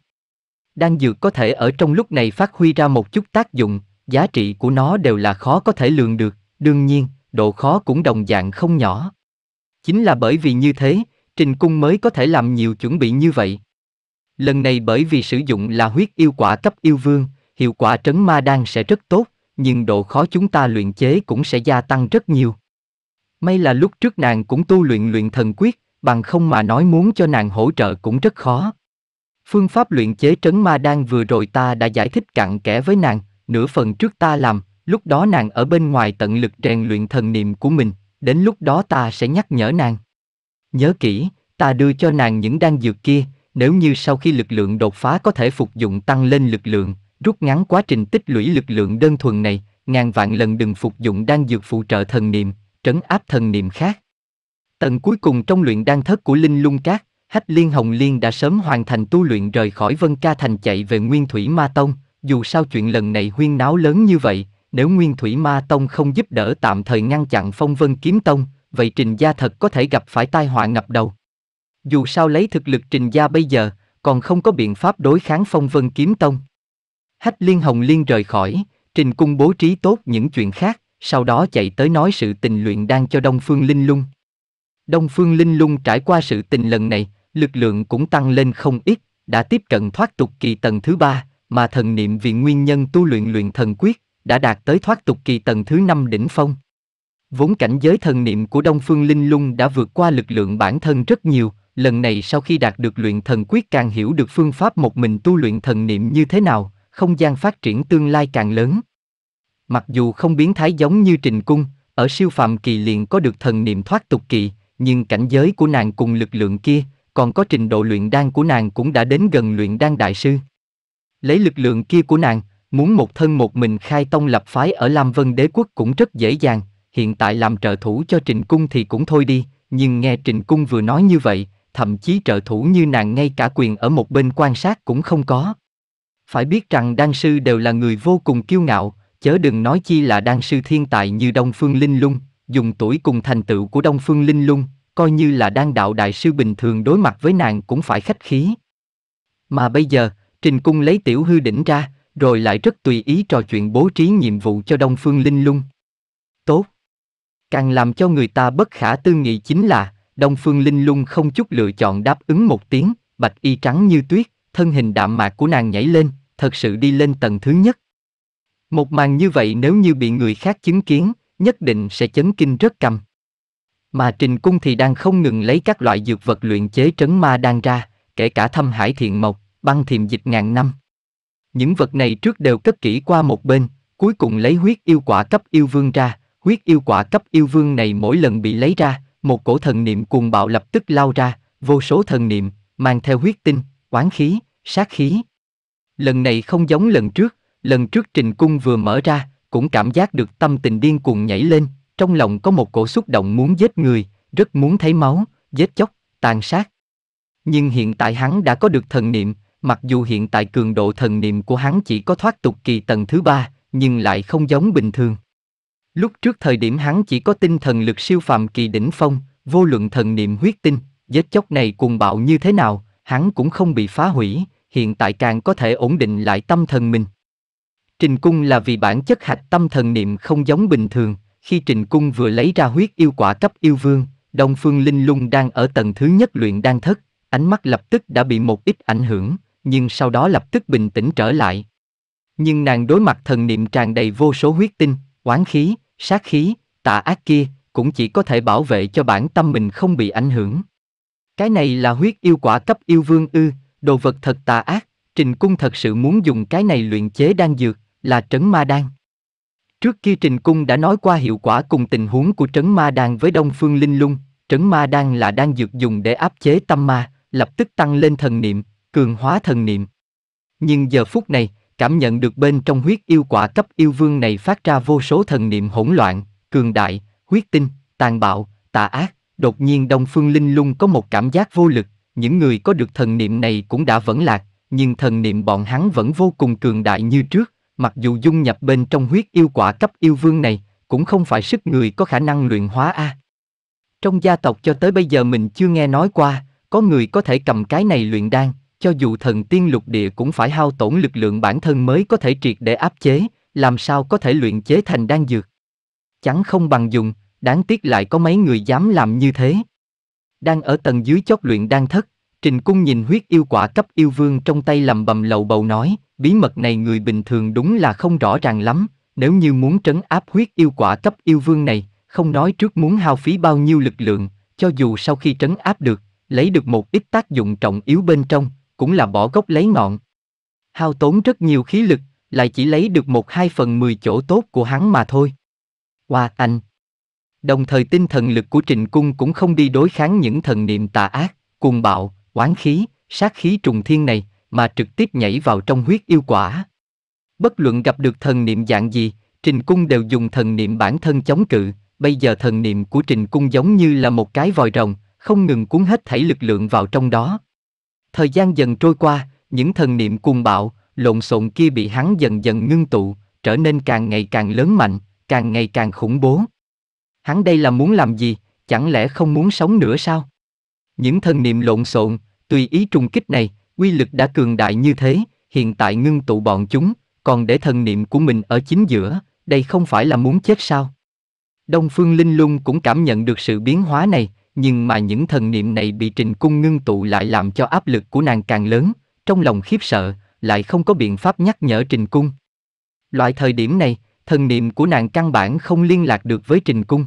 Speaker 1: Đan dược có thể ở trong lúc này phát huy ra một chút tác dụng, giá trị của nó đều là khó có thể lường được, đương nhiên, độ khó cũng đồng dạng không nhỏ. Chính là bởi vì như thế, Trình Cung mới có thể làm nhiều chuẩn bị như vậy. Lần này bởi vì sử dụng là huyết yêu quả cấp yêu vương, hiệu quả trấn ma đan sẽ rất tốt, nhưng độ khó chúng ta luyện chế cũng sẽ gia tăng rất nhiều. May là lúc trước nàng cũng tu luyện luyện thần quyết, bằng không mà nói muốn cho nàng hỗ trợ cũng rất khó. Phương pháp luyện chế trấn ma đan vừa rồi ta đã giải thích cặn kẽ với nàng, nửa phần trước ta làm, lúc đó nàng ở bên ngoài tận lực rèn luyện thần niệm của mình, đến lúc đó ta sẽ nhắc nhở nàng. Nhớ kỹ, ta đưa cho nàng những đan dược kia, nếu như sau khi lực lượng đột phá có thể phục dụng tăng lên lực lượng, rút ngắn quá trình tích lũy lực lượng đơn thuần này, ngàn vạn lần đừng phục dụng đan dược phụ trợ thần niệm, trấn áp thần niệm khác. tận cuối cùng trong luyện đan thất của Linh Lung Cát, Hách Liên Hồng Liên đã sớm hoàn thành tu luyện rời khỏi Vân Ca Thành chạy về Nguyên Thủy Ma Tông, dù sao chuyện lần này huyên náo lớn như vậy, nếu Nguyên Thủy Ma Tông không giúp đỡ tạm thời ngăn chặn Phong Vân Kiếm Tông, vậy Trình Gia thật có thể gặp phải tai họa ngập đầu. Dù sao lấy thực lực Trình Gia bây giờ, còn không có biện pháp đối kháng Phong Vân Kiếm Tông. Hách Liên Hồng Liên rời khỏi, Trình Cung bố trí tốt những chuyện khác, sau đó chạy tới nói sự tình luyện đang cho Đông Phương Linh Lung. Đông Phương Linh Lung trải qua sự tình lần này, lực lượng cũng tăng lên không ít, đã tiếp cận thoát tục kỳ tầng thứ ba, mà thần niệm vì nguyên nhân tu luyện luyện thần quyết, đã đạt tới thoát tục kỳ tầng thứ năm đỉnh phong. Vốn cảnh giới thần niệm của Đông Phương Linh Lung đã vượt qua lực lượng bản thân rất nhiều, lần này sau khi đạt được luyện thần quyết càng hiểu được phương pháp một mình tu luyện thần niệm như thế nào, không gian phát triển tương lai càng lớn. Mặc dù không biến thái giống như Trình Cung, ở siêu phàm kỳ liền có được thần niệm thoát tục kỳ, nhưng cảnh giới của nàng cùng lực lượng kia, còn có trình độ luyện đan của nàng cũng đã đến gần luyện đan đại sư. Lấy lực lượng kia của nàng, muốn một thân một mình khai tông lập phái ở Lam Vân Đế Quốc cũng rất dễ dàng, hiện tại làm trợ thủ cho Trình Cung thì cũng thôi đi, nhưng nghe Trình Cung vừa nói như vậy, thậm chí trợ thủ như nàng ngay cả quyền ở một bên quan sát cũng không có. Phải biết rằng đan sư đều là người vô cùng kiêu ngạo, chớ đừng nói chi là đan sư thiên tài như Đông Phương Linh Lung, dùng tuổi cùng thành tựu của Đông Phương Linh Lung, coi như là đan đạo đại sư bình thường đối mặt với nàng cũng phải khách khí. Mà bây giờ, Trình Cung lấy tiểu hư đỉnh ra, rồi lại rất tùy ý trò chuyện bố trí nhiệm vụ cho Đông Phương Linh Lung. Tốt. Càng làm cho người ta bất khả tư nghị chính là, Đông Phương Linh Lung không chút lựa chọn đáp ứng một tiếng, bạch y trắng như tuyết, thân hình đạm mạc của nàng nhảy lên, thật sự đi lên tầng thứ nhất. Một màn như vậy nếu như bị người khác chứng kiến, nhất định sẽ chấn kinh rất cầm. Mà Trình Cung thì đang không ngừng lấy các loại dược vật luyện chế trấn ma đang ra, kể cả thâm hải thiện mộc, băng thiềm dịch ngàn năm. Những vật này trước đều cất kỹ qua một bên, cuối cùng lấy huyết yêu quả cấp yêu vương ra, huyết yêu quả cấp yêu vương này mỗi lần bị lấy ra, một cổ thần niệm cuồng bạo lập tức lao ra, vô số thần niệm, mang theo huyết tinh, quán khí, sát khí. Lần này không giống lần trước, lần trước trình cung vừa mở ra, cũng cảm giác được tâm tình điên cuồng nhảy lên, trong lòng có một cổ xúc động muốn giết người, rất muốn thấy máu, giết chóc, tàn sát. Nhưng hiện tại hắn đã có được thần niệm, mặc dù hiện tại cường độ thần niệm của hắn chỉ có thoát tục kỳ tầng thứ ba, nhưng lại không giống bình thường. Lúc trước thời điểm hắn chỉ có tinh thần lực siêu phàm kỳ đỉnh phong, vô luận thần niệm huyết tinh, vết chóc này cuồng bạo như thế nào, hắn cũng không bị phá hủy, hiện tại càng có thể ổn định lại tâm thần mình. Trình cung là vì bản chất hạch tâm thần niệm không giống bình thường, khi trình cung vừa lấy ra huyết yêu quả cấp yêu vương, Đông Phương Linh Lung đang ở tầng thứ nhất luyện đan thất, ánh mắt lập tức đã bị một ít ảnh hưởng, nhưng sau đó lập tức bình tĩnh trở lại. Nhưng nàng đối mặt thần niệm tràn đầy vô số huyết tinh, oán khí, sát khí, tà ác kia, cũng chỉ có thể bảo vệ cho bản tâm mình không bị ảnh hưởng. Cái này là huyết yêu quả cấp yêu vương ư, đồ vật thật tà ác, Trình Cung thật sự muốn dùng cái này luyện chế đan dược, là trấn ma đan. Trước kia Trình Cung đã nói qua hiệu quả cùng tình huống của trấn ma đan với Đông Phương Linh Lung, trấn ma đan là đan dược dùng để áp chế tâm ma, lập tức tăng lên thần niệm, cường hóa thần niệm. Nhưng giờ phút này, cảm nhận được bên trong huyết yêu quả cấp yêu vương này phát ra vô số thần niệm hỗn loạn, cường đại, huyết tinh, tàn bạo, tà ác, đột nhiên Đông Phương Linh Lung có một cảm giác vô lực, những người có được thần niệm này cũng đã vẫn lạc, nhưng thần niệm bọn hắn vẫn vô cùng cường đại như trước, mặc dù dung nhập bên trong huyết yêu quả cấp yêu vương này, cũng không phải sức người có khả năng luyện hóa a. Trong gia tộc cho tới bây giờ mình chưa nghe nói qua, có người có thể cầm cái này luyện đan, cho dù thần tiên lục địa cũng phải hao tổn lực lượng bản thân mới có thể triệt để áp chế, làm sao có thể luyện chế thành đan dược. Chẳng không bằng dùng, đáng tiếc lại có mấy người dám làm như thế. Đang ở tầng dưới chót luyện đan thất, Trình Cung nhìn huyết yêu quả cấp yêu vương trong tay lầm bầm lầu bầu nói, bí mật này người bình thường đúng là không rõ ràng lắm, nếu như muốn trấn áp huyết yêu quả cấp yêu vương này, không nói trước muốn hao phí bao nhiêu lực lượng, cho dù sau khi trấn áp được, lấy được một ít tác dụng trọng yếu bên trong, cũng là bỏ gốc lấy ngọn. Hao tốn rất nhiều khí lực, lại chỉ lấy được một hai phần mười chỗ tốt của hắn mà thôi. Hoa wow, anh! Đồng thời tinh thần lực của Trình Cung cũng không đi đối kháng những thần niệm tà ác, cuồng bạo, oán khí, sát khí trùng thiên này, mà trực tiếp nhảy vào trong huyết yêu quả. Bất luận gặp được thần niệm dạng gì, Trình Cung đều dùng thần niệm bản thân chống cự, bây giờ thần niệm của Trình Cung giống như là một cái vòi rồng, không ngừng cuốn hết thảy lực lượng vào trong đó. Thời gian dần trôi qua, những thần niệm cuồng bạo, lộn xộn kia bị hắn dần dần ngưng tụ, trở nên càng ngày càng lớn mạnh, càng ngày càng khủng bố. Hắn đây là muốn làm gì, chẳng lẽ không muốn sống nữa sao? Những thần niệm lộn xộn, tùy ý trùng kích này, quy lực đã cường đại như thế, hiện tại ngưng tụ bọn chúng, còn để thần niệm của mình ở chính giữa, đây không phải là muốn chết sao? Đông Phương Linh Lung cũng cảm nhận được sự biến hóa này, nhưng mà những thần niệm này bị Trình Cung ngưng tụ lại làm cho áp lực của nàng càng lớn, trong lòng khiếp sợ, lại không có biện pháp nhắc nhở Trình Cung. Loại thời điểm này, thần niệm của nàng căn bản không liên lạc được với Trình Cung.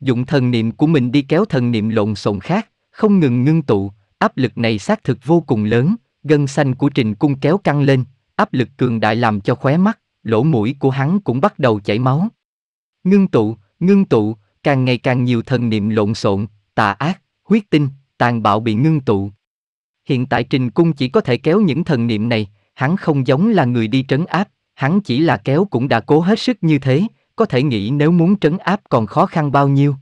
Speaker 1: Dụng thần niệm của mình đi kéo thần niệm lộn xộn khác, không ngừng ngưng tụ, áp lực này xác thực vô cùng lớn, gân xanh của Trình Cung kéo căng lên, áp lực cường đại làm cho khóe mắt, lỗ mũi của hắn cũng bắt đầu chảy máu. Ngưng tụ, ngưng tụ, càng ngày càng nhiều thần niệm lộn xộn, tà ác, huyết tinh, tàn bạo bị ngưng tụ. Hiện tại Trình Cung chỉ có thể kéo những thần niệm này, hắn không giống là người đi trấn áp, hắn chỉ là kéo cũng đã cố hết sức như thế, có thể nghĩ nếu muốn trấn áp còn khó khăn bao nhiêu.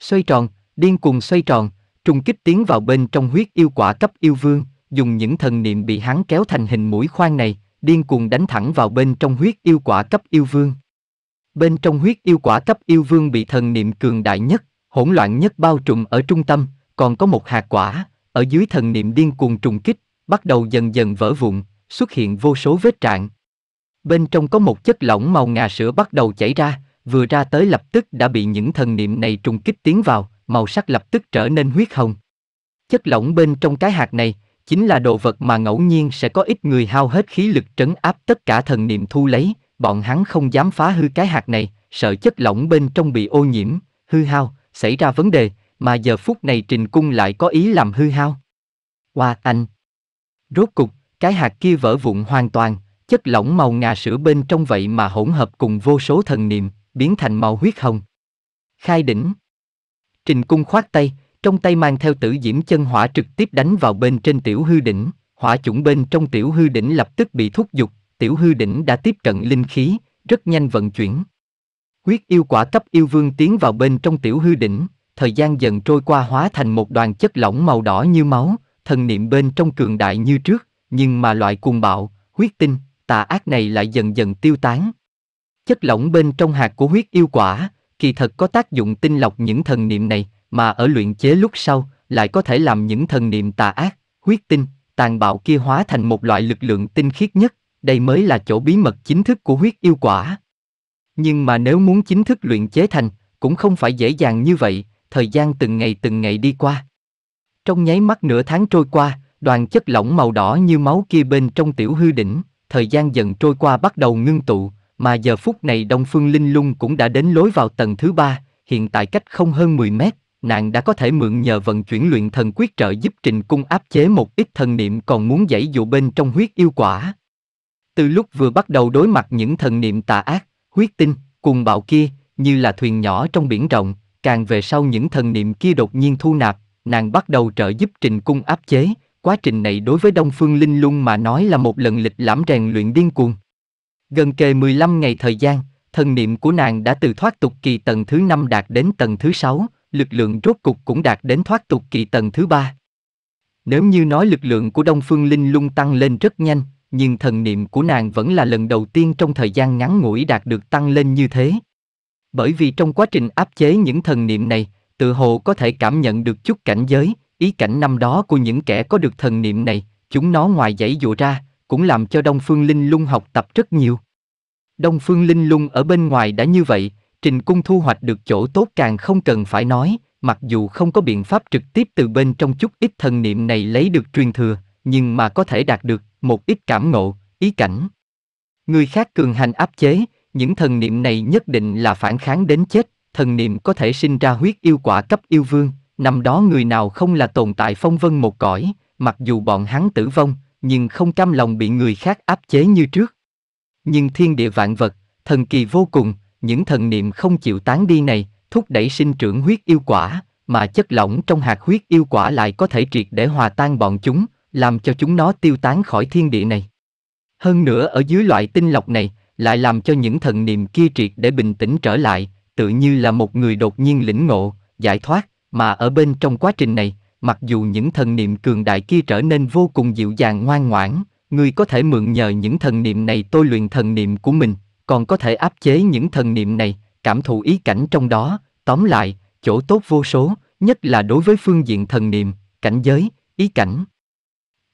Speaker 1: Xoay tròn, điên cuồng xoay tròn, trùng kích tiến vào bên trong huyết yêu quả cấp yêu vương, dùng những thần niệm bị hắn kéo thành hình mũi khoan này, điên cuồng đánh thẳng vào bên trong huyết yêu quả cấp yêu vương. Bên trong huyết yêu quả cấp yêu vương bị thần niệm cường đại nhất, hỗn loạn nhất bao trùm ở trung tâm, còn có một hạt quả, ở dưới thần niệm điên cuồng trùng kích, bắt đầu dần dần vỡ vụn, xuất hiện vô số vết trạng. Bên trong có một chất lỏng màu ngà sữa bắt đầu chảy ra, vừa ra tới lập tức đã bị những thần niệm này trùng kích tiến vào, màu sắc lập tức trở nên huyết hồng. Chất lỏng bên trong cái hạt này chính là đồ vật mà ngẫu nhiên sẽ có ít người hao hết khí lực trấn áp tất cả thần niệm thu lấy, bọn hắn không dám phá hư cái hạt này, sợ chất lỏng bên trong bị ô nhiễm, hư hao, xảy ra vấn đề, mà giờ phút này Trình Cung lại có ý làm hư hao. Hoa anh! Rốt cục, cái hạt kia vỡ vụn hoàn toàn, chất lỏng màu ngà sữa bên trong vậy mà hỗn hợp cùng vô số thần niệm, biến thành màu huyết hồng. Khai đỉnh! Trình Cung khoát tay, trong tay mang theo tử diễm chân hỏa trực tiếp đánh vào bên trên tiểu hư đỉnh, hỏa chủng bên trong tiểu hư đỉnh lập tức bị thúc giục, tiểu hư đỉnh đã tiếp cận linh khí, rất nhanh vận chuyển. Quyết yêu quả cấp yêu vương tiến vào bên trong tiểu hư đỉnh, thời gian dần trôi qua hóa thành một đoàn chất lỏng màu đỏ như máu, thần niệm bên trong cường đại như trước, nhưng mà loại cuồng bạo, huyết tinh, tà ác này lại dần dần tiêu tán. Chất lỏng bên trong hạt của huyết yêu quả, kỳ thật có tác dụng tinh lọc những thần niệm này, mà ở luyện chế lúc sau, lại có thể làm những thần niệm tà ác, huyết tinh, tàn bạo kia hóa thành một loại lực lượng tinh khiết nhất, đây mới là chỗ bí mật chính thức của huyết yêu quả. Nhưng mà nếu muốn chính thức luyện chế thành, cũng không phải dễ dàng như vậy, thời gian từng ngày từng ngày đi qua. Trong nháy mắt nửa tháng trôi qua, đoàn chất lỏng màu đỏ như máu kia bên trong tiểu hư đỉnh, thời gian dần trôi qua bắt đầu ngưng tụ, mà giờ phút này Đông Phương Linh Lung cũng đã đến lối vào tầng thứ ba, hiện tại cách không hơn 10 mét, nàng đã có thể mượn nhờ vận chuyển luyện thần quyết trợ giúp Trình Cung áp chế một ít thần niệm còn muốn dãy dụ bên trong huyết yêu quả. Từ lúc vừa bắt đầu đối mặt những thần niệm tà ác, huyết tinh, cùng bạo kia, như là thuyền nhỏ trong biển rộng, càng về sau những thần niệm kia đột nhiên thu nạp, nàng bắt đầu trợ giúp trình cung áp chế, quá trình này đối với Đông Phương Linh Lung mà nói là một lần lịch lãm rèn luyện điên cuồng. Gần kề 15 ngày thời gian, thần niệm của nàng đã từ thoát tục kỳ tầng thứ 5 đạt đến tầng thứ 6, lực lượng rốt cục cũng đạt đến thoát tục kỳ tầng thứ 3. Nếu như nói lực lượng của Đông Phương Linh Lung tăng lên rất nhanh, nhưng thần niệm của nàng vẫn là lần đầu tiên trong thời gian ngắn ngủi đạt được tăng lên như thế. Bởi vì trong quá trình áp chế những thần niệm này, tự hồ có thể cảm nhận được chút cảnh giới, ý cảnh năm đó của những kẻ có được thần niệm này, chúng nó ngoài dãy dụ ra, cũng làm cho Đông Phương Linh Lung học tập rất nhiều. Đông Phương Linh Lung ở bên ngoài đã như vậy, Trình Cung thu hoạch được chỗ tốt càng không cần phải nói, mặc dù không có biện pháp trực tiếp từ bên trong chút ít thần niệm này lấy được truyền thừa, nhưng mà có thể đạt được một ít cảm ngộ, ý cảnh. Người khác cường hành áp chế, những thần niệm này nhất định là phản kháng đến chết, thần niệm có thể sinh ra huyết yêu quả cấp yêu vương, năm đó người nào không là tồn tại phong vân một cõi, mặc dù bọn hắn tử vong, nhưng không cam lòng bị người khác áp chế như trước. Nhưng thiên địa vạn vật, thần kỳ vô cùng, những thần niệm không chịu tán đi này, thúc đẩy sinh trưởng huyết yêu quả, mà chất lỏng trong hạt huyết yêu quả lại có thể triệt để hòa tan bọn chúng, làm cho chúng nó tiêu tán khỏi thiên địa này. Hơn nữa ở dưới loại tinh lọc này, lại làm cho những thần niệm kia triệt để bình tĩnh trở lại, tự như là một người đột nhiên lĩnh ngộ, giải thoát, mà ở bên trong quá trình này, mặc dù những thần niệm cường đại kia trở nên vô cùng dịu dàng ngoan ngoãn, người có thể mượn nhờ những thần niệm này tôi luyện thần niệm của mình, còn có thể áp chế những thần niệm này, cảm thụ ý cảnh trong đó, tóm lại, chỗ tốt vô số, nhất là đối với phương diện thần niệm, cảnh giới, ý cảnh.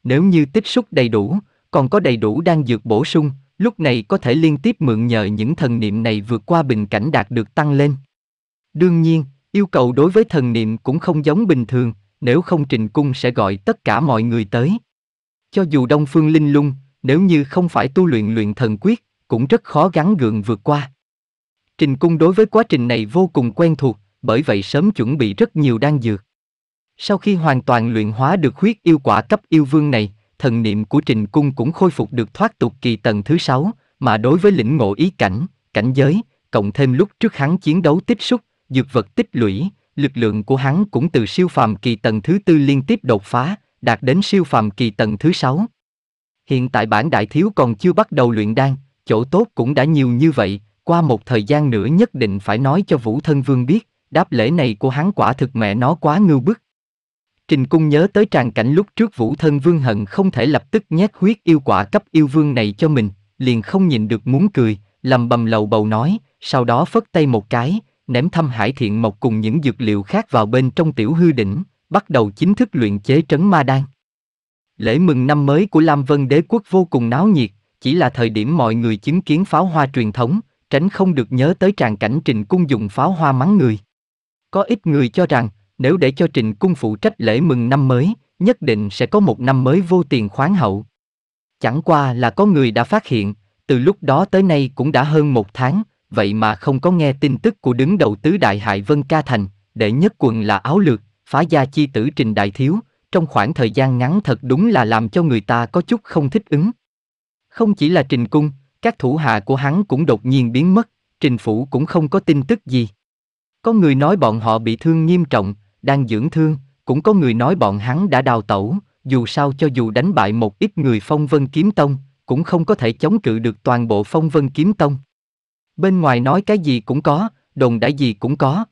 Speaker 1: Nếu như tích xúc đầy đủ, còn có đầy đủ đang dược bổ sung, lúc này có thể liên tiếp mượn nhờ những thần niệm này vượt qua bình cảnh đạt được tăng lên. Đương nhiên, yêu cầu đối với thần niệm cũng không giống bình thường, nếu không Trình Cung sẽ gọi tất cả mọi người tới. Cho dù Đông Phương Linh Lung, nếu như không phải tu luyện luyện thần quyết, cũng rất khó gắn gượng vượt qua. Trình Cung đối với quá trình này vô cùng quen thuộc, bởi vậy sớm chuẩn bị rất nhiều đan dược. Sau khi hoàn toàn luyện hóa được huyết yêu quả cấp yêu vương này, thần niệm của Trình Cung cũng khôi phục được thoát tục kỳ tầng thứ sáu, mà đối với lĩnh ngộ ý cảnh, cảnh giới, cộng thêm lúc trước hắn chiến đấu tích xúc, dược vật tích lũy, lực lượng của hắn cũng từ siêu phàm kỳ tầng thứ tư liên tiếp đột phá, đạt đến siêu phàm kỳ tầng thứ sáu. Hiện tại bản đại thiếu còn chưa bắt đầu luyện đan, chỗ tốt cũng đã nhiều như vậy, qua một thời gian nữa nhất định phải nói cho Vũ Thân Vương biết, đáp lễ này của hắn quả thực mẹ nó quá ngưu bức, Trình Cung nhớ tới tràng cảnh lúc trước Vũ Thân Vương hận không thể lập tức nhét huyết yêu quả cấp yêu vương này cho mình, liền không nhìn được muốn cười, lầm bầm lầu bầu nói, sau đó phất tay một cái, ném Thâm hải thiện mộc cùng những dược liệu khác vào bên trong tiểu hư đỉnh, bắt đầu chính thức luyện chế trấn ma đan. Lễ mừng năm mới của Lam Vân đế quốc vô cùng náo nhiệt, chỉ là thời điểm mọi người chứng kiến pháo hoa truyền thống, tránh không được nhớ tới tràng cảnh trình cung dùng pháo hoa mắng người. Có ít người cho rằng, nếu để cho Trình Cung phụ trách lễ mừng năm mới, nhất định sẽ có một năm mới vô tiền khoáng hậu. Chẳng qua là có người đã phát hiện, từ lúc đó tới nay cũng đã hơn một tháng, vậy mà không có nghe tin tức của đứng đầu tứ đại hại Vân Ca Thành, đệ nhất quần là áo lược, phá gia chi tử Trình Đại Thiếu, trong khoảng thời gian ngắn thật đúng là làm cho người ta có chút không thích ứng. Không chỉ là Trình Cung, các thủ hạ của hắn cũng đột nhiên biến mất, Trình Phủ cũng không có tin tức gì. Có người nói bọn họ bị thương nghiêm trọng, đang dưỡng thương, cũng có người nói bọn hắn đã đào tẩu, dù sao cho dù đánh bại một ít người phong vân kiếm tông, cũng không có thể chống cự được toàn bộ phong vân kiếm tông. Bên ngoài nói cái gì cũng có, đồn đãi gì cũng có.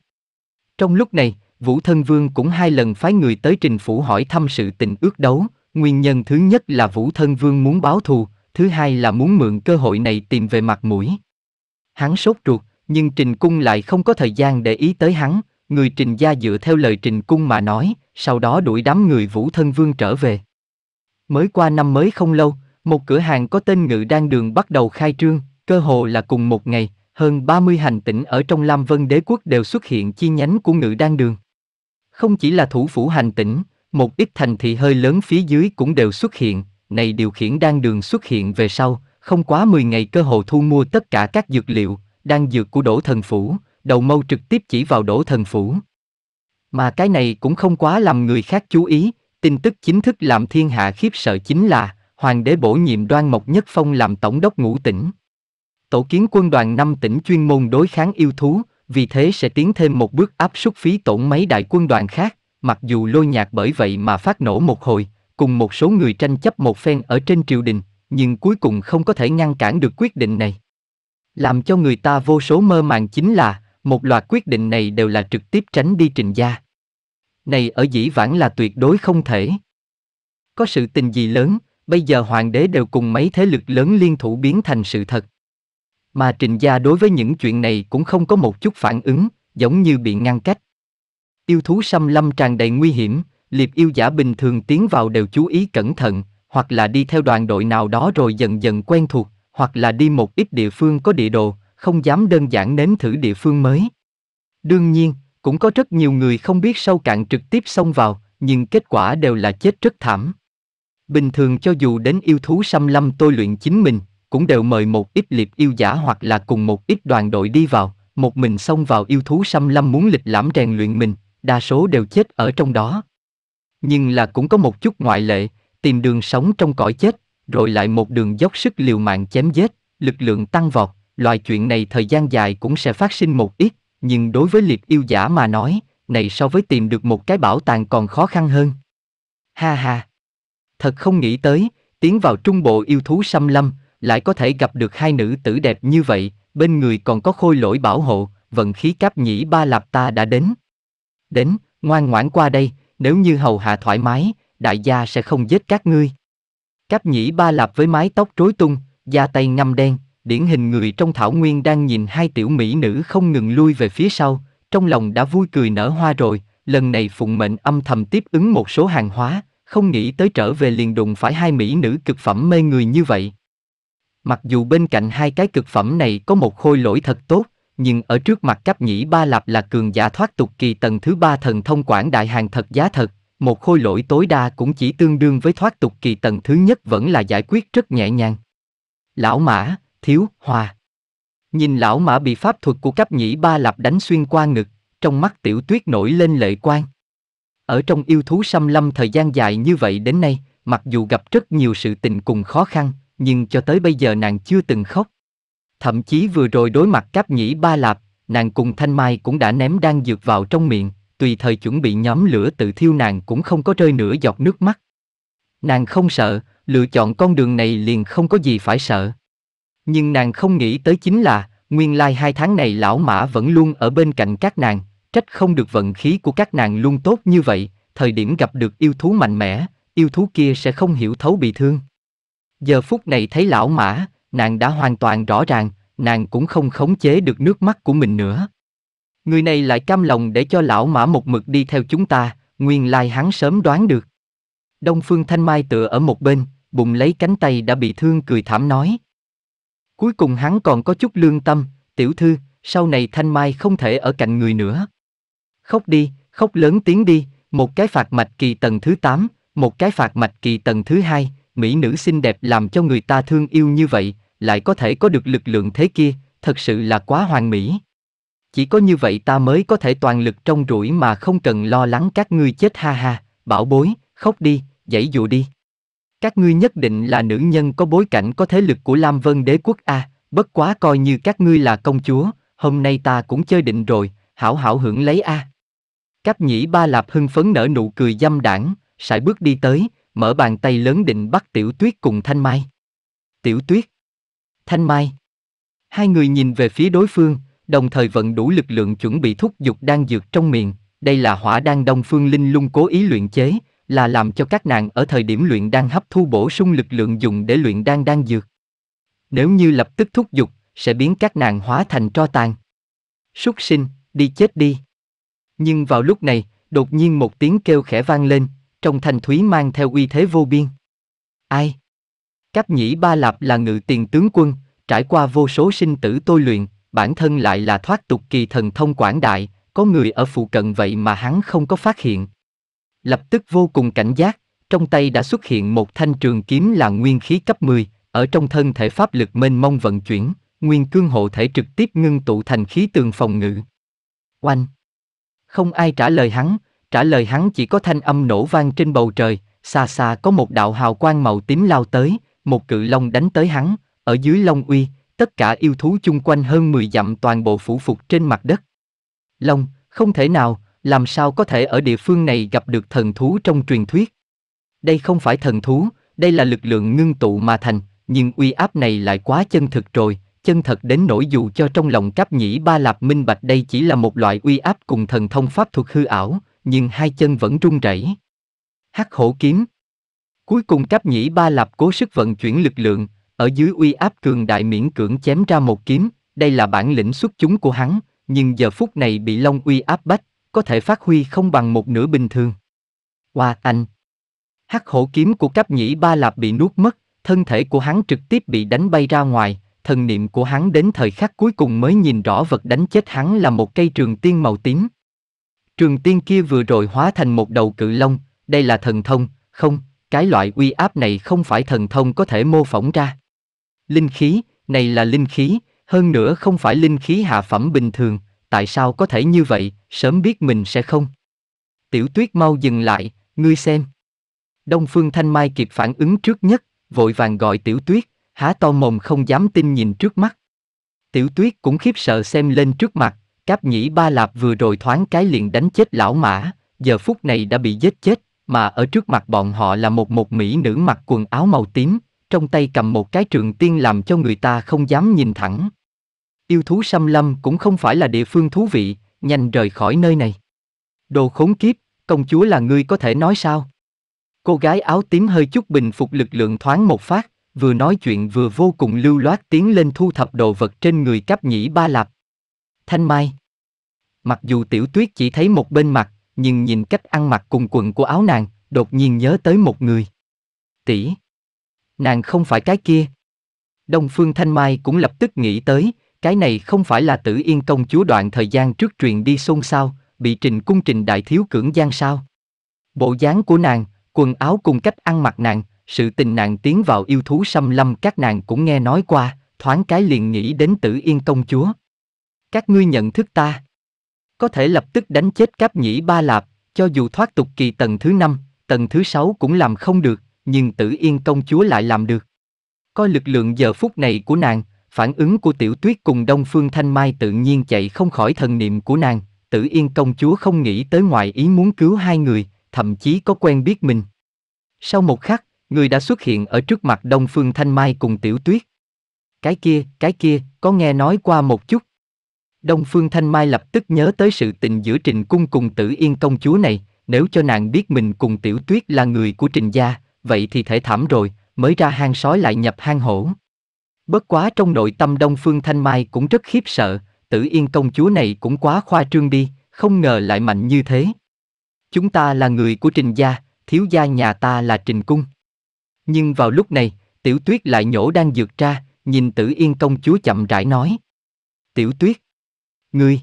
Speaker 1: Trong lúc này, Vũ Thân Vương cũng hai lần phái người tới trình phủ hỏi thăm sự tình ước đấu, nguyên nhân thứ nhất là Vũ Thân Vương muốn báo thù, thứ hai là muốn mượn cơ hội này tìm về mặt mũi. Hắn sốt ruột, nhưng Trình Cung lại không có thời gian để ý tới hắn, người trình gia dựa theo lời trình cung mà nói, sau đó đuổi đám người Vũ Thân Vương trở về. Mới qua năm mới không lâu, một cửa hàng có tên Ngự Đan Đường bắt đầu khai trương, cơ hồ là cùng một ngày, hơn 30 hành tỉnh ở trong Lam Vân Đế Quốc đều xuất hiện chi nhánh của Ngự Đan Đường. Không chỉ là thủ phủ hành tỉnh, một ít thành thị hơi lớn phía dưới cũng đều xuất hiện, này điều khiển đan đường xuất hiện về sau, không quá 10 ngày cơ hồ thu mua tất cả các dược liệu, đan dược của đổ thần phủ, đầu mâu trực tiếp chỉ vào đổ thần phủ. Mà cái này cũng không quá làm người khác chú ý, tin tức chính thức làm thiên hạ khiếp sợ chính là Hoàng đế bổ nhiệm đoan mộc nhất phong làm tổng đốc ngũ tỉnh. Tổ kiến quân đoàn năm tỉnh chuyên môn đối kháng yêu thú, vì thế sẽ tiến thêm một bước áp suất phí tổn mấy đại quân đoàn khác, mặc dù lôi nhạc bởi vậy mà phát nổ một hồi, cùng một số người tranh chấp một phen ở trên triều đình, nhưng cuối cùng không có thể ngăn cản được quyết định này. Làm cho người ta vô số mơ màng chính là, một loạt quyết định này đều là trực tiếp tránh đi trình gia. Này ở dĩ vãng là tuyệt đối không thể. Có sự tình gì lớn, bây giờ hoàng đế đều cùng mấy thế lực lớn liên thủ biến thành sự thật. Mà trình gia đối với những chuyện này cũng không có một chút phản ứng, giống như bị ngăn cách. Yêu thú xâm lâm tràn đầy nguy hiểm, liệp yêu giả bình thường tiến vào đều chú ý cẩn thận, hoặc là đi theo đoàn đội nào đó rồi dần dần quen thuộc, hoặc là đi một ít địa phương có địa đồ, không dám đơn giản nếm thử địa phương mới. Đương nhiên, cũng có rất nhiều người không biết sâu cạn trực tiếp xông vào, nhưng kết quả đều là chết rất thảm. Bình thường cho dù đến yêu thú xăm lâm tôi luyện chính mình, cũng đều mời một ít liệp yêu giả hoặc là cùng một ít đoàn đội đi vào, một mình xông vào yêu thú xăm lâm muốn lịch lãm rèn luyện mình, đa số đều chết ở trong đó. Nhưng là cũng có một chút ngoại lệ, tìm đường sống trong cõi chết, rồi lại một đường dốc sức liều mạng chém giết, lực lượng tăng vọt, loại chuyện này thời gian dài cũng sẽ phát sinh một ít, nhưng đối với liệt yêu giả mà nói, này so với tìm được một cái bảo tàng còn khó khăn hơn. Ha ha! Thật không nghĩ tới, tiến vào trung bộ yêu thú xăm lâm, lại có thể gặp được hai nữ tử đẹp như vậy, bên người còn có khôi lỗi bảo hộ, vận khí cáp nhĩ ba lạp ta đã đến. Đến, ngoan ngoãn qua đây, nếu như hầu hạ thoải mái, đại gia sẽ không giết các ngươi. Cáp nhĩ ba lạp với mái tóc rối tung, da tay ngâm đen, điển hình người trong thảo nguyên đang nhìn hai tiểu mỹ nữ không ngừng lui về phía sau, trong lòng đã vui cười nở hoa rồi, lần này phụng mệnh âm thầm tiếp ứng một số hàng hóa, không nghĩ tới trở về liền đụng phải hai mỹ nữ cực phẩm mê người như vậy. Mặc dù bên cạnh hai cái cực phẩm này có một khôi lỗi thật tốt, nhưng ở trước mặt cấp nhĩ ba lạp là cường giả thoát tục kỳ tầng thứ ba thần thông quảng đại hàng thật giá thật, một khôi lỗi tối đa cũng chỉ tương đương với thoát tục kỳ tầng thứ nhất vẫn là giải quyết rất nhẹ nhàng. Lão Mã, thiếu, hòa. Nhìn lão mã bị pháp thuật của cấp nhĩ ba lạp đánh xuyên qua ngực, trong mắt tiểu tuyết nổi lên lệ quang. Ở trong yêu thú xăm lâm thời gian dài như vậy đến nay, mặc dù gặp rất nhiều sự tình cùng khó khăn, nhưng cho tới bây giờ nàng chưa từng khóc. Thậm chí vừa rồi đối mặt cáp nhĩ ba lạp, nàng cùng thanh mai cũng đã ném đang dược vào trong miệng, tùy thời chuẩn bị nhóm lửa tự thiêu nàng cũng không có rơi nửa giọt nước mắt. Nàng không sợ, lựa chọn con đường này liền không có gì phải sợ. Nhưng nàng không nghĩ tới chính là, nguyên lai hai tháng này lão mã vẫn luôn ở bên cạnh các nàng, trách không được vận khí của các nàng luôn tốt như vậy, thời điểm gặp được yêu thú mạnh mẽ, yêu thú kia sẽ không hiểu thấu bị thương. Giờ phút này thấy lão mã, nàng đã hoàn toàn rõ ràng, nàng cũng không khống chế được nước mắt của mình nữa. Người này lại cam lòng để cho lão mã một mực đi theo chúng ta, nguyên lai hắn sớm đoán được. Đông Phương Thanh Mai tựa ở một bên, bụng lấy cánh tay đã bị thương cười thảm nói. Cuối cùng hắn còn có chút lương tâm, tiểu thư, sau này Thanh Mai không thể ở cạnh người nữa. Khóc đi, khóc lớn tiếng đi, một cái phạt mạch kỳ tầng thứ 8, một cái phạt mạch kỳ tầng thứ 2, mỹ nữ xinh đẹp làm cho người ta thương yêu như vậy, lại có thể có được lực lượng thế kia, thật sự là quá hoàn mỹ. Chỉ có như vậy ta mới có thể toàn lực trong rủi mà không cần lo lắng các ngươi chết ha ha, bảo bối, khóc đi, dãy dụ đi các ngươi nhất định là nữ nhân có bối cảnh có thế lực của Lam Vân đế quốc a, bất quá coi như các ngươi là công chúa, hôm nay ta cũng chơi định rồi, hảo hảo hưởng lấy a. À. Cáp nhĩ ba lạp hưng phấn nở nụ cười dâm đảng, sải bước đi tới, mở bàn tay lớn định bắt tiểu tuyết cùng thanh mai. Tiểu tuyết. Thanh mai. Hai người nhìn về phía đối phương, đồng thời vận đủ lực lượng chuẩn bị thúc dục đang dược trong miệng, đây là hỏa đan đông phương linh lung cố ý luyện chế, là làm cho các nàng ở thời điểm luyện đang hấp thu bổ sung lực lượng dùng để luyện đang đang dược. Nếu như lập tức thúc dục sẽ biến các nàng hóa thành tro tàn. Súc sinh, đi chết đi. Nhưng vào lúc này, đột nhiên một tiếng kêu khẽ vang lên, trong thành thúy mang theo uy thế vô biên. Ai? Cáp nhĩ ba lạp là ngự tiền tướng quân, trải qua vô số sinh tử tôi luyện, bản thân lại là thoát tục kỳ thần thông quảng đại, có người ở phụ cận vậy mà hắn không có phát hiện, lập tức vô cùng cảnh giác, trong tay đã xuất hiện một thanh trường kiếm là nguyên khí cấp 10, ở trong thân thể pháp lực mênh mông vận chuyển, nguyên cương hộ thể trực tiếp ngưng tụ thành khí tường phòng ngự. Oanh! Không ai trả lời hắn, trả lời hắn chỉ có thanh âm nổ vang trên bầu trời, xa xa có một đạo hào quang màu tím lao tới, một cự long đánh tới hắn, ở dưới long uy, tất cả yêu thú chung quanh hơn 10 dặm toàn bộ phủ phục trên mặt đất. Long, không thể nào, làm sao có thể ở địa phương này gặp được thần thú trong truyền thuyết. Đây không phải thần thú, đây là lực lượng ngưng tụ mà thành, nhưng uy áp này lại quá chân thực rồi, chân thật đến nỗi dù cho trong lòng cáp nhĩ ba lạp minh bạch đây chỉ là một loại uy áp cùng thần thông pháp thuật hư ảo, nhưng hai chân vẫn run rẩy. Hắc hổ kiếm Cuối cùng cáp nhĩ ba lạp cố sức vận chuyển lực lượng, ở dưới uy áp cường đại miễn cưỡng chém ra một kiếm, đây là bản lĩnh xuất chúng của hắn, nhưng giờ phút này bị long uy áp bách, có thể phát huy không bằng một nửa bình thường. Hoa anh! Hắc hổ kiếm của cấp nhĩ ba lạp bị nuốt mất, thân thể của hắn trực tiếp bị đánh bay ra ngoài, thần niệm của hắn đến thời khắc cuối cùng mới nhìn rõ vật đánh chết hắn là một cây trường tiên màu tím. Trường tiên kia vừa rồi hóa thành một đầu cự long, đây là thần thông, không, cái loại uy áp này không phải thần thông có thể mô phỏng ra. Linh khí, này là linh khí, hơn nữa không phải linh khí hạ phẩm bình thường, tại sao có thể như vậy, sớm biết mình sẽ không. Tiểu tuyết mau dừng lại, ngươi xem. Đông Phương Thanh Mai kịp phản ứng trước nhất, vội vàng gọi tiểu tuyết, há to mồm không dám tin nhìn trước mắt. Tiểu tuyết cũng khiếp sợ xem lên trước mặt, cáp nhĩ ba lạp vừa rồi thoáng cái liền đánh chết lão mã, giờ phút này đã bị giết chết, mà ở trước mặt bọn họ là một một mỹ nữ mặc quần áo màu tím, trong tay cầm một cái trường tiên làm cho người ta không dám nhìn thẳng. Yêu thú xăm lâm cũng không phải là địa phương thú vị, nhanh rời khỏi nơi này. Đồ khốn kiếp, công chúa là ngươi có thể nói sao? Cô gái áo tím hơi chút bình phục lực lượng thoáng một phát, vừa nói chuyện vừa vô cùng lưu loát tiến lên thu thập đồ vật trên người cáp nhĩ ba lạp. Thanh Mai Mặc dù tiểu tuyết chỉ thấy một bên mặt, nhưng nhìn cách ăn mặc cùng quần của áo nàng, đột nhiên nhớ tới một người. Tỷ Nàng không phải cái kia. Đông Phương Thanh Mai cũng lập tức nghĩ tới, cái này không phải là tử yên công chúa đoạn thời gian trước truyền đi xôn xao, bị trình cung trình đại thiếu cưỡng gian sao. Bộ dáng của nàng, quần áo cùng cách ăn mặc nàng, sự tình nàng tiến vào yêu thú xâm lâm các nàng cũng nghe nói qua, thoáng cái liền nghĩ đến tử yên công chúa. Các ngươi nhận thức ta. Có thể lập tức đánh chết cáp nhĩ ba lạp, cho dù thoát tục kỳ tầng thứ năm, tầng thứ sáu cũng làm không được, nhưng tử yên công chúa lại làm được. Coi lực lượng giờ phút này của nàng, Phản ứng của tiểu tuyết cùng Đông Phương Thanh Mai tự nhiên chạy không khỏi thần niệm của nàng, tử yên công chúa không nghĩ tới ngoài ý muốn cứu hai người, thậm chí có quen biết mình. Sau một khắc, người đã xuất hiện ở trước mặt Đông Phương Thanh Mai cùng tiểu tuyết. Cái kia, cái kia, có nghe nói qua một chút. Đông Phương Thanh Mai lập tức nhớ tới sự tình giữa Trình Cung cùng Tử Yên công chúa này, nếu cho nàng biết mình cùng Tiểu Tuyết là người của Trình gia, vậy thì thể thảm rồi, mới ra hang sói lại nhập hang hổ. Bất quá trong nội tâm Đông Phương Thanh Mai cũng rất khiếp sợ, tử yên công chúa này cũng quá khoa trương đi, không ngờ lại mạnh như thế. Chúng ta là người của trình gia, thiếu gia nhà ta là trình cung. Nhưng vào lúc này, tiểu tuyết lại nhổ đang dược ra, nhìn tử yên công chúa chậm rãi nói. Tiểu tuyết. Ngươi.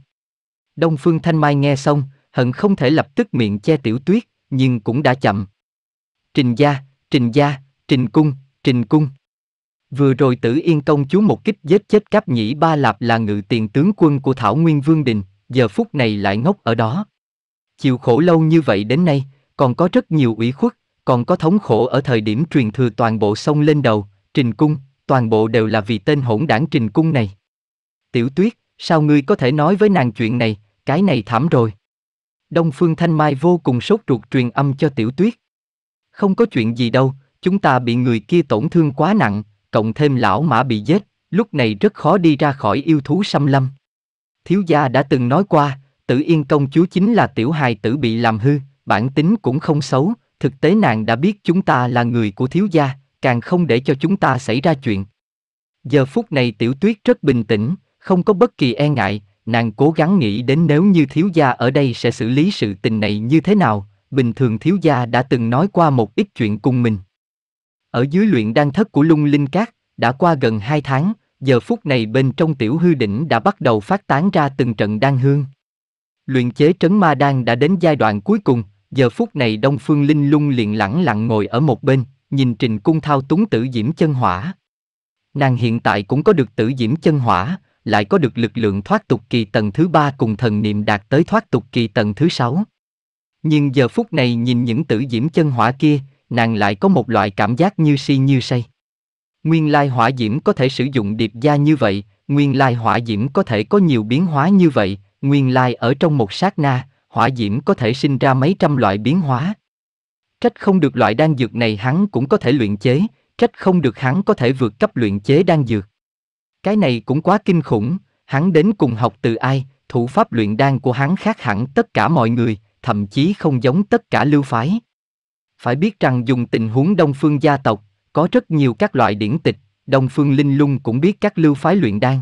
Speaker 1: Đông Phương Thanh Mai nghe xong, hận không thể lập tức miệng che tiểu tuyết, nhưng cũng đã chậm. Trình gia, trình gia, trình cung, trình cung. Vừa rồi tử yên công chúa một kích giết chết cáp nhĩ ba lạp là ngự tiền tướng quân của Thảo Nguyên Vương Đình, giờ phút này lại ngốc ở đó. Chịu khổ lâu như vậy đến nay, còn có rất nhiều ủy khuất, còn có thống khổ ở thời điểm truyền thừa toàn bộ sông lên đầu, trình cung, toàn bộ đều là vì tên hỗn đảng trình cung này. Tiểu tuyết, sao ngươi có thể nói với nàng chuyện này, cái này thảm rồi. Đông Phương Thanh Mai vô cùng sốt ruột truyền âm cho tiểu tuyết. Không có chuyện gì đâu, chúng ta bị người kia tổn thương quá nặng, cộng thêm lão mã bị giết, lúc này rất khó đi ra khỏi yêu thú xâm lâm. Thiếu gia đã từng nói qua, tử yên công chúa chính là tiểu hài tử bị làm hư, bản tính cũng không xấu, thực tế nàng đã biết chúng ta là người của thiếu gia, càng không để cho chúng ta xảy ra chuyện. Giờ phút này tiểu tuyết rất bình tĩnh, không có bất kỳ e ngại, nàng cố gắng nghĩ đến nếu như thiếu gia ở đây sẽ xử lý sự tình này như thế nào, bình thường thiếu gia đã từng nói qua một ít chuyện cùng mình. Ở dưới luyện đan thất của lung linh cát, đã qua gần hai tháng, giờ phút này bên trong tiểu hư đỉnh đã bắt đầu phát tán ra từng trận đan hương. Luyện chế trấn ma đan đã đến giai đoạn cuối cùng, giờ phút này Đông Phương Linh lung liền lẳng lặng ngồi ở một bên, nhìn Trình Cung thao túng tử diễm chân hỏa. Nàng hiện tại cũng có được tử diễm chân hỏa, lại có được lực lượng thoát tục kỳ tầng thứ ba cùng thần niệm đạt tới thoát tục kỳ tầng thứ sáu. Nhưng giờ phút này nhìn những tử diễm chân hỏa kia, nàng lại có một loại cảm giác như si như say. Nguyên lai hỏa diễm có thể sử dụng điệp gia như vậy, nguyên lai hỏa diễm có thể có nhiều biến hóa như vậy, nguyên lai ở trong một sát na, hỏa diễm có thể sinh ra mấy trăm loại biến hóa. Trách không được loại đan dược này hắn cũng có thể luyện chế, trách không được hắn có thể vượt cấp luyện chế đan dược. Cái này cũng quá kinh khủng, hắn đến cùng học từ ai, thủ pháp luyện đan của hắn khác hẳn tất cả mọi người, thậm chí không giống tất cả lưu phái. Phải biết rằng dùng tình huống đông phương gia tộc, có rất nhiều các loại điển tịch, đông phương linh lung cũng biết các lưu phái luyện đan.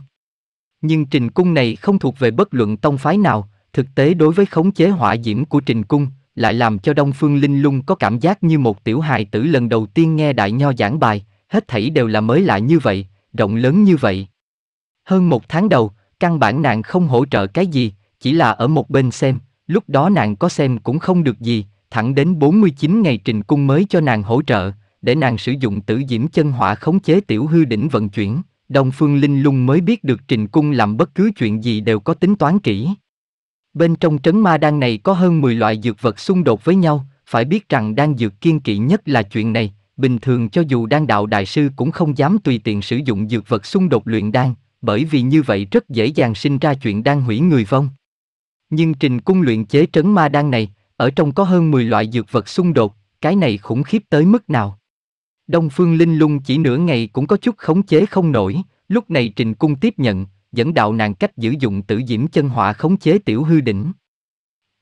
Speaker 1: Nhưng trình cung này không thuộc về bất luận tông phái nào, thực tế đối với khống chế hỏa diễm của trình cung, lại làm cho đông phương linh lung có cảm giác như một tiểu hài tử lần đầu tiên nghe đại nho giảng bài, hết thảy đều là mới lạ như vậy, rộng lớn như vậy. Hơn một tháng đầu, căn bản nàng không hỗ trợ cái gì, chỉ là ở một bên xem, lúc đó nàng có xem cũng không được gì, thẳng đến 49 ngày trình cung mới cho nàng hỗ trợ, để nàng sử dụng tử diễm chân hỏa khống chế tiểu hư đỉnh vận chuyển, Đông Phương Linh Lung mới biết được trình cung làm bất cứ chuyện gì đều có tính toán kỹ. Bên trong trấn ma đan này có hơn 10 loại dược vật xung đột với nhau, phải biết rằng đan dược kiên kỵ nhất là chuyện này, bình thường cho dù đan đạo đại sư cũng không dám tùy tiện sử dụng dược vật xung đột luyện đan, bởi vì như vậy rất dễ dàng sinh ra chuyện đan hủy người vong. Nhưng trình cung luyện chế trấn ma đan này, ở trong có hơn 10 loại dược vật xung đột, cái này khủng khiếp tới mức nào. Đông Phương Linh Lung chỉ nửa ngày cũng có chút khống chế không nổi, lúc này Trình Cung tiếp nhận, dẫn đạo nàng cách giữ dụng tử diễm chân hỏa khống chế tiểu hư đỉnh.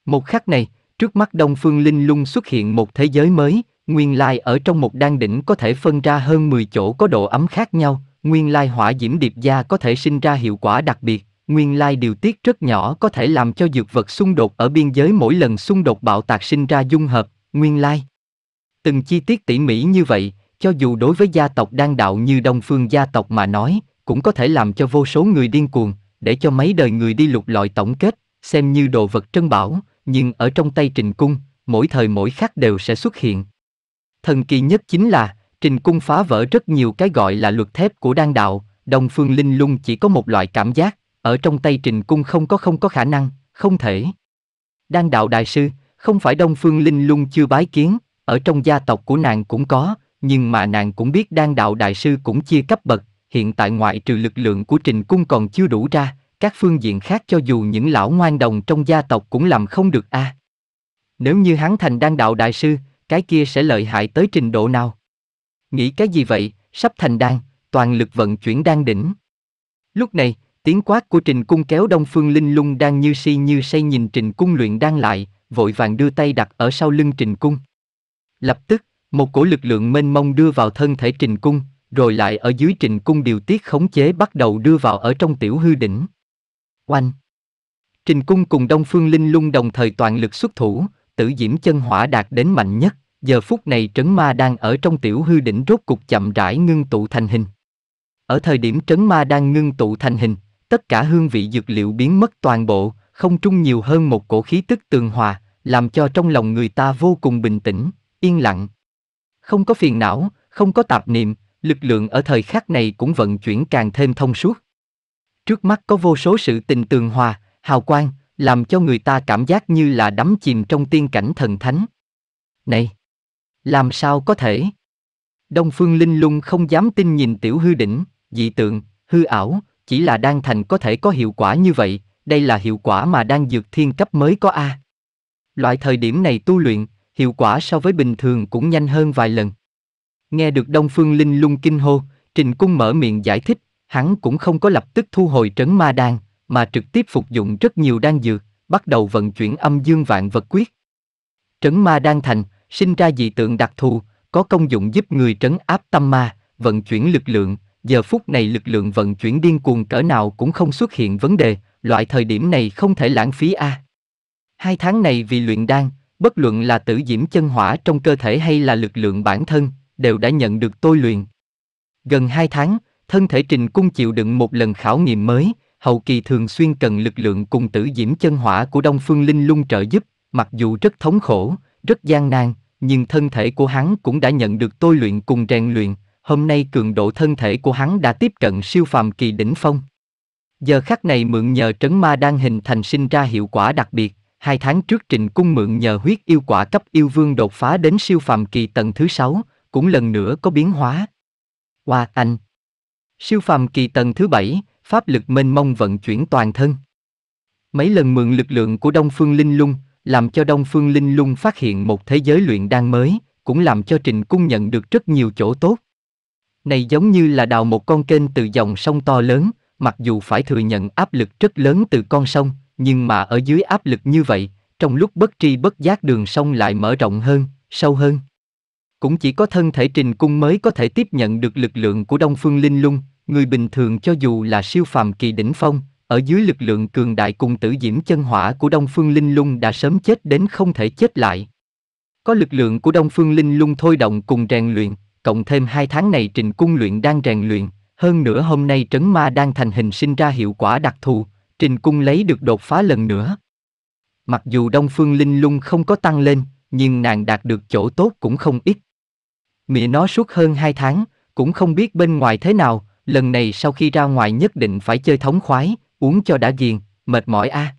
Speaker 1: Một khắc này, trước mắt Đông Phương Linh Lung xuất hiện một thế giới mới, nguyên lai ở trong một đan đỉnh có thể phân ra hơn 10 chỗ có độ ấm khác nhau, nguyên lai hỏa diễm điệp gia có thể sinh ra hiệu quả đặc biệt nguyên lai điều tiết rất nhỏ có thể làm cho dược vật xung đột ở biên giới mỗi lần xung đột bạo tạc sinh ra dung hợp, nguyên lai. Từng chi tiết tỉ mỉ như vậy, cho dù đối với gia tộc đang đạo như Đông Phương gia tộc mà nói, cũng có thể làm cho vô số người điên cuồng, để cho mấy đời người đi lục lọi tổng kết, xem như đồ vật trân bảo, nhưng ở trong tay Trình Cung, mỗi thời mỗi khác đều sẽ xuất hiện. Thần kỳ nhất chính là, Trình Cung phá vỡ rất nhiều cái gọi là luật thép của đan đạo, Đông Phương Linh Lung chỉ có một loại cảm giác, ở trong Tây trình cung không có không có khả năng, không thể. Đan đạo đại sư, không phải Đông Phương Linh luôn chưa bái kiến, ở trong gia tộc của nàng cũng có, nhưng mà nàng cũng biết đan đạo đại sư cũng chia cấp bậc, hiện tại ngoại trừ lực lượng của trình cung còn chưa đủ ra, các phương diện khác cho dù những lão ngoan đồng trong gia tộc cũng làm không được a. À. Nếu như hắn thành đan đạo đại sư, cái kia sẽ lợi hại tới trình độ nào? Nghĩ cái gì vậy, sắp thành đan, toàn lực vận chuyển đan đỉnh. Lúc này, Tiếng quát của Trình Cung kéo Đông Phương Linh Lung đang như si như say nhìn Trình Cung luyện đan lại, vội vàng đưa tay đặt ở sau lưng Trình Cung. Lập tức, một cổ lực lượng mênh mông đưa vào thân thể Trình Cung, rồi lại ở dưới Trình Cung điều tiết khống chế bắt đầu đưa vào ở trong tiểu hư đỉnh. Oanh! Trình Cung cùng Đông Phương Linh Lung đồng thời toàn lực xuất thủ, tử diễm chân hỏa đạt đến mạnh nhất, giờ phút này trấn ma đang ở trong tiểu hư đỉnh rốt cục chậm rãi ngưng tụ thành hình. Ở thời điểm trấn ma đang ngưng tụ thành hình, tất cả hương vị dược liệu biến mất toàn bộ, không trung nhiều hơn một cổ khí tức tường hòa, làm cho trong lòng người ta vô cùng bình tĩnh, yên lặng. Không có phiền não, không có tạp niệm, lực lượng ở thời khắc này cũng vận chuyển càng thêm thông suốt. Trước mắt có vô số sự tình tường hòa, hào quang, làm cho người ta cảm giác như là đắm chìm trong tiên cảnh thần thánh. Này! Làm sao có thể? Đông Phương Linh Lung không dám tin nhìn tiểu hư đỉnh, dị tượng, hư ảo, chỉ là đan thành có thể có hiệu quả như vậy, đây là hiệu quả mà đan dược thiên cấp mới có a. Loại thời điểm này tu luyện, hiệu quả so với bình thường cũng nhanh hơn vài lần. Nghe được Đông Phương Linh lung kinh hô, Trình Cung mở miệng giải thích, hắn cũng không có lập tức thu hồi trấn ma đan, mà trực tiếp phục dụng rất nhiều đan dược, bắt đầu vận chuyển âm dương vạn vật quyết. Trấn ma đan thành, sinh ra dị tượng đặc thù, có công dụng giúp người trấn áp tâm ma, vận chuyển lực lượng, giờ phút này lực lượng vận chuyển điên cuồng cỡ nào cũng không xuất hiện vấn đề, loại thời điểm này không thể lãng phí a. À. Hai tháng này vì luyện đan, bất luận là tử diễm chân hỏa trong cơ thể hay là lực lượng bản thân, đều đã nhận được tôi luyện. Gần hai tháng, thân thể trình cung chịu đựng một lần khảo nghiệm mới, hậu kỳ thường xuyên cần lực lượng cùng tử diễm chân hỏa của Đông Phương Linh Lung trợ giúp, mặc dù rất thống khổ, rất gian nan, nhưng thân thể của hắn cũng đã nhận được tôi luyện cùng rèn luyện, hôm nay cường độ thân thể của hắn đã tiếp cận siêu phàm kỳ đỉnh phong. Giờ khắc này mượn nhờ trấn ma đang hình thành sinh ra hiệu quả đặc biệt, hai tháng trước trình cung mượn nhờ huyết yêu quả cấp yêu vương đột phá đến siêu phàm kỳ tầng thứ sáu, cũng lần nữa có biến hóa. Hoa wow, anh! Siêu phàm kỳ tầng thứ bảy, pháp lực mênh mông vận chuyển toàn thân. Mấy lần mượn lực lượng của Đông Phương Linh Lung, làm cho Đông Phương Linh Lung phát hiện một thế giới luyện đan mới, cũng làm cho Trình Cung nhận được rất nhiều chỗ tốt này giống như là đào một con kênh từ dòng sông to lớn, mặc dù phải thừa nhận áp lực rất lớn từ con sông, nhưng mà ở dưới áp lực như vậy, trong lúc bất tri bất giác đường sông lại mở rộng hơn, sâu hơn. Cũng chỉ có thân thể trình cung mới có thể tiếp nhận được lực lượng của Đông Phương Linh Lung, người bình thường cho dù là siêu phàm kỳ đỉnh phong, ở dưới lực lượng cường đại cùng tử diễm chân hỏa của Đông Phương Linh Lung đã sớm chết đến không thể chết lại. Có lực lượng của Đông Phương Linh Lung thôi động cùng rèn luyện, cộng thêm hai tháng này trình cung luyện đang rèn luyện, hơn nữa hôm nay trấn ma đang thành hình sinh ra hiệu quả đặc thù, trình cung lấy được đột phá lần nữa. Mặc dù Đông Phương Linh Lung không có tăng lên, nhưng nàng đạt được chỗ tốt cũng không ít. Mẹ nó suốt hơn hai tháng, cũng không biết bên ngoài thế nào, lần này sau khi ra ngoài nhất định phải chơi thống khoái, uống cho đã ghiền, mệt mỏi a. À.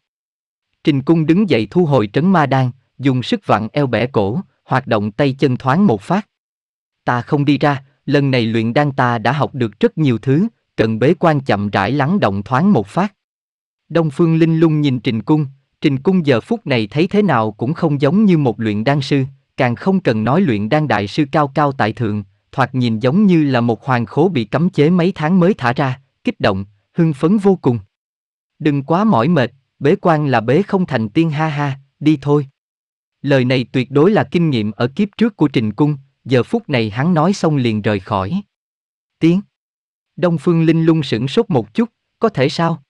Speaker 1: Trình cung đứng dậy thu hồi trấn ma đan, dùng sức vặn eo bẻ cổ, hoạt động tay chân thoáng một phát ta không đi ra, lần này luyện đan ta đã học được rất nhiều thứ, cần bế quan chậm rãi lắng động thoáng một phát. Đông Phương Linh lung nhìn Trình Cung, Trình Cung giờ phút này thấy thế nào cũng không giống như một luyện đan sư, càng không cần nói luyện đan đại sư cao cao tại thượng, thoạt nhìn giống như là một hoàng khố bị cấm chế mấy tháng mới thả ra, kích động, hưng phấn vô cùng. Đừng quá mỏi mệt, bế quan là bế không thành tiên ha ha, đi thôi. Lời này tuyệt đối là kinh nghiệm ở kiếp trước của Trình Cung, giờ phút này hắn nói xong liền rời khỏi. Tiếng. Đông Phương Linh lung sửng sốt một chút, có thể sao?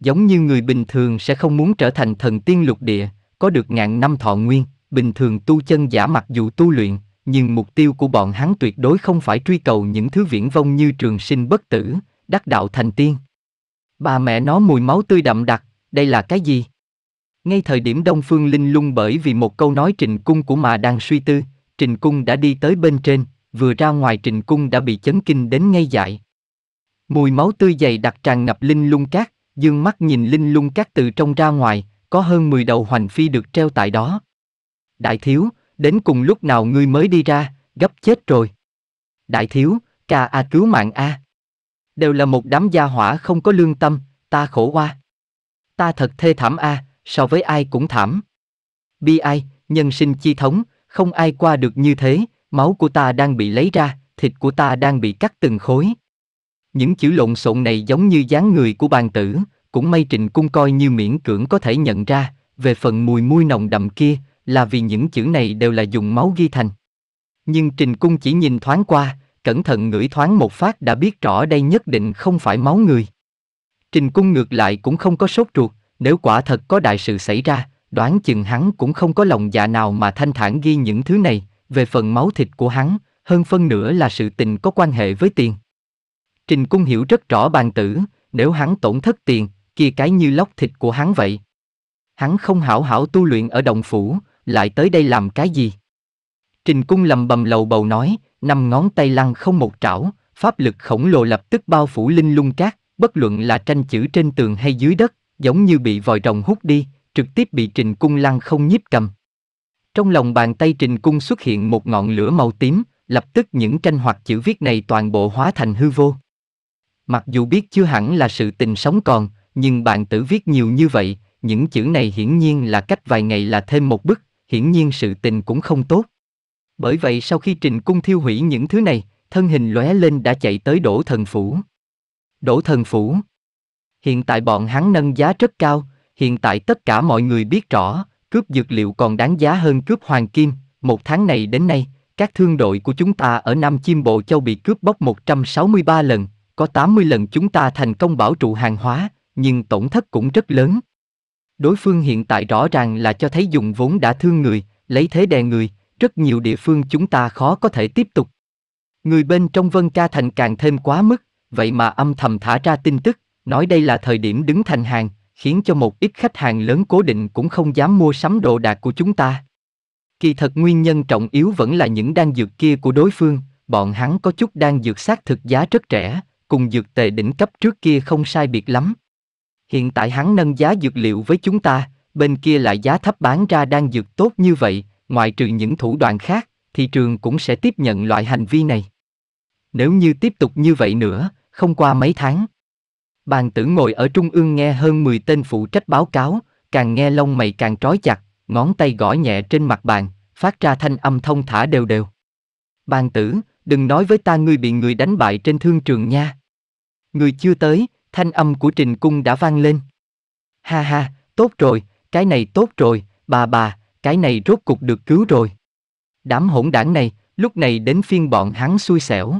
Speaker 1: Giống như người bình thường sẽ không muốn trở thành thần tiên lục địa, có được ngàn năm thọ nguyên, bình thường tu chân giả mặc dù tu luyện, nhưng mục tiêu của bọn hắn tuyệt đối không phải truy cầu những thứ viễn vông như trường sinh bất tử, đắc đạo thành tiên. Bà mẹ nó mùi máu tươi đậm đặc, đây là cái gì? Ngay thời điểm Đông Phương Linh lung bởi vì một câu nói trình cung của mà đang suy tư, Trình Cung đã đi tới bên trên, vừa ra ngoài Trình Cung đã bị chấn kinh đến ngay dại. Mùi máu tươi dày đặc tràn ngập linh lung cát, dương mắt nhìn linh lung cát từ trong ra ngoài, có hơn 10 đầu hoành phi được treo tại đó. Đại thiếu, đến cùng lúc nào ngươi mới đi ra, gấp chết rồi. Đại thiếu, ca a cứu mạng a. Đều là một đám gia hỏa không có lương tâm, ta khổ qua. Ta thật thê thảm a, so với ai cũng thảm. Bi ai, nhân sinh chi thống, không ai qua được như thế, máu của ta đang bị lấy ra, thịt của ta đang bị cắt từng khối. Những chữ lộn xộn này giống như dáng người của bàn tử, cũng may trình cung coi như miễn cưỡng có thể nhận ra, về phần mùi mui nồng đậm kia, là vì những chữ này đều là dùng máu ghi thành. Nhưng trình cung chỉ nhìn thoáng qua, cẩn thận ngửi thoáng một phát đã biết rõ đây nhất định không phải máu người. Trình cung ngược lại cũng không có sốt ruột, nếu quả thật có đại sự xảy ra, đoán chừng hắn cũng không có lòng dạ nào mà thanh thản ghi những thứ này, về phần máu thịt của hắn, hơn phân nửa là sự tình có quan hệ với tiền. Trình Cung hiểu rất rõ bàn tử, nếu hắn tổn thất tiền, kia cái như lóc thịt của hắn vậy. Hắn không hảo hảo tu luyện ở đồng phủ, lại tới đây làm cái gì? Trình Cung lầm bầm lầu bầu nói, năm ngón tay lăn không một trảo, pháp lực khổng lồ lập tức bao phủ linh lung cát, bất luận là tranh chữ trên tường hay dưới đất, giống như bị vòi rồng hút đi, trực tiếp bị Trình Cung lăng không nhíp cầm. Trong lòng bàn tay Trình Cung xuất hiện một ngọn lửa màu tím, lập tức những tranh hoặc chữ viết này toàn bộ hóa thành hư vô. Mặc dù biết chưa hẳn là sự tình sống còn, nhưng bạn tử viết nhiều như vậy, những chữ này hiển nhiên là cách vài ngày là thêm một bức, hiển nhiên sự tình cũng không tốt. Bởi vậy sau khi Trình Cung thiêu hủy những thứ này, thân hình lóe lên đã chạy tới đổ Thần Phủ. đổ Thần Phủ Hiện tại bọn hắn nâng giá rất cao, Hiện tại tất cả mọi người biết rõ, cướp dược liệu còn đáng giá hơn cướp hoàng kim. Một tháng này đến nay, các thương đội của chúng ta ở Nam Chiêm Bộ Châu bị cướp bóc 163 lần, có 80 lần chúng ta thành công bảo trụ hàng hóa, nhưng tổn thất cũng rất lớn. Đối phương hiện tại rõ ràng là cho thấy dùng vốn đã thương người, lấy thế đè người, rất nhiều địa phương chúng ta khó có thể tiếp tục. Người bên trong Vân Ca Thành càng thêm quá mức, vậy mà âm thầm thả ra tin tức, nói đây là thời điểm đứng thành hàng, khiến cho một ít khách hàng lớn cố định cũng không dám mua sắm đồ đạc của chúng ta. Kỳ thật nguyên nhân trọng yếu vẫn là những đan dược kia của đối phương, bọn hắn có chút đan dược xác thực giá rất rẻ, cùng dược tề đỉnh cấp trước kia không sai biệt lắm. Hiện tại hắn nâng giá dược liệu với chúng ta, bên kia lại giá thấp bán ra đan dược tốt như vậy, ngoại trừ những thủ đoạn khác, thị trường cũng sẽ tiếp nhận loại hành vi này. Nếu như tiếp tục như vậy nữa, không qua mấy tháng, Bàn tử ngồi ở trung ương nghe hơn 10 tên phụ trách báo cáo, càng nghe lông mày càng trói chặt, ngón tay gõ nhẹ trên mặt bàn, phát ra thanh âm thông thả đều đều. Bàn tử, đừng nói với ta ngươi bị người đánh bại trên thương trường nha. Người chưa tới, thanh âm của trình cung đã vang lên. Ha ha, tốt rồi, cái này tốt rồi, bà bà, cái này rốt cục được cứu rồi. Đám hỗn đảng này, lúc này đến phiên bọn hắn xui xẻo.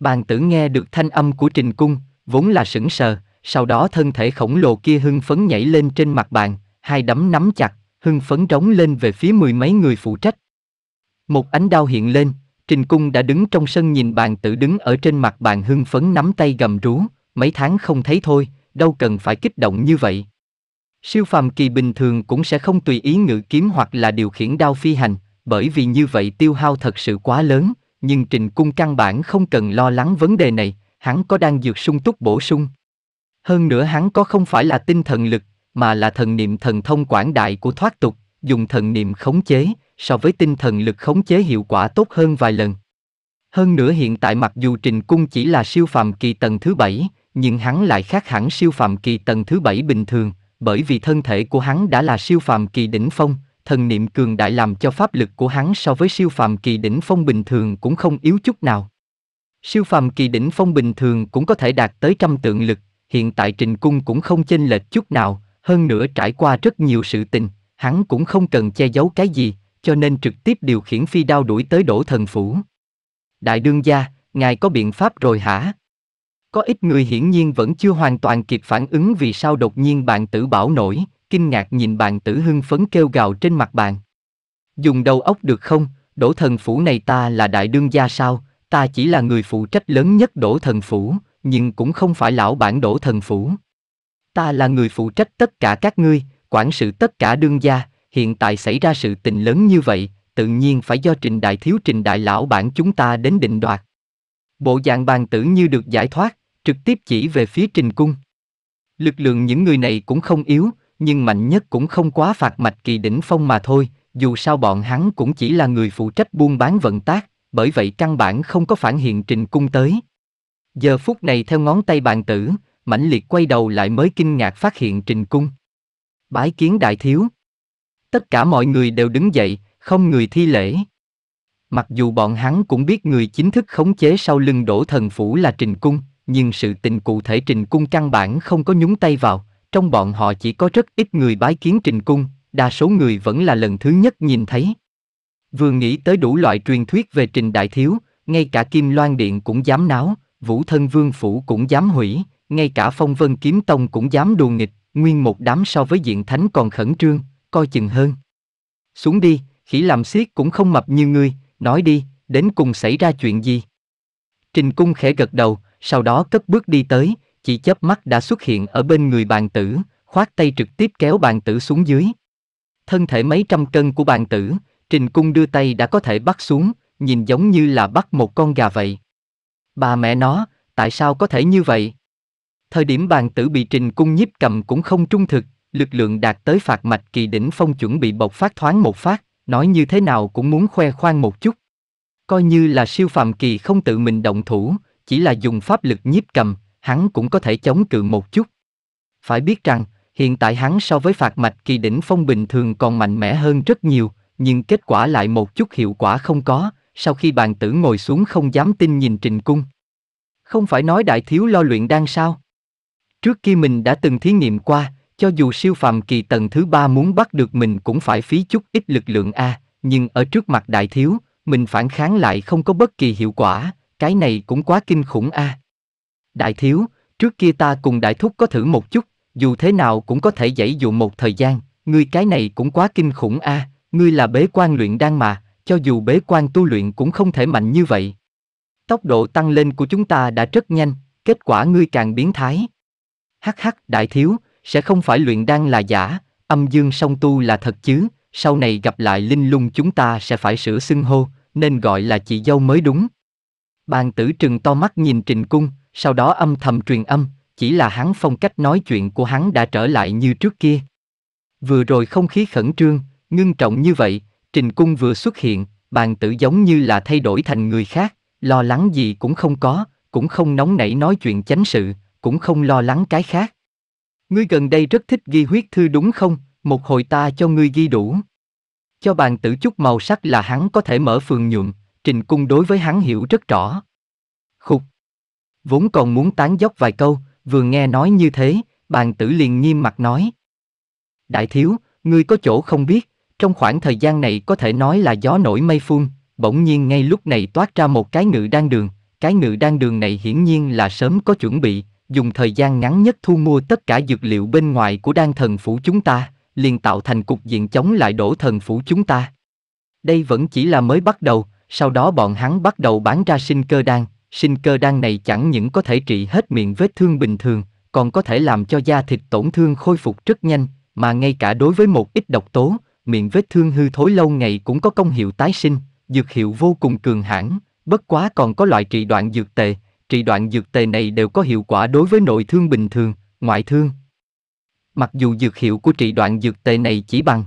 Speaker 1: Bàn tử nghe được thanh âm của trình cung, vốn là sững sờ, sau đó thân thể khổng lồ kia hưng phấn nhảy lên trên mặt bàn, hai đấm nắm chặt, hưng phấn trống lên về phía mười mấy người phụ trách. Một ánh đao hiện lên, Trình Cung đã đứng trong sân nhìn bàn tử đứng ở trên mặt bàn hưng phấn nắm tay gầm rú, mấy tháng không thấy thôi, đâu cần phải kích động như vậy. Siêu phàm kỳ bình thường cũng sẽ không tùy ý ngự kiếm hoặc là điều khiển đao phi hành, bởi vì như vậy tiêu hao thật sự quá lớn, nhưng Trình Cung căn bản không cần lo lắng vấn đề này, hắn có đang dược sung túc bổ sung. Hơn nữa hắn có không phải là tinh thần lực, mà là thần niệm thần thông quảng đại của thoát tục, dùng thần niệm khống chế, so với tinh thần lực khống chế hiệu quả tốt hơn vài lần. Hơn nữa hiện tại mặc dù Trình Cung chỉ là siêu phàm kỳ tầng thứ bảy, nhưng hắn lại khác hẳn siêu phàm kỳ tầng thứ bảy bình thường, bởi vì thân thể của hắn đã là siêu phàm kỳ đỉnh phong, thần niệm cường đại làm cho pháp lực của hắn so với siêu phàm kỳ đỉnh phong bình thường cũng không yếu chút nào. Siêu phàm kỳ đỉnh phong bình thường cũng có thể đạt tới trăm tượng lực, hiện tại Trình Cung cũng không chênh lệch chút nào, hơn nữa trải qua rất nhiều sự tình, hắn cũng không cần che giấu cái gì, cho nên trực tiếp điều khiển phi đao đuổi tới đổ thần phủ. Đại đương gia, ngài có biện pháp rồi hả? Có ít người hiển nhiên vẫn chưa hoàn toàn kịp phản ứng vì sao đột nhiên bạn tử bảo nổi, kinh ngạc nhìn bạn tử hưng phấn kêu gào trên mặt bạn. Dùng đầu óc được không, đổ thần phủ này ta là đại đương gia sao, ta chỉ là người phụ trách lớn nhất đổ thần phủ, nhưng cũng không phải lão bản đổ thần phủ. Ta là người phụ trách tất cả các ngươi, quản sự tất cả đương gia, hiện tại xảy ra sự tình lớn như vậy, tự nhiên phải do trình đại thiếu trình đại lão bản chúng ta đến định đoạt. Bộ dạng bàn tử như được giải thoát, trực tiếp chỉ về phía trình cung. Lực lượng những người này cũng không yếu, nhưng mạnh nhất cũng không quá phạt mạch kỳ đỉnh phong mà thôi, dù sao bọn hắn cũng chỉ là người phụ trách buôn bán vận tác, bởi vậy căn bản không có phản hiện trình cung tới. Giờ phút này theo ngón tay bàn tử, mãnh liệt quay đầu lại mới kinh ngạc phát hiện trình cung. Bái kiến đại thiếu. Tất cả mọi người đều đứng dậy, không người thi lễ. Mặc dù bọn hắn cũng biết người chính thức khống chế sau lưng đổ thần phủ là trình cung, nhưng sự tình cụ thể trình cung căn bản không có nhúng tay vào, trong bọn họ chỉ có rất ít người bái kiến trình cung, đa số người vẫn là lần thứ nhất nhìn thấy. Vừa nghĩ tới đủ loại truyền thuyết về Trình Đại Thiếu, ngay cả Kim Loan Điện cũng dám náo, Vũ Thân Vương Phủ cũng dám hủy, ngay cả Phong Vân Kiếm Tông cũng dám đùa nghịch, nguyên một đám so với diện thánh còn khẩn trương, coi chừng hơn. Xuống đi, khỉ làm xiết cũng không mập như ngươi, nói đi, đến cùng xảy ra chuyện gì? Trình cung khẽ gật đầu, sau đó cất bước đi tới, chỉ chớp mắt đã xuất hiện ở bên người bàn tử, khoát tay trực tiếp kéo bàn tử xuống dưới. Thân thể mấy trăm cân của bàn tử, Trình Cung đưa tay đã có thể bắt xuống, nhìn giống như là bắt một con gà vậy. Bà mẹ nó, tại sao có thể như vậy? Thời điểm bàn tử bị Trình Cung nhíp cầm cũng không trung thực, lực lượng đạt tới phạt mạch kỳ đỉnh phong chuẩn bị bộc phát thoáng một phát, nói như thế nào cũng muốn khoe khoang một chút. Coi như là siêu phàm kỳ không tự mình động thủ, chỉ là dùng pháp lực nhíp cầm, hắn cũng có thể chống cự một chút. Phải biết rằng, hiện tại hắn so với phạt mạch kỳ đỉnh phong bình thường còn mạnh mẽ hơn rất nhiều, nhưng kết quả lại một chút hiệu quả không có, sau khi bàn tử ngồi xuống không dám tin nhìn Trình Cung. Không phải nói đại thiếu lo luyện đan sao? Trước kia mình đã từng thí nghiệm qua, cho dù siêu phàm kỳ tầng thứ ba muốn bắt được mình cũng phải phí chút ít lực lượng A, nhưng ở trước mặt đại thiếu, mình phản kháng lại không có bất kỳ hiệu quả, cái này cũng quá kinh khủng A. Đại thiếu, trước kia ta cùng đại thúc có thử một chút, dù thế nào cũng có thể dãy dụ một thời gian, ngươi cái này cũng quá kinh khủng A, Ngươi là bế quan luyện đan mà, cho dù bế quan tu luyện cũng không thể mạnh như vậy. Tốc độ tăng lên của chúng ta đã rất nhanh, kết quả ngươi càng biến thái. Hắc hắc, đại thiếu, sẽ không phải luyện đan là giả, âm dương song tu là thật chứ, sau này gặp lại linh lung chúng ta sẽ phải sửa xưng hô, nên gọi là chị dâu mới đúng. Bàn tử trừng to mắt nhìn Trình Cung, sau đó âm thầm truyền âm, chỉ là hắn phong cách nói chuyện của hắn đã trở lại như trước kia. Vừa rồi không khí khẩn trương, Ngưng trọng như vậy, Trình Cung vừa xuất hiện, bàn tử giống như là thay đổi thành người khác, lo lắng gì cũng không có, cũng không nóng nảy nói chuyện chánh sự, cũng không lo lắng cái khác. Ngươi gần đây rất thích ghi huyết thư đúng không, một hồi ta cho ngươi ghi đủ. Cho bàn tử chút màu sắc là hắn có thể mở phường nhuộm, Trình Cung đối với hắn hiểu rất rõ. Khục. Vốn còn muốn tán dốc vài câu, vừa nghe nói như thế, bàn tử liền nghiêm mặt nói. Đại thiếu, ngươi có chỗ không biết, trong khoảng thời gian này có thể nói là gió nổi mây phun, bỗng nhiên ngay lúc này toát ra một cái ngự đan đường, cái ngự đan đường này hiển nhiên là sớm có chuẩn bị, dùng thời gian ngắn nhất thu mua tất cả dược liệu bên ngoài của đan thần phủ chúng ta, liền tạo thành cục diện chống lại đổ thần phủ chúng ta. Đây vẫn chỉ là mới bắt đầu, sau đó bọn hắn bắt đầu bán ra sinh cơ đan, sinh cơ đan này chẳng những có thể trị hết miệng vết thương bình thường, còn có thể làm cho da thịt tổn thương khôi phục rất nhanh, mà ngay cả đối với một ít độc tố, miệng vết thương hư thối lâu ngày cũng có công hiệu tái sinh, dược hiệu vô cùng cường hãn, bất quá còn có loại trị đoạn dược tề, trị đoạn dược tề này đều có hiệu quả đối với nội thương bình thường, ngoại thương. Mặc dù dược hiệu của trị đoạn dược tề này chỉ bằng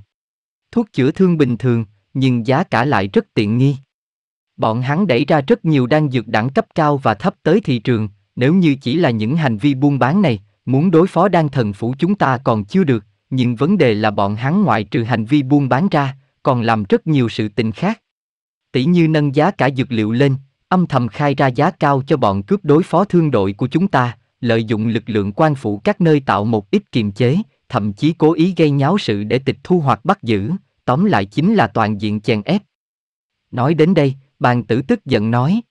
Speaker 1: thuốc chữa thương bình thường, nhưng giá cả lại rất tiện nghi. Bọn hắn đẩy ra rất nhiều đan dược đẳng cấp cao và thấp tới thị trường, nếu như chỉ là những hành vi buôn bán này, muốn đối phó đan thần phủ chúng ta còn chưa được, nhưng vấn đề là bọn hắn ngoại trừ hành vi buôn bán ra, còn làm rất nhiều sự tình khác. Tỷ như nâng giá cả dược liệu lên, âm thầm khai ra giá cao cho bọn cướp đối phó thương đội của chúng ta, lợi dụng lực lượng quan phủ các nơi tạo một ít kiềm chế, thậm chí cố ý gây nháo sự để tịch thu hoặc bắt giữ, tóm lại chính là toàn diện chèn ép. Nói đến đây, bàn tử tức giận nói.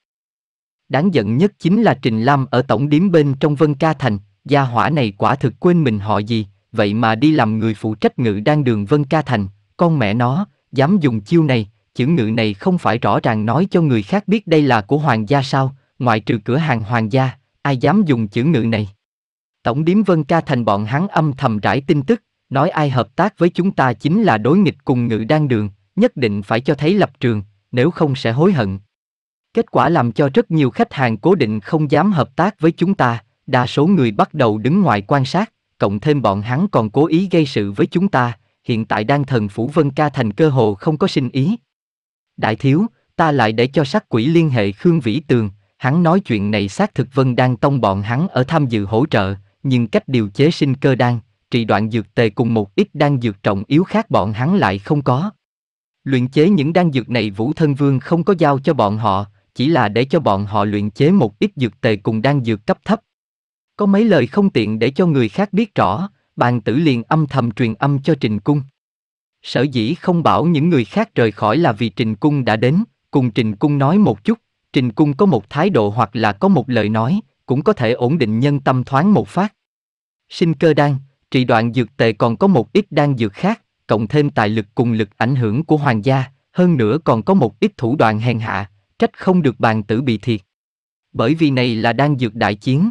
Speaker 1: Đáng giận nhất chính là Trình Lam ở tổng điếm bên trong Vân Ca Thành, gia hỏa này quả thực quên mình họ gì, vậy mà đi làm người phụ trách ngự đang đường Vân Ca Thành, con mẹ nó, dám dùng chiêu này, chữ ngự này không phải rõ ràng nói cho người khác biết đây là của hoàng gia sao, ngoại trừ cửa hàng hoàng gia, ai dám dùng chữ ngự này. Tổng điếm Vân Ca Thành bọn hắn âm thầm rải tin tức, nói ai hợp tác với chúng ta chính là đối nghịch cùng ngự đang đường, nhất định phải cho thấy lập trường, nếu không sẽ hối hận. Kết quả làm cho rất nhiều khách hàng cố định không dám hợp tác với chúng ta, đa số người bắt đầu đứng ngoài quan sát cộng thêm bọn hắn còn cố ý gây sự với chúng ta, hiện tại đang thần phủ Vân Ca thành cơ hồ không có sinh ý. Đại thiếu, ta lại để cho sát quỷ liên hệ Khương Vĩ Tường, hắn nói chuyện này xác thực Vân đang tông bọn hắn ở tham dự hỗ trợ, nhưng cách điều chế sinh cơ đan, trị đoạn dược tề cùng một ít đan dược trọng yếu khác bọn hắn lại không có. Luyện chế những đan dược này Vũ Thân Vương không có giao cho bọn họ, chỉ là để cho bọn họ luyện chế một ít dược tề cùng đan dược cấp thấp, có mấy lời không tiện để cho người khác biết rõ, bàn tử liền âm thầm truyền âm cho Trình Cung. Sở dĩ không bảo những người khác rời khỏi là vì Trình Cung đã đến, cùng Trình Cung nói một chút, Trình Cung có một thái độ hoặc là có một lời nói, cũng có thể ổn định nhân tâm thoáng một phát. Sinh cơ đan, trị đoạn dược tệ còn có một ít đan dược khác, cộng thêm tài lực cùng lực ảnh hưởng của hoàng gia, hơn nữa còn có một ít thủ đoạn hèn hạ, trách không được bàn tử bị thiệt. Bởi vì này là đan dược đại chiến,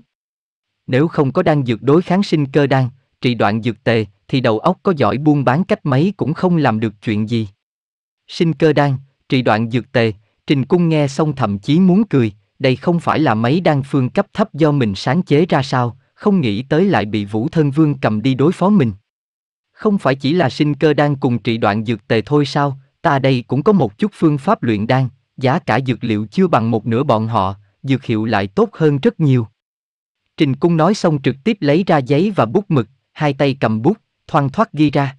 Speaker 1: nếu không có đang dược đối kháng sinh cơ đan, trị đoạn dược tề, thì đầu óc có giỏi buôn bán cách mấy cũng không làm được chuyện gì. Sinh cơ đan, trị đoạn dược tề, Trình Cung nghe xong thậm chí muốn cười, đây không phải là mấy đan phương cấp thấp do mình sáng chế ra sao, không nghĩ tới lại bị Vũ Thân Vương cầm đi đối phó mình. Không phải chỉ là sinh cơ đan cùng trị đoạn dược tề thôi sao, ta đây cũng có một chút phương pháp luyện đan, giá cả dược liệu chưa bằng một nửa bọn họ, dược hiệu lại tốt hơn rất nhiều. Trình Cung nói xong trực tiếp lấy ra giấy và bút mực, hai tay cầm bút, thoăn thoát ghi ra.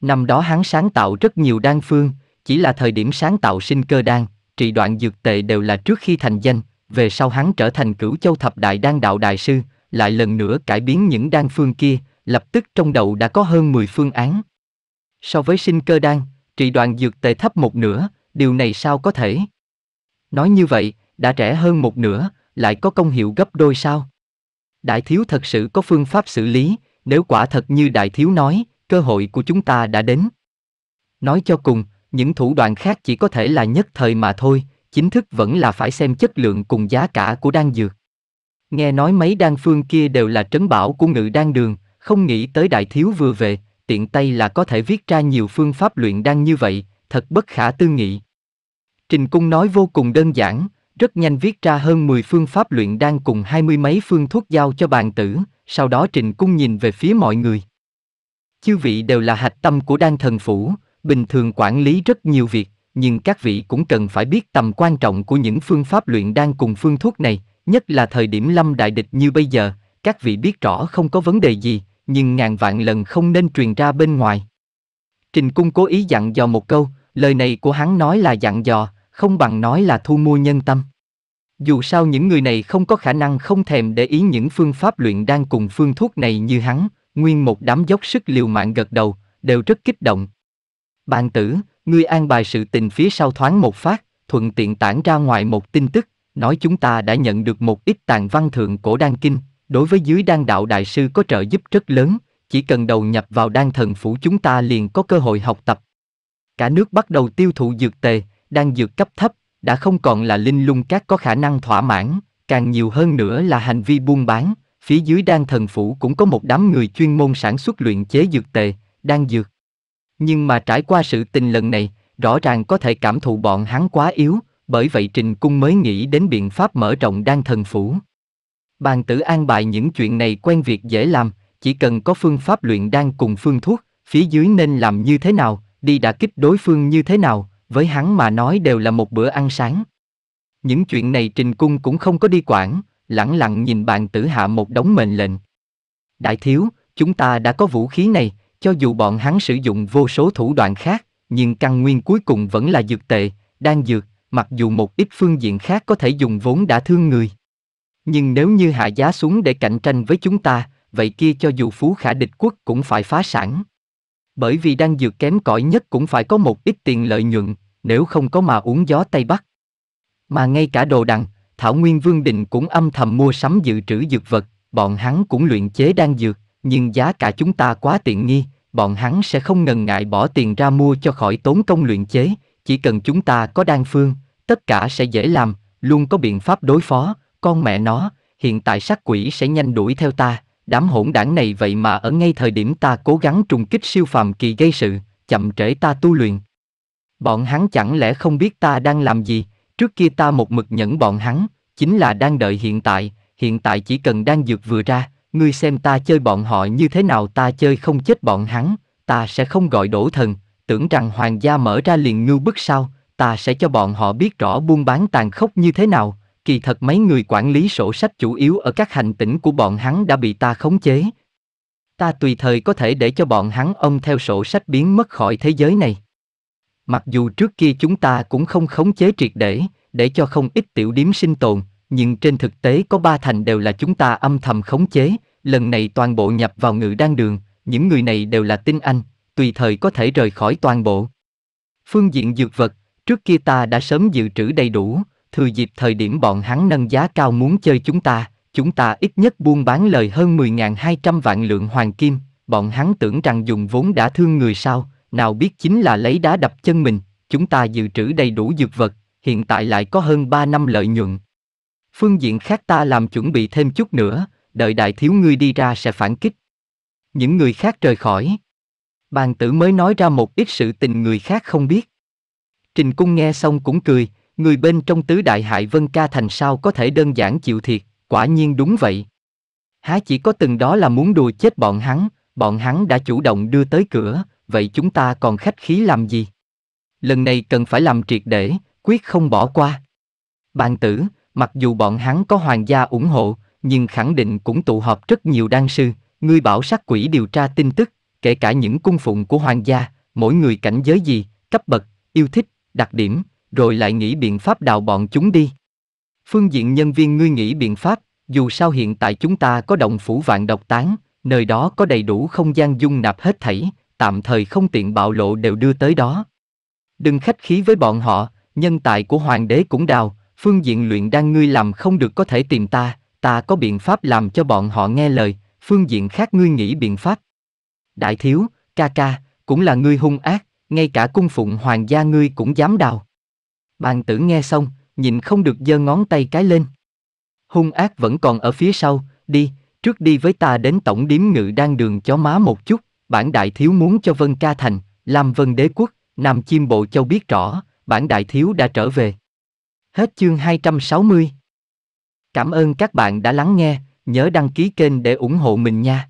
Speaker 1: Năm đó hắn sáng tạo rất nhiều đan phương, chỉ là thời điểm sáng tạo sinh cơ đan, trị đoạn dược tệ đều là trước khi thành danh, về sau hắn trở thành cửu châu thập đại đan đạo đại sư, lại lần nữa cải biến những đan phương kia, lập tức trong đầu đã có hơn 10 phương án. So với sinh cơ đan, trị đoạn dược tệ thấp một nửa, điều này sao có thể? Nói như vậy, đã trẻ hơn một nửa, lại có công hiệu gấp đôi sao? đại thiếu thật sự có phương pháp xử lý, nếu quả thật như đại thiếu nói, cơ hội của chúng ta đã đến. Nói cho cùng, những thủ đoạn khác chỉ có thể là nhất thời mà thôi, chính thức vẫn là phải xem chất lượng cùng giá cả của đan dược. Nghe nói mấy đan phương kia đều là trấn bảo của ngự đan đường, không nghĩ tới đại thiếu vừa về, tiện tay là có thể viết ra nhiều phương pháp luyện đan như vậy, thật bất khả tư nghị. Trình Cung nói vô cùng đơn giản, rất nhanh viết ra hơn 10 phương pháp luyện đan cùng hai mươi mấy phương thuốc giao cho bàn tử, sau đó trình Cung nhìn về phía mọi người. Chư vị đều là hạch tâm của đan thần phủ, bình thường quản lý rất nhiều việc, nhưng các vị cũng cần phải biết tầm quan trọng của những phương pháp luyện đan cùng phương thuốc này, nhất là thời điểm lâm đại địch như bây giờ, các vị biết rõ không có vấn đề gì, nhưng ngàn vạn lần không nên truyền ra bên ngoài. Trình Cung cố ý dặn dò một câu, lời này của hắn nói là dặn dò, không bằng nói là thu mua nhân tâm. Dù sao những người này không có khả năng không thèm để ý những phương pháp luyện đang cùng phương thuốc này như hắn, nguyên một đám dốc sức liều mạng gật đầu, đều rất kích động. Bàn tử, ngươi an bài sự tình phía sau thoáng một phát, thuận tiện tản ra ngoài một tin tức, nói chúng ta đã nhận được một ít tàn văn thượng cổ đan kinh, đối với dưới đan đạo đại sư có trợ giúp rất lớn, chỉ cần đầu nhập vào đan thần phủ chúng ta liền có cơ hội học tập. Cả nước bắt đầu tiêu thụ dược tề, đang dược cấp thấp, đã không còn là linh lung các có khả năng thỏa mãn, càng nhiều hơn nữa là hành vi buôn bán. Phía dưới đan thần phủ cũng có một đám người chuyên môn sản xuất luyện chế dược tề, đan dược. Nhưng mà trải qua sự tình lần này, rõ ràng có thể cảm thụ bọn hắn quá yếu, bởi vậy Trình Cung mới nghĩ đến biện pháp mở rộng đan thần phủ. Bàn tử an bài những chuyện này quen việc dễ làm, chỉ cần có phương pháp luyện đan cùng phương thuốc, phía dưới nên làm như thế nào, đi đả kích đối phương như thế nào, với hắn mà nói đều là một bữa ăn sáng. Những chuyện này Trình Cung cũng không có đi quản, lẳng lặng nhìn bàn tử hạ một đống mệnh lệnh. Đại thiếu, chúng ta đã có vũ khí này, cho dù bọn hắn sử dụng vô số thủ đoạn khác, nhưng căn nguyên cuối cùng vẫn là dược tệ, đang dược, mặc dù một ít phương diện khác có thể dùng vốn đã thương người. Nhưng nếu như hạ giá xuống để cạnh tranh với chúng ta, vậy kia cho dù phú khả địch quốc cũng phải phá sản bởi vì đang dược kém cỏi nhất cũng phải có một ít tiền lợi nhuận, nếu không có mà uống gió Tây Bắc. Mà ngay cả đồ đằng, Thảo Nguyên Vương Định cũng âm thầm mua sắm dự trữ dược vật, bọn hắn cũng luyện chế đan dược, nhưng giá cả chúng ta quá tiện nghi, bọn hắn sẽ không ngần ngại bỏ tiền ra mua cho khỏi tốn công luyện chế, chỉ cần chúng ta có đan phương, tất cả sẽ dễ làm, luôn có biện pháp đối phó, con mẹ nó, hiện tại sát quỷ sẽ nhanh đuổi theo ta, đám hỗn đảng này vậy mà ở ngay thời điểm ta cố gắng trùng kích siêu phàm kỳ gây sự, chậm trễ ta tu luyện. Bọn hắn chẳng lẽ không biết ta đang làm gì, trước kia ta một mực nhẫn bọn hắn, chính là đang đợi hiện tại, hiện tại chỉ cần đang dược vừa ra, ngươi xem ta chơi bọn họ như thế nào ta chơi không chết bọn hắn, ta sẽ không gọi đổ thần, tưởng rằng hoàng gia mở ra liền ngưu bức sao, ta sẽ cho bọn họ biết rõ buôn bán tàn khốc như thế nào, kỳ thật mấy người quản lý sổ sách chủ yếu ở các hành tỉnh của bọn hắn đã bị ta khống chế. Ta tùy thời có thể để cho bọn hắn ông theo sổ sách biến mất khỏi thế giới này. Mặc dù trước kia chúng ta cũng không khống chế triệt để, để cho không ít tiểu điếm sinh tồn, nhưng trên thực tế có ba thành đều là chúng ta âm thầm khống chế, lần này toàn bộ nhập vào ngự đan đường, những người này đều là tinh anh, tùy thời có thể rời khỏi toàn bộ. Phương diện dược vật, trước kia ta đã sớm dự trữ đầy đủ, thừa dịp thời điểm bọn hắn nâng giá cao muốn chơi chúng ta, chúng ta ít nhất buôn bán lời hơn 10.200 vạn lượng hoàng kim, bọn hắn tưởng rằng dùng vốn đã thương người sao, nào biết chính là lấy đá đập chân mình, chúng ta dự trữ đầy đủ dược vật, hiện tại lại có hơn 3 năm lợi nhuận. Phương diện khác ta làm chuẩn bị thêm chút nữa, đợi đại thiếu ngươi đi ra sẽ phản kích. Những người khác rời khỏi. Bàn tử mới nói ra một ít sự tình người khác không biết. Trình cung nghe xong cũng cười, người bên trong tứ đại hại vân ca thành sao có thể đơn giản chịu thiệt, quả nhiên đúng vậy. Há chỉ có từng đó là muốn đùa chết bọn hắn, bọn hắn đã chủ động đưa tới cửa, vậy chúng ta còn khách khí làm gì? Lần này cần phải làm triệt để, quyết không bỏ qua. Bàn tử, mặc dù bọn hắn có hoàng gia ủng hộ, nhưng khẳng định cũng tụ họp rất nhiều đan sư, ngươi bảo sát quỷ điều tra tin tức, kể cả những cung phụng của hoàng gia, mỗi người cảnh giới gì, cấp bậc, yêu thích, đặc điểm, rồi lại nghĩ biện pháp đào bọn chúng đi. Phương diện nhân viên ngươi nghĩ biện pháp, dù sao hiện tại chúng ta có động phủ vạn độc tán, nơi đó có đầy đủ không gian dung nạp hết thảy, tạm thời không tiện bạo lộ đều đưa tới đó. Đừng khách khí với bọn họ, nhân tài của hoàng đế cũng đào, phương diện luyện đan ngươi làm không được có thể tìm ta, ta có biện pháp làm cho bọn họ nghe lời, phương diện khác ngươi nghĩ biện pháp. Đại thiếu, ca ca, cũng là ngươi hung ác, ngay cả cung phụng hoàng gia ngươi cũng dám đào. Bàn tử nghe xong, nhìn không được giơ ngón tay cái lên. Hung ác vẫn còn ở phía sau, đi, trước đi với ta đến tổng điếm ngự đang đường chó má một chút, bản đại thiếu muốn cho Vân Ca Thành, làm Vân Đế Quốc, nằm Chiêm Bộ Châu biết rõ, bản đại thiếu đã trở về. Hết chương 260. Cảm ơn các bạn đã lắng nghe, nhớ đăng ký kênh để ủng hộ mình nha.